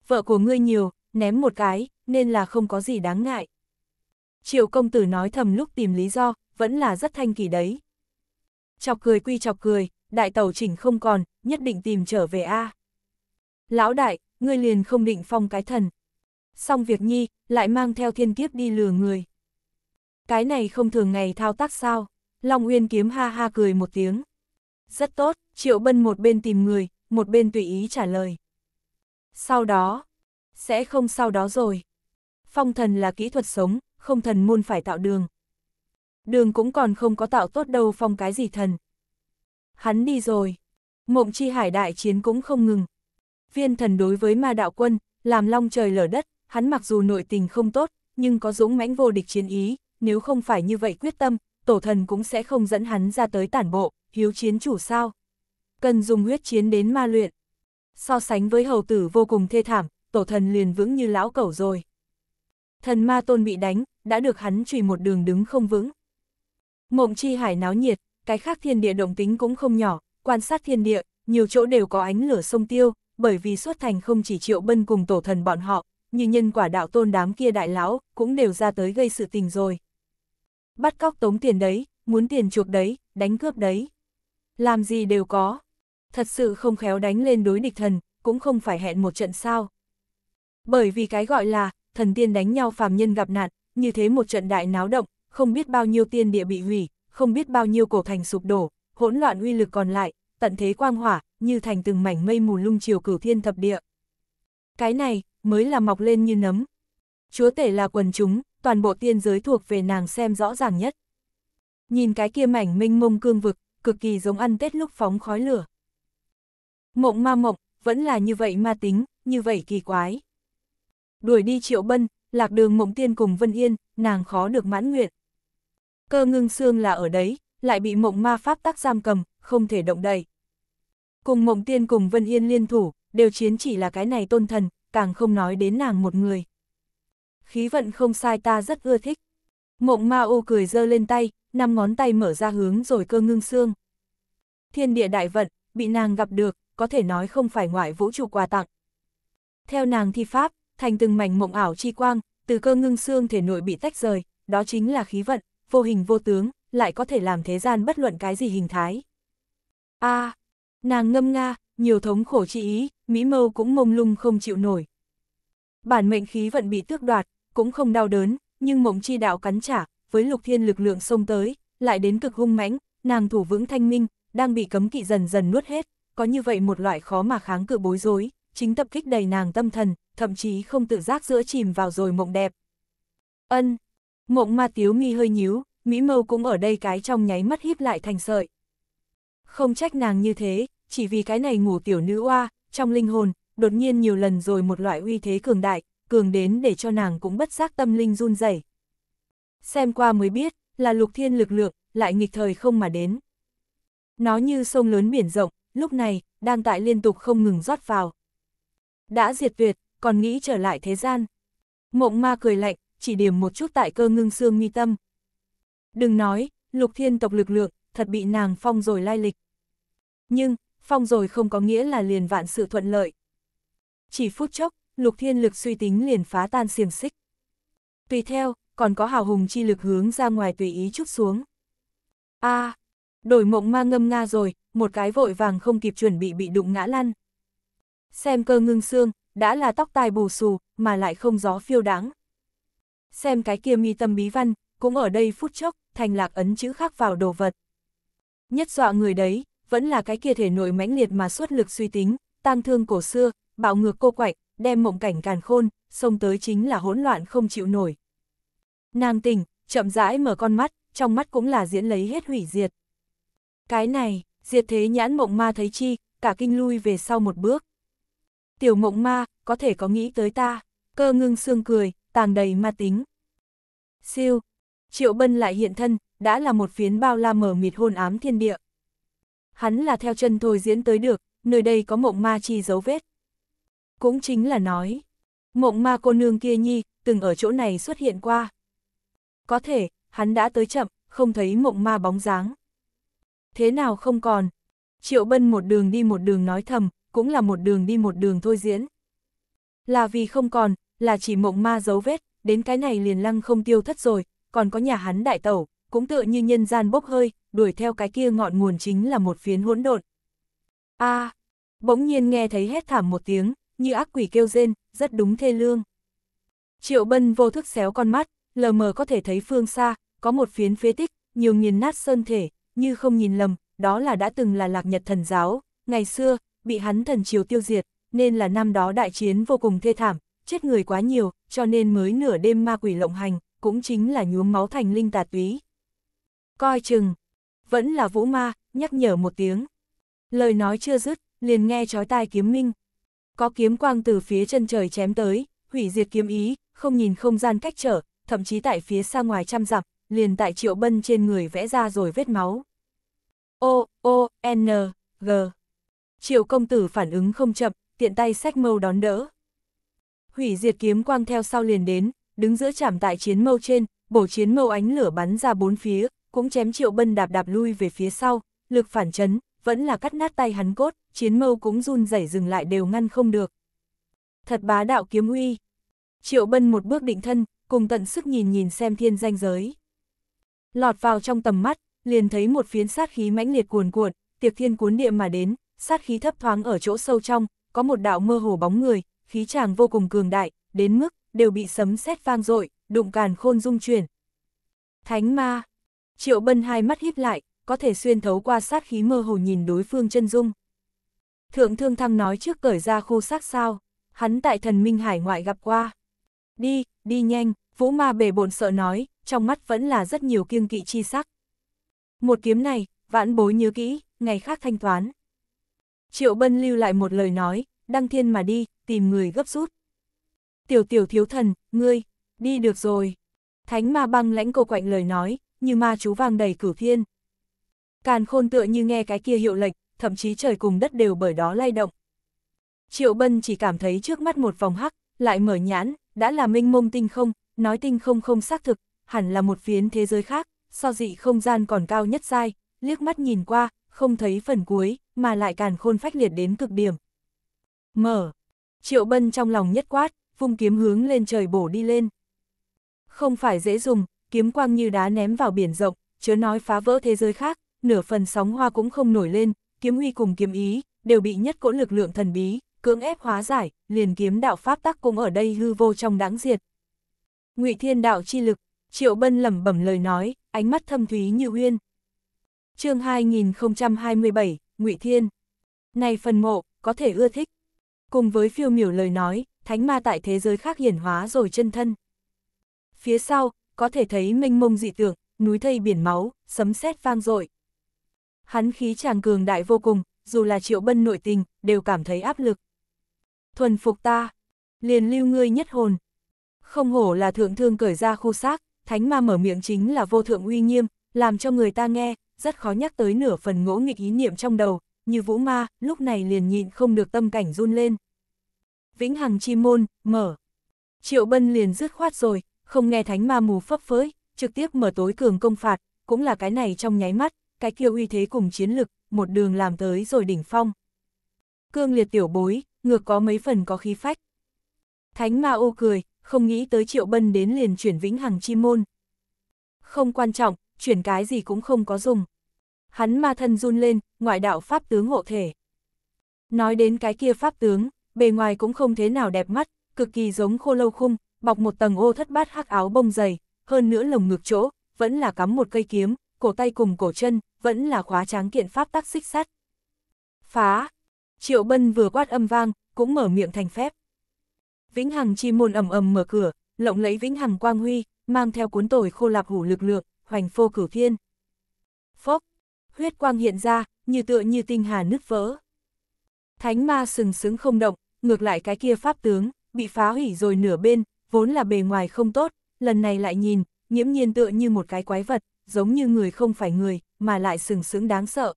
vợ của ngươi nhiều, ném một cái, nên là không có gì đáng ngại. Triệu công tử nói thầm lúc tìm lý do, vẫn là rất thanh kỳ đấy. Chọc cười quy chọc cười, đại tàu chỉnh không còn, nhất định tìm trở về A. Lão đại, ngươi liền không định phong cái thần. Xong việc nhi, lại mang theo thiên kiếp đi lừa người. Cái này không thường ngày thao tác sao, Long Uyên kiếm ha ha cười một tiếng. Rất tốt, Triệu Bân một bên tìm người, một bên tùy ý trả lời. Sau đó, sẽ không sau đó rồi. Phong thần là kỹ thuật sống, không thần môn phải tạo đường. Đường cũng còn không có tạo tốt đâu phong cái gì thần. Hắn đi rồi. Mộng chi hải đại chiến cũng không ngừng. Viên thần đối với ma đạo quân, làm long trời lở đất, hắn mặc dù nội tình không tốt, nhưng có dũng mãnh vô địch chiến ý, nếu không phải như vậy quyết tâm, tổ thần cũng sẽ không dẫn hắn ra tới tản bộ, hiếu chiến chủ sao. Cần dùng huyết chiến đến ma luyện so sánh với hầu tử vô cùng thê thảm, tổ thần liền vững như lão cẩu rồi. Thần ma tôn bị đánh, đã được hắn chùy một đường đứng không vững. Mộng chi hải náo nhiệt, cái khác thiên địa động tính cũng không nhỏ, quan sát thiên địa, nhiều chỗ đều có ánh lửa sông tiêu, bởi vì xuất thành không chỉ triệu bân cùng tổ thần bọn họ, như nhân quả đạo tôn đám kia đại lão, cũng đều ra tới gây sự tình rồi. Bắt cóc tống tiền đấy, muốn tiền chuộc đấy, đánh cướp đấy. Làm gì đều có thật sự không khéo đánh lên đối địch thần, cũng không phải hẹn một trận sao. Bởi vì cái gọi là, thần tiên đánh nhau phàm nhân gặp nạn, như thế một trận đại náo động, không biết bao nhiêu tiên địa bị hủy, không biết bao nhiêu cổ thành sụp đổ, hỗn loạn uy lực còn lại, tận thế quang hỏa, như thành từng mảnh mây mù lung chiều cửu thiên thập địa. Cái này, mới là mọc lên như nấm. Chúa tể là quần chúng, toàn bộ tiên giới thuộc về nàng xem rõ ràng nhất. Nhìn cái kia mảnh minh mông cương vực, cực kỳ giống ăn Tết lúc phóng khói lửa. Mộng ma mộng, vẫn là như vậy ma tính, như vậy kỳ quái. Đuổi đi triệu bân, lạc đường mộng tiên cùng Vân Yên, nàng khó được mãn nguyện. Cơ ngưng xương là ở đấy, lại bị mộng ma pháp tác giam cầm, không thể động đậy. Cùng mộng tiên cùng Vân Yên liên thủ, đều chiến chỉ là cái này tôn thần, càng không nói đến nàng một người. Khí vận không sai ta rất ưa thích. Mộng ma ô cười giơ lên tay, năm ngón tay mở ra hướng rồi cơ ngưng xương. Thiên địa đại vận, bị nàng gặp được, có thể nói không phải ngoại vũ trụ quà tặng. Theo nàng thi pháp, thành từng mảnh mộng ảo chi quang, từ cơ ngưng xương thể nội bị tách rời, đó chính là khí vận, vô hình vô tướng, lại có thể làm thế gian bất luận cái gì hình thái. a à, nàng ngâm nga, nhiều thống khổ chi ý, mỹ mâu cũng mông lung không chịu nổi. Bản mệnh khí vận bị tước đoạt, cũng không đau đớn, nhưng mộng chi đạo cắn trả, với lục thiên lực lượng xông tới, lại đến cực hung mãnh, nàng thủ vững thanh minh, đang bị cấm kỵ dần dần nuốt hết có như vậy một loại khó mà kháng cự bối rối, chính tập kích đầy nàng tâm thần, thậm chí không tự giác giữa chìm vào rồi mộng đẹp. Ân, mộng ma tiếu mi hơi nhíu, Mỹ Mâu cũng ở đây cái trong nháy mắt híp lại thành sợi. Không trách nàng như thế, chỉ vì cái này ngủ tiểu nữ oa, trong linh hồn, đột nhiên nhiều lần rồi một loại uy thế cường đại, cường đến để cho nàng cũng bất giác tâm linh run rẩy. Xem qua mới biết, là lục thiên lực lượng, lại nghịch thời không mà đến. Nó như sông lớn biển rộng, lúc này, đang tại liên tục không ngừng rót vào. Đã diệt tuyệt, còn nghĩ trở lại thế gian. Mộng ma cười lạnh, chỉ điểm một chút tại cơ ngưng xương mi tâm. Đừng nói, lục thiên tộc lực lượng, thật bị nàng phong rồi lai lịch. Nhưng, phong rồi không có nghĩa là liền vạn sự thuận lợi. Chỉ phút chốc, lục thiên lực suy tính liền phá tan xiềng xích. Tùy theo, còn có hào hùng chi lực hướng ra ngoài tùy ý chút xuống. a à, đổi mộng ma ngâm nga rồi, một cái vội vàng không kịp chuẩn bị bị đụng ngã lăn. Xem cơ ngưng xương, đã là tóc tai bù xù, mà lại không gió phiêu đáng. Xem cái kia mi tâm bí văn, cũng ở đây phút chốc, thành lạc ấn chữ khắc vào đồ vật. Nhất dọa người đấy, vẫn là cái kia thể nội mãnh liệt mà suốt lực suy tính, tang thương cổ xưa, bạo ngược cô quạnh, đem mộng cảnh càn khôn, xông tới chính là hỗn loạn không chịu nổi. Nàng tỉnh, chậm rãi mở con mắt, trong mắt cũng là diễn lấy hết hủy diệt. Cái này, diệt thế nhãn mộng ma thấy chi, cả kinh lui về sau một bước. Tiểu mộng ma, có thể có nghĩ tới ta, cơ ngưng xương cười, tàng đầy ma tính. Siêu, triệu bân lại hiện thân, đã là một phiến bao la mở mịt hôn ám thiên địa. Hắn là theo chân thôi diễn tới được, nơi đây có mộng ma chi dấu vết. Cũng chính là nói, mộng ma cô nương kia nhi, từng ở chỗ này xuất hiện qua. Có thể, hắn đã tới chậm, không thấy mộng ma bóng dáng thế nào không còn. Triệu Bân một đường đi một đường nói thầm, cũng là một đường đi một đường thôi diễn. Là vì không còn, là chỉ mộng ma dấu vết, đến cái này liền lăng không tiêu thất rồi, còn có nhà hắn đại tẩu, cũng tựa như nhân gian bốc hơi, đuổi theo cái kia ngọn nguồn chính là một phiến hỗn độn. A, à, bỗng nhiên nghe thấy hét thảm một tiếng, như ác quỷ kêu rên, rất đúng thê lương. Triệu Bân vô thức xéo con mắt, lờ mờ có thể thấy phương xa, có một phiến phế tích, nhiều nghiền nát sơn thể, như không nhìn lầm, đó là đã từng là lạc nhật thần giáo, ngày xưa, bị hắn thần chiều tiêu diệt, nên là năm đó đại chiến vô cùng thê thảm, chết người quá nhiều, cho nên mới nửa đêm ma quỷ lộng hành, cũng chính là nhuốm máu thành linh tà túy. Coi chừng, vẫn là vũ ma, nhắc nhở một tiếng. Lời nói chưa dứt, liền nghe chói tai kiếm minh. Có kiếm quang từ phía chân trời chém tới, hủy diệt kiếm ý, không nhìn không gian cách trở, thậm chí tại phía xa ngoài trăm dặm, liền tại Triệu Bân trên người vẽ ra rồi vết máu. O, O, N, G. Triệu công tử phản ứng không chậm, tiện tay sách mâu đón đỡ. Hủy diệt kiếm quang theo sau liền đến, đứng giữa chạm tại chiến mâu trên, bổ chiến mâu ánh lửa bắn ra bốn phía, cũng chém Triệu Bân đạp đạp lui về phía sau, lực phản chấn, vẫn là cắt nát tay hắn cốt, chiến mâu cũng run rẩy dừng lại đều ngăn không được. Thật bá đạo kiếm uy. Triệu Bân một bước định thân, cùng tận sức nhìn nhìn xem thiên danh giới. Lọt vào trong tầm mắt, liền thấy một phiến sát khí mãnh liệt cuồn cuộn, tiệc thiên cuốn niệm mà đến, sát khí thấp thoáng ở chỗ sâu trong, có một đạo mơ hồ bóng người, khí chàng vô cùng cường đại, đến mức đều bị sấm sét vang dội, đụng càn khôn dung chuyển. Thánh ma. Triệu Bân hai mắt híp lại, có thể xuyên thấu qua sát khí mơ hồ nhìn đối phương chân dung. Thượng Thương Thăng nói trước cởi ra khô xác sao, hắn tại thần minh hải ngoại gặp qua. Đi, đi nhanh, Vũ ma bề bồn sợ nói, trong mắt vẫn là rất nhiều kiêng kỵ chi sắc. Một kiếm này, vãn bối nhớ kỹ, ngày khác thanh toán. Triệu Bân lưu lại một lời nói, đăng thiên mà đi, tìm người gấp rút. Tiểu tiểu thiếu thần, ngươi, đi được rồi. Thánh ma băng lãnh cô quạnh lời nói, như ma chú vang đầy cửu thiên. Càn khôn tựa như nghe cái kia hiệu lệch, thậm chí trời cùng đất đều bởi đó lay động. Triệu Bân chỉ cảm thấy trước mắt một vòng hắc, lại mở nhãn, đã là minh mông tinh không, nói tinh không không xác thực, hẳn là một phiến thế giới khác, so dị không gian còn cao nhất dai, liếc mắt nhìn qua, không thấy phần cuối, mà lại càn khôn phách liệt đến cực điểm. Mở. Triệu Bân trong lòng nhất quát, vung kiếm hướng lên trời bổ đi lên. Không phải dễ dùng, kiếm quang như đá ném vào biển rộng, chớ nói phá vỡ thế giới khác, nửa phần sóng hoa cũng không nổi lên, kiếm huy cùng kiếm ý, đều bị nhất cỗ lực lượng thần bí, cưỡng ép hóa giải, liền kiếm đạo pháp tắc cũng ở đây hư vô trong đáng diệt, Ngụy Thiên Đạo chi lực, Triệu Bân lẩm bẩm lời nói, ánh mắt thâm thúy như uyên. Chương 2027, Ngụy Thiên. Này phần mộ, có thể ưa thích. Cùng với phiêu miểu lời nói, thánh ma tại thế giới khác hiển hóa rồi chân thân. Phía sau, có thể thấy mênh mông dị tượng, núi thây biển máu, sấm sét vang dội. Hắn khí chàng cường đại vô cùng, dù là triệu bân nội tình, đều cảm thấy áp lực. Thuần phục ta, liền lưu ngươi nhất hồn, không hổ là thượng thương cởi ra khô xác, thánh ma mở miệng chính là vô thượng uy nghiêm, làm cho người ta nghe, rất khó nhắc tới nửa phần ngỗ nghịch ý niệm trong đầu, như vũ ma, lúc này liền nhịn không được tâm cảnh run lên. Vĩnh Hằng Chi Môn, mở. Triệu Bân liền dứt khoát rồi, không nghe thánh ma mù phấp phới, trực tiếp mở tối cường công phạt, cũng là cái này trong nháy mắt, cái kia uy thế cùng chiến lực, một đường làm tới rồi đỉnh phong. Cương liệt tiểu bối, ngược có mấy phần có khí phách. Thánh ma ô cười, không nghĩ tới Triệu Bân đến liền chuyển Vĩnh Hằng chi môn. Không quan trọng, chuyển cái gì cũng không có dùng. Hắn ma thân run lên, ngoại đạo pháp tướng hộ thể. Nói đến cái kia pháp tướng, bề ngoài cũng không thế nào đẹp mắt, cực kỳ giống khô lâu khung, bọc một tầng ô thất bát hắc áo bông dày, hơn nữa lồng ngực chỗ, vẫn là cắm một cây kiếm, cổ tay cùng cổ chân, vẫn là khóa tráng kiện pháp tác xích sắt. Phá! Triệu Bân vừa quát âm vang, cũng mở miệng thành phép. Vĩnh Hằng chi môn ầm ầm mở cửa, lộng lẫy Vĩnh Hằng quang huy, mang theo cuốn tồi khô lạp hủ lực lượng, hoành phô cửu thiên. Phốc, huyết quang hiện ra, như tựa như tinh hà nứt vỡ. Thánh ma sừng sững không động, ngược lại cái kia pháp tướng, bị phá hủy rồi nửa bên, vốn là bề ngoài không tốt, lần này lại nhìn, nhiễm nhiên tựa như một cái quái vật, giống như người không phải người, mà lại sừng sững đáng sợ.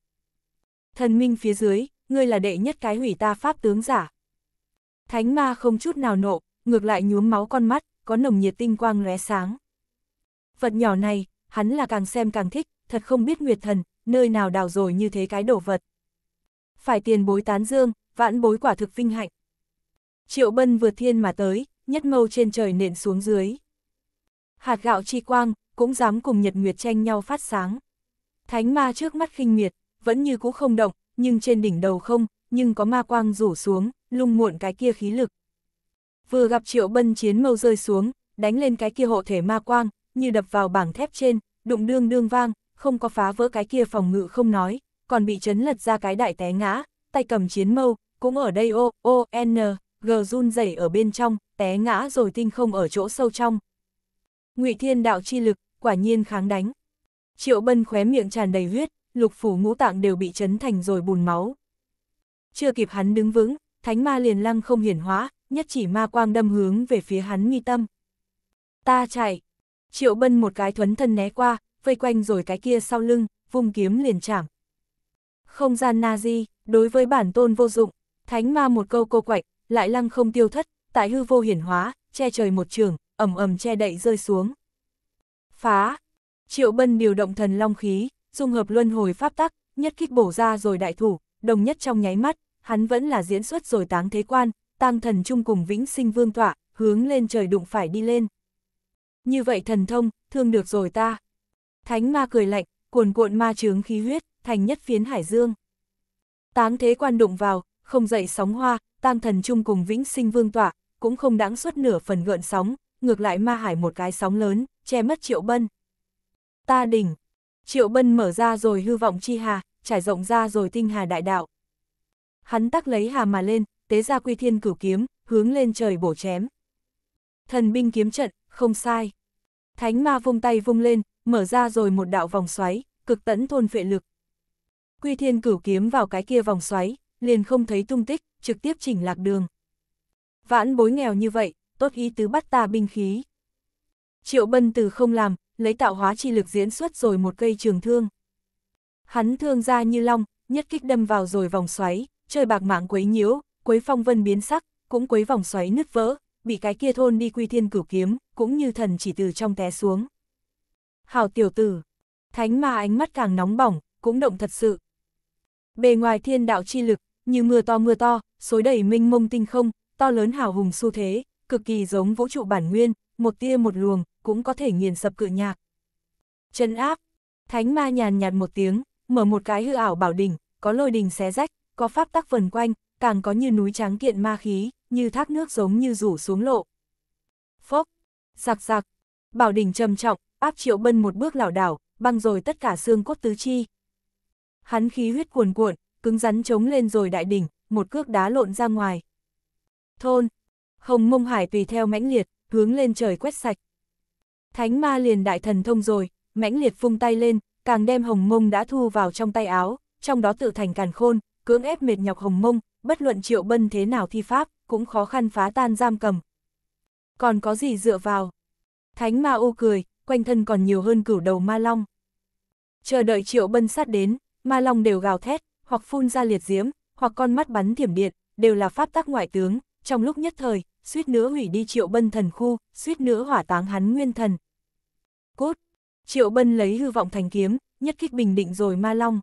Thần minh phía dưới, ngươi là đệ nhất cái hủy ta pháp tướng giả, Thánh ma không chút nào nộ, ngược lại nhuốm máu con mắt, có nồng nhiệt tinh quang lóe sáng. Vật nhỏ này, hắn là càng xem càng thích, thật không biết Nguyệt Thần, nơi nào đào rồi như thế cái đồ vật. Phải tiền bối tán dương, vãn bối quả thực vinh hạnh. Triệu Bân vượt thiên mà tới, nhất mâu trên trời nện xuống dưới. Hạt gạo chi quang, cũng dám cùng Nhật Nguyệt tranh nhau phát sáng. Thánh ma trước mắt khinh miệt, vẫn như cũ không động, nhưng trên đỉnh đầu không, nhưng có ma quang rủ xuống, lung muộn cái kia khí lực. Vừa gặp triệu bân chiến mâu rơi xuống, đánh lên cái kia hộ thể ma quang, như đập vào bảng thép trên, đụng đương đương vang, không có phá vỡ cái kia phòng ngự không nói, còn bị chấn lật ra cái đại té ngã, tay cầm chiến mâu, cũng ở đây ô, ô, n, g run rẩy ở bên trong, té ngã rồi tinh không ở chỗ sâu trong. ngụy thiên đạo chi lực, quả nhiên kháng đánh. Triệu bân khóe miệng tràn đầy huyết, lục phủ ngũ tạng đều bị chấn thành rồi bùn máu. Chưa kịp hắn đứng vững, thánh ma liền lăng không hiển hóa, nhất chỉ ma quang đâm hướng về phía hắn nghi tâm. Ta chạy. Triệu bân một cái thuấn thân né qua, vây quanh rồi cái kia sau lưng, vung kiếm liền chạm. Không gian nazi đối với bản tôn vô dụng, thánh ma một câu cô quạnh, lại lăng không tiêu thất, tại hư vô hiển hóa, che trời một trường, ẩm ẩm che đậy rơi xuống. Phá! Triệu bân điều động thần long khí, dung hợp luân hồi pháp tắc, nhất kích bổ ra rồi đại thủ, đồng nhất trong nháy mắt, hắn vẫn là diễn xuất rồi táng thế quan, tăng thần chung cùng vĩnh sinh vương tọa, hướng lên trời đụng phải đi lên. Như vậy thần thông, thương được rồi ta. Thánh ma cười lạnh, cuồn cuộn ma trướng khí huyết, thành nhất phiến hải dương. Táng thế quan đụng vào, không dậy sóng hoa, tăng thần chung cùng vĩnh sinh vương tọa, cũng không đáng xuất nửa phần gợn sóng, ngược lại ma hải một cái sóng lớn, che mất triệu bân. Ta đỉnh, triệu bân mở ra rồi hư vọng chi hà, trải rộng ra rồi tinh hà đại đạo. Hắn tắc lấy hà mà lên, tế ra quy thiên cửu kiếm, hướng lên trời bổ chém. Thần binh kiếm trận, không sai. Thánh ma vung tay vung lên, mở ra rồi một đạo vòng xoáy, cực tấn thôn phệ lực. Quy thiên cửu kiếm vào cái kia vòng xoáy, liền không thấy tung tích, trực tiếp chỉnh lạc đường. Vãn bối nghèo như vậy, tốt ý tứ bắt ta binh khí. Triệu bân từ không làm, lấy tạo hóa chi lực diễn xuất rồi một cây trường thương. Hắn thương ra như long, nhất kích đâm vào rồi vòng xoáy, chơi bạc mạng quấy nhiễu, quấy phong vân biến sắc, cũng quấy vòng xoáy nứt vỡ, bị cái kia thôn đi quy thiên cửu kiếm, cũng như thần chỉ từ trong té xuống. hào tiểu tử, thánh ma ánh mắt càng nóng bỏng, cũng động thật sự. Bề ngoài thiên đạo chi lực, như mưa to mưa to, xối đầy minh mông tinh không, to lớn hào hùng xu thế, cực kỳ giống vũ trụ bản nguyên, một tia một luồng, cũng có thể nghiền sập cự nhạc. Chân áp, thánh ma nhàn nhạt một tiếng, mở một cái hư ảo bảo đỉnh, có lôi đình xé rách, có pháp tắc vần quanh, càng có như núi trắng kiện ma khí, như thác nước giống như rủ xuống lộ. Phốc, giặc giặc, bảo đỉnh trầm trọng, áp triệu bân một bước lảo đảo, băng rồi tất cả xương cốt tứ chi. Hắn khí huyết cuồn cuộn, cứng rắn chống lên rồi đại đỉnh, một cước đá lộn ra ngoài. Thôn, hồng mông hải tùy theo mãnh liệt, hướng lên trời quét sạch. Thánh ma liền đại thần thông rồi, mãnh liệt phung tay lên, càng đem hồng mông đã thu vào trong tay áo, trong đó tự thành càn khôn, cưỡng ép mệt nhọc hồng mông, bất luận triệu bân thế nào thi pháp, cũng khó khăn phá tan giam cầm. Còn có gì dựa vào? Thánh ma u cười, quanh thân còn nhiều hơn cửu đầu ma long. Chờ đợi triệu bân sát đến, ma long đều gào thét, hoặc phun ra liệt diễm, hoặc con mắt bắn thiểm điện, đều là pháp tác ngoại tướng, trong lúc nhất thời, suýt nữa hủy đi triệu bân thần khu, suýt nữa hỏa táng hắn nguyên thần. Cốt, Triệu Bân lấy hư vọng thành kiếm, nhất kích bình định rồi ma long.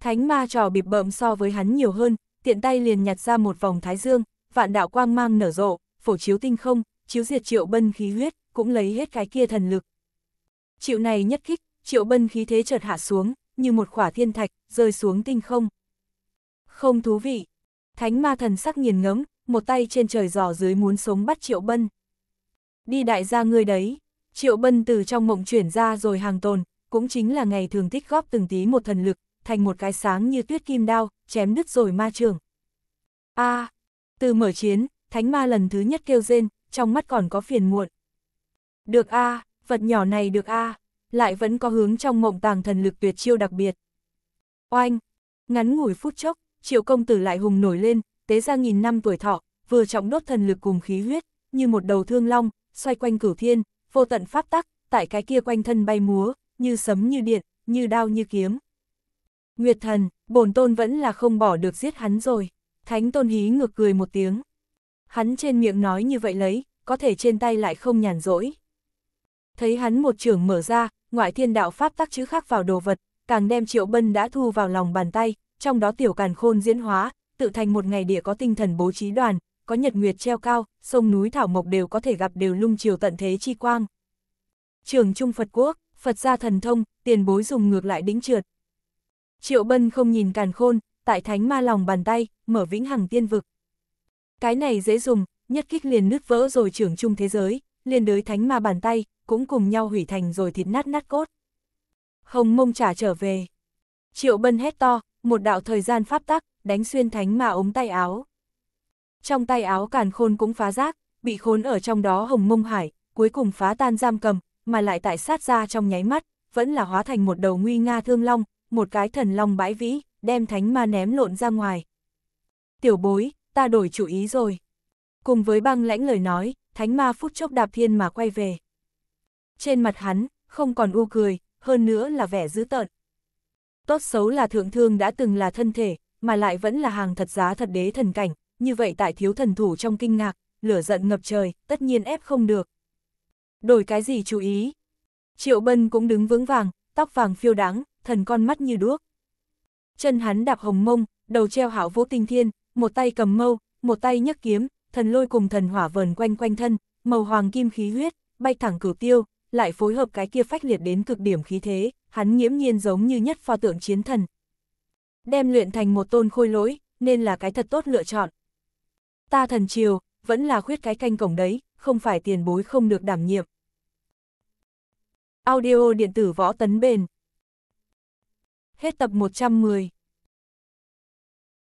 Thánh ma trò bịp bợm so với hắn nhiều hơn, tiện tay liền nhặt ra một vòng thái dương, vạn đạo quang mang nở rộ, phổ chiếu tinh không, chiếu diệt triệu bân khí huyết, cũng lấy hết cái kia thần lực. Triệu này nhất kích, triệu bân khí thế chợt hạ xuống, như một khỏa thiên thạch, rơi xuống tinh không. Không thú vị. Thánh ma thần sắc nghiền ngẫm, một tay trên trời giò dưới muốn sống bắt triệu bân. Đi đại gia ngươi đấy. Triệu Bân từ trong mộng chuyển ra rồi hàng tồn, cũng chính là ngày thường tích góp từng tí một thần lực, thành một cái sáng như tuyết kim đao, chém đứt rồi ma trường. a à, từ mở chiến, thánh ma lần thứ nhất kêu rên, trong mắt còn có phiền muộn. Được a à, vật nhỏ này được a à, lại vẫn có hướng trong mộng tàng thần lực tuyệt chiêu đặc biệt. Oanh, ngắn ngủi phút chốc, triệu công tử lại hùng nổi lên, tế ra nghìn năm tuổi thọ, vừa trọng đốt thần lực cùng khí huyết, như một đầu thương long, xoay quanh cửu thiên, vô tận pháp tắc, tại cái kia quanh thân bay múa, như sấm như điện, như đao như kiếm. Nguyệt thần, bổn tôn vẫn là không bỏ được giết hắn rồi. Thánh tôn hí ngược cười một tiếng. Hắn trên miệng nói như vậy lấy, có thể trên tay lại không nhàn rỗi. Thấy hắn một trường mở ra, ngoại thiên đạo pháp tắc chữ khác vào đồ vật, càng đem triệu bân đã thu vào lòng bàn tay, trong đó tiểu càn khôn diễn hóa, tự thành một ngày địa có tinh thần bố trí đoàn, có nhật nguyệt treo cao, sông núi thảo mộc đều có thể gặp đều lung chiều tận thế chi quang. Trường Trung Phật Quốc, Phật gia thần thông, tiền bối dùng ngược lại đĩnh trượt. Triệu Bân không nhìn càn khôn, tại thánh ma lòng bàn tay, mở vĩnh hằng tiên vực. Cái này dễ dùng, nhất kích liền nứt vỡ rồi trưởng trung thế giới, liền đới thánh ma bàn tay, cũng cùng nhau hủy thành rồi thịt nát nát cốt. Hồng mông trả trở về. Triệu Bân hét to, một đạo thời gian pháp tắc, đánh xuyên thánh ma ống tay áo. Trong tay áo càn khôn cũng phá rác, bị khốn ở trong đó hồng mông hải, cuối cùng phá tan giam cầm, mà lại tại sát ra trong nháy mắt, vẫn là hóa thành một đầu nguy nga thương long, một cái thần long bãi vĩ, đem thánh ma ném lộn ra ngoài. Tiểu bối, ta đổi chủ ý rồi. Cùng với băng lãnh lời nói, thánh ma phút chốc đạp thiên mà quay về. Trên mặt hắn, không còn u cười, hơn nữa là vẻ dữ tợn. Tốt xấu là thượng thương đã từng là thân thể, mà lại vẫn là hàng thật giá thật đế thần cảnh, như vậy tại thiếu thần thủ trong kinh ngạc, lửa giận ngập trời, tất nhiên ép không được. Đổi cái gì chú ý? Triệu Bân cũng đứng vững vàng, tóc vàng phiêu đáng, thần con mắt như đuốc. Chân hắn đạp hồng mông, đầu treo hảo vô tinh thiên, một tay cầm mâu, một tay nhấc kiếm, thần lôi cùng thần hỏa vờn quanh quanh thân, màu hoàng kim khí huyết, bay thẳng cửu tiêu, lại phối hợp cái kia phách liệt đến cực điểm khí thế, hắn nghiễm nhiên giống như nhất pho tượng chiến thần. Đem luyện thành một tôn khôi lỗi, nên là cái thật tốt lựa chọn ta thần triều, vẫn là khuyết cái canh cổng đấy, không phải tiền bối không được đảm nhiệm. Audio điện tử võ tấn bền. Hết tập 110.